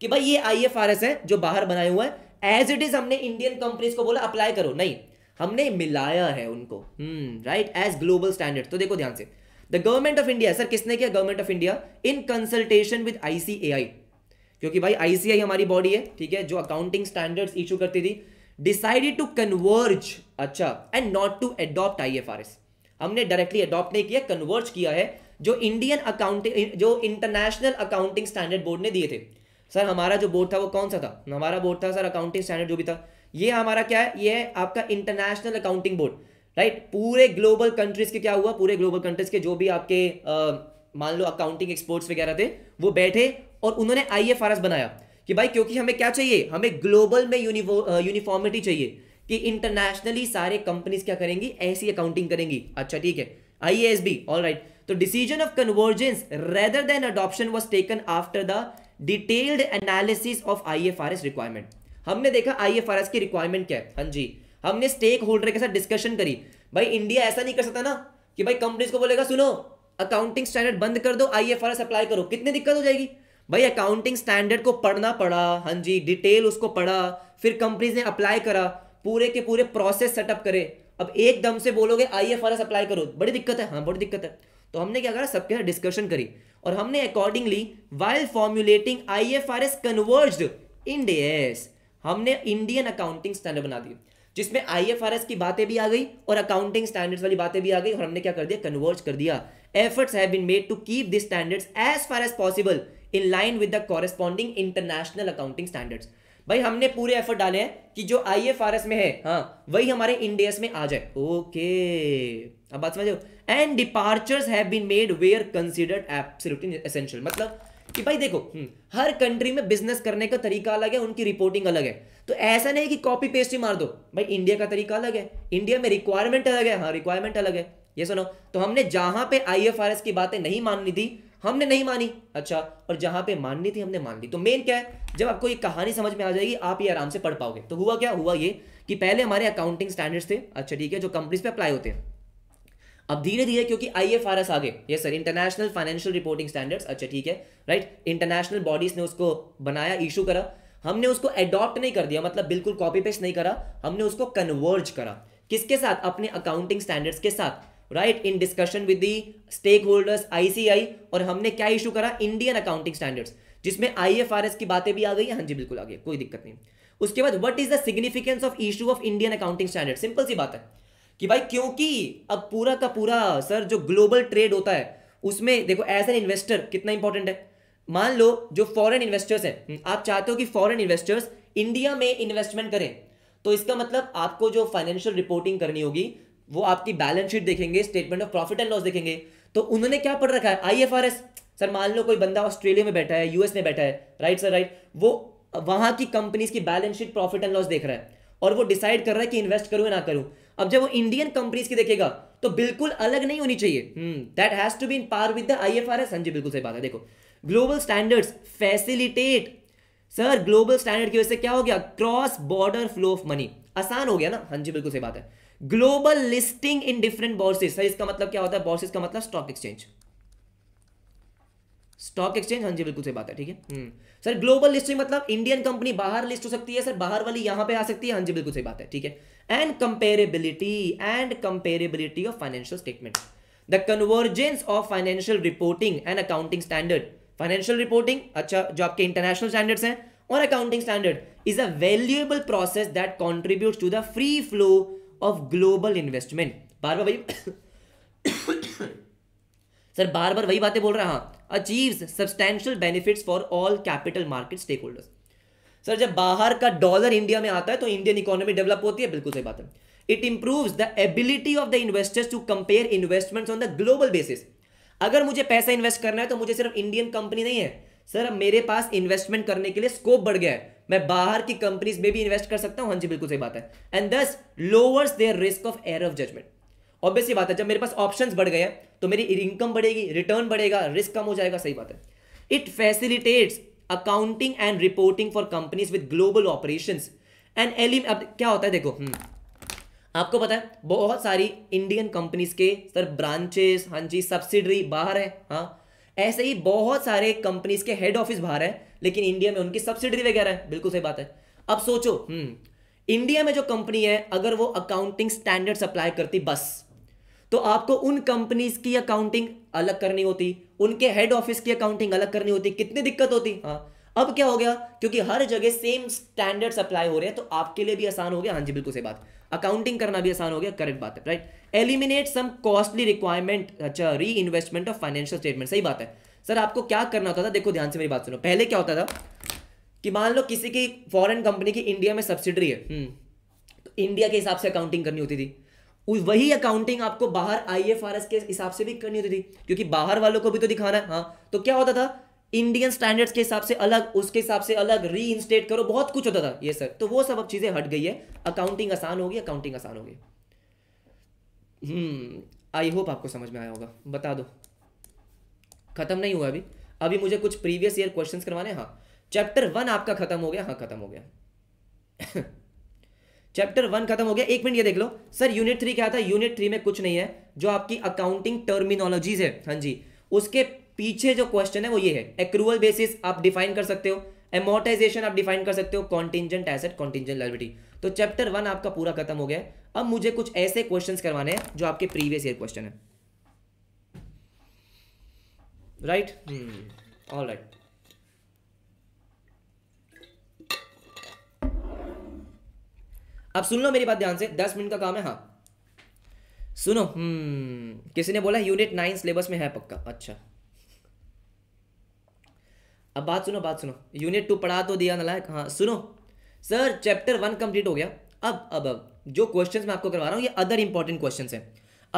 कि भाई ये आई एफ आर एस है जो बाहर बनाया हुआ है एज इट इज हमने इंडियन कंपनीज को बोला अप्लाई करो नहीं हमने मिलाया है उनको राइट एज ग्लोबल स्टैंडर्ड तो देखो ध्यान से the government of India sir किसने किया government of India in consultation with ICAI क्योंकि भाई आईसीआई हमारी बॉडी है ठीक है जो अकाउंटिंग स्टैंडर्ड्स इशू करती थी डिसाइडेड टू कन्वर्ज अच्छा and not to adopt IFRS हमने डायरेक्टली अडॉप्ट नहीं किया कन्वर्ज किया है जो इंडियन अकाउंटिंग जो इंटरनेशनल अकाउंटिंग स्टैंडर्ड बोर्ड ने दिए थे सर हमारा जो बोर्ड था वो कौन सा था हमारा बोर्ड था सर अकाउंटिंग स्टैंडर्ड जो भी था ये हमारा क्या है ये है आपका इंटरनेशनल अकाउंटिंग बोर्ड राइट पूरे ग्लोबल कंट्रीज के क्या हुआ पूरे ग्लोबल कंट्रीज के जो भी आपके मान लो अकाउंटिंग एक्सपोर्ट्स वगैरह थे वो बैठे और उन्होंने आई बनाया कि भाई क्योंकि हमें क्या चाहिए हमें ग्लोबल में यूनिफॉर्मिटी चाहिए कि इंटरनेशनली सारे कंपनीज क्या करेंगी ऐसी अकाउंटिंग करेंगी अच्छा ठीक है I S B all right तो decision of convergence rather than adoption was taken after the detailed analysis of I F R S requirement हमने देखा आई एफ आर एस की रिक्वायरमेंट क्या है हाँ जी हमने स्टेक होल्डर के साथ डिस्कशन करी भाई इंडिया ऐसा नहीं कर सकता ना कि भाई कंपनीज को बोलेगा सुनो अकाउंटिंग स्टैंडर्ड बंद कर दो आई एफ अप्लाई करो कितनी दिक्कत हो जाएगी भाई अकाउंटिंग स्टैंडर्ड को पढ़ना पड़ा हाँ जी डिटेल उसको पढ़ा फिर कंपनीज ने अप्लाई करा पूरे के पूरे प्रोसेस सेटअप करे अब एकदम से बोलोगे आई अप्लाई करो बड़ी दिक्कत है हाँ बड़ी दिक्कत है तो हमने क्या करा सबके साथ डिस्कशन करी और हमने accordingly while formulating I F R S converge Ind AS हमने इंडियन अकाउंटिंग स्टैंडर्ड बना दिए जिसमें आईएफआरएस की बातें भी आ गई और अकाउंटिंग स्टैंडर्ड्स वाली बातें भी आ गई और हमने क्या कर दिया कन्वर्ज कर दिया efforts have been made to keep this standards as far as possible in line with the corresponding international accounting standards भाई हमने पूरे एफर्ट डाले हैं कि जो आई एफ आर एस में है हाँ वही हमारे इंडियस में आ जाए ओके अब बात समझो and departures have been made where considered absolutely essential मतलब कि भाई देखो हम्म। हर कंट्री में बिजनेस करने का तरीका अलग है उनकी रिपोर्टिंग अलग है तो ऐसा नहीं कि कॉपी पेस्ट ही मार दो भाई इंडिया का तरीका अलग है इंडिया में रिक्वायरमेंट अलग है हाँ रिक्वायरमेंट अलग है ये सुनो तो हमने जहां पे आईएफआरएस की बातें नहीं माननी थी हमने नहीं मानी अच्छा और जहां पे माननी थी हमने मान ली तो मेन क्या है जब आपको ये कहानी समझ में आ जाएगी आप ये आराम से पढ़ पाओगे तो हुआ क्या हुआ ये कि पहले हमारे अकाउंटिंग स्टैंडर्ड्स थे अच्छा ठीक है जो कंपनीज पे अप्लाई होते हैं अब धीरे धीरे क्योंकि आई एफ आर एस आगे ये sir international financial reporting standards अच्छा ठीक है राइट इंटरनेशनल बॉडीज ने उसको बनाया इशू करा हमने उसको एडॉप्ट नहीं कर दिया मतलब बिल्कुल कॉपी पेस्ट नहीं करा हमने उसको कन्वर्ज करा किसके साथ अपने अकाउंटिंग स्टैंडर्ड्स के साथ right in discussion with the stakeholders ICI और हमने क्या इशू करा इंडियन अकाउंटिंग स्टैंडर्ड्स जिसमें आई एफ आर एस की बातें भी आ गई हाँ जी बिल्कुल आ गई कोई दिक्कत नहीं उसके बाद what is the significance of issue of Indian accounting standard simple सी बात है कि भाई क्योंकि अब पूरा का पूरा सर जो ग्लोबल ट्रेड होता है उसमें देखो एज एन इन्वेस्टर कितना इंपॉर्टेंट है मान लो जो फॉरेन इन्वेस्टर्स हैं हम्म, आप चाहते हो कि फॉरेन इन्वेस्टर्स इंडिया में इन्वेस्टमेंट करें तो इसका मतलब आपको जो फाइनेंशियल रिपोर्टिंग करनी होगी वो आपकी बैलेंस शीट देखेंगे statement of profit and loss देखेंगे तो उन्होंने क्या पढ़ रखा है आई सर मान लो कोई बंदा ऑस्ट्रेलिया में बैठा है यूएस में बैठा है राइट सर राइट वो वहां की कंपनीज की balance sheet profit and loss देख रहा है और वो डिसाइड कर रहा है कि इन्वेस्ट करूं या ना करूं अब जब वो इंडियन कंपनीज की देखेगा तो बिल्कुल अलग नहीं होनी चाहिए that has to be in par with the IFRS Sanjay बिल्कुल सही बात है देखो global standards facilitate sir global standard की वजह से क्या हो गया cross border flow of money आसान हो गया ना हां जी बिल्कुल सही बात है global listing in different bourses sir इसका मतलब क्या होता है बोर्सेस का मतलब स्टॉक एक्सचेंज स्टॉक एक्सचेंज हां जी बिल्कुल सही बात है ठीक है सर ग्लोबल लिस्टिंग मतलब इंडियन कंपनी बाहर लिस्ट हो सकती है सर बाहर वाली यहां पे आ सकती है हां जी बिल्कुल सही बात है ठीक है and comparability and comparability of financial statement the convergence of financial reporting and accounting standard financial reporting अच्छा जो आपके international standards हैं और accounting standard is a valuable process that contributes to the free flow of global investment बार बार वही sir बार बार वही बातें बोल रहा हाँ achieves substantial benefits for all capital market stakeholders sir जब बाहर का डॉलर इंडिया में आता है तो इंडियन इकोनॉमी डेवलप होती है बिल्कुल सही बात है it improves the ability of the investors to compare investments on the global basis अगर मुझे पैसा इन्वेस्ट करना है तो मुझे सिर्फ इंडियन कंपनी नहीं है सर मेरे पास इन्वेस्टमेंट करने के लिए स्कोप बढ़ गया है मैं बाहर की कंपनीज में भी इन्वेस्ट कर सकता हूं हाँ जी बिल्कुल सही बात है and this lowers their risk of error of judgement obviously बात है जब मेरे पास ऑप्शन बढ़ गए तो मेरी इनकम बढ़ेगी रिटर्न बढ़ेगा रिस्क कम हो जाएगा सही बात है it facilitates accounting and reporting for companies with global operation and एलिम अब क्या होता है देखो हम्म, आपको पता है बहुत सारी इंडियन कंपनीज के सर ब्रांचेस हाँ जी सब्सिडरी बाहर है हाँ ऐसे ही बहुत सारे कंपनीज के हेड ऑफिस बाहर है लेकिन इंडिया में उनकी सब्सिडरी वगैरह है बिल्कुल सही बात है अब सोचो इंडिया हम्म, में जो कंपनी है अगर वो अकाउंटिंग स्टैंडर्ड अप्लाई करती बस तो आपको उन कंपनीज की अकाउंटिंग अलग करनी होती उनके हेड ऑफिस की अकाउंटिंग अलग करनी होती कितनी दिक्कत होती हाँ अब क्या हो गया क्योंकि हर जगह सेम स्टैंडर्ड अप्लाई हो रहे हैं तो आपके लिए भी आसान हो गया हाँ जी बिल्कुल सही बात अकाउंटिंग करना भी आसान हो गया करेक्ट बात है right eliminate some costly requirement अच्छा री इन्वेस्टमेंट ऑफ फाइनेंशियल स्टेटमेंट सही बात है सर आपको क्या करना होता था देखो ध्यान से मेरी बात सुनो पहले क्या होता था कि मान लो किसी की फॉरेन कंपनी की इंडिया में सब्सिडरी है हम्म। तो इंडिया के हिसाब से अकाउंटिंग करनी होती थी वही अकाउंटिंग आपको बाहर आई एफ आर एस के हिसाब से भी करनी होती थी क्योंकि बाहर वालों को भी तो दिखाना है हाँ तो क्या होता था इंडियन स्टैंडर्ड्स के हिसाब से अलग उसके हिसाब से अलग री इंस्टेट करो बहुत कुछ होता था ये सर तो वो सब अब चीजें हट गई है अकाउंटिंग आसान होगी अकाउंटिंग आसान होगी हम्म आई होप आपको समझ में आया होगा बता दो खत्म नहीं हुआ अभी अभी मुझे कुछ प्रीवियस ईयर क्वेश्चंस करवाने हाँ चैप्टर वन आपका खत्म हो गया हाँ खत्म हो गया चैप्टर वन खत्म हो गया एक मिनट ये देख लो सर यूनिट थ्री क्या था यूनिट थ्री में कुछ नहीं है जो आपकी अकाउंटिंग टर्मिनोलॉजीज है हाँ जी उसके पीछे जो क्वेश्चन है वो ये है एक्रूवल बेसिस आप डिफाइन कर सकते हो एमोटाइजेशन आप डिफाइन कर सकते हो कॉन्टिजेंट एसेट कॉन्टिजेंट लाइबिलिटी तो चैप्टर वन आपका पूरा खत्म हो गया अब मुझे कुछ ऐसे क्वेश्चन करवाने हैं जो आपके प्रीवियस ईयर क्वेश्चन है राइट ऑल राइट अब सुन लो मेरी बात ध्यान से दस मिनट का काम है हाँ सुनो हम्म, किसी ने बोला यूनिट नाइन सिलेबस में है पक्का अच्छा अब बात सुनो बात सुनो यूनिट टू पढ़ा तो दिया नलायक हाँ सुनो सर चैप्टर वन कंप्लीट हो गया अब अब अब जो क्वेश्चन मैं आपको करवा रहा हूँ ये अदर इंपॉर्टेंट क्वेश्चन है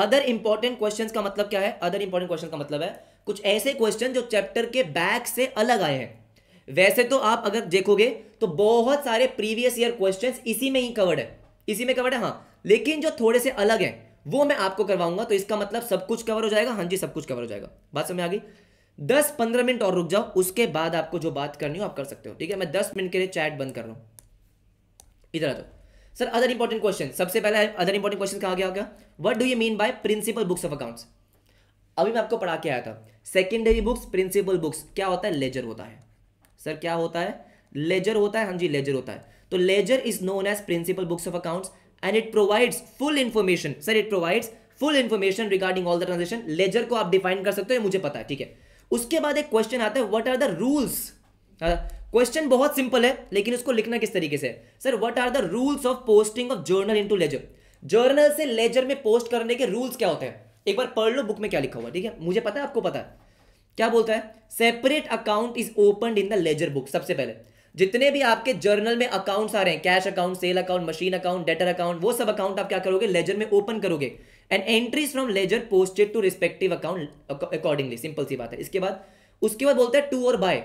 अदर इंपॉर्टेंट क्वेश्चन का मतलब क्या है अदर इंपॉर्टेंट क्वेश्चन का मतलब है कुछ ऐसे क्वेश्चन जो चैप्टर के बैक से अलग आए हैं वैसे तो आप अगर देखोगे तो बहुत सारे प्रीवियस ईयर क्वेश्चन इसी में ही कवर्ड है इसी में कवर्ड है हाँ लेकिन जो थोड़े से अलग है वो मैं आपको करवाऊंगा तो इसका मतलब सब कुछ कवर हो जाएगा हाँ जी सब कुछ कवर हो जाएगा बात समझ आ गई दस पंद्रह मिनट और रुक जाओ उसके बाद आपको जो बात करनी हो आप कर सकते हो ठीक है मैं दस मिनट के लिए चैट बंद कर रहा हूं इधर आ जाओ सर अदर इंपॉर्टेंट क्वेश्चन सबसे पहले अदर इंपॉर्टेंट क्वेश्चन कहा गया होगा what do you mean by principal books of accounts अभी मैं आपको पढ़ा के आया था सेकेंडरी बुक्स प्रिंसिपल बुक्स क्या होता है लेजर होता है सर क्या होता है लेजर होता है हाँ जी लेजर होता है तो ledger is known as principal books of accounts and it provides full information sir it provides full information regarding all the transaction ledger को आप डिफाइन कर सकते हो मुझे पता है ठीक है उसके बाद एक क्वेश्चन आता है what are the rules question बहुत सिंपल है लेकिन उसको लिखना किस तरीके से sir what are the rules of posting of journal in ledger journal से लेजर में पोस्ट करने के रूल्स क्या होते हैं एक बार पढ़ लो बुक में क्या लिखा हुआ ठीक है मुझे पता है आपको पता है क्या बोलता है separate account is open in the ledger book सबसे पहले जितने भी आपके जर्नल में अकाउंट आ रहे हैं cash account sale account machine account debtor account वो सब अकाउंट आप क्या करोगे लेजर में ओपन करोगे and entries from ledger posted to respective account accordingly simple सी बात है इसके बाद उसके बाद बोलते हैं टू और बाय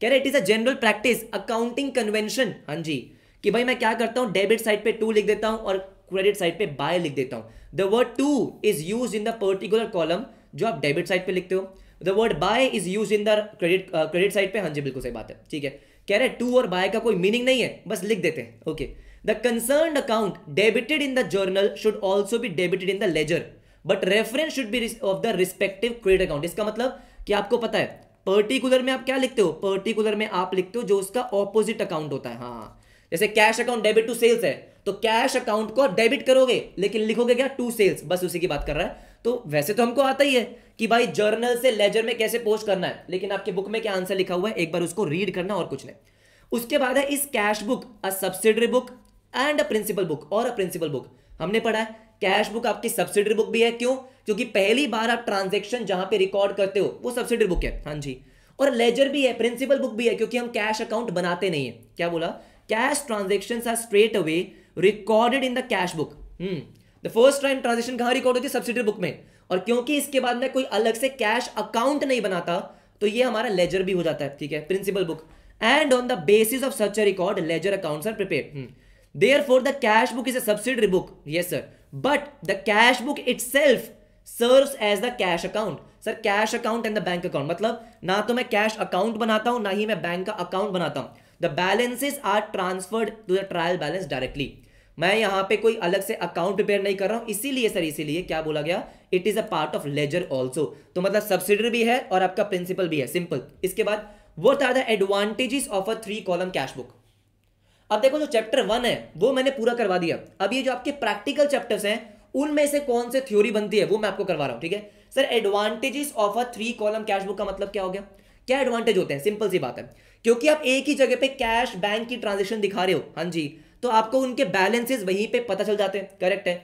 कह रहे it is a general practice accounting convention हाँ जी कि भाई मैं क्या करता हूँ डेबिट साइड पे टू लिख देता हूँ और क्रेडिट साइड पे बाय लिख देता हूँ the word to is use in the particular column जो आप डेबिट साइड पे लिखते हो the word by is use in the credit credit side पे हाँ जी बिल्कुल सही बात है ठीक है कह रहे टू और बाय का कोई मीनिंग नहीं है बस लिख देते हैं okay the concern account debited in the journal should also भी debited in the ledger but reference should be of the respective credit account इसका मतलब कि आपको पता है पर्टिकुलर में आप क्या लिखते हो पर्टिकुलर में आप लिखते हो जो उसका ऑपोजिट अकाउंट होता है हाँ जैसे cash account debit to sales है तो कैश अकाउंट को आप डेबिट करोगे लेकिन लिखोगे क्या टू सेल्स बस उसी की बात कर रहा है तो वैसे तो हमको आता ही है कि भाई जर्नल से लेजर में कैसे पोस्ट करना है लेकिन आपके बुक में क्या आंसर लिखा हुआ है एक बार उसको रीड करना और कुछ नहीं उसके बाद है इस cash book a subsidiary book and a principal book और अ प्रिंसिपल बुक हमने पढ़ा है कैश बुक आपकी सब्सिडरी बुक भी है क्यों क्योंकि पहली बार आप ट्रांजेक्शन जहां पे रिकॉर्ड करते हो वो सब्सिडरी बुक है हाँ जी और लेजर भी है प्रिंसिपल बुक भी है क्योंकि हम कैश अकाउंट बनाते नहीं है क्या बोला cash transaction are straight away recorded in the cash book the first time transaction कहां रिकॉर्ड होती है सब्सिडी बुक में और क्योंकि इसके बाद में कोई अलग से कैश अकाउंट नहीं बनाता तो ये हमारा लेजर भी हो जाता है ठीक है principal book and on the basis of such a record ledger accounts are prepare therefore the cash book is a subsidiary book yes sir but the cash book itself serves as the cash account sir cash account and the bank account मतलब ना तो मैं cash account बनाता हूं ना ही मैं bank का account बनाता हूं the balances are transferred to the trial balance directly मैं यहाँ पे कोई अलग से अकाउंट प्रिपेयर नहीं कर रहा हूँ इसीलिए सर इसीलिए क्या बोला गया it is a part of ledger also तो मतलब सब्सिडरी भी है और आपका प्रिंसिपल भी है सिंपल इसके बाद what are the advantages of a three column cash book अब देखो जो चैप्टर वन है वो मैंने पूरा करवा दिया अब ये जो आपके प्रैक्टिकल चैप्टर्स हैं उनमें से कौन से थ्योरी बनती है वो मैं आपको करवा रहा हूँ ठीक है sir advantages of a three column cash book का मतलब क्या हो गया क्या एडवांटेज होते हैं सिंपल सी बात है क्योंकि आप एक ही जगह पे कैश बैंक की ट्रांजेक्शन दिखा रहे हो हाँ जी तो आपको उनके बैलेंसेज वहीं पे पता चल जाते हैं करेक्ट है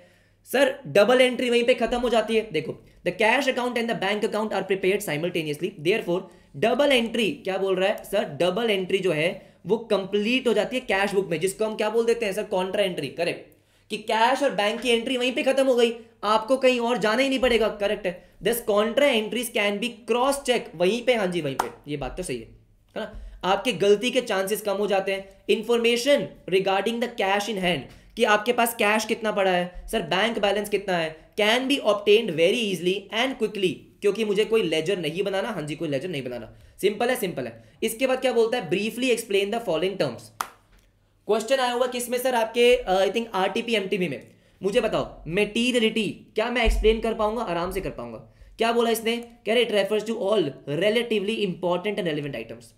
सर डबल एंट्री वहीं पे खत्म हो जाती है देखो the cash account and the bank account are prepare simultaneously therefore double entry क्या बोल रहा है सर डबल एंट्री जो है वो कंप्लीट हो जाती है कैश बुक में जिसको हम क्या बोल देते हैं सर कॉन्ट्रा एंट्री करेक्ट कि कैश और बैंक की एंट्री वहीं पे खत्म हो गई आपको कहीं और जाना ही नहीं पड़ेगा करेक्ट है thus contra entries can be cross check वहीं पे हाँ जी वहीं पे ये बात तो सही है है ना आपके गलती के चांसेस कम हो जाते हैं information regarding the cash in hand कि आपके पास कैश कितना पड़ा है सर बैंक बैलेंस कितना है can be obtained very easily and quickly क्योंकि मुझे कोई लेजर नहीं बनाना हाँ जी कोई लेजर नहीं बनाना सिंपल है सिंपल है इसके बाद क्या बोलता है briefly explain the following terms question आया हुआ किसमें सर आपके I think R T P M T B में मुझे बताओ मेटीरियलिटी क्या मैं एक्सप्लेन कर पाऊंगा आराम से कर पाऊंगा क्या बोला इसने कह रहे it refers to all relatively important and relevant items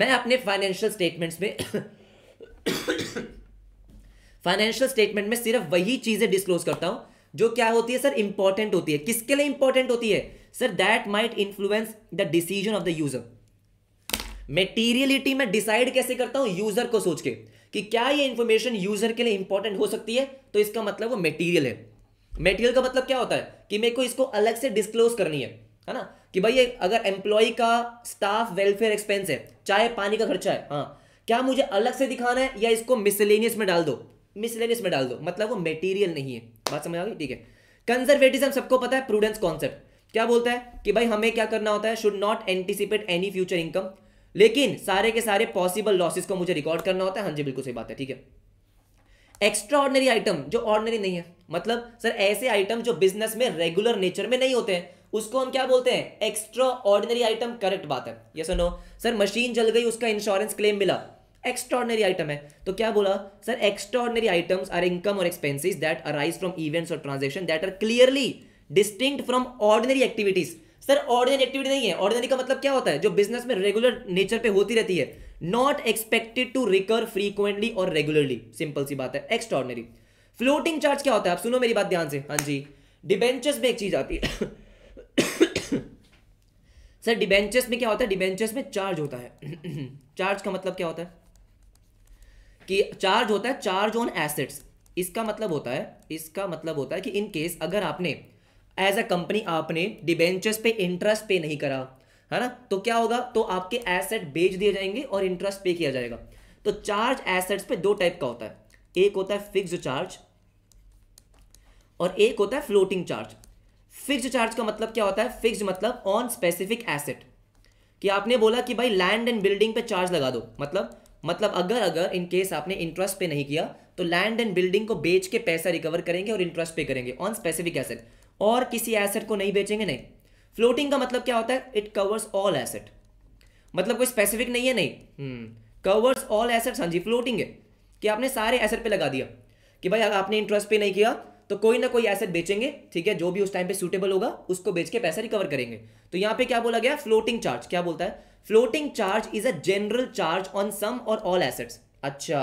मैं अपने फाइनेंशियल स्टेटमेंट्स में फाइनेंशियल स्टेटमेंट में सिर्फ वही चीज़ें डिस्क्लोज करता हूं जो क्या होती है सर इंपॉर्टेंट होती है किसके लिए इंपॉर्टेंट होती है sir that might influence the decision of the user materiality में डिसाइड कैसे करता हूं यूजर को सोच के कि क्या ये इंफॉर्मेशन यूजर के लिए इंपॉर्टेंट हो सकती है तो इसका मतलब वो मेटीरियल है मेटीरियल का मतलब क्या होता है कि मेरे को इसको अलग से डिस्क्लोज करनी है है ना कि भाई अगर एम्प्लॉय का स्टाफ वेलफेयर एक्सपेंस है चाहे पानी का खर्चा है हाँ क्या मुझे अलग से दिखाना है या इसको मिसलेनियस में डाल दो मिसलेनियस में डाल दो मतलब वो मेटीरियल नहीं है बात समझ आ गई ठीक है कंजर्वेटिज्म सबको पता है प्रूडेंस कॉन्सेप्ट क्या बोलता है कि भाई हमें क्या करना होता है should not anticipate any future income लेकिन सारे के सारे पॉसिबल लॉसेस को मुझे रिकॉर्ड करना होता है हाँ जी बिल्कुल सही बात है ठीक है एक्स्ट्रा ऑर्डनरी आइटम जो ऑर्डनरी नहीं है मतलब सर ऐसे आइटम जो बिजनेस में रेगुलर नेचर में नहीं होते हैं उसको हम क्या बोलते हैं एक्स्ट्रा ऑर्डिनरी आइटम करेक्ट बात है ये सुनो सर मशीन जल गई उसका इंश्योरेंस क्लेम मिला एक्स्ट्रॉर्डनरी आइटम है तो क्या बोला sir extraordinary items are income or expenses that arise from events or transaction that are clearly distinct from ordinary activities sir ordinary activity नहीं है ऑर्डिनरी का मतलब क्या होता है जो बिजनेस में रेगुलर नेचर पे होती रहती है not expected to recur frequently or regularly simple सी बात है एक्स्ट्रॉर्डनरी फ्लोटिंग चार्ज क्या होता है आप सुनो मेरी बात ध्यान से हाँ जी डिबेंचर्स में एक चीज आती है सर डिबेंचर्स में क्या होता है डिबेंचर्स में चार्ज होता है चार्ज का मतलब क्या होता है कि चार्ज होता है चार्ज ऑन एसेट्स इसका मतलब होता है इसका मतलब होता है कि इन केस अगर आपने एज अ कंपनी आपने डिबेंचर्स पे इंटरेस्ट पे नहीं करा है ना तो क्या होगा तो आपके एसेट बेच दिए जाएंगे और इंटरेस्ट पे किया जाएगा तो चार्ज एसेट्स पे दो टाइप का होता है एक होता है फिक्स चार्ज और एक होता है फ्लोटिंग चार्ज फिक्स्ड चार्ज का मतलब क्या होता है फिक्स्ड मतलब ऑन स्पेसिफिक एसेट कि आपने बोला कि भाई लैंड एंड बिल्डिंग पे चार्ज लगा दो मतलब मतलब अगर अगर इन केस आपने इंटरेस्ट पे नहीं किया तो लैंड एंड बिल्डिंग को बेच के पैसा रिकवर करेंगे और इंटरेस्ट पे करेंगे ऑन स्पेसिफिक एसेट और किसी एसेट को नहीं बेचेंगे नहीं फ्लोटिंग का मतलब क्या होता है इट कवर्स ऑल एसेट मतलब कोई स्पेसिफिक नहीं है नहीं कवर्स ऑल एसेट हाँ जी फ्लोटिंग है कि आपने सारे एसेट पे लगा दिया कि भाई अगर आपने इंटरेस्ट पे नहीं किया तो कोई ना कोई एसेट बेचेंगे ठीक है जो भी उस टाइम पे सूटेबल होगा उसको बेच के पैसा रिकवर करेंगे तो यहां पे क्या बोला गया फ्लोटिंग चार्ज क्या बोलता है floating charge is a general charge on some or all assets अच्छा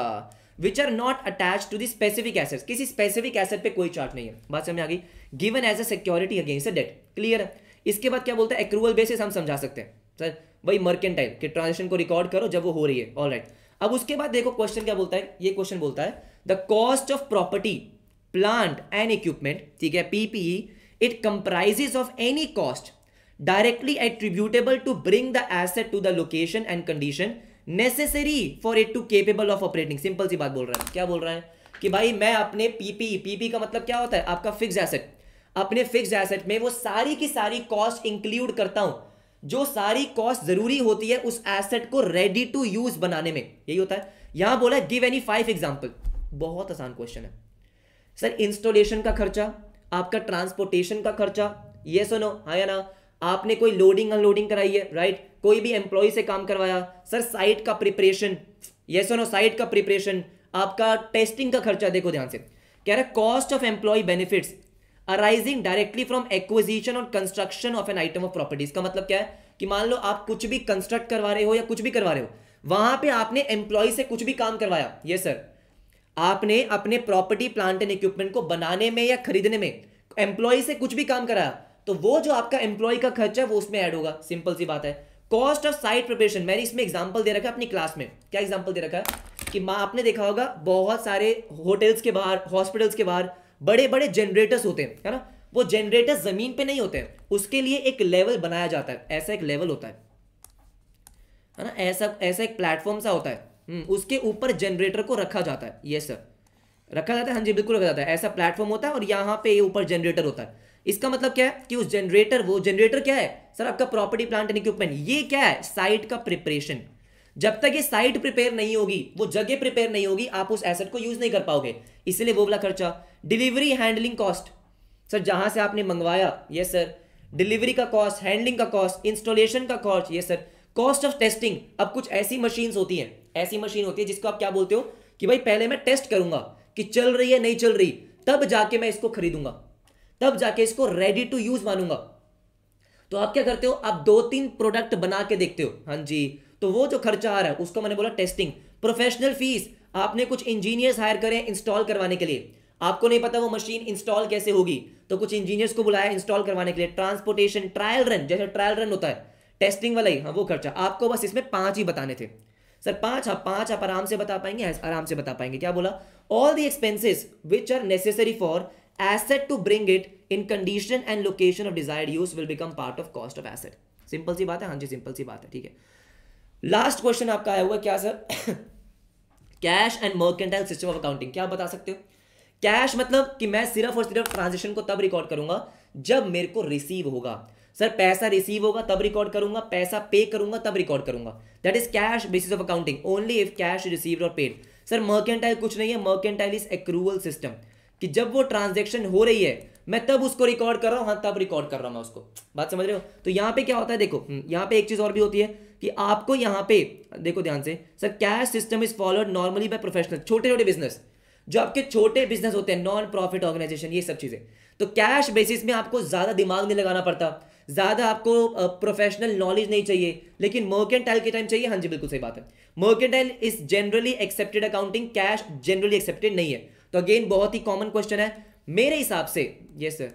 which are not attach to the specific asset किसी स्पेसिफिक एसेट पे कोई चार्ज नहीं है बात समझ आ गई given as a security against a debt clear है इसके बाद क्या बोलता है अक्रूवल बेसिस हम समझा सकते हैं सर भाई मर्केंटाइल के ट्रांजेक्शन को रिकॉर्ड करो जब वो हो रही है ऑल right. अब उसके बाद देखो क्वेश्चन क्या बोलता है ये क्वेश्चन बोलता है the cost of property plant and equipment ठीक है PPE it comprises of any cost directly attributable to bring the asset to the location and condition necessary for it to capable of operating simple सी बात बोल रहा है क्या बोल रहा है कि भाई मैं अपने पीपीई पीपी e, e का मतलब क्या होता है आपका फिक्स एसेट अपने फिक्स एसेट में वो सारी की सारी कॉस्ट इंक्लूड करता हूं जो सारी कॉस्ट जरूरी होती है उस एसेट को रेडी टू यूज बनाने में यही होता है यहां बोला गिव एनी फाइव एग्जाम्पल बहुत आसान क्वेश्चन है सर इंस्टॉलेशन का खर्चा आपका ट्रांसपोर्टेशन का खर्चा ये सुनो हाँ या ना आपने कोई लोडिंग अनलोडिंग कराई है राइट कोई भी एम्प्लॉय से काम करवाया सर साइट का प्रिपरेशन ये सुनो साइट का प्रिपरेशन आपका टेस्टिंग का खर्चा देखो ध्यान से कह रहा है cost of employ benefits arising directly from acquisition or construction of an item of properties का मतलब क्या है कि मान लो आप कुछ भी कंस्ट्रक्ट करवा रहे हो या कुछ भी करवा रहे हो वहां पे आपने एम्प्लॉय से कुछ भी काम करवाया ये सर आपने अपने प्रॉपर्टी प्लांट एंड इक्विपमेंट को बनाने में या खरीदने में एम्प्लॉय से कुछ भी काम कराया तो वो जो आपका एम्प्लॉय का खर्च है वो उसमें ऐड होगा सिंपल सी बात है कॉस्ट ऑफ साइट प्रिपरेशन मैंने इसमें एग्जाम्पल दे रखा है अपनी क्लास में क्या एग्जाम्पल दे रखा है कि माँ आपने देखा होगा बहुत सारे होटल्स के बाहर हॉस्पिटल्स के बाहर बड़े बड़े जनरेटर्स होते हैं है ना वो जनरेटर जमीन पे नहीं होते हैं उसके लिए एक लेवल बनाया जाता है ऐसा एक लेवल होता है है ना ऐसा ऐसा एक प्लेटफॉर्म सा होता है हम्म। उसके ऊपर जनरेटर को रखा जाता है ये सर रखा जाता है हाँ जी बिल्कुल रखा जाता है ऐसा प्लेटफॉर्म होता है और यहाँ पे ये ऊपर जनरेटर होता है इसका मतलब क्या है कि उस जनरेटर वो जनरेटर क्या है सर आपका प्रॉपर्टी प्लांट एंड इक्विपमेंट ये क्या है साइट का प्रिपरेशन जब तक ये साइट प्रिपेयर नहीं होगी वो जगह प्रिपेयर नहीं होगी आप उस एसेट को यूज नहीं कर पाओगे इसलिए वो वाला खर्चा डिलीवरी हैंडलिंग कॉस्ट सर जहां से आपने मंगवाया ये सर डिलीवरी का कॉस्ट हैंडलिंग का कॉस्ट इंस्टॉलेशन का कॉस्ट ये सर कॉस्ट ऑफ टेस्टिंग अब कुछ ऐसी मशीन्स होती हैं ऐसी मशीन होती है जिसको आप क्या बोलते हो कि भाई पहले मैं टेस्ट करूंगा कि चल रही है नहीं चल रही तब जाके मैं इसको खरीदूंगा तब जाके इसको रेडी टू यूज मानूंगा तो आप क्या करते हो आप दो तीन प्रोडक्ट बना के देखते हो हाँ जी तो वो जो खर्चा आ रहा है उसको मैंने बोला टेस्टिंग प्रोफेशनल फीस आपने कुछ इंजीनियर्स हायर करे इंस्टॉल करवाने के लिए आपको नहीं पता वो मशीन इंस्टॉल कैसे होगी तो कुछ इंजीनियर्स को बुलाया इंस्टॉल करवाने के लिए ट्रांसपोर्टेशन ट्रायल रन जैसे ट्रायल रन होता है टेस्टिंग वाला ही हाँ वो खर्चा आपको बस इसमें पांच ही बताने थे सर पांच हाँ पांच आप आराम से बता पाएंगे हाँ, आराम से बता पाएंगे क्या बोला all the expenses which are necessary for asset to bring it in condition and location of desired use will become part of cost of asset simple सी बात है हाँ जी सिंपल सी बात है ठीक है लास्ट क्वेश्चन आपका आया हुआ क्या sir cash and mercantile system of accounting क्या बता सकते हो कैश मतलब कि मैं सिर्फ और सिर्फ ट्रांजेक्शन को तब रिकॉर्ड करूंगा जब मेरे को रिसीव होगा सर पैसा रिसीव होगा तब रिकॉर्ड करूंगा पैसा पे करूंगा तब रिकॉर्ड करूंगा that is cash basis of accounting only if cash receive or paid sir mercantile कुछ नहीं है मर्केंटाइल इज एक्रूवल सिस्टम कि जब वो ट्रांजेक्शन हो रही है मैं तब उसको रिकॉर्ड कर रहा हूँ हाँ तब रिकॉर्ड कर रहा हूँ मैं उसको बात समझ रहे हो तो यहाँ पे क्या होता है देखो हम्म, यहाँ पे एक चीज़ और भी होती है कि आपको यहाँ पे देखो ध्यान से sir cash system is followed normally by professional छोटे छोटे बिजनेस जो आपके छोटे बिजनेस होते हैं नॉन प्रॉफिट ऑर्गेनाइजेशन ये सब चीज़ें तो कैश बेसिस में आपको ज़्यादा दिमाग नहीं लगाना पड़ता ज़्यादा आपको प्रोफेशनल नॉलेज नहीं चाहिए लेकिन मर्केंटाइल के टाइम चाहिए हाँ जी बिल्कुल सही बात है mercantile is generally accepted accounting cash generally accepted नहीं है तो अगेन बहुत ही कॉमन क्वेश्चन है मेरे हिसाब से यस सर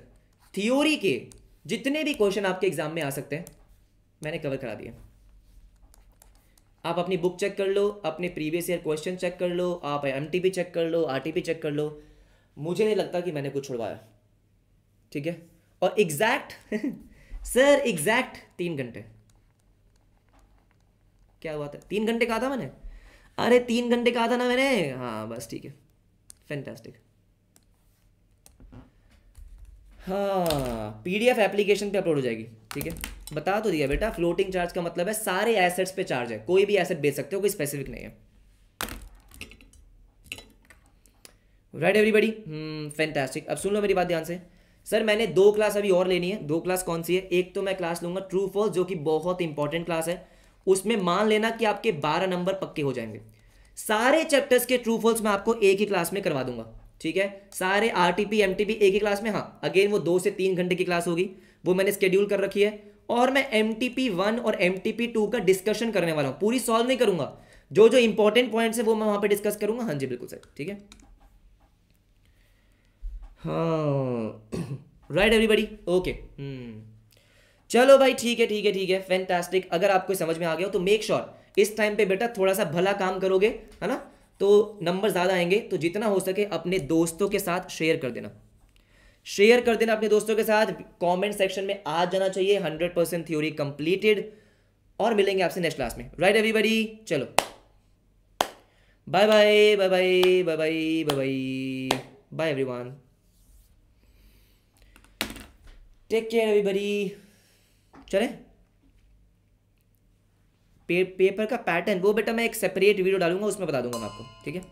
थियोरी के जितने भी क्वेश्चन आपके एग्जाम में आ सकते हैं मैंने कवर करा दिया आप अपनी बुक चेक कर लो अपने प्रीवियस ईयर क्वेश्चन चेक कर लो आप एम चेक कर लो आर चेक कर लो मुझे नहीं लगता कि मैंने कुछ छुड़वाया ठीक है और एग्जैक्ट सर एग्जैक्ट तीन घंटे क्या हुआ था तीन घंटे कहा था मैंने अरे तीन घंटे कहा था ना मैंने हाँ बस ठीक है फैंटास्टिक हाँ पीडीएफ एप्लीकेशन पे अपलोड हो जाएगी ठीक है बता तो दिया बेटा फ्लोटिंग चार्ज का मतलब है सारे एसेट्स पे चार्ज है कोई भी एसेट बेच सकते हो कोई स्पेसिफिक नहीं है राइट एवरीबडी फैंटास्टिक अब सुन लो मेरी बात ध्यान से सर मैंने दो क्लास अभी और लेनी है दो क्लास कौन सी है एक तो मैं क्लास लूंगा ट्रू फॉल्स जो कि बहुत इंपॉर्टेंट क्लास है उसमें मान लेना कि आपके बारह नंबर पक्के हो जाएंगे सारे चैप्टर्स के ट्रू फॉल्स मैं आपको एक ही क्लास में करवा दूंगा ठीक है सारे आर टी एम एक ही क्लास में हाँ अगेन वो दो से तीन घंटे की क्लास होगी वो मैंने स्केड्यूल कर रखी है और मैं एम टी पी वन और एम टी पी टू का डिस्कशन करने वाला हूँ पूरी सॉल्व नहीं करूंगा जो जो इंपॉर्टेंट पॉइंट्स है वो मैं वहां पर डिस्कस करूंगा हाँ जी बिल्कुल सर ठीक है हाँ राइट एवरीबडी ओके चलो भाई ठीक है ठीक है ठीक है फैंटास्टिक अगर आपको समझ में आ गया हो तो मेक श्योर sure, इस टाइम पे बेटा थोड़ा सा भला काम करोगे है ना तो नंबर ज़्यादा आएंगे तो जितना हो सके अपने दोस्तों के साथ शेयर कर देना शेयर कर देना अपने दोस्तों के साथ कमेंट सेक्शन में आ जाना चाहिए हंड्रेड परसेंट थ्योरी कंप्लीटेड और मिलेंगे आपसे नेक्स्ट क्लास में राइट एवरीबडी चलो bye bye bye bye bye bye bye bye everyone take care everybody चलें पे, पेपर का पैटर्न वो बेटा मैं एक सेपरेट वीडियो डालूंगा उसमें बता दूंगा मैं आपको ठीक है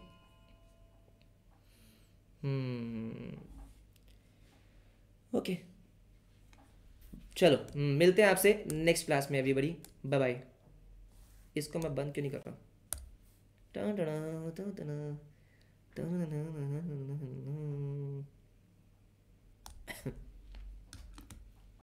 ओके hmm. चलो hmm, मिलते हैं आपसे नेक्स्ट क्लास में एवरीबडी बाय बाय इसको मैं बंद क्यों नहीं कर रहा हूँ